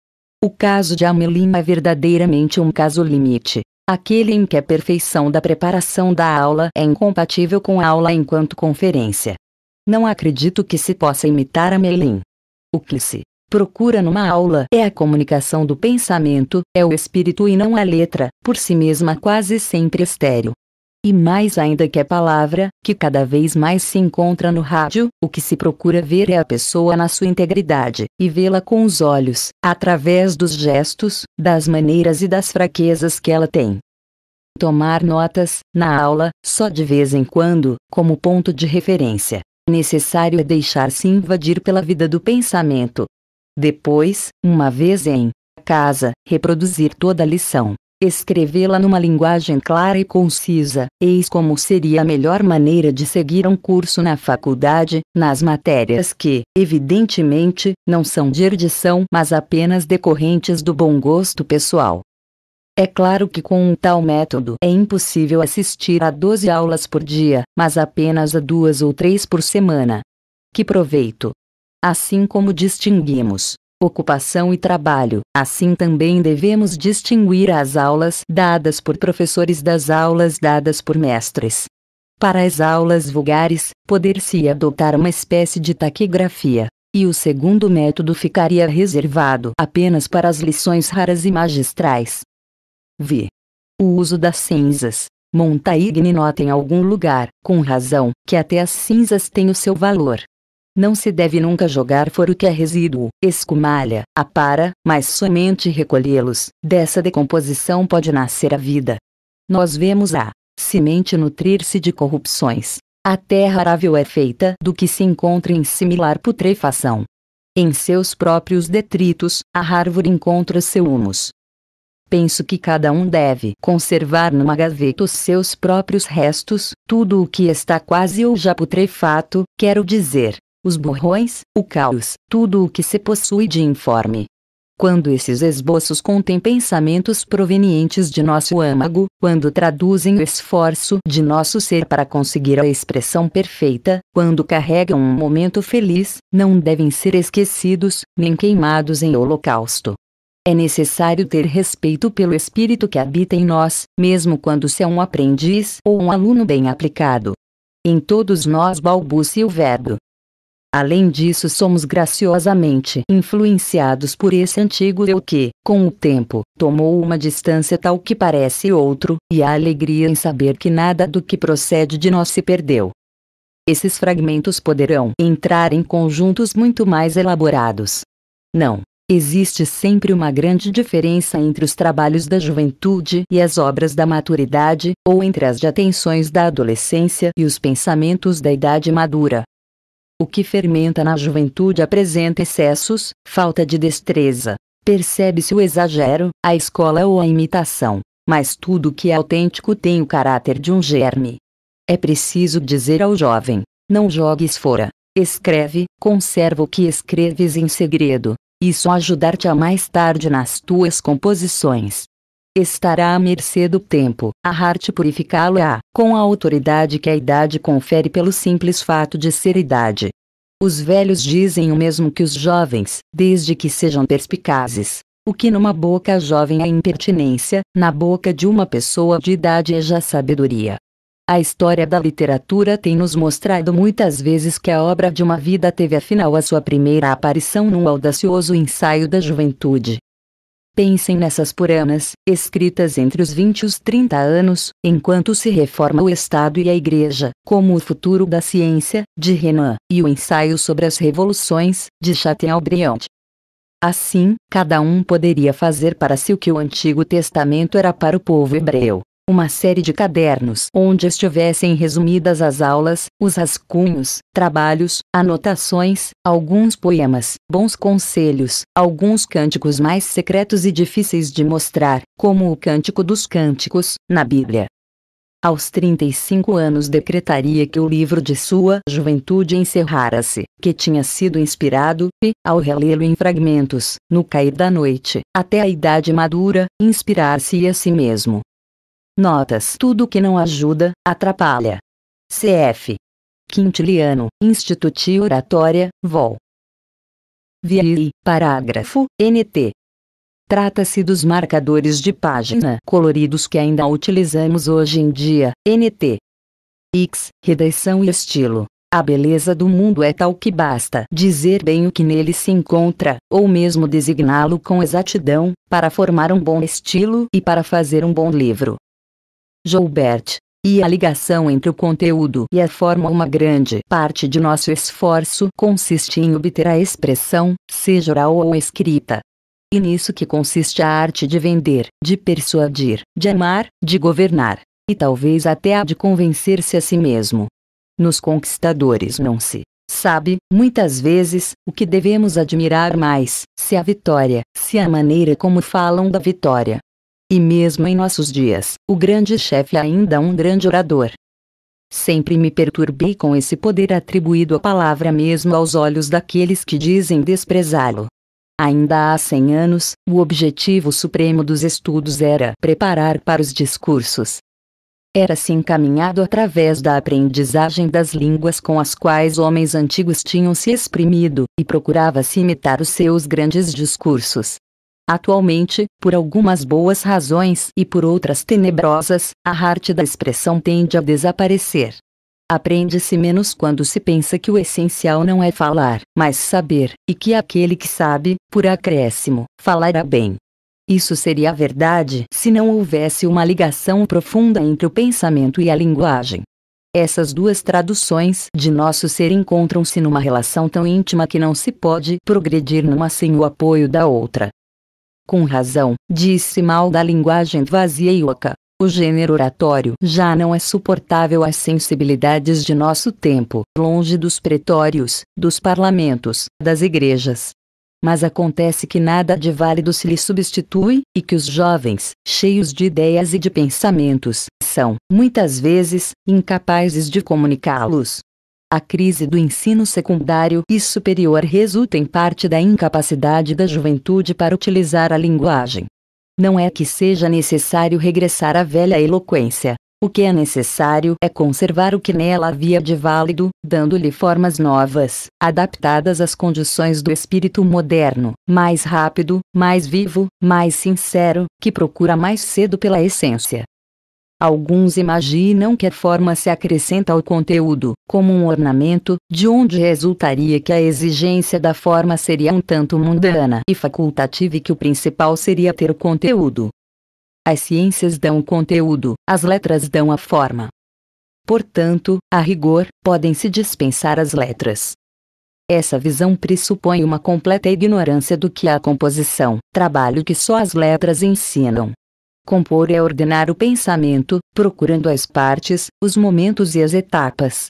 O caso de Amelima é verdadeiramente um caso limite. Aquele em que a perfeição da preparação da aula é incompatível com a aula enquanto conferência. Não acredito que se possa imitar Amelin. O que se procura numa aula é a comunicação do pensamento, é o espírito e não a letra, por si mesma quase sempre estéreo. E mais ainda que a palavra, que cada vez mais se encontra no rádio, o que se procura ver é a pessoa na sua integridade, e vê-la com os olhos, através dos gestos, das maneiras e das fraquezas que ela tem tomar notas, na aula, só de vez em quando, como ponto de referência. Necessário é deixar-se invadir pela vida do pensamento. Depois, uma vez em casa, reproduzir toda a lição, Escrevê-la numa linguagem clara e concisa, eis como seria a melhor maneira de seguir um curso na faculdade, nas matérias que, evidentemente, não são de erdição, mas apenas decorrentes do bom gosto pessoal. É claro que com um tal método é impossível assistir a 12 aulas por dia, mas apenas a duas ou três por semana. Que proveito! Assim como distinguimos ocupação e trabalho. Assim também devemos distinguir as aulas dadas por professores das aulas dadas por mestres. Para as aulas vulgares, poder-se adotar uma espécie de taquigrafia. E o segundo método ficaria reservado apenas para as lições raras e magistrais. V. O uso das cinzas. Montaigne nota em algum lugar, com razão, que até as cinzas têm o seu valor. Não se deve nunca jogar fora o que é resíduo, escumalha, apara, mas somente recolhê-los. Dessa decomposição pode nascer a vida. Nós vemos a semente nutrir-se de corrupções. A terra arável é feita do que se encontra em similar putrefação. Em seus próprios detritos, a árvore encontra seu humus. Penso que cada um deve conservar numa gaveta os seus próprios restos, tudo o que está quase ou já putrefato, quero dizer, os borrões, o caos, tudo o que se possui de informe. Quando esses esboços contêm pensamentos provenientes de nosso âmago, quando traduzem o esforço de nosso ser para conseguir a expressão perfeita, quando carregam um momento feliz, não devem ser esquecidos, nem queimados em holocausto. É necessário ter respeito pelo espírito que habita em nós, mesmo quando se é um aprendiz ou um aluno bem aplicado. Em todos nós balbucia o verbo, Além disso, somos graciosamente influenciados por esse antigo eu que, com o tempo, tomou uma distância tal que parece outro, e a alegria em saber que nada do que procede de nós se perdeu. Esses fragmentos poderão entrar em conjuntos muito mais elaborados. Não. Existe sempre uma grande diferença entre os trabalhos da juventude e as obras da maturidade, ou entre as atenções da adolescência e os pensamentos da idade madura. O que fermenta na juventude apresenta excessos, falta de destreza. Percebe-se o exagero, a escola ou a imitação. Mas tudo que é autêntico tem o caráter de um germe. É preciso dizer ao jovem: não jogues fora. Escreve, conserva o que escreves em segredo. Isso ajudar-te a mais tarde nas tuas composições estará à mercê do tempo. A Hart purificá-lo-á, com a autoridade que a idade confere pelo simples fato de ser idade. Os velhos dizem o mesmo que os jovens, desde que sejam perspicazes. O que numa boca jovem é impertinência, na boca de uma pessoa de idade é já sabedoria. A história da literatura tem nos mostrado muitas vezes que a obra de uma vida teve afinal a sua primeira aparição num audacioso ensaio da juventude, Pensem nessas puranas, escritas entre os 20 e os 30 anos, enquanto se reforma o Estado e a Igreja, como o futuro da ciência, de Renan, e o ensaio sobre as revoluções, de Chateaubriand. Assim, cada um poderia fazer para si o que o Antigo Testamento era para o povo hebreu uma série de cadernos onde estivessem resumidas as aulas, os rascunhos, trabalhos, anotações, alguns poemas, bons conselhos, alguns cânticos mais secretos e difíceis de mostrar, como o Cântico dos Cânticos, na Bíblia. Aos 35 anos decretaria que o livro de sua juventude encerrara-se, que tinha sido inspirado, e, ao relê-lo em fragmentos, no cair da noite, até a idade madura, inspirar-se a si mesmo, Notas: tudo que não ajuda, atrapalha. CF Quintiliano, Instituto Oratória, Vol. VI, parágrafo, NT. Trata-se dos marcadores de página coloridos que ainda utilizamos hoje em dia, NT. X, redação e estilo. A beleza do mundo é tal que basta dizer bem o que nele se encontra, ou mesmo designá-lo com exatidão, para formar um bom estilo e para fazer um bom livro. Joubert, e a ligação entre o conteúdo e a forma. Uma grande parte de nosso esforço consiste em obter a expressão, seja oral ou escrita. E nisso que consiste a arte de vender, de persuadir, de amar, de governar, e talvez até a de convencer-se a si mesmo. Nos conquistadores não se sabe, muitas vezes, o que devemos admirar mais, se a vitória, se a maneira como falam da vitória, e mesmo em nossos dias, o grande chefe ainda é um grande orador. Sempre me perturbei com esse poder atribuído à palavra mesmo aos olhos daqueles que dizem desprezá-lo. Ainda há cem anos, o objetivo supremo dos estudos era preparar para os discursos. Era-se encaminhado através da aprendizagem das línguas com as quais homens antigos tinham se exprimido, e procurava-se imitar os seus grandes discursos. Atualmente, por algumas boas razões e por outras tenebrosas, a arte da expressão tende a desaparecer. Aprende-se menos quando se pensa que o essencial não é falar, mas saber, e que aquele que sabe, por acréscimo, falará bem. Isso seria verdade se não houvesse uma ligação profunda entre o pensamento e a linguagem. Essas duas traduções de nosso ser encontram-se numa relação tão íntima que não se pode progredir numa sem o apoio da outra. Com razão, disse mal da linguagem vazia e oca. O gênero oratório já não é suportável às sensibilidades de nosso tempo, longe dos pretórios, dos parlamentos, das igrejas. Mas acontece que nada de válido se lhe substitui, e que os jovens, cheios de ideias e de pensamentos, são, muitas vezes, incapazes de comunicá-los, a crise do ensino secundário e superior resulta em parte da incapacidade da juventude para utilizar a linguagem. Não é que seja necessário regressar à velha eloquência. O que é necessário é conservar o que nela havia de válido, dando-lhe formas novas, adaptadas às condições do espírito moderno, mais rápido, mais vivo, mais sincero, que procura mais cedo pela essência. Alguns imaginam que a forma se acrescenta ao conteúdo, como um ornamento, de onde resultaria que a exigência da forma seria um tanto mundana e facultativa e que o principal seria ter o conteúdo. As ciências dão o conteúdo, as letras dão a forma. Portanto, a rigor, podem-se dispensar as letras. Essa visão pressupõe uma completa ignorância do que é a composição, trabalho que só as letras ensinam. Compor é ordenar o pensamento, procurando as partes, os momentos e as etapas.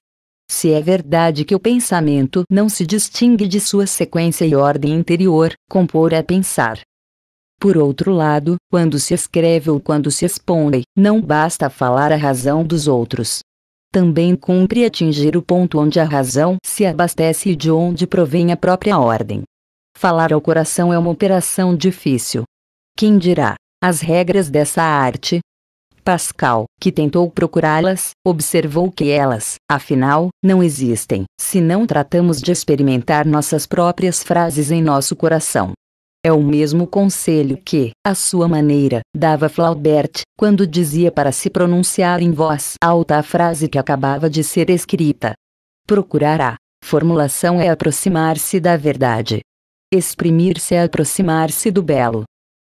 Se é verdade que o pensamento não se distingue de sua sequência e ordem interior, compor é pensar. Por outro lado, quando se escreve ou quando se expõe, não basta falar a razão dos outros. Também cumpre atingir o ponto onde a razão se abastece e de onde provém a própria ordem. Falar ao coração é uma operação difícil. Quem dirá, as regras dessa arte. Pascal, que tentou procurá-las, observou que elas, afinal, não existem, se não tratamos de experimentar nossas próprias frases em nosso coração. É o mesmo conselho que, à sua maneira, dava Flaubert, quando dizia para se pronunciar em voz alta a frase que acabava de ser escrita. Procurar a formulação é aproximar-se da verdade. Exprimir-se é aproximar-se do belo.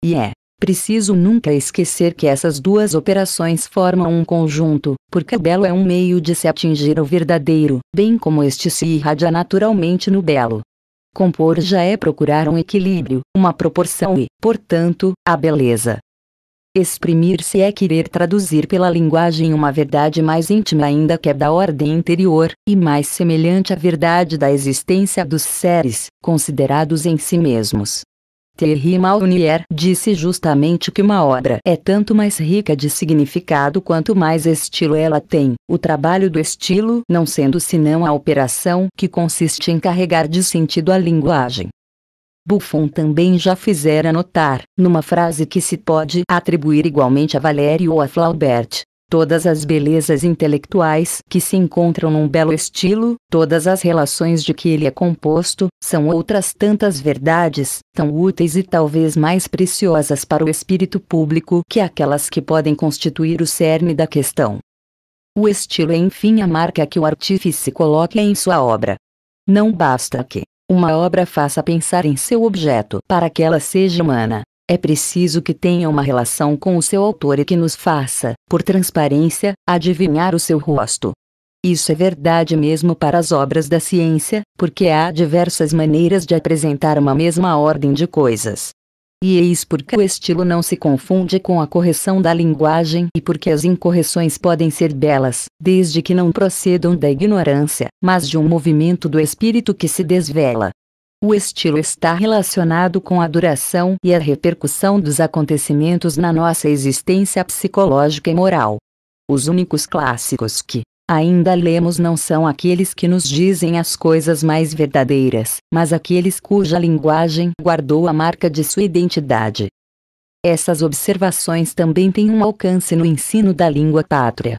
E é, Preciso nunca esquecer que essas duas operações formam um conjunto, porque o belo é um meio de se atingir ao verdadeiro, bem como este se irradia naturalmente no belo. Compor já é procurar um equilíbrio, uma proporção e, portanto, a beleza. Exprimir-se é querer traduzir pela linguagem uma verdade mais íntima ainda que a da ordem interior, e mais semelhante à verdade da existência dos seres, considerados em si mesmos. Thierry Maunier disse justamente que uma obra é tanto mais rica de significado quanto mais estilo ela tem, o trabalho do estilo não sendo senão a operação que consiste em carregar de sentido a linguagem. Buffon também já fizera notar, numa frase que se pode atribuir igualmente a Valério ou a Flaubert, todas as belezas intelectuais que se encontram num belo estilo, todas as relações de que ele é composto, são outras tantas verdades, tão úteis e talvez mais preciosas para o espírito público que aquelas que podem constituir o cerne da questão. O estilo é enfim a marca que o artífice coloca em sua obra. Não basta que uma obra faça pensar em seu objeto para que ela seja humana, é preciso que tenha uma relação com o seu autor e que nos faça, por transparência, adivinhar o seu rosto. Isso é verdade mesmo para as obras da ciência, porque há diversas maneiras de apresentar uma mesma ordem de coisas. E eis porque o estilo não se confunde com a correção da linguagem e porque as incorreções podem ser belas, desde que não procedam da ignorância, mas de um movimento do espírito que se desvela. O estilo está relacionado com a duração e a repercussão dos acontecimentos na nossa existência psicológica e moral. Os únicos clássicos que ainda lemos não são aqueles que nos dizem as coisas mais verdadeiras, mas aqueles cuja linguagem guardou a marca de sua identidade. Essas observações também têm um alcance no ensino da língua pátria.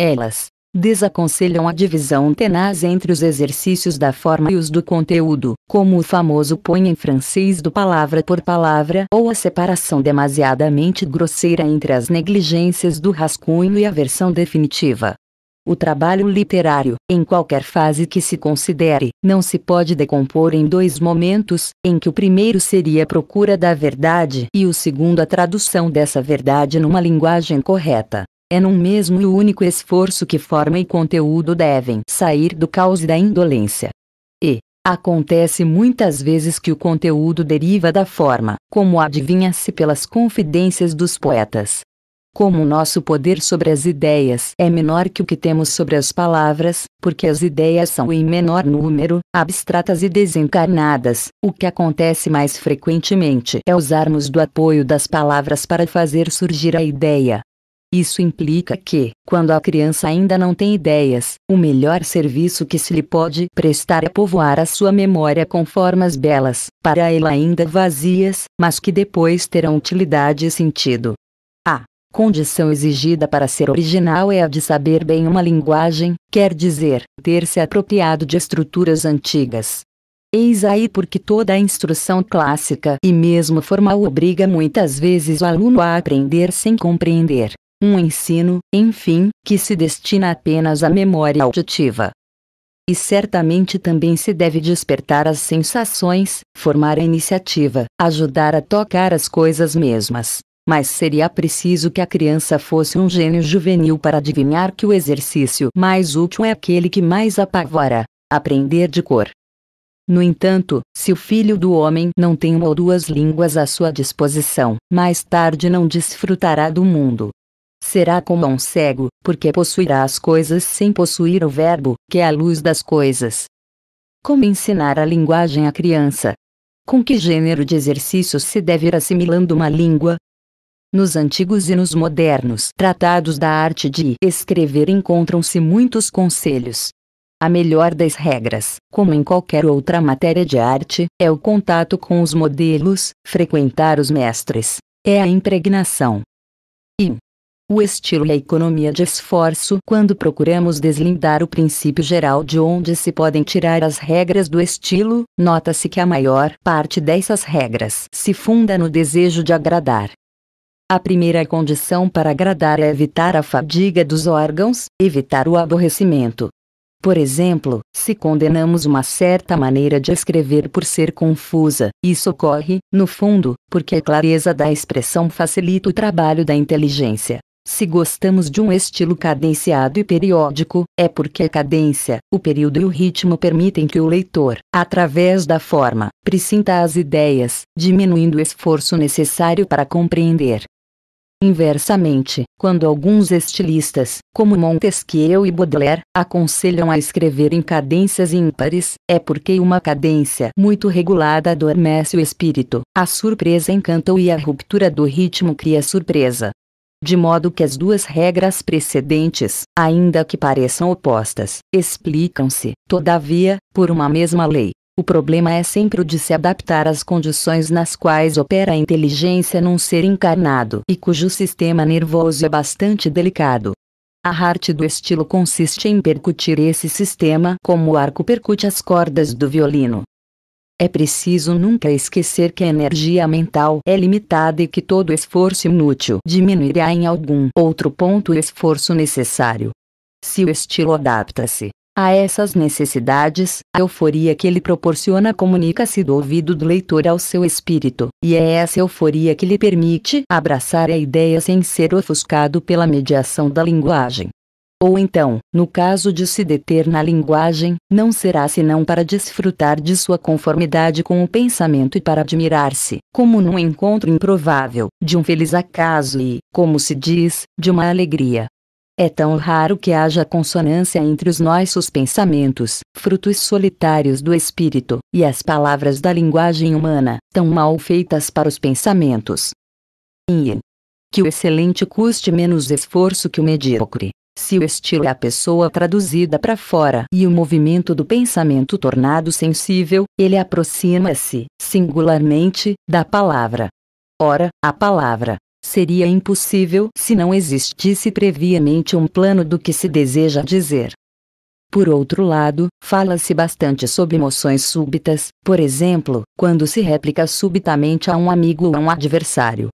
Elas desaconselham a divisão tenaz entre os exercícios da forma e os do conteúdo, como o famoso põe em francês do palavra por palavra ou a separação demasiadamente grosseira entre as negligências do rascunho e a versão definitiva. O trabalho literário, em qualquer fase que se considere, não se pode decompor em dois momentos, em que o primeiro seria a procura da verdade e o segundo a tradução dessa verdade numa linguagem correta. É num mesmo e único esforço que forma e conteúdo devem sair do caos e da indolência. E, acontece muitas vezes que o conteúdo deriva da forma, como adivinha-se pelas confidências dos poetas. Como o nosso poder sobre as ideias é menor que o que temos sobre as palavras, porque as ideias são em menor número, abstratas e desencarnadas, o que acontece mais frequentemente é usarmos do apoio das palavras para fazer surgir a ideia. Isso implica que, quando a criança ainda não tem ideias, o melhor serviço que se lhe pode prestar é povoar a sua memória com formas belas, para ela ainda vazias, mas que depois terão utilidade e sentido. A condição exigida para ser original é a de saber bem uma linguagem, quer dizer, ter se apropriado de estruturas antigas. Eis aí porque toda a instrução clássica e mesmo formal obriga muitas vezes o aluno a aprender sem compreender, um ensino, enfim, que se destina apenas à memória auditiva. E certamente também se deve despertar as sensações, formar a iniciativa, ajudar a tocar as coisas mesmas. Mas seria preciso que a criança fosse um gênio juvenil para adivinhar que o exercício mais útil é aquele que mais apavora aprender de cor. No entanto, se o filho do homem não tem uma ou duas línguas à sua disposição, mais tarde não desfrutará do mundo será como um cego, porque possuirá as coisas sem possuir o Verbo, que é a luz das coisas. Como ensinar a linguagem à criança? Com que gênero de exercícios se deve ir assimilando uma língua? Nos antigos e nos modernos tratados da arte de escrever encontram-se muitos conselhos. A melhor das regras, como em qualquer outra matéria de arte, é o contato com os modelos, frequentar os mestres, é a impregnação. E o estilo e a economia de esforço quando procuramos deslindar o princípio geral de onde se podem tirar as regras do estilo, nota-se que a maior parte dessas regras se funda no desejo de agradar. A primeira condição para agradar é evitar a fadiga dos órgãos, evitar o aborrecimento. Por exemplo, se condenamos uma certa maneira de escrever por ser confusa, isso ocorre, no fundo, porque a clareza da expressão facilita o trabalho da inteligência. Se gostamos de um estilo cadenciado e periódico, é porque a cadência, o período e o ritmo permitem que o leitor, através da forma, precinta as ideias, diminuindo o esforço necessário para compreender. Inversamente, quando alguns estilistas, como Montesquieu e Baudelaire, aconselham a escrever em cadências ímpares, é porque uma cadência muito regulada adormece o espírito, a surpresa encanta-o e a ruptura do ritmo cria surpresa de modo que as duas regras precedentes, ainda que pareçam opostas, explicam-se, todavia, por uma mesma lei. O problema é sempre o de se adaptar às condições nas quais opera a inteligência num ser encarnado e cujo sistema nervoso é bastante delicado. A arte do estilo consiste em percutir esse sistema como o arco percute as cordas do violino, é preciso nunca esquecer que a energia mental é limitada e que todo esforço inútil diminuirá em algum outro ponto o esforço necessário. Se o estilo adapta-se a essas necessidades, a euforia que ele proporciona comunica-se do ouvido do leitor ao seu espírito, e é essa euforia que lhe permite abraçar a ideia sem ser ofuscado pela mediação da linguagem. Ou então, no caso de se deter na linguagem, não será senão para desfrutar de sua conformidade com o pensamento e para admirar-se, como num encontro improvável, de um feliz acaso e, como se diz, de uma alegria. É tão raro que haja consonância entre os nossos pensamentos, frutos solitários do espírito, e as palavras da linguagem humana, tão mal feitas para os pensamentos. Yin. Que o excelente custe menos esforço que o medíocre. Se o estilo é a pessoa traduzida para fora e o movimento do pensamento tornado sensível, ele aproxima-se, singularmente, da palavra. Ora, a palavra, Seria impossível se não existisse previamente um plano do que se deseja dizer. Por outro lado, fala-se bastante sobre emoções súbitas, por exemplo, quando se replica subitamente a um amigo ou a um adversário.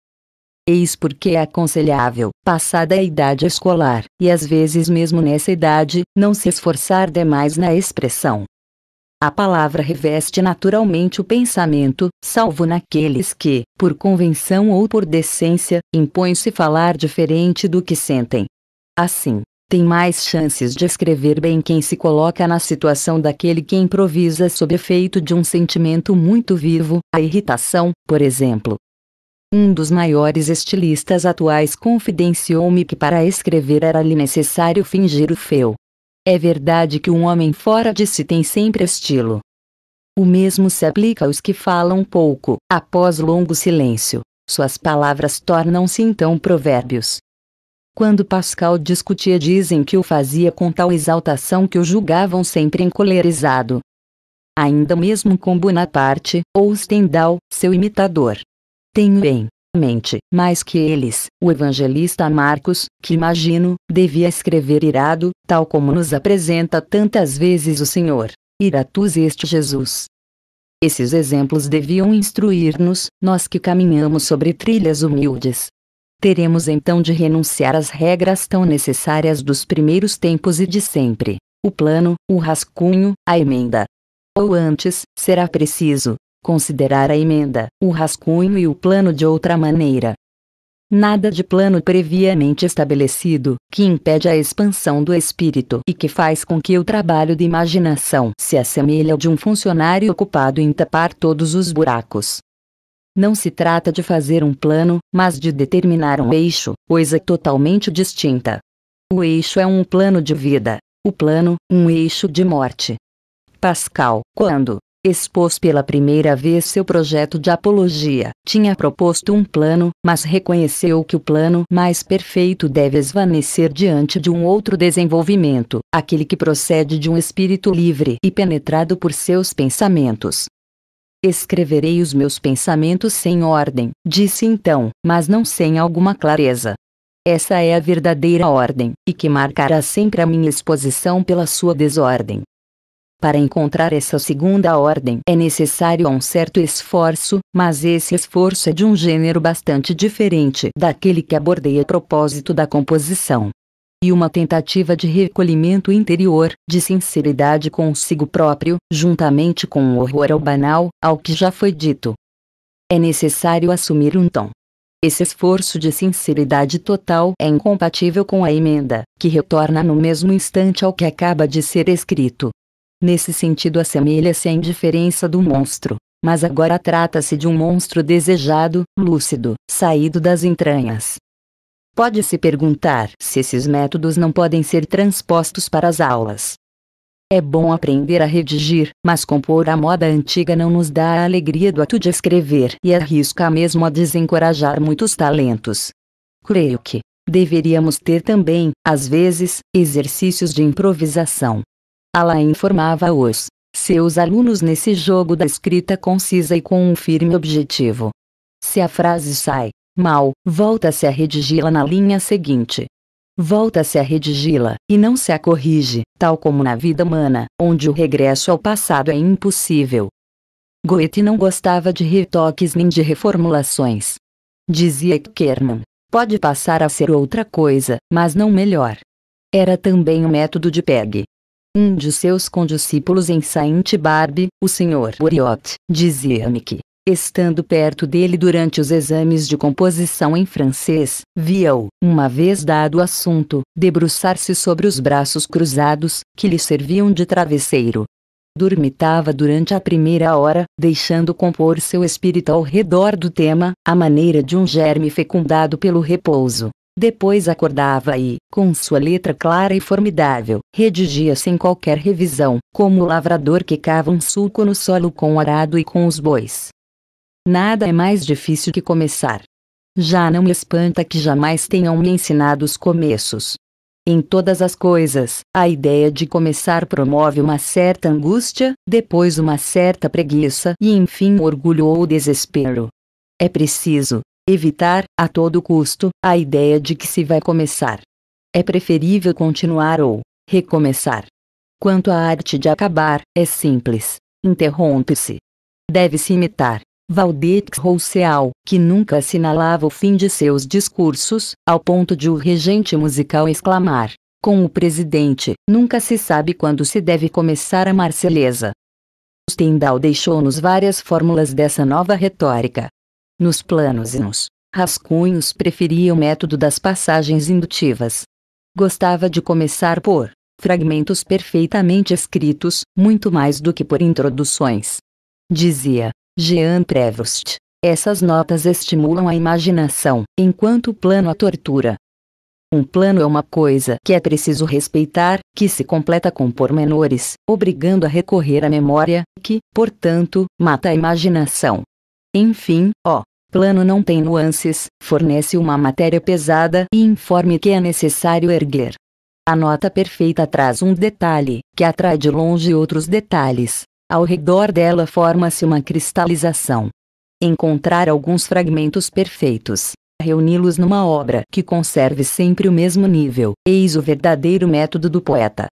Eis porque é aconselhável, passada a idade escolar, e às vezes mesmo nessa idade, não se esforçar demais na expressão. A palavra reveste naturalmente o pensamento, salvo naqueles que, por convenção ou por decência, impõe-se falar diferente do que sentem. Assim, tem mais chances de escrever bem quem se coloca na situação daquele que improvisa sob efeito de um sentimento muito vivo, a irritação, por exemplo, um dos maiores estilistas atuais confidenciou-me que para escrever era-lhe necessário fingir o feu. É verdade que um homem fora de si tem sempre estilo. O mesmo se aplica aos que falam pouco, após longo silêncio. Suas palavras tornam-se então provérbios. Quando Pascal discutia, dizem que o fazia com tal exaltação que o julgavam sempre encolerizado. Ainda mesmo com Bonaparte, ou Stendhal, seu imitador, tenho em mente, mais que eles, o evangelista Marcos, que imagino, devia escrever irado, tal como nos apresenta tantas vezes o Senhor. Iratus este Jesus. Esses exemplos deviam instruir-nos, nós que caminhamos sobre trilhas humildes. Teremos então de renunciar às regras tão necessárias dos primeiros tempos e de sempre: o plano, o rascunho, a emenda. Ou antes, será preciso, considerar a emenda, o rascunho e o plano de outra maneira. Nada de plano previamente estabelecido, que impede a expansão do espírito e que faz com que o trabalho de imaginação se assemelhe ao de um funcionário ocupado em tapar todos os buracos. Não se trata de fazer um plano, mas de determinar um eixo, coisa é totalmente distinta. O eixo é um plano de vida, o plano, um eixo de morte. Pascal, quando, expôs pela primeira vez seu projeto de apologia. Tinha proposto um plano, mas reconheceu que o plano mais perfeito deve esvanecer diante de um outro desenvolvimento, aquele que procede de um espírito livre e penetrado por seus pensamentos. Escreverei os meus pensamentos sem ordem, disse então, mas não sem alguma clareza. Essa é a verdadeira ordem, e que marcará sempre a minha exposição pela sua desordem. Para encontrar essa segunda ordem é necessário um certo esforço, mas esse esforço é de um gênero bastante diferente daquele que abordei a propósito da composição. E uma tentativa de recolhimento interior, de sinceridade consigo próprio, juntamente com um horror ao banal, ao que já foi dito. É necessário assumir um tom. Esse esforço de sinceridade total é incompatível com a emenda, que retorna no mesmo instante ao que acaba de ser escrito. Nesse sentido assemelha-se à indiferença do monstro, mas agora trata-se de um monstro desejado, lúcido, saído das entranhas. Pode-se perguntar se esses métodos não podem ser transpostos para as aulas. É bom aprender a redigir, mas compor a moda antiga não nos dá a alegria do ato de escrever e arrisca mesmo a desencorajar muitos talentos. Creio que deveríamos ter também, às vezes, exercícios de improvisação, Alain informava os seus alunos nesse jogo da escrita concisa e com um firme objetivo. Se a frase sai mal, volta-se a redigi-la na linha seguinte. Volta-se a redigi-la, e não se a corrige, tal como na vida humana, onde o regresso ao passado é impossível. Goethe não gostava de retoques nem de reformulações. Dizia que Kerman pode passar a ser outra coisa, mas não melhor. Era também o um método de Peg, um de seus condiscípulos em Saint Barbe, o Sr. Uriot, dizia-me que, estando perto dele durante os exames de composição em francês, via-o, uma vez dado o assunto, debruçar-se sobre os braços cruzados, que lhe serviam de travesseiro. Dormitava durante a primeira hora, deixando compor seu espírito ao redor do tema, à maneira de um germe fecundado pelo repouso. Depois acordava e, com sua letra clara e formidável, redigia sem qualquer revisão, como o lavrador que cava um sulco no solo com o arado e com os bois. Nada é mais difícil que começar. Já não me espanta que jamais tenham me ensinado os começos. Em todas as coisas, a ideia de começar promove uma certa angústia, depois uma certa preguiça e enfim orgulho ou desespero. É preciso, evitar, a todo custo, a ideia de que se vai começar. É preferível continuar ou recomeçar. Quanto à arte de acabar, é simples. Interrompe-se. Deve-se imitar Valdex Rousseau, que nunca assinalava o fim de seus discursos, ao ponto de o regente musical exclamar: Com o presidente, nunca se sabe quando se deve começar a Marselhesa. Stendhal deixou-nos várias fórmulas dessa nova retórica, nos planos e nos rascunhos preferia o método das passagens indutivas. Gostava de começar por fragmentos perfeitamente escritos, muito mais do que por introduções. Dizia Jean Prevost: essas notas estimulam a imaginação, enquanto o plano a tortura. Um plano é uma coisa que é preciso respeitar, que se completa com pormenores, obrigando a recorrer à memória, que, portanto, mata a imaginação. Enfim, ó, plano não tem nuances, fornece uma matéria pesada e informe que é necessário erguer. A nota perfeita traz um detalhe, que atrai de longe outros detalhes. Ao redor dela forma-se uma cristalização. Encontrar alguns fragmentos perfeitos, reuni-los numa obra que conserve sempre o mesmo nível, eis o verdadeiro método do poeta.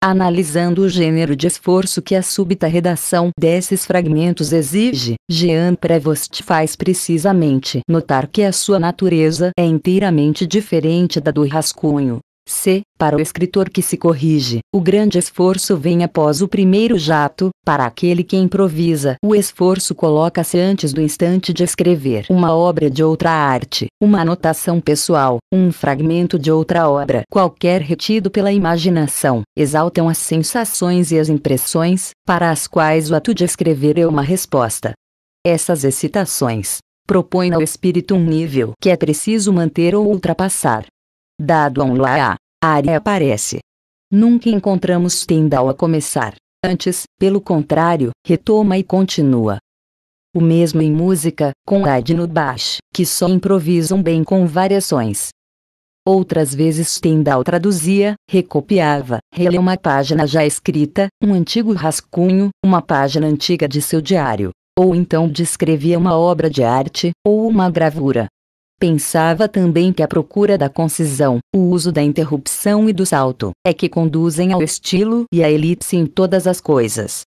Analisando o gênero de esforço que a súbita redação desses fragmentos exige, Jean Prevost faz precisamente notar que a sua natureza é inteiramente diferente da do rascunho. C. Para o escritor que se corrige, o grande esforço vem após o primeiro jato, para aquele que improvisa, o esforço coloca-se antes do instante de escrever uma obra de outra arte, uma anotação pessoal, um fragmento de outra obra. Qualquer retido pela imaginação, exaltam as sensações e as impressões, para as quais o ato de escrever é uma resposta. Essas excitações propõem ao espírito um nível que é preciso manter ou ultrapassar Dado um lá, a área aparece. Nunca encontramos Tendal a começar. Antes, pelo contrário, retoma e continua. O mesmo em música, com Adno baixo, que só improvisam bem com variações. Outras vezes Tendal traduzia, recopiava, relê uma página já escrita, um antigo rascunho, uma página antiga de seu diário, ou então descrevia uma obra de arte, ou uma gravura. Pensava também que a procura da concisão, o uso da interrupção e do salto, é que conduzem ao estilo e à elipse em todas as coisas.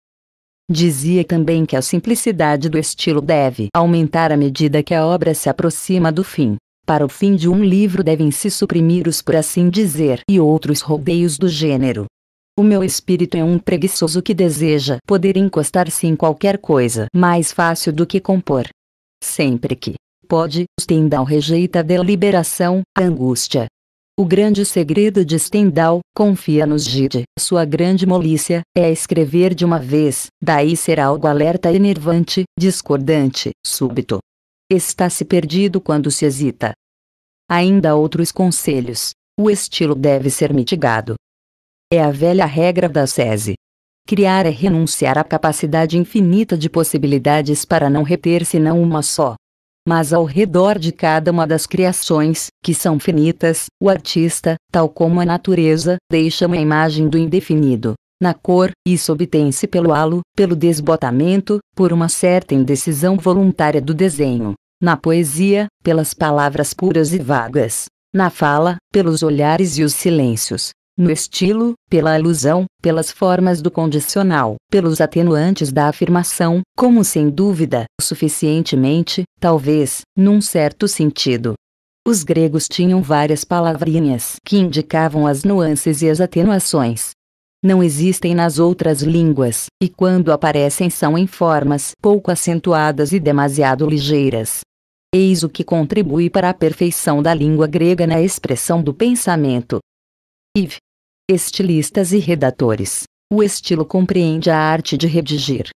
Dizia também que a simplicidade do estilo deve aumentar à medida que a obra se aproxima do fim. Para o fim de um livro devem se suprimir os por assim dizer e outros rodeios do gênero. O meu espírito é um preguiçoso que deseja poder encostar-se em qualquer coisa mais fácil do que compor. Sempre que pode, Stendhal rejeita a deliberação, a angústia. O grande segredo de Stendhal, confia-nos Gide, sua grande molícia, é escrever de uma vez, daí ser algo alerta e discordante, súbito. Está-se perdido quando se hesita. Ainda outros conselhos. O estilo deve ser mitigado. É a velha regra da SESI. Criar é renunciar à capacidade infinita de possibilidades para não reter senão uma só mas ao redor de cada uma das criações, que são finitas, o artista, tal como a natureza, deixa uma imagem do indefinido. Na cor, isso obtém-se pelo halo, pelo desbotamento, por uma certa indecisão voluntária do desenho. Na poesia, pelas palavras puras e vagas. Na fala, pelos olhares e os silêncios no estilo, pela alusão, pelas formas do condicional, pelos atenuantes da afirmação, como sem dúvida, suficientemente, talvez, num certo sentido. Os gregos tinham várias palavrinhas que indicavam as nuances e as atenuações. Não existem nas outras línguas, e quando aparecem são em formas pouco acentuadas e demasiado ligeiras. Eis o que contribui para a perfeição da língua grega na expressão do pensamento. Iv, estilistas e redatores. O estilo compreende a arte de redigir.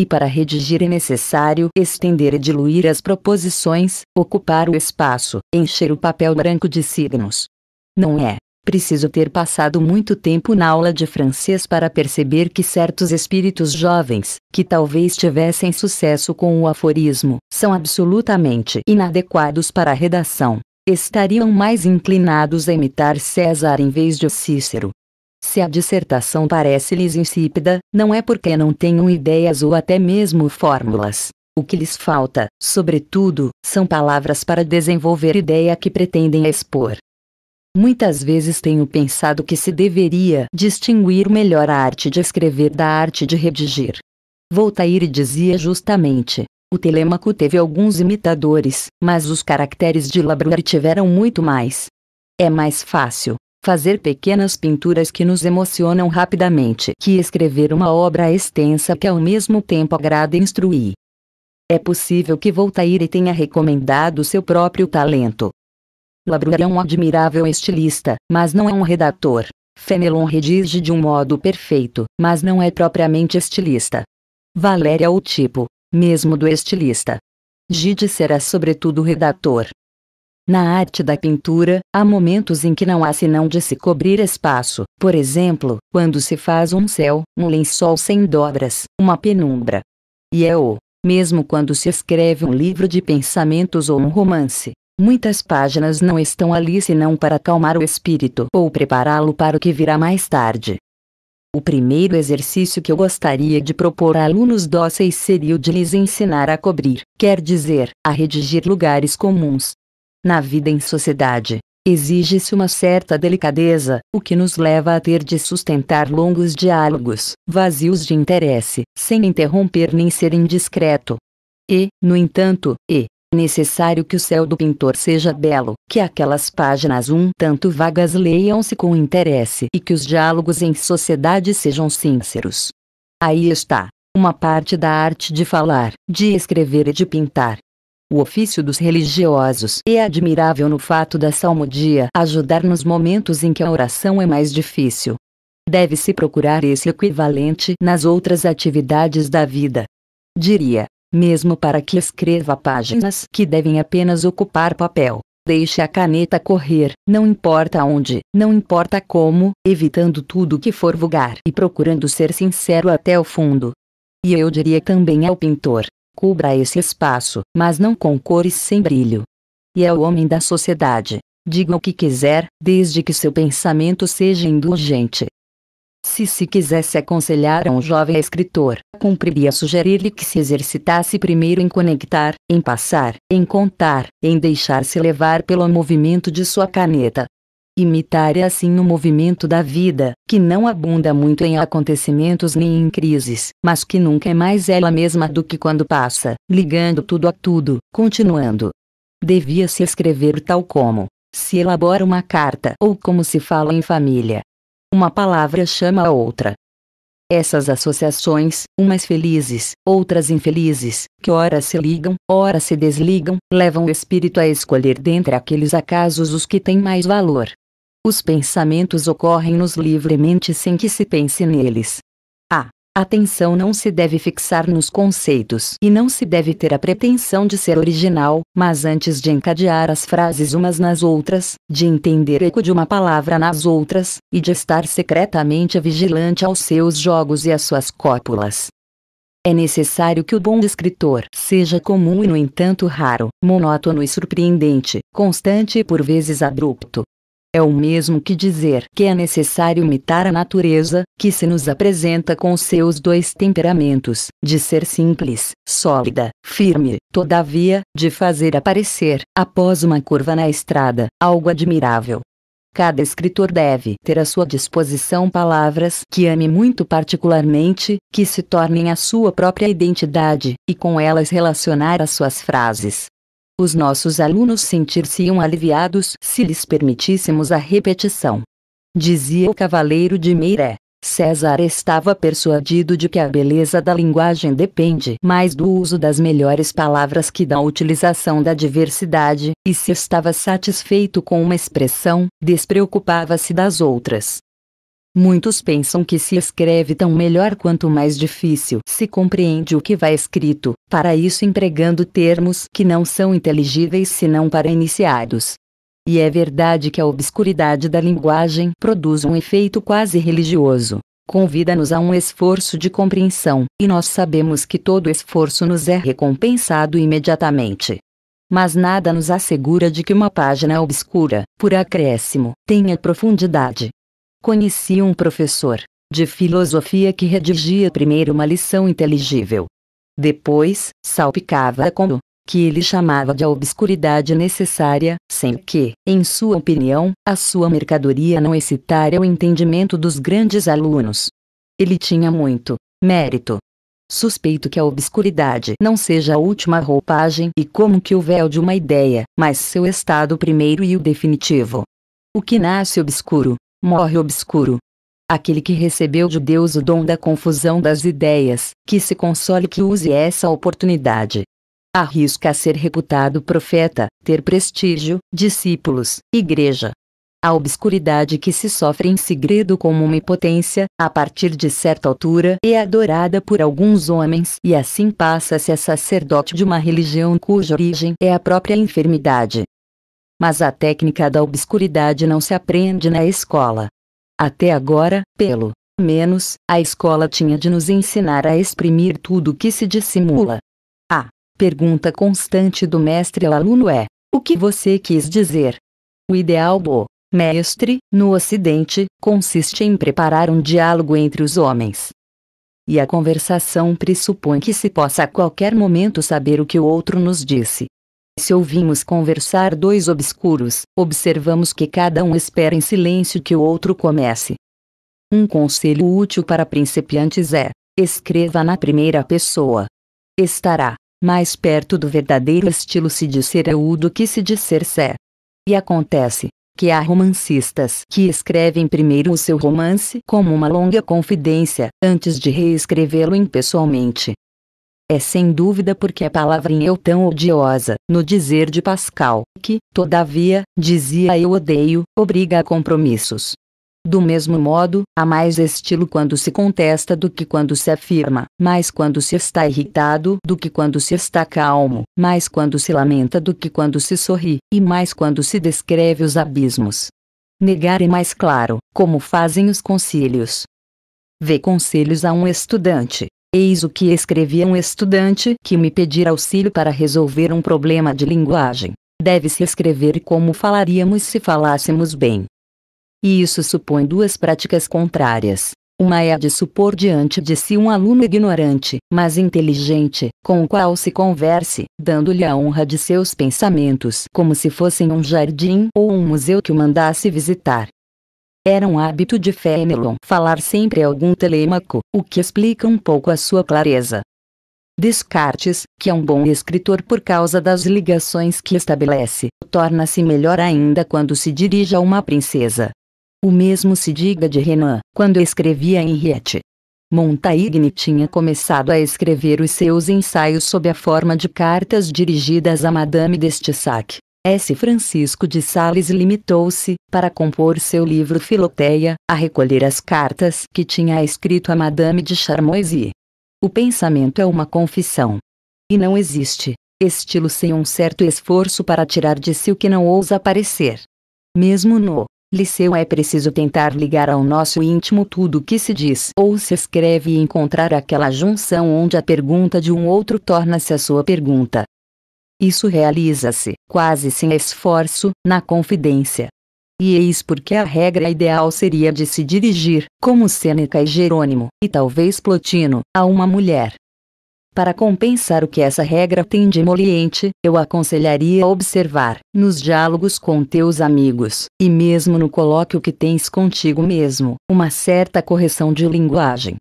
E para redigir é necessário estender e diluir as proposições, ocupar o espaço, encher o papel branco de signos. Não é preciso ter passado muito tempo na aula de francês para perceber que certos espíritos jovens, que talvez tivessem sucesso com o aforismo, são absolutamente inadequados para a redação estariam mais inclinados a imitar César em vez de Cícero. Se a dissertação parece-lhes insípida, não é porque não tenham ideias ou até mesmo fórmulas. O que lhes falta, sobretudo, são palavras para desenvolver ideia que pretendem expor. Muitas vezes tenho pensado que se deveria distinguir melhor a arte de escrever da arte de redigir. Voltaire dizia justamente: o Telêmaco teve alguns imitadores, mas os caracteres de Labrousse tiveram muito mais. É mais fácil fazer pequenas pinturas que nos emocionam rapidamente que escrever uma obra extensa que ao mesmo tempo agrada e instrui. É possível que Voltaire tenha recomendado seu próprio talento. Labrousse é um admirável estilista, mas não é um redator. Fenelon redige de um modo perfeito, mas não é propriamente estilista. Valéria é o tipo, mesmo do estilista. Gide será sobretudo redator. Na arte da pintura, há momentos em que não há senão de se cobrir espaço, por exemplo, quando se faz um céu, um lençol sem dobras, uma penumbra. E é o mesmo quando se escreve um livro de pensamentos ou um romance. Muitas páginas não estão ali senão para acalmar o espírito ou prepará-lo para o que virá mais tarde. O primeiro exercício que eu gostaria de propor a alunos dóceis seria o de lhes ensinar a cobrir, quer dizer, a redigir lugares comuns. Na vida em sociedade, exige-se uma certa delicadeza, o que nos leva a ter de sustentar longos diálogos, vazios de interesse, sem interromper nem ser indiscreto. E, no entanto, e, necessário que o céu do pintor seja belo, que aquelas páginas um tanto vagas leiam-se com interesse e que os diálogos em sociedade sejam sinceros. Aí está, uma parte da arte de falar, de escrever e de pintar. O ofício dos religiosos é admirável no fato da salmodia ajudar nos momentos em que a oração é mais difícil. Deve-se procurar esse equivalente nas outras atividades da vida. Diria, mesmo para que escreva páginas que devem apenas ocupar papel. Deixe a caneta correr, não importa onde, não importa como, evitando tudo que for vulgar e procurando ser sincero até o fundo. E eu diria também ao pintor: cubra esse espaço, mas não com cores sem brilho. E ao homem da sociedade: diga o que quiser, desde que seu pensamento seja indulgente. Se se quisesse aconselhar a um jovem escritor, cumpriria sugerir-lhe que se exercitasse primeiro em conectar, em passar, em contar, em deixar-se levar pelo movimento de sua caneta. Imitar é assim o movimento da vida, que não abunda muito em acontecimentos nem em crises, mas que nunca é mais ela mesma do que quando passa, ligando tudo a tudo, continuando. Devia-se escrever tal como se elabora uma carta ou como se fala em família, uma palavra chama a outra. Essas associações, umas felizes, outras infelizes, que ora se ligam, ora se desligam, levam o espírito a escolher dentre aqueles acasos os que têm mais valor. Os pensamentos ocorrem-nos livremente sem que se pense neles. Há, a atenção não se deve fixar nos conceitos e não se deve ter a pretensão de ser original, mas antes de encadear as frases umas nas outras, de entender eco de uma palavra nas outras, e de estar secretamente vigilante aos seus jogos e às suas cópulas. É necessário que o bom escritor seja comum e, no entanto, raro, monótono e surpreendente, constante e por vezes abrupto, é o mesmo que dizer que é necessário imitar a natureza, que se nos apresenta com seus dois temperamentos, de ser simples, sólida, firme, todavia, de fazer aparecer, após uma curva na estrada, algo admirável. Cada escritor deve ter à sua disposição palavras que ame muito particularmente, que se tornem a sua própria identidade, e com elas relacionar as suas frases os nossos alunos sentir-se-iam aliviados se lhes permitíssemos a repetição. Dizia o cavaleiro de Meiré. César estava persuadido de que a beleza da linguagem depende mais do uso das melhores palavras que da utilização da diversidade, e se estava satisfeito com uma expressão, despreocupava-se das outras. Muitos pensam que se escreve tão melhor quanto mais difícil se compreende o que vai escrito, para isso empregando termos que não são inteligíveis senão para iniciados. E é verdade que a obscuridade da linguagem produz um efeito quase religioso. Convida-nos a um esforço de compreensão, e nós sabemos que todo esforço nos é recompensado imediatamente mas nada nos assegura de que uma página obscura, por acréscimo, tenha profundidade, Conheci um professor de filosofia que redigia primeiro uma lição inteligível. Depois, salpicava-a com o que ele chamava de a obscuridade necessária, sem que, em sua opinião, a sua mercadoria não excitara o entendimento dos grandes alunos. Ele tinha muito mérito. Suspeito que a obscuridade não seja a última roupagem e como que o véu de uma ideia, mas seu estado primeiro e o definitivo. O que nasce obscuro, morre obscuro. Aquele que recebeu de Deus o dom da confusão das ideias, que se console que use essa oportunidade. Arrisca ser reputado profeta, ter prestígio, discípulos, igreja. A obscuridade que se sofre em segredo como uma impotência, a partir de certa altura, é adorada por alguns homens e assim passa-se a sacerdote de uma religião cuja origem é a própria enfermidade mas a técnica da obscuridade não se aprende na escola. Até agora, pelo menos, a escola tinha de nos ensinar a exprimir tudo o que se dissimula. A pergunta constante do mestre ao aluno é: o que você quis dizer? O ideal do mestre, no Ocidente, consiste em preparar um diálogo entre os homens. E a conversação pressupõe que se possa a qualquer momento saber o que o outro nos disse. Se ouvimos conversar dois obscuros, observamos que cada um espera em silêncio que o outro comece. Um conselho útil para principiantes é: escreva na primeira pessoa. Estará mais perto do verdadeiro estilo se disser eu é do que se disser sé. E acontece que há romancistas que escrevem primeiro o seu romance como uma longa confidência, antes de reescrevê-lo impessoalmente. É sem dúvida porque a palavra em eu tão odiosa, no dizer de Pascal, que, todavia, dizia eu odeio, obriga a compromissos. Do mesmo modo, há mais estilo quando se contesta do que quando se afirma, mais quando se está irritado do que quando se está calmo, mais quando se lamenta do que quando se sorri, e mais quando se descreve os abismos. Negar é mais claro, como fazem os concílios. Vê conselhos a um estudante. Eis o que escrevi a um estudante que me pedir auxílio para resolver um problema de linguagem. Deve-se escrever como falaríamos se falássemos bem. E isso supõe duas práticas contrárias. Uma é a de supor diante de si um aluno ignorante, mas inteligente, com o qual se converse, dando-lhe a honra de seus pensamentos como se fossem um jardim ou um museu que o mandasse visitar. Era um hábito de Fénelon né, falar sempre algum telêmaco, o que explica um pouco a sua clareza. Descartes, que é um bom escritor por causa das ligações que estabelece, torna-se melhor ainda quando se dirige a uma princesa. O mesmo se diga de Renan, quando escrevia Henriette. Montaigne tinha começado a escrever os seus ensaios sob a forma de cartas dirigidas a Madame de Stissac. S. Francisco de Sales limitou-se, para compor seu livro Filoteia, a recolher as cartas que tinha escrito a Madame de Charmoise. O pensamento é uma confissão. E não existe estilo sem um certo esforço para tirar de si o que não ousa aparecer. Mesmo no Liceu é preciso tentar ligar ao nosso íntimo tudo o que se diz ou se escreve e encontrar aquela junção onde a pergunta de um outro torna-se a sua pergunta. Isso realiza-se, quase sem esforço, na confidência. E eis porque a regra ideal seria de se dirigir, como Sêneca e Jerônimo, e talvez Plotino, a uma mulher. Para compensar o que essa regra tem de emoliente, eu aconselharia observar, nos diálogos com teus amigos, e mesmo no colóquio que tens contigo mesmo, uma certa correção de linguagem,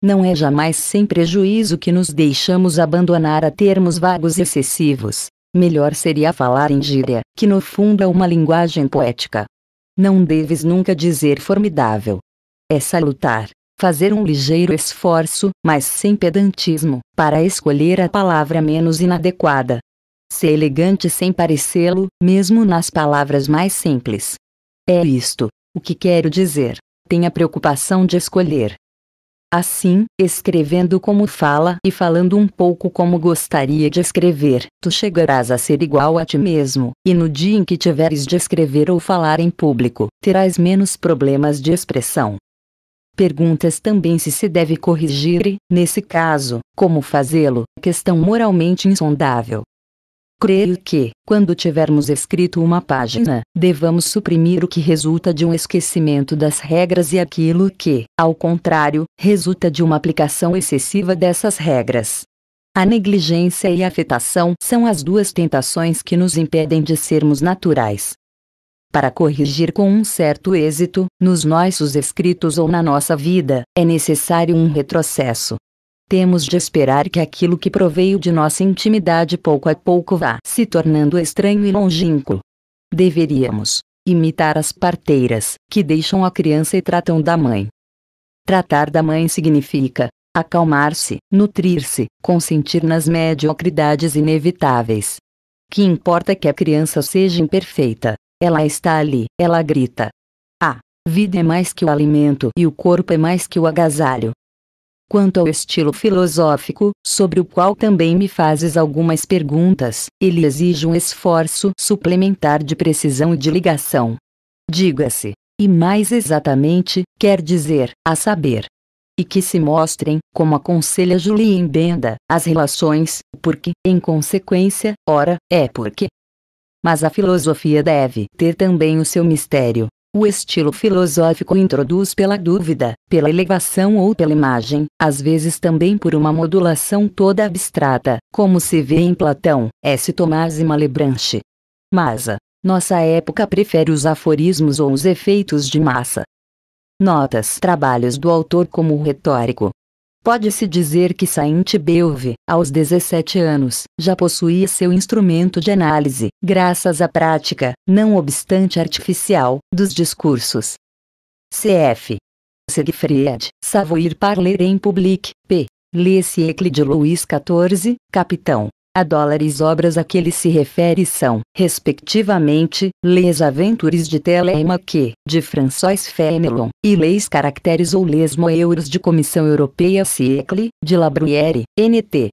não é jamais sem prejuízo que nos deixamos abandonar a termos vagos excessivos. Melhor seria falar em gíria, que no fundo é uma linguagem poética. Não deves nunca dizer formidável. É salutar, fazer um ligeiro esforço, mas sem pedantismo, para escolher a palavra menos inadequada. Ser elegante sem parecê-lo, mesmo nas palavras mais simples. É isto, o que quero dizer. Tenha preocupação de escolher, Assim, escrevendo como fala e falando um pouco como gostaria de escrever, tu chegarás a ser igual a ti mesmo, e no dia em que tiveres de escrever ou falar em público, terás menos problemas de expressão. Perguntas também se se deve corrigir e, nesse caso, como fazê-lo, questão moralmente insondável. Creio que, quando tivermos escrito uma página, devamos suprimir o que resulta de um esquecimento das regras e aquilo que, ao contrário, resulta de uma aplicação excessiva dessas regras. A negligência e a afetação são as duas tentações que nos impedem de sermos naturais. Para corrigir com um certo êxito, nos nossos escritos ou na nossa vida, é necessário um retrocesso, temos de esperar que aquilo que proveio de nossa intimidade pouco a pouco vá se tornando estranho e longínquo. Deveríamos imitar as parteiras, que deixam a criança e tratam da mãe. Tratar da mãe significa acalmar-se, nutrir-se, consentir nas mediocridades inevitáveis. Que importa que a criança seja imperfeita, ela está ali, ela grita. A vida é mais que o alimento e o corpo é mais que o agasalho, Quanto ao estilo filosófico, sobre o qual também me fazes algumas perguntas, ele exige um esforço suplementar de precisão e de ligação. Diga-se, e mais exatamente, quer dizer, a saber. E que se mostrem, como aconselha Julien Benda, as relações, porque, em consequência, ora, é porque. Mas a filosofia deve ter também o seu mistério, o estilo filosófico introduz pela dúvida, pela elevação ou pela imagem, às vezes também por uma modulação toda abstrata, como se vê em Platão, S. Tomás e Malebranche. Massa. Nossa época prefere os aforismos ou os efeitos de massa. Notas Trabalhos do autor como retórico, Pode-se dizer que Saint Beuve, aos 17 anos, já possuía seu instrumento de análise, graças à prática, não obstante artificial, dos discursos. Cf. Siegfried, Savoir parler en public, p. Lê-se de Luís XIV, Capitão. A dólares obras a que ele se refere são, respectivamente, Les Aventures de Telemaque, de François Fénelon, e Les Caracteres ou Les Moeuros de Comissão Europeia Ciecle de La NT.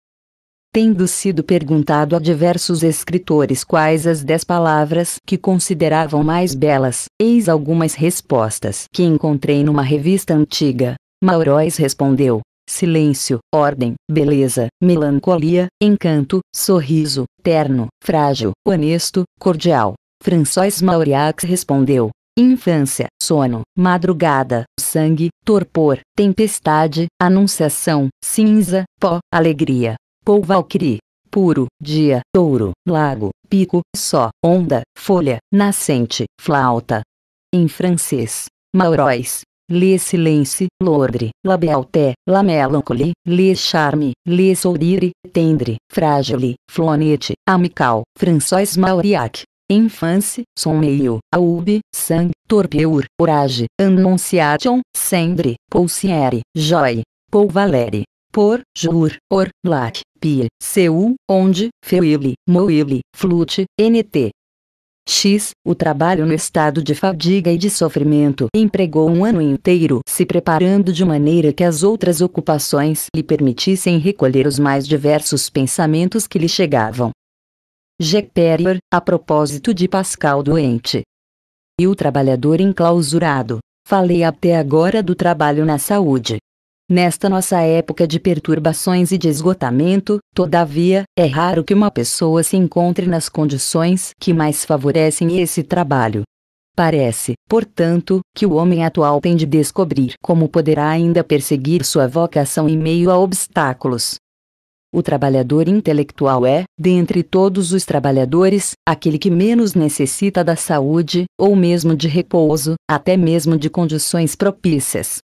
Tendo sido perguntado a diversos escritores quais as dez palavras que consideravam mais belas, eis algumas respostas que encontrei numa revista antiga. Maurois respondeu: silêncio, ordem, beleza, melancolia, encanto, sorriso, terno, frágil, honesto, cordial. François Mauriac respondeu. Infância, sono, madrugada, sangue, torpor, tempestade, anunciação, cinza, pó, alegria. Paul Valkyrie. Puro, dia, touro, lago, pico, só, onda, folha, nascente, flauta. Em francês, Maurois, Lê silence, l'ordre, la beauté, la mélancolie, lê charme, lê sourire, tendre, fragile, flonete, amical, François Mauriac. Infância, sommeil, aube, sang, torpeur, orage, annonciation, cendre, poussière, joy, pou Valéry, por, jur, or, lac, pie, seu, onde, feuille, moile, flute, nt, X, o trabalho no estado de fadiga e de sofrimento, empregou um ano inteiro se preparando de maneira que as outras ocupações lhe permitissem recolher os mais diversos pensamentos que lhe chegavam. G. Perrier, a propósito de Pascal doente. E o trabalhador enclausurado. Falei até agora do trabalho na saúde. Nesta nossa época de perturbações e de esgotamento, todavia, é raro que uma pessoa se encontre nas condições que mais favorecem esse trabalho. Parece, portanto, que o homem atual tem de descobrir como poderá ainda perseguir sua vocação em meio a obstáculos. O trabalhador intelectual é, dentre todos os trabalhadores, aquele que menos necessita da saúde, ou mesmo de repouso, até mesmo de condições propícias.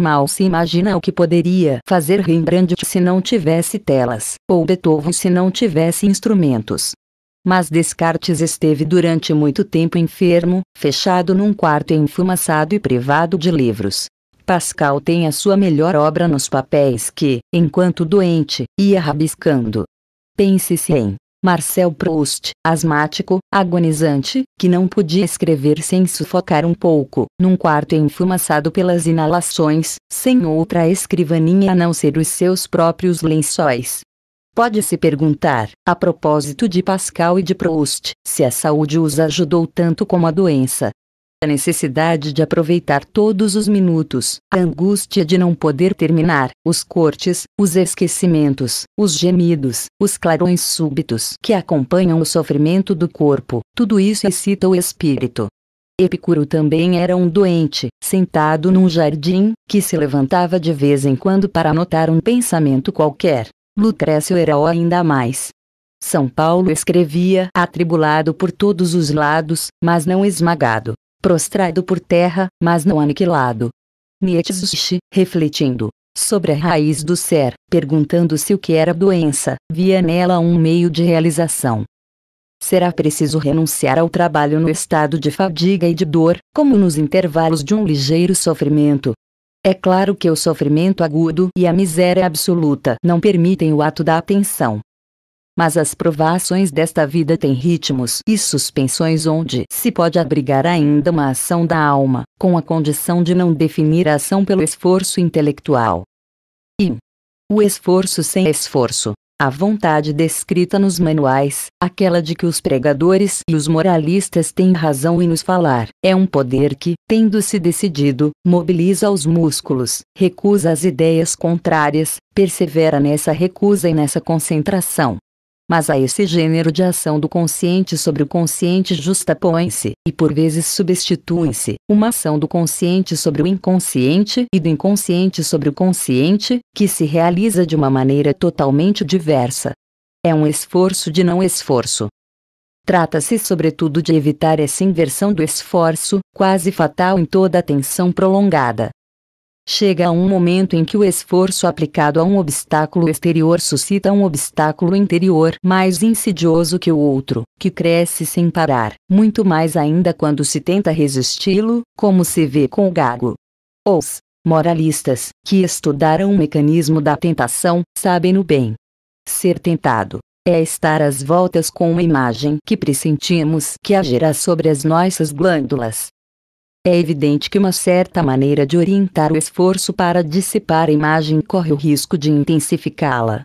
Mal se imagina o que poderia fazer Rembrandt se não tivesse telas, ou Beethoven se não tivesse instrumentos. Mas Descartes esteve durante muito tempo enfermo, fechado num quarto enfumaçado e privado de livros. Pascal tem a sua melhor obra nos papéis que, enquanto doente, ia rabiscando. Pense-se em Marcel Proust, asmático, agonizante, que não podia escrever sem sufocar um pouco, num quarto enfumaçado pelas inalações, sem outra escrivaninha a não ser os seus próprios lençóis. Pode-se perguntar, a propósito de Pascal e de Proust, se a saúde os ajudou tanto como a doença a necessidade de aproveitar todos os minutos, a angústia de não poder terminar, os cortes, os esquecimentos, os gemidos, os clarões súbitos que acompanham o sofrimento do corpo, tudo isso excita o espírito. Epicuro também era um doente, sentado num jardim, que se levantava de vez em quando para anotar um pensamento qualquer. Lucrécio era o ainda mais. São Paulo escrevia atribulado por todos os lados, mas não esmagado prostrado por terra, mas não aniquilado. Nietzsche, refletindo sobre a raiz do ser, perguntando-se o que era doença, via nela um meio de realização. Será preciso renunciar ao trabalho no estado de fadiga e de dor, como nos intervalos de um ligeiro sofrimento. É claro que o sofrimento agudo e a miséria absoluta não permitem o ato da atenção mas as provações desta vida têm ritmos e suspensões onde se pode abrigar ainda uma ação da alma, com a condição de não definir a ação pelo esforço intelectual. e O esforço sem esforço. A vontade descrita nos manuais, aquela de que os pregadores e os moralistas têm razão em nos falar, é um poder que, tendo-se decidido, mobiliza os músculos, recusa as ideias contrárias, persevera nessa recusa e nessa concentração mas a esse gênero de ação do consciente sobre o consciente justapõe-se, e por vezes substitui-se, uma ação do consciente sobre o inconsciente e do inconsciente sobre o consciente, que se realiza de uma maneira totalmente diversa. É um esforço de não esforço. Trata-se sobretudo de evitar essa inversão do esforço, quase fatal em toda a tensão prolongada. Chega a um momento em que o esforço aplicado a um obstáculo exterior suscita um obstáculo interior mais insidioso que o outro, que cresce sem parar, muito mais ainda quando se tenta resisti-lo, como se vê com o gago. Os moralistas, que estudaram o mecanismo da tentação, sabem-no bem. Ser tentado é estar às voltas com uma imagem que pressentimos que agirá sobre as nossas glândulas, é evidente que uma certa maneira de orientar o esforço para dissipar a imagem corre o risco de intensificá-la.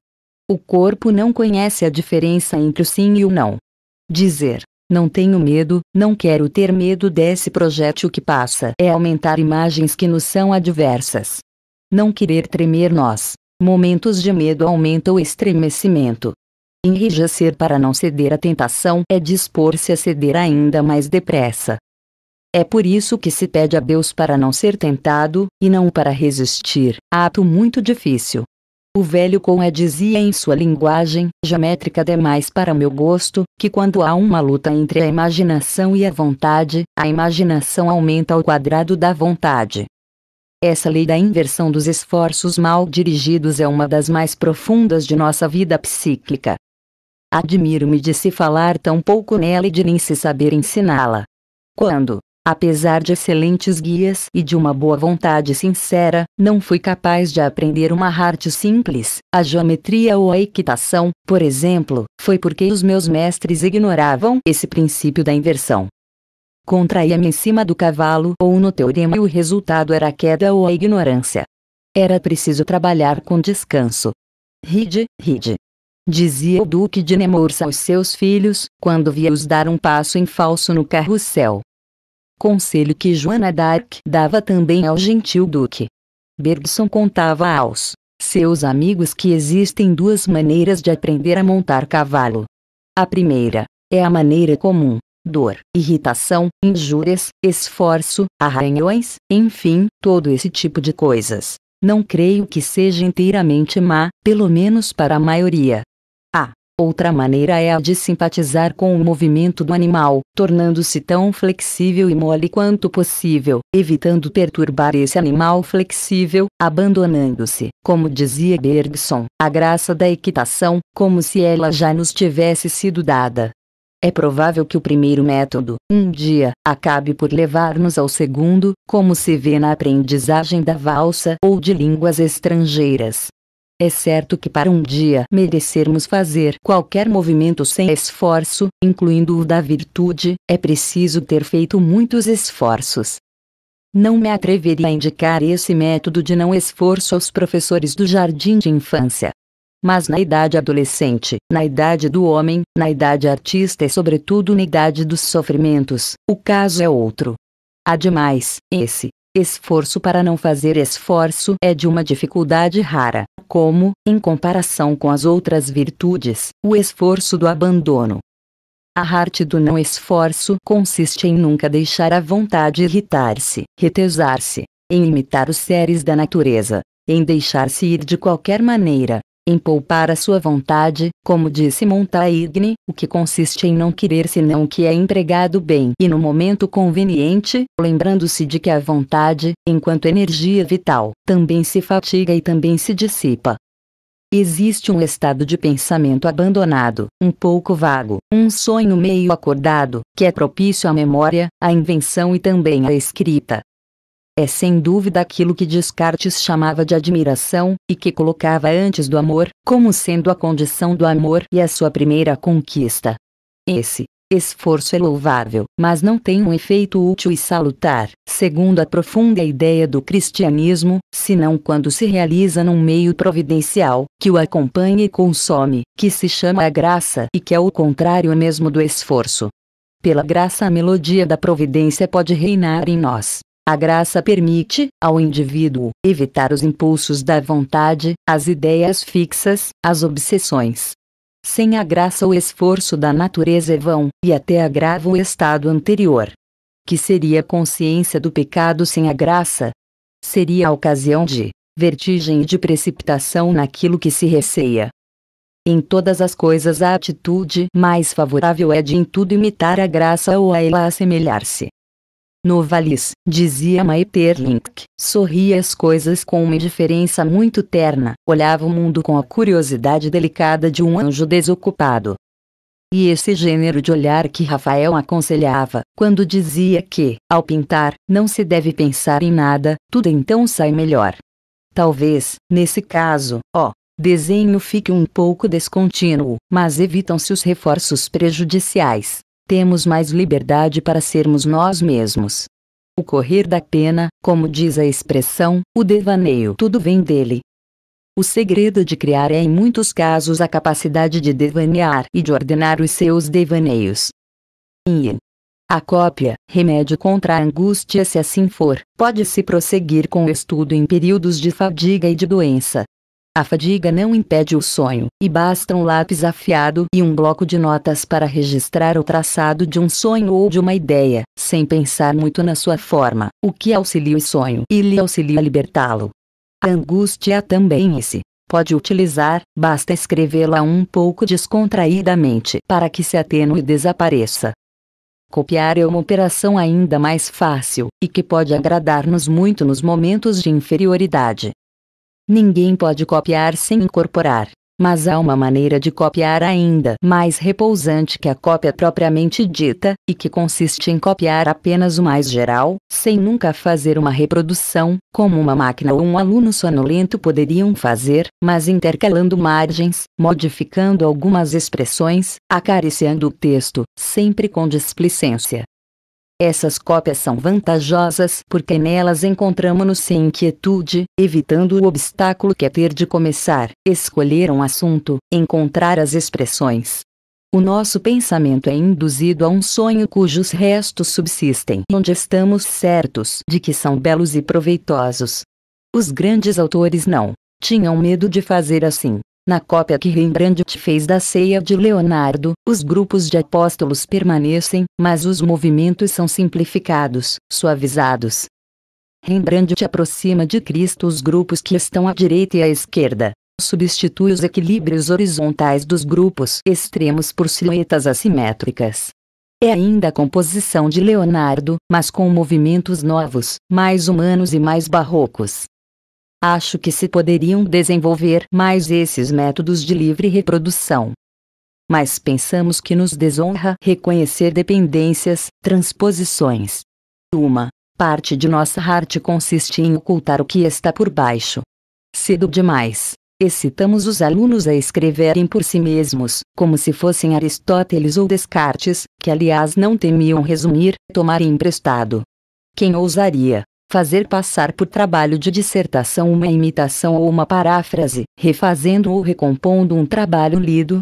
O corpo não conhece a diferença entre o sim e o não. Dizer, não tenho medo, não quero ter medo desse projétil que passa é aumentar imagens que nos são adversas. Não querer tremer nós. Momentos de medo aumenta o estremecimento. Enrijecer para não ceder à tentação é dispor-se a ceder ainda mais depressa. É por isso que se pede a Deus para não ser tentado, e não para resistir, ato muito difícil. O velho Coé dizia em sua linguagem, geométrica demais para meu gosto, que quando há uma luta entre a imaginação e a vontade, a imaginação aumenta ao quadrado da vontade. Essa lei da inversão dos esforços mal dirigidos é uma das mais profundas de nossa vida psíquica. Admiro-me de se falar tão pouco nela e de nem se saber ensiná-la. Quando, Apesar de excelentes guias e de uma boa vontade sincera, não fui capaz de aprender uma arte simples, a geometria ou a equitação, por exemplo, foi porque os meus mestres ignoravam esse princípio da inversão. Contraía-me em cima do cavalo ou no teorema e o resultado era a queda ou a ignorância. Era preciso trabalhar com descanso. Ride, ride. Dizia o Duque de Nemorsa aos seus filhos, quando via-os dar um passo em falso no carrossel conselho que Joana d'Arc dava também ao gentil duque. Bergson contava aos seus amigos que existem duas maneiras de aprender a montar cavalo. A primeira é a maneira comum, dor, irritação, injúrias, esforço, arranhões, enfim, todo esse tipo de coisas. Não creio que seja inteiramente má, pelo menos para a maioria. Outra maneira é a de simpatizar com o movimento do animal, tornando-se tão flexível e mole quanto possível, evitando perturbar esse animal flexível, abandonando-se, como dizia Bergson, a graça da equitação, como se ela já nos tivesse sido dada. É provável que o primeiro método, um dia, acabe por levar-nos ao segundo, como se vê na aprendizagem da valsa ou de línguas estrangeiras. É certo que para um dia merecermos fazer qualquer movimento sem esforço, incluindo o da virtude, é preciso ter feito muitos esforços. Não me atreveria a indicar esse método de não esforço aos professores do jardim de infância. Mas na idade adolescente, na idade do homem, na idade artista e, sobretudo, na idade dos sofrimentos, o caso é outro. Ademais, esse Esforço para não fazer esforço é de uma dificuldade rara, como, em comparação com as outras virtudes, o esforço do abandono. A arte do não esforço consiste em nunca deixar a vontade irritar-se, retesar-se, em imitar os seres da natureza, em deixar-se ir de qualquer maneira, em poupar a sua vontade, como disse Montaigne, o que consiste em não querer senão o que é empregado bem e no momento conveniente, lembrando-se de que a vontade, enquanto energia vital, também se fatiga e também se dissipa. Existe um estado de pensamento abandonado, um pouco vago, um sonho meio acordado, que é propício à memória, à invenção e também à escrita. É sem dúvida aquilo que Descartes chamava de admiração, e que colocava antes do amor, como sendo a condição do amor e a sua primeira conquista. Esse esforço é louvável, mas não tem um efeito útil e salutar, segundo a profunda ideia do cristianismo, senão quando se realiza num meio providencial, que o acompanha e consome, que se chama a graça e que é o contrário mesmo do esforço. Pela graça a melodia da providência pode reinar em nós, a graça permite, ao indivíduo, evitar os impulsos da vontade, as ideias fixas, as obsessões. Sem a graça, o esforço da natureza é vão, e até agrava o estado anterior. Que seria a consciência do pecado sem a graça? Seria a ocasião de vertigem e de precipitação naquilo que se receia. Em todas as coisas, a atitude mais favorável é de em tudo imitar a graça ou a ela assemelhar-se. No Valis, dizia Maeterlinck, sorria as coisas com uma indiferença muito terna, olhava o mundo com a curiosidade delicada de um anjo desocupado. E esse gênero de olhar que Rafael aconselhava, quando dizia que, ao pintar, não se deve pensar em nada, tudo então sai melhor. Talvez, nesse caso, ó, desenho fique um pouco descontínuo, mas evitam-se os reforços prejudiciais. Temos mais liberdade para sermos nós mesmos. O correr da pena, como diz a expressão, o devaneio, tudo vem dele. O segredo de criar é, em muitos casos, a capacidade de devanear e de ordenar os seus devaneios. Yin. A cópia, remédio contra a angústia se assim for, pode-se prosseguir com o estudo em períodos de fadiga e de doença. A fadiga não impede o sonho, e basta um lápis afiado e um bloco de notas para registrar o traçado de um sonho ou de uma ideia, sem pensar muito na sua forma, o que auxilia o sonho e lhe auxilia a libertá-lo. A angústia também se pode utilizar, basta escrevê-la um pouco descontraídamente para que se atenue e desapareça. Copiar é uma operação ainda mais fácil, e que pode agradar-nos muito nos momentos de inferioridade. Ninguém pode copiar sem incorporar. Mas há uma maneira de copiar ainda mais repousante que a cópia propriamente dita, e que consiste em copiar apenas o mais geral, sem nunca fazer uma reprodução, como uma máquina ou um aluno sonolento poderiam fazer, mas intercalando margens, modificando algumas expressões, acariciando o texto, sempre com displicência, essas cópias são vantajosas porque nelas encontramos-nos inquietude, evitando o obstáculo que é ter de começar, escolher um assunto, encontrar as expressões. O nosso pensamento é induzido a um sonho cujos restos subsistem, onde estamos certos de que são belos e proveitosos. Os grandes autores não tinham medo de fazer assim, na cópia que Rembrandt fez da ceia de Leonardo, os grupos de apóstolos permanecem, mas os movimentos são simplificados, suavizados. Rembrandt aproxima de Cristo os grupos que estão à direita e à esquerda. Substitui os equilíbrios horizontais dos grupos extremos por silhuetas assimétricas. É ainda a composição de Leonardo, mas com movimentos novos, mais humanos e mais barrocos. Acho que se poderiam desenvolver mais esses métodos de livre reprodução. Mas pensamos que nos desonra reconhecer dependências, transposições. Uma parte de nossa arte consiste em ocultar o que está por baixo. Cedo demais. Excitamos os alunos a escreverem por si mesmos, como se fossem Aristóteles ou Descartes, que aliás não temiam resumir, tomar emprestado. Quem ousaria, fazer passar por trabalho de dissertação uma imitação ou uma paráfrase, refazendo ou recompondo um trabalho lido.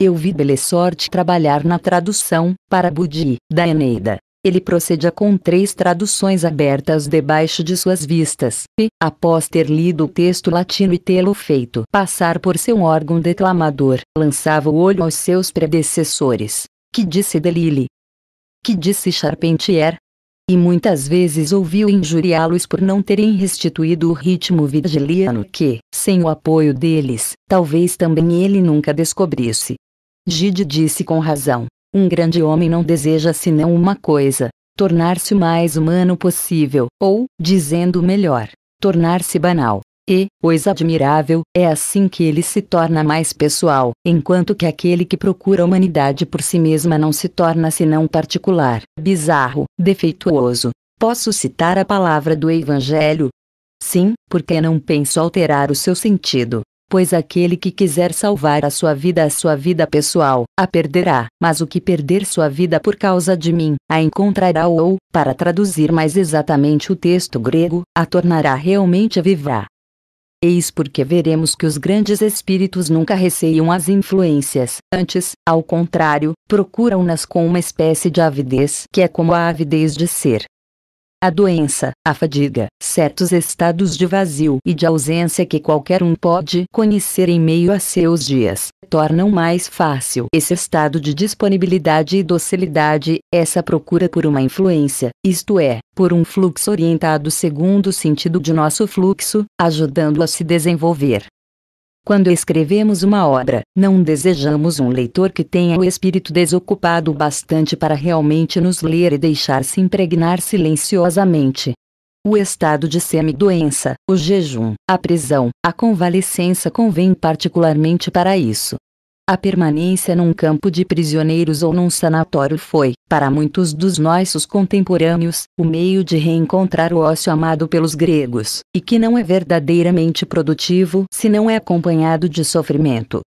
Eu vi Belessorte trabalhar na tradução, para Budi, da Eneida. Ele procedia com três traduções abertas debaixo de suas vistas, e, após ter lido o texto latino e tê-lo feito passar por seu órgão declamador, lançava o olho aos seus predecessores. Que disse Delille? Que disse Charpentier? e muitas vezes ouviu injuriá-los por não terem restituído o ritmo vigiliano que, sem o apoio deles, talvez também ele nunca descobrisse. Gide disse com razão: um grande homem não deseja senão uma coisa: tornar-se o mais humano possível, ou, dizendo melhor, tornar-se banal e, pois admirável, é assim que ele se torna mais pessoal, enquanto que aquele que procura a humanidade por si mesma não se torna senão particular, bizarro, defeituoso. Posso citar a palavra do Evangelho? Sim, porque não penso alterar o seu sentido pois aquele que quiser salvar a sua vida, a sua vida pessoal, a perderá, mas o que perder sua vida por causa de mim, a encontrará ou, para traduzir mais exatamente o texto grego, a tornará realmente vivar. Eis porque veremos que os grandes espíritos nunca receiam as influências, antes, ao contrário, procuram-nas com uma espécie de avidez que é como a avidez de ser, a doença, a fadiga, certos estados de vazio e de ausência que qualquer um pode conhecer em meio a seus dias, tornam mais fácil esse estado de disponibilidade e docilidade, essa procura por uma influência, isto é, por um fluxo orientado segundo o sentido de nosso fluxo, ajudando a se desenvolver. Quando escrevemos uma obra, não desejamos um leitor que tenha o espírito desocupado bastante para realmente nos ler e deixar-se impregnar silenciosamente. O estado de semi-doença, o jejum, a prisão, a convalescença convém particularmente para isso, a permanência num campo de prisioneiros ou num sanatório foi, para muitos dos nossos contemporâneos, o meio de reencontrar o ócio amado pelos gregos, e que não é verdadeiramente produtivo se não é acompanhado de sofrimento.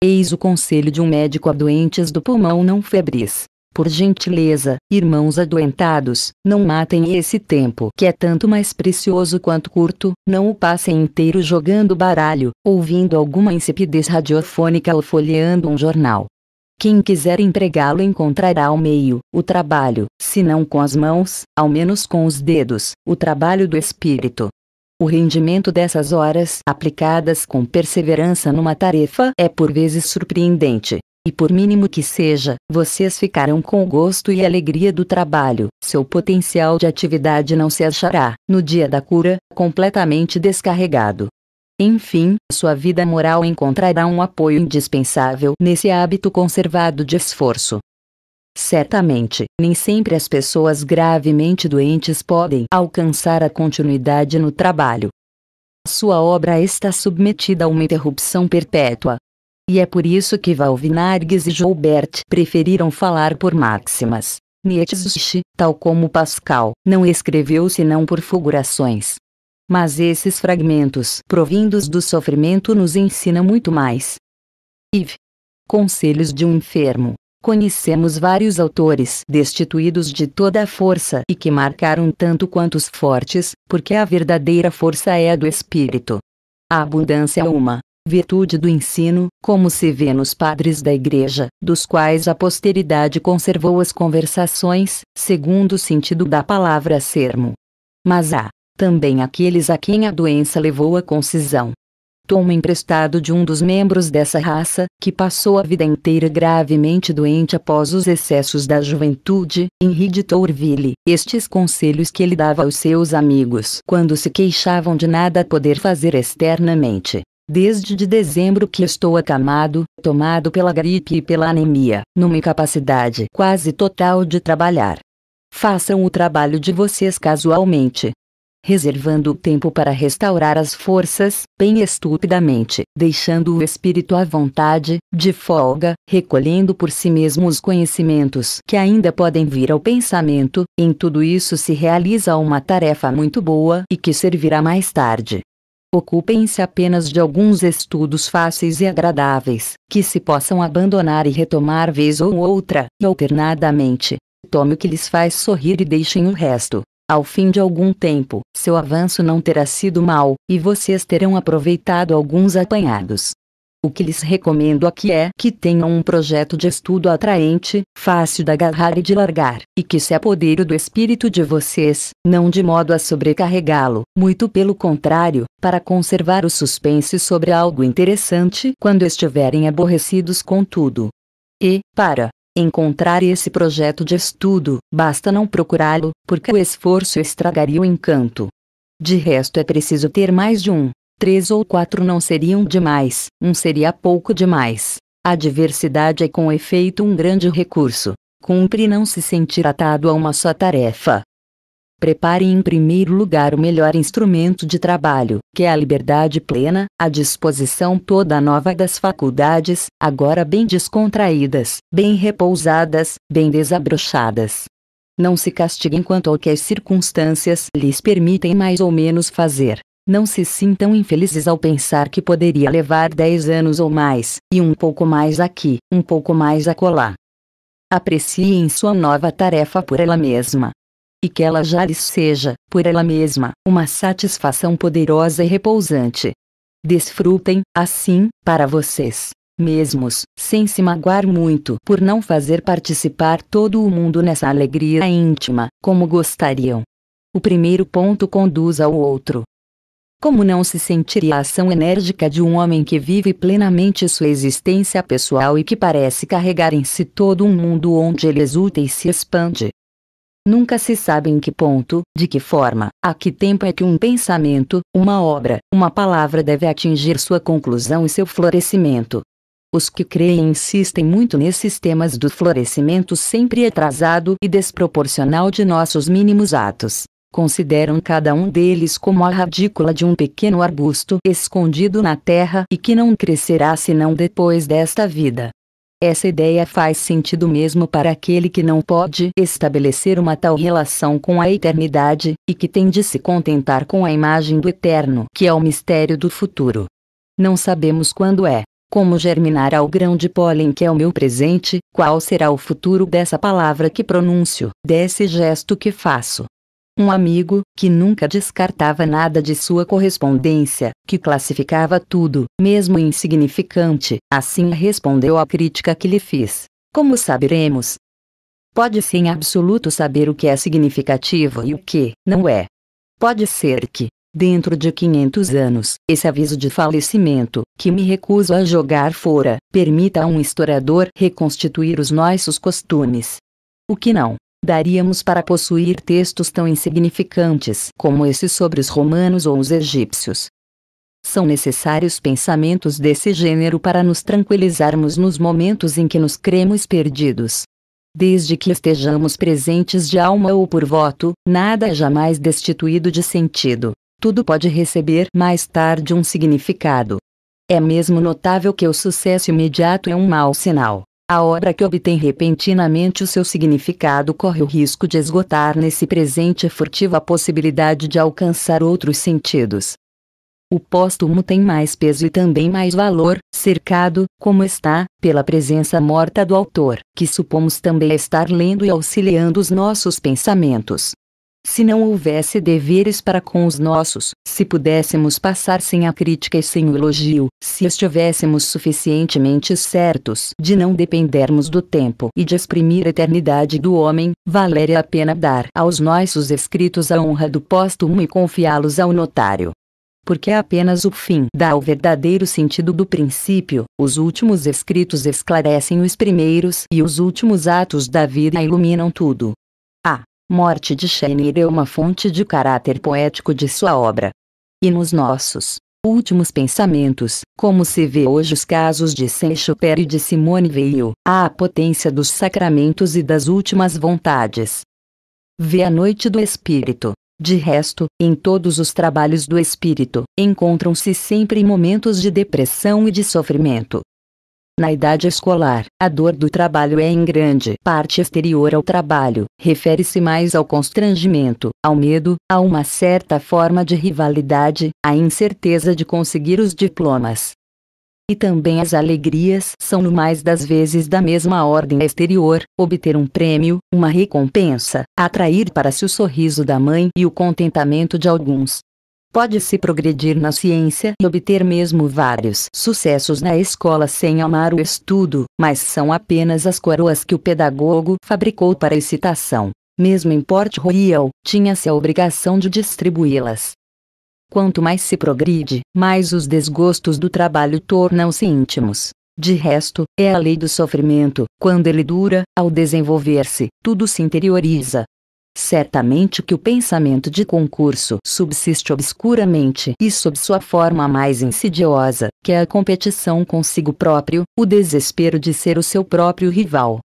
Eis o conselho de um médico a doentes do pulmão não febris. Por gentileza, irmãos adoentados, não matem esse tempo que é tanto mais precioso quanto curto, não o passem inteiro jogando baralho, ouvindo alguma insipidez radiofônica ou folheando um jornal. Quem quiser empregá-lo encontrará ao meio, o trabalho, se não com as mãos, ao menos com os dedos, o trabalho do espírito. O rendimento dessas horas aplicadas com perseverança numa tarefa é por vezes surpreendente, e por mínimo que seja, vocês ficarão com o gosto e alegria do trabalho. Seu potencial de atividade não se achará, no dia da cura, completamente descarregado. Enfim, sua vida moral encontrará um apoio indispensável nesse hábito conservado de esforço. Certamente, nem sempre as pessoas gravemente doentes podem alcançar a continuidade no trabalho. Sua obra está submetida a uma interrupção perpétua, e é por isso que Valvinargues e Joubert preferiram falar por máximas. Nietzsche, tal como Pascal, não escreveu senão por fulgurações. Mas esses fragmentos provindos do sofrimento nos ensinam muito mais. IV. Conselhos de um enfermo. Conhecemos vários autores destituídos de toda a força e que marcaram tanto quanto os fortes, porque a verdadeira força é a do espírito. A abundância é uma, virtude do ensino, como se vê nos padres da Igreja, dos quais a posteridade conservou as conversações, segundo o sentido da palavra sermo. Mas há, também aqueles a quem a doença levou à concisão. Tomo emprestado de um dos membros dessa raça, que passou a vida inteira gravemente doente após os excessos da juventude, Henri de Tourville, estes conselhos que ele dava aos seus amigos quando se queixavam de nada poder fazer externamente. Desde de dezembro que estou acamado, tomado pela gripe e pela anemia, numa incapacidade quase total de trabalhar. Façam o trabalho de vocês casualmente. Reservando o tempo para restaurar as forças, bem estupidamente, deixando o espírito à vontade, de folga, recolhendo por si mesmo os conhecimentos que ainda podem vir ao pensamento, em tudo isso se realiza uma tarefa muito boa e que servirá mais tarde Ocupem-se apenas de alguns estudos fáceis e agradáveis, que se possam abandonar e retomar vez ou outra, e alternadamente. Tome o que lhes faz sorrir e deixem o resto. Ao fim de algum tempo, seu avanço não terá sido mau, e vocês terão aproveitado alguns apanhados. O que lhes recomendo aqui é que tenham um projeto de estudo atraente, fácil de agarrar e de largar, e que se apodere do espírito de vocês, não de modo a sobrecarregá-lo, muito pelo contrário, para conservar o suspense sobre algo interessante quando estiverem aborrecidos com tudo. E, para encontrar esse projeto de estudo, basta não procurá-lo, porque o esforço estragaria o encanto. De resto é preciso ter mais de um, Três ou quatro não seriam demais, um seria pouco demais. A diversidade é com efeito um grande recurso. Cumpre não se sentir atado a uma só tarefa. Prepare em primeiro lugar o melhor instrumento de trabalho, que é a liberdade plena, a disposição toda nova das faculdades, agora bem descontraídas, bem repousadas, bem desabrochadas. Não se castigue quanto ao que as circunstâncias lhes permitem mais ou menos fazer, não se sintam infelizes ao pensar que poderia levar 10 anos ou mais, e um pouco mais aqui, um pouco mais acolá. Apreciem sua nova tarefa por ela mesma. E que ela já lhes seja, por ela mesma, uma satisfação poderosa e repousante. Desfrutem, assim, para vocês mesmos, sem se magoar muito por não fazer participar todo o mundo nessa alegria íntima, como gostariam. O primeiro ponto conduz ao outro. Como não se sentiria a ação enérgica de um homem que vive plenamente sua existência pessoal e que parece carregar em si todo um mundo onde ele exulta e se expande? Nunca se sabe em que ponto, de que forma, a que tempo é que um pensamento, uma obra, uma palavra deve atingir sua conclusão e seu florescimento. Os que creem insistem muito nesses temas do florescimento sempre é atrasado e desproporcional de nossos mínimos atos consideram cada um deles como a radícula de um pequeno arbusto escondido na terra e que não crescerá senão depois desta vida. Essa ideia faz sentido mesmo para aquele que não pode estabelecer uma tal relação com a eternidade, e que tem de se contentar com a imagem do eterno, que é o mistério do futuro. Não sabemos quando é, como germinará o grão de pólen que é o meu presente, qual será o futuro dessa palavra que pronuncio, desse gesto que faço. Um amigo, que nunca descartava nada de sua correspondência, que classificava tudo, mesmo insignificante, assim respondeu à crítica que lhe fiz. Como saberemos? Pode-se em absoluto saber o que é significativo e o que não é. Pode ser que, dentro de 500 anos, esse aviso de falecimento, que me recuso a jogar fora, permita a um historiador reconstituir os nossos costumes. O que não daríamos para possuir textos tão insignificantes como esse sobre os romanos ou os egípcios. São necessários pensamentos desse gênero para nos tranquilizarmos nos momentos em que nos cremos perdidos. Desde que estejamos presentes de alma ou por voto, nada é jamais destituído de sentido. Tudo pode receber mais tarde um significado. É mesmo notável que o sucesso imediato é um mau sinal a obra que obtém repentinamente o seu significado corre o risco de esgotar nesse presente furtivo a possibilidade de alcançar outros sentidos. O póstumo tem mais peso e também mais valor, cercado, como está, pela presença morta do autor, que supomos também estar lendo e auxiliando os nossos pensamentos. Se não houvesse deveres para com os nossos, se pudéssemos passar sem a crítica e sem o elogio, se estivéssemos suficientemente certos de não dependermos do tempo e de exprimir a eternidade do homem, valeria a pena dar aos nossos escritos a honra do póstumo e confiá-los ao notário porque é apenas o fim dá o verdadeiro sentido do princípio, os últimos escritos esclarecem os primeiros e os últimos atos da vida iluminam tudo. Morte de Schenner é uma fonte de caráter poético de sua obra. E nos nossos últimos pensamentos, como se vê hoje os casos de Saint-Exupéry e de Simone Veil, há a potência dos sacramentos e das últimas vontades. Vê a noite do espírito. De resto, em todos os trabalhos do espírito, encontram-se sempre momentos de depressão e de sofrimento, na idade escolar, a dor do trabalho é em grande parte exterior ao trabalho, refere-se mais ao constrangimento, ao medo, a uma certa forma de rivalidade, à incerteza de conseguir os diplomas. E também as alegrias são no mais das vezes da mesma ordem exterior, obter um prêmio, uma recompensa, atrair para si o sorriso da mãe e o contentamento de alguns, Pode-se progredir na ciência e obter mesmo vários sucessos na escola sem amar o estudo, mas são apenas as coroas que o pedagogo fabricou para excitação. Mesmo em Port Royal, tinha-se a obrigação de distribuí-las. Quanto mais se progride, mais os desgostos do trabalho tornam-se íntimos. De resto, é a lei do sofrimento, quando ele dura, ao desenvolver-se, tudo se interioriza, Certamente que o pensamento de concurso subsiste obscuramente e sob sua forma mais insidiosa, que é a competição consigo próprio, o desespero de ser o seu próprio rival.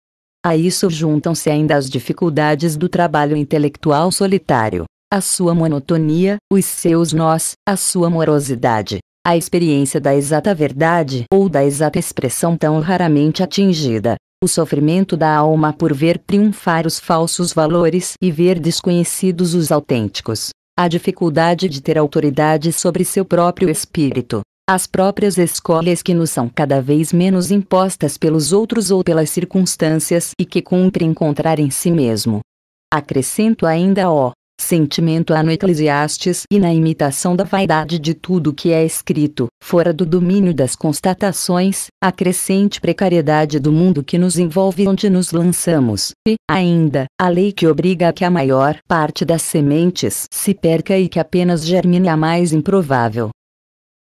A isso juntam-se ainda as dificuldades do trabalho intelectual solitário, a sua monotonia, os seus nós, a sua morosidade, a experiência da exata verdade ou da exata expressão tão raramente atingida, o sofrimento da alma por ver triunfar os falsos valores e ver desconhecidos os autênticos, a dificuldade de ter autoridade sobre seu próprio espírito, as próprias escolhas que nos são cada vez menos impostas pelos outros ou pelas circunstâncias e que cumpre encontrar em si mesmo. Acrescento ainda ó, sentimento há no Eclesiastes e na imitação da vaidade de tudo que é escrito, fora do domínio das constatações, a crescente precariedade do mundo que nos envolve onde nos lançamos, e, ainda, a lei que obriga a que a maior parte das sementes se perca e que apenas germine a mais improvável.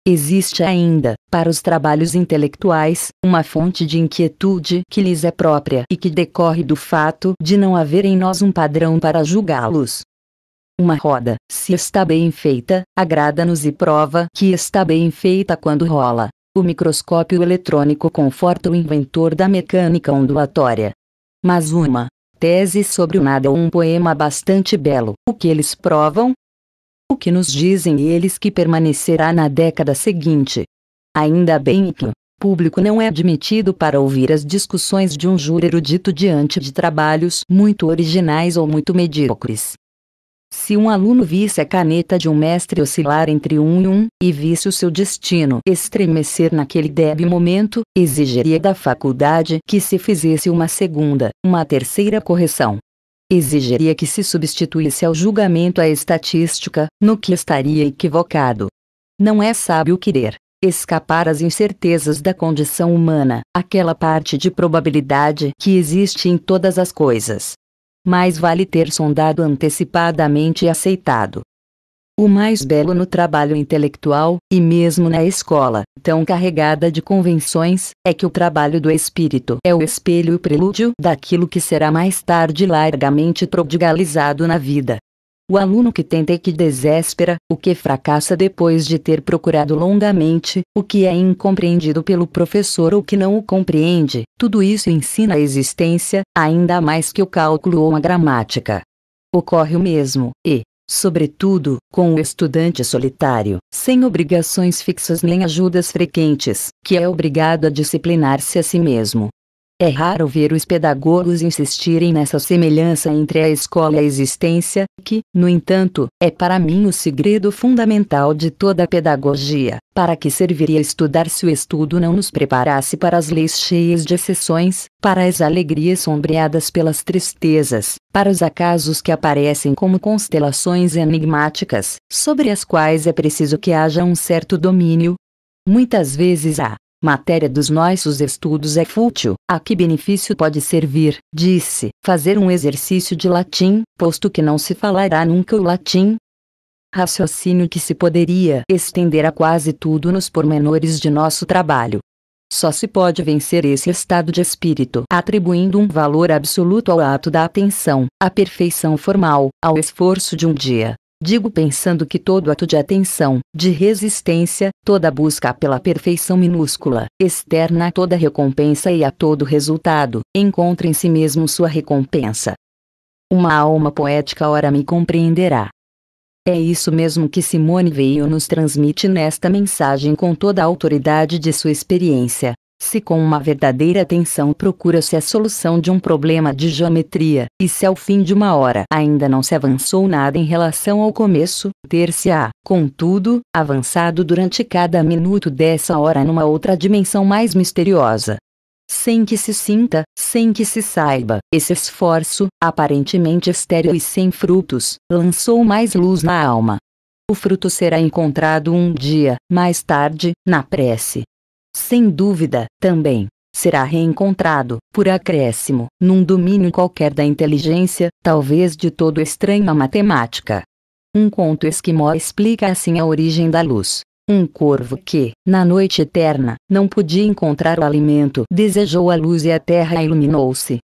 Existe ainda, para os trabalhos intelectuais, uma fonte de inquietude que lhes é própria e que decorre do fato de não haver em nós um padrão para julgá-los, uma roda, se está bem feita, agrada-nos e prova que está bem feita quando rola. O microscópio eletrônico conforta o inventor da mecânica ondulatória. Mas uma tese sobre o nada ou um poema bastante belo, o que eles provam? O que nos dizem eles que permanecerá na década seguinte? Ainda bem que o público não é admitido para ouvir as discussões de um júri erudito diante de trabalhos muito originais ou muito medíocres. Se um aluno visse a caneta de um mestre oscilar entre um e um, e visse o seu destino estremecer naquele débil momento, exigiria da faculdade que se fizesse uma segunda, uma terceira correção exigiria que se substituísse ao julgamento a estatística, no que estaria equivocado. Não é sábio querer escapar às incertezas da condição humana, aquela parte de probabilidade que existe em todas as coisas, mais vale ter sondado antecipadamente e aceitado. O mais belo no trabalho intelectual, e mesmo na escola, tão carregada de convenções, é que o trabalho do espírito é o espelho e o prelúdio daquilo que será mais tarde largamente prodigalizado na vida. O aluno que tenta e que desespera, o que fracassa depois de ter procurado longamente, o que é incompreendido pelo professor ou que não o compreende, tudo isso ensina a existência, ainda mais que o cálculo ou a gramática. Ocorre o mesmo, e, sobretudo, com o estudante solitário, sem obrigações fixas nem ajudas frequentes, que é obrigado a disciplinar-se a si mesmo, é raro ver os pedagogos insistirem nessa semelhança entre a escola e a existência, que, no entanto, é para mim o segredo fundamental de toda a pedagogia. Para que serviria estudar se o estudo não nos preparasse para as leis cheias de exceções, para as alegrias sombreadas pelas tristezas, para os acasos que aparecem como constelações enigmáticas, sobre as quais é preciso que haja um certo domínio? Muitas vezes há, Matéria dos nossos estudos é fútil, a que benefício pode servir, disse, fazer um exercício de latim, posto que não se falará nunca o latim? Raciocínio que se poderia estender a quase tudo nos pormenores de nosso trabalho. Só se pode vencer esse estado de espírito atribuindo um valor absoluto ao ato da atenção, à perfeição formal, ao esforço de um dia, Digo pensando que todo ato de atenção, de resistência, toda busca pela perfeição minúscula, externa a toda recompensa e a todo resultado, encontra em si mesmo sua recompensa. Uma alma poética ora me compreenderá. É isso mesmo que Simone veio nos transmite nesta mensagem com toda a autoridade de sua experiência, se com uma verdadeira atenção procura-se a solução de um problema de geometria, e se ao fim de uma hora ainda não se avançou nada em relação ao começo, ter-se-á, contudo, avançado durante cada minuto dessa hora numa outra dimensão mais misteriosa. Sem que se sinta, sem que se saiba, esse esforço, aparentemente estéril e sem frutos, lançou mais luz na alma. O fruto será encontrado um dia, mais tarde, na prece, sem dúvida, também será reencontrado, por acréscimo, num domínio qualquer da inteligência, talvez de todo estranho à matemática. Um conto esquimó explica assim a origem da luz. Um corvo que, na noite eterna, não podia encontrar o alimento, desejou a luz e a terra iluminou-se.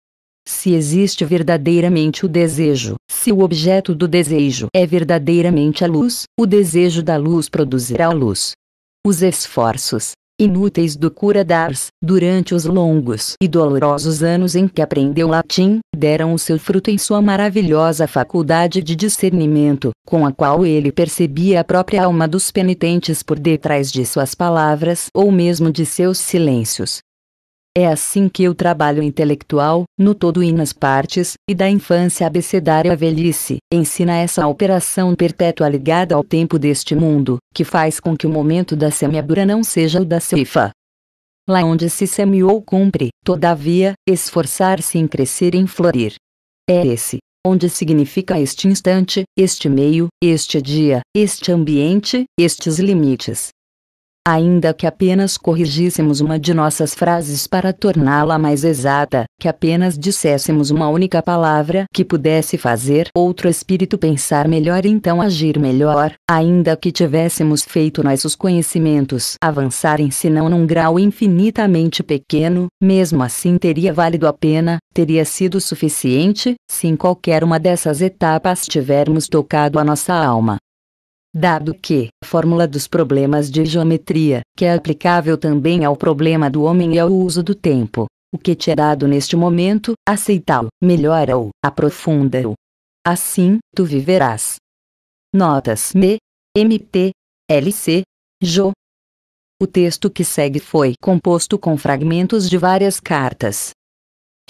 Se existe verdadeiramente o desejo, se o objeto do desejo é verdadeiramente a luz, o desejo da luz produzirá a luz. Os esforços, inúteis do cura d'Ars, durante os longos e dolorosos anos em que aprendeu latim, deram o seu fruto em sua maravilhosa faculdade de discernimento, com a qual ele percebia a própria alma dos penitentes por detrás de suas palavras ou mesmo de seus silêncios, é assim que o trabalho intelectual, no todo e nas partes, e da infância abecedária à velhice, ensina essa operação perpétua ligada ao tempo deste mundo, que faz com que o momento da semeadura não seja o da ceifa. Lá onde se semeou cumpre, todavia, esforçar-se em crescer e em florir. É esse, onde significa este instante, este meio, este dia, este ambiente, estes limites, ainda que apenas corrigíssemos uma de nossas frases para torná-la mais exata, que apenas disséssemos uma única palavra que pudesse fazer outro espírito pensar melhor e então agir melhor, ainda que tivéssemos feito nossos conhecimentos avançarem senão num grau infinitamente pequeno, mesmo assim teria valido a pena, teria sido suficiente, se em qualquer uma dessas etapas tivermos tocado a nossa alma dado que a fórmula dos problemas de geometria, que é aplicável também ao problema do homem e ao uso do tempo, o que te é dado neste momento, aceita-o, melhora-o, aprofunda-o. Assim, tu viverás. Notas M, MT, LC, JO. O texto que segue foi composto com fragmentos de várias cartas.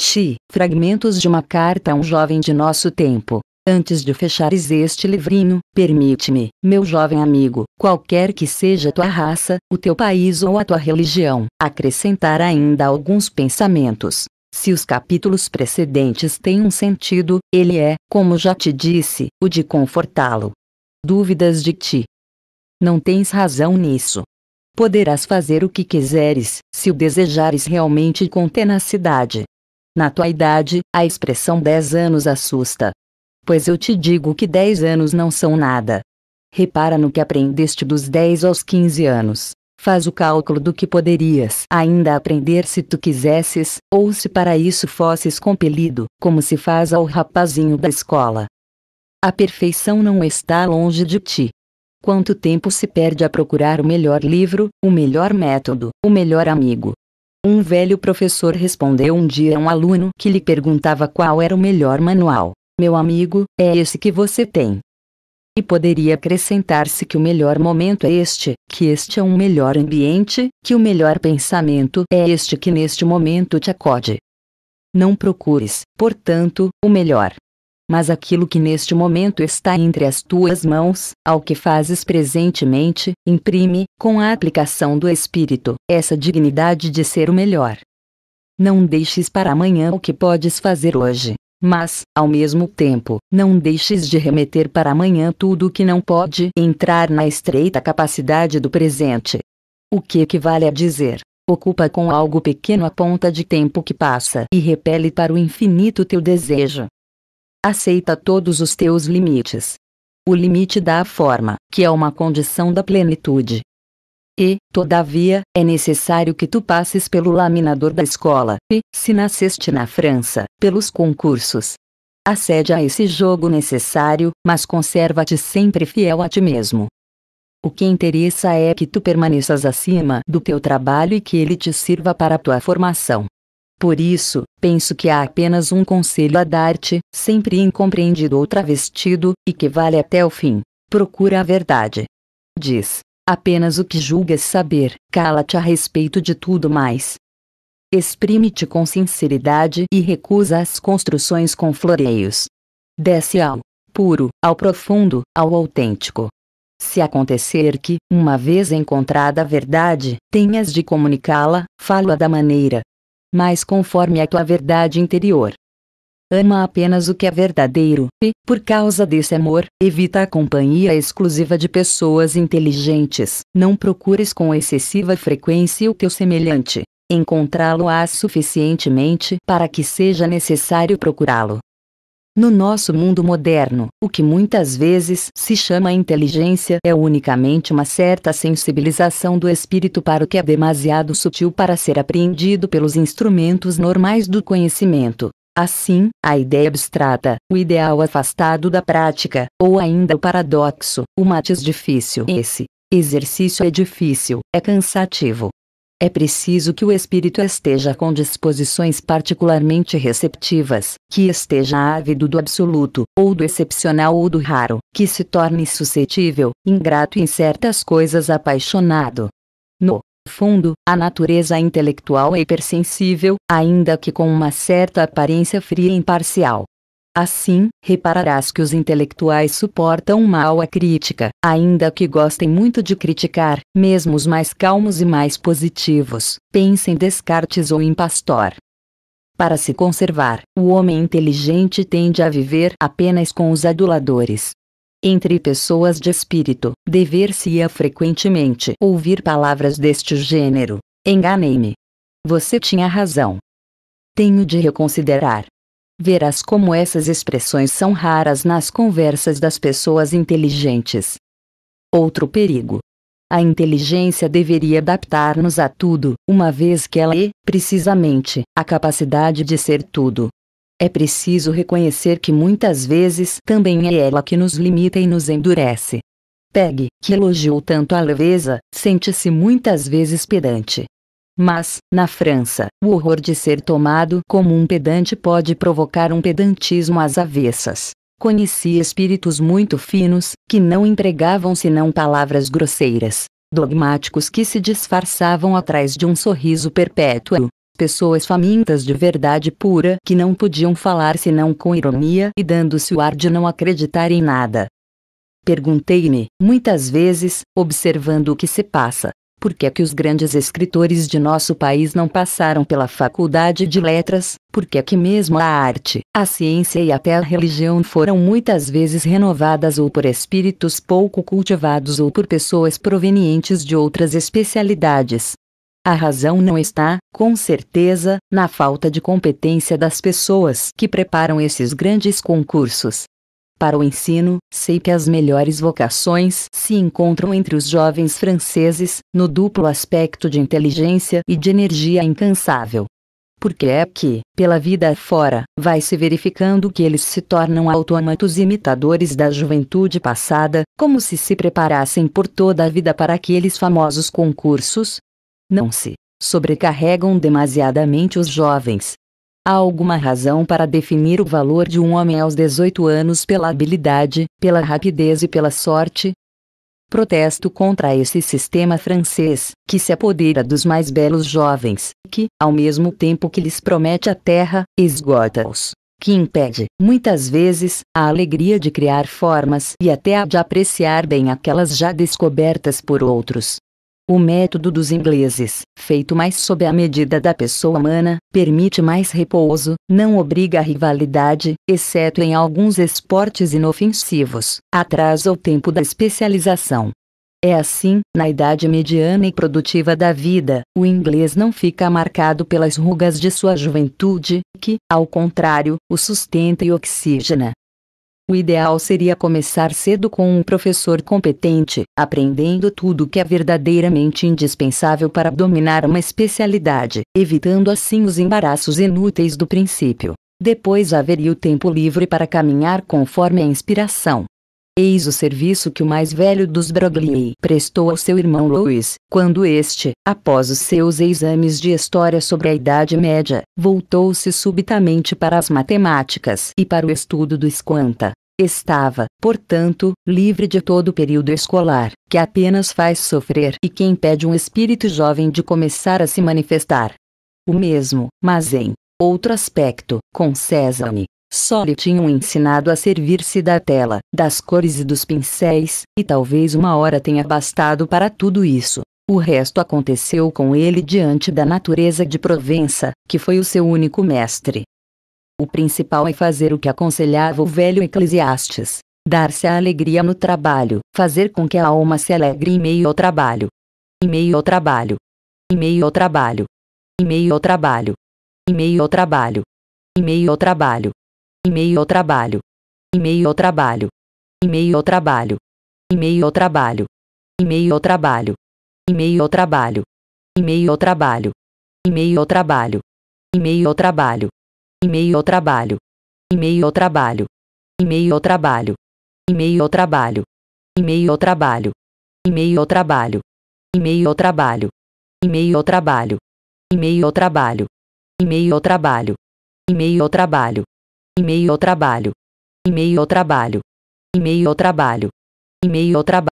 X. Fragmentos de uma carta a um jovem de nosso tempo, Antes de fechares este livrinho, permite-me, meu jovem amigo, qualquer que seja a tua raça, o teu país ou a tua religião, acrescentar ainda alguns pensamentos. Se os capítulos precedentes têm um sentido, ele é, como já te disse, o de confortá-lo. Dúvidas de ti. Não tens razão nisso. Poderás fazer o que quiseres, se o desejares realmente com tenacidade. Na tua idade, a expressão 10 anos assusta, pois eu te digo que dez anos não são nada. Repara no que aprendeste dos 10 aos 15 anos. Faz o cálculo do que poderias ainda aprender se tu quisesses, ou se para isso fosses compelido, como se faz ao rapazinho da escola. A perfeição não está longe de ti. Quanto tempo se perde a procurar o melhor livro, o melhor método, o melhor amigo? Um velho professor respondeu um dia a um aluno que lhe perguntava qual era o melhor manual meu amigo, é esse que você tem. E poderia acrescentar-se que o melhor momento é este, que este é um melhor ambiente, que o melhor pensamento é este que neste momento te acode. Não procures, portanto, o melhor. Mas aquilo que neste momento está entre as tuas mãos, ao que fazes presentemente, imprime, com a aplicação do Espírito, essa dignidade de ser o melhor. Não deixes para amanhã o que podes fazer hoje. Mas, ao mesmo tempo, não deixes de remeter para amanhã tudo o que não pode entrar na estreita capacidade do presente. O que equivale a dizer, ocupa com algo pequeno a ponta de tempo que passa e repele para o infinito teu desejo. Aceita todos os teus limites. O limite dá forma, que é uma condição da plenitude, e, todavia, é necessário que tu passes pelo laminador da escola, e, se nasceste na França, pelos concursos. Acede a esse jogo necessário, mas conserva-te sempre fiel a ti mesmo. O que interessa é que tu permaneças acima do teu trabalho e que ele te sirva para a tua formação. Por isso, penso que há apenas um conselho a dar-te, sempre incompreendido ou travestido, e que vale até o fim. Procura a verdade. Diz apenas o que julgas é saber, cala-te a respeito de tudo mais. Exprime-te com sinceridade e recusa as construções com floreios. Desce ao puro, ao profundo, ao autêntico. Se acontecer que, uma vez encontrada a verdade, tenhas de comunicá-la, fala da maneira mais conforme a tua verdade interior ama apenas o que é verdadeiro e, por causa desse amor, evita a companhia exclusiva de pessoas inteligentes. Não procures com excessiva frequência o teu semelhante. Encontrá-lo-á suficientemente para que seja necessário procurá-lo. No nosso mundo moderno, o que muitas vezes se chama inteligência é unicamente uma certa sensibilização do espírito para o que é demasiado sutil para ser apreendido pelos instrumentos normais do conhecimento. Assim, a ideia abstrata, o ideal afastado da prática, ou ainda o paradoxo, o matiz difícil. Esse exercício é difícil, é cansativo. É preciso que o espírito esteja com disposições particularmente receptivas, que esteja ávido do absoluto, ou do excepcional ou do raro, que se torne suscetível, ingrato e em certas coisas apaixonado. No fundo, a natureza intelectual é hipersensível, ainda que com uma certa aparência fria e imparcial. Assim, repararás que os intelectuais suportam mal a crítica, ainda que gostem muito de criticar, mesmo os mais calmos e mais positivos, pensem Descartes ou em Pastor. Para se conservar, o homem inteligente tende a viver apenas com os aduladores, entre pessoas de espírito, dever-se-ia é frequentemente ouvir palavras deste gênero. Enganei-me. Você tinha razão. Tenho de reconsiderar. Verás como essas expressões são raras nas conversas das pessoas inteligentes. Outro perigo. A inteligência deveria adaptar-nos a tudo, uma vez que ela é, precisamente, a capacidade de ser tudo. É preciso reconhecer que muitas vezes também é ela que nos limita e nos endurece. Peg, que elogiou tanto a leveza, sente-se muitas vezes pedante. Mas, na França, o horror de ser tomado como um pedante pode provocar um pedantismo às avessas. Conheci espíritos muito finos, que não empregavam senão palavras grosseiras, dogmáticos que se disfarçavam atrás de um sorriso perpétuo, pessoas famintas de verdade pura que não podiam falar senão com ironia e dando-se o ar de não acreditar em nada. Perguntei-me, muitas vezes, observando o que se passa, por que é que os grandes escritores de nosso país não passaram pela faculdade de letras? Por que é que mesmo a arte, a ciência e até a religião foram muitas vezes renovadas ou por espíritos pouco cultivados ou por pessoas provenientes de outras especialidades? A razão não está, com certeza, na falta de competência das pessoas que preparam esses grandes concursos. Para o ensino, sei que as melhores vocações se encontram entre os jovens franceses, no duplo aspecto de inteligência e de energia incansável. Porque é que, pela vida fora, vai se verificando que eles se tornam autômatos imitadores da juventude passada, como se se preparassem por toda a vida para aqueles famosos concursos, não se sobrecarregam demasiadamente os jovens. Há alguma razão para definir o valor de um homem aos 18 anos pela habilidade, pela rapidez e pela sorte? Protesto contra esse sistema francês, que se apodera dos mais belos jovens, que, ao mesmo tempo que lhes promete a terra, esgota-os que impede, muitas vezes, a alegria de criar formas e até a de apreciar bem aquelas já descobertas por outros. O método dos ingleses, feito mais sob a medida da pessoa humana, permite mais repouso, não obriga a rivalidade, exceto em alguns esportes inofensivos, atrasa o tempo da especialização. É assim, na idade mediana e produtiva da vida, o inglês não fica marcado pelas rugas de sua juventude, que, ao contrário, o sustenta e oxigena. O ideal seria começar cedo com um professor competente, aprendendo tudo que é verdadeiramente indispensável para dominar uma especialidade, evitando assim os embaraços inúteis do princípio. Depois haveria o tempo livre para caminhar conforme a inspiração. Eis o serviço que o mais velho dos Broglie prestou ao seu irmão Louis, quando este, após os seus exames de história sobre a Idade Média, voltou-se subitamente para as matemáticas e para o estudo do esquanta. Estava, portanto, livre de todo o período escolar, que apenas faz sofrer e que impede um espírito jovem de começar a se manifestar. O mesmo, mas em outro aspecto, com Césame, só lhe tinham ensinado a servir-se da tela, das cores e dos pincéis, e talvez uma hora tenha bastado para tudo isso. O resto aconteceu com ele diante da natureza de Provença, que foi o seu único mestre. O principal é fazer o que aconselhava o velho Eclesiastes: dar-se a alegria no trabalho, fazer com que a alma se alegre em meio ao trabalho. Em meio ao trabalho. Em meio ao trabalho. Em meio ao trabalho. Em meio ao trabalho. Em meio ao trabalho. Em meio ao trabalho. Em meio ao trabalho. Em meio ao trabalho. Em meio ao trabalho. Em meio ao trabalho. Em meio ao trabalho. Em meio ao trabalho. Em meio ao trabalho. Em meio ao trabalho e-mail ao trabalho, e-mail ao trabalho, e-mail ao trabalho, e-mail ao trabalho, e-mail ao trabalho, e-mail ao trabalho, e-mail ao trabalho, e-mail ao trabalho, e-mail ao trabalho, e-mail ao trabalho, e-mail ao trabalho, e-mail ao trabalho, e-mail ao trabalho, e-mail ao trabalho, e-mail ao trabalho.